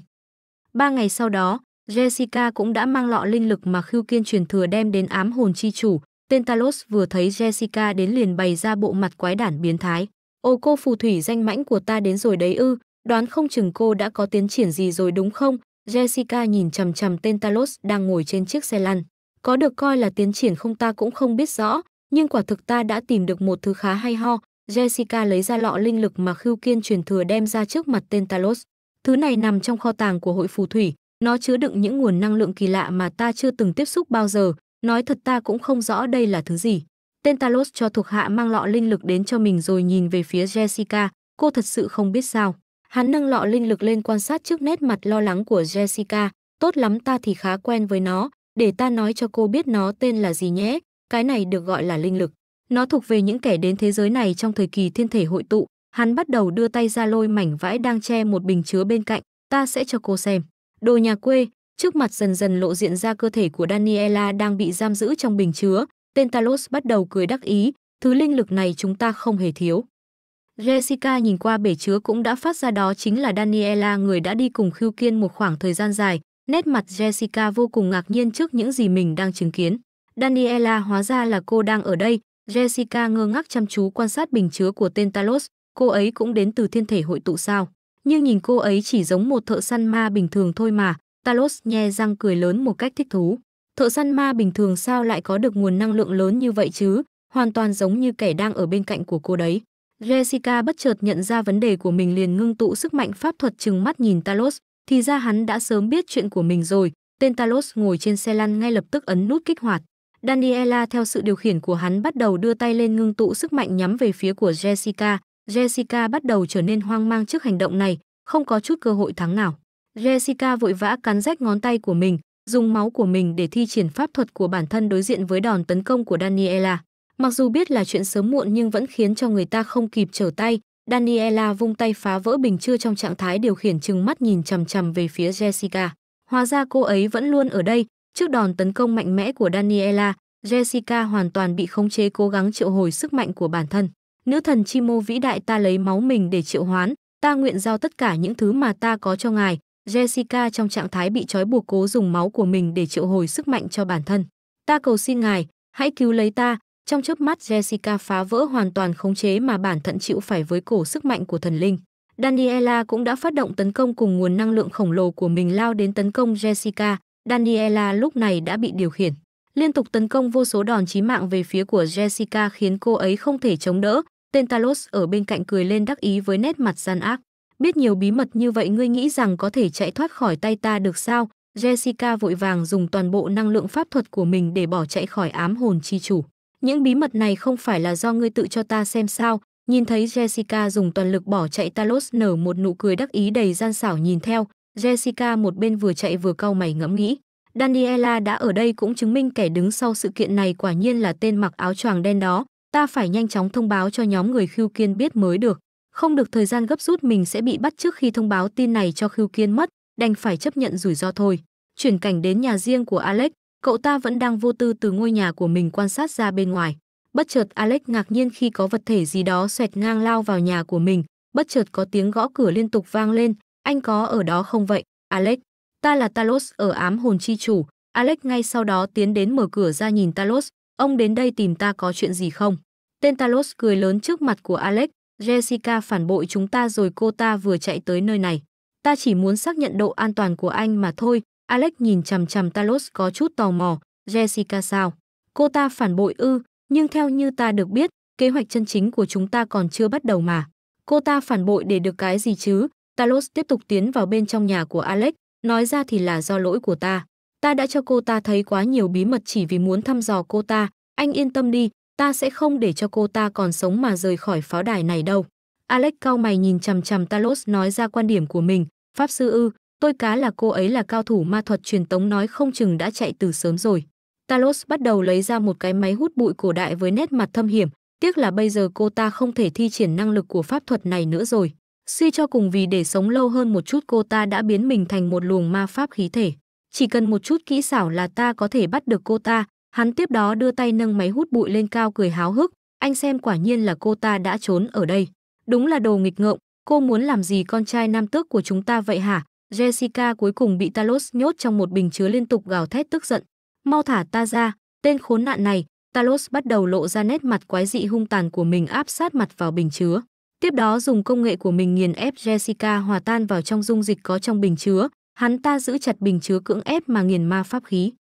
Ba ngày sau đó, Jessica cũng đã mang lọ linh lực mà Khưu Kiên truyền thừa đem đến ám hồn chi chủ. Tên Talos vừa thấy Jessica đến liền bày ra bộ mặt quái đản biến thái. Ô cô phù thủy danh mãnh của ta đến rồi đấy ư, đoán không chừng cô đã có tiến triển gì rồi đúng không? Jessica nhìn chằm chằm tên Talos đang ngồi trên chiếc xe lăn. Có được coi là tiến triển không ta cũng không biết rõ, nhưng quả thực ta đã tìm được một thứ khá hay ho. Jessica lấy ra lọ linh lực mà Khưu Kiên truyền thừa đem ra trước mặt tên Talos. Thứ này nằm trong kho tàng của hội phù thủy, nó chứa đựng những nguồn năng lượng kỳ lạ mà ta chưa từng tiếp xúc bao giờ, nói thật ta cũng không rõ đây là thứ gì. Tên Talos cho thuộc hạ mang lọ linh lực đến cho mình rồi nhìn về phía Jessica, cô thật sự không biết sao. Hắn nâng lọ linh lực lên quan sát trước nét mặt lo lắng của Jessica, tốt lắm ta thì khá quen với nó, để ta nói cho cô biết nó tên là gì nhé, cái này được gọi là linh lực. Nó thuộc về những kẻ đến thế giới này trong thời kỳ thiên thể hội tụ, hắn bắt đầu đưa tay ra lôi mảnh vải đang che một bình chứa bên cạnh, ta sẽ cho cô xem. Đồ nhà quê, trước mặt dần dần lộ diện ra cơ thể của Daniela đang bị giam giữ trong bình chứa, tên Talos bắt đầu cười đắc ý, thứ linh lực này chúng ta không hề thiếu. Jessica nhìn qua bể chứa cũng đã phát ra đó chính là Daniela người đã đi cùng Khiêu Kiên một khoảng thời gian dài, Nét mặt Jessica vô cùng ngạc nhiên trước những gì mình đang chứng kiến. Daniela hóa ra là cô đang ở đây. Jessica ngơ ngác chăm chú quan sát bình chứa của tên Talos. Cô ấy cũng đến từ thiên thể hội tụ sao. Nhưng nhìn cô ấy chỉ giống một thợ săn ma bình thường thôi mà. Talos nhe răng cười lớn một cách thích thú. Thợ săn ma bình thường sao lại có được nguồn năng lượng lớn như vậy chứ? Hoàn toàn giống như kẻ đang ở bên cạnh của cô đấy. Jessica bất chợt nhận ra vấn đề của mình liền ngưng tụ sức mạnh pháp thuật chừng mắt nhìn Talos. Thì ra hắn đã sớm biết chuyện của mình rồi, tên Talos ngồi trên xe lăn ngay lập tức ấn nút kích hoạt. Daniela theo sự điều khiển của hắn bắt đầu đưa tay lên ngưng tụ sức mạnh nhắm về phía của Jessica. Jessica bắt đầu trở nên hoang mang trước hành động này, không có chút cơ hội thắng nào. Jessica vội vã cắn rách ngón tay của mình, dùng máu của mình để thi triển pháp thuật của bản thân đối diện với đòn tấn công của Daniela. Mặc dù biết là chuyện sớm muộn nhưng vẫn khiến cho người ta không kịp trở tay, Daniela vung tay phá vỡ bình chưa trong trạng thái điều khiển chừng mắt nhìn chằm chằm về phía Jessica. Hóa ra cô ấy vẫn luôn ở đây, trước đòn tấn công mạnh mẽ của Daniela, Jessica hoàn toàn bị khống chế cố gắng triệu hồi sức mạnh của bản thân. Nữ thần chi vĩ đại ta lấy máu mình để triệu hoán, ta nguyện giao tất cả những thứ mà ta có cho ngài. Jessica trong trạng thái bị trói buộc cố dùng máu của mình để triệu hồi sức mạnh cho bản thân. Ta cầu xin ngài, hãy cứu lấy ta, trong chớp mắt Jessica phá vỡ hoàn toàn khống chế mà bản thận chịu phải với cổ sức mạnh của thần linh. Daniela cũng đã phát động tấn công cùng nguồn năng lượng khổng lồ của mình lao đến tấn công Jessica. Daniela lúc này đã bị điều khiển. Liên tục tấn công vô số đòn chí mạng về phía của Jessica khiến cô ấy không thể chống đỡ. Tên Talos ở bên cạnh cười lên đắc ý với nét mặt gian ác. Biết nhiều bí mật như vậy ngươi nghĩ rằng có thể chạy thoát khỏi tay ta được sao? Jessica vội vàng dùng toàn bộ năng lượng pháp thuật của mình để bỏ chạy khỏi ám hồn chi chủ. Những bí mật này không phải là do ngươi tự cho ta xem sao, nhìn thấy Jessica dùng toàn lực bỏ chạy Talos nở một nụ cười đắc ý đầy gian xảo nhìn theo, Jessica một bên vừa chạy vừa cau mày ngẫm nghĩ. Daniela đã ở đây cũng chứng minh kẻ đứng sau sự kiện này quả nhiên là tên mặc áo choàng đen đó, ta phải nhanh chóng thông báo cho nhóm người Khiêu Kiên biết mới được. Không được thời gian gấp rút mình sẽ bị bắt trước khi thông báo tin này cho Khiêu Kiên mất, đành phải chấp nhận rủi ro thôi. Chuyển cảnh đến nhà riêng của Alex, Cậu ta vẫn đang vô tư từ ngôi nhà của mình quan sát ra bên ngoài. Bất chợt Alex ngạc nhiên khi có vật thể gì đó xoẹt ngang lao vào nhà của mình. Bất chợt có tiếng gõ cửa liên tục vang lên. Anh có ở đó không vậy, Alex? Ta là Talos ở ám hồn chi chủ. Alex ngay sau đó tiến đến mở cửa ra nhìn Talos. Ông đến đây tìm ta có chuyện gì không? Tên Talos cười lớn trước mặt của Alex. Jessica phản bội chúng ta rồi cô ta vừa chạy tới nơi này. Ta chỉ muốn xác nhận độ an toàn của anh mà thôi, Alex nhìn chằm chằm Talos có chút tò mò. Jessica sao? Cô ta phản bội ư, nhưng theo như ta được biết, kế hoạch chân chính của chúng ta còn chưa bắt đầu mà. Cô ta phản bội để được cái gì chứ? Talos tiếp tục tiến vào bên trong nhà của Alex, nói ra thì là do lỗi của ta. Ta đã cho cô ta thấy quá nhiều bí mật chỉ vì muốn thăm dò cô ta. Anh yên tâm đi, ta sẽ không để cho cô ta còn sống mà rời khỏi pháo đài này đâu. Alex cao mày nhìn chằm chằm Talos nói ra quan điểm của mình. Pháp sư ư, Tôi cá là cô ấy là cao thủ ma thuật truyền tống nói không chừng đã chạy từ sớm rồi. Talos bắt đầu lấy ra một cái máy hút bụi cổ đại với nét mặt thâm hiểm. Tiếc là bây giờ cô ta không thể thi triển năng lực của pháp thuật này nữa rồi. Suy cho cùng vì để sống lâu hơn một chút cô ta đã biến mình thành một luồng ma pháp khí thể. Chỉ cần một chút kỹ xảo là ta có thể bắt được cô ta. Hắn tiếp đó đưa tay nâng máy hút bụi lên cao cười háo hức. Anh xem quả nhiên là cô ta đã trốn ở đây. Đúng là đồ nghịch ngợm, cô muốn làm gì con trai nam tước của chúng ta vậy hả? Jessica cuối cùng bị Talos nhốt trong một bình chứa liên tục gào thét tức giận. Mau thả ta ra, tên khốn nạn này, Talos bắt đầu lộ ra nét mặt quái dị hung tàn của mình áp sát mặt vào bình chứa. Tiếp đó dùng công nghệ của mình nghiền ép Jessica hòa tan vào trong dung dịch có trong bình chứa, hắn ta giữ chặt bình chứa cưỡng ép mà nghiền ma pháp khí.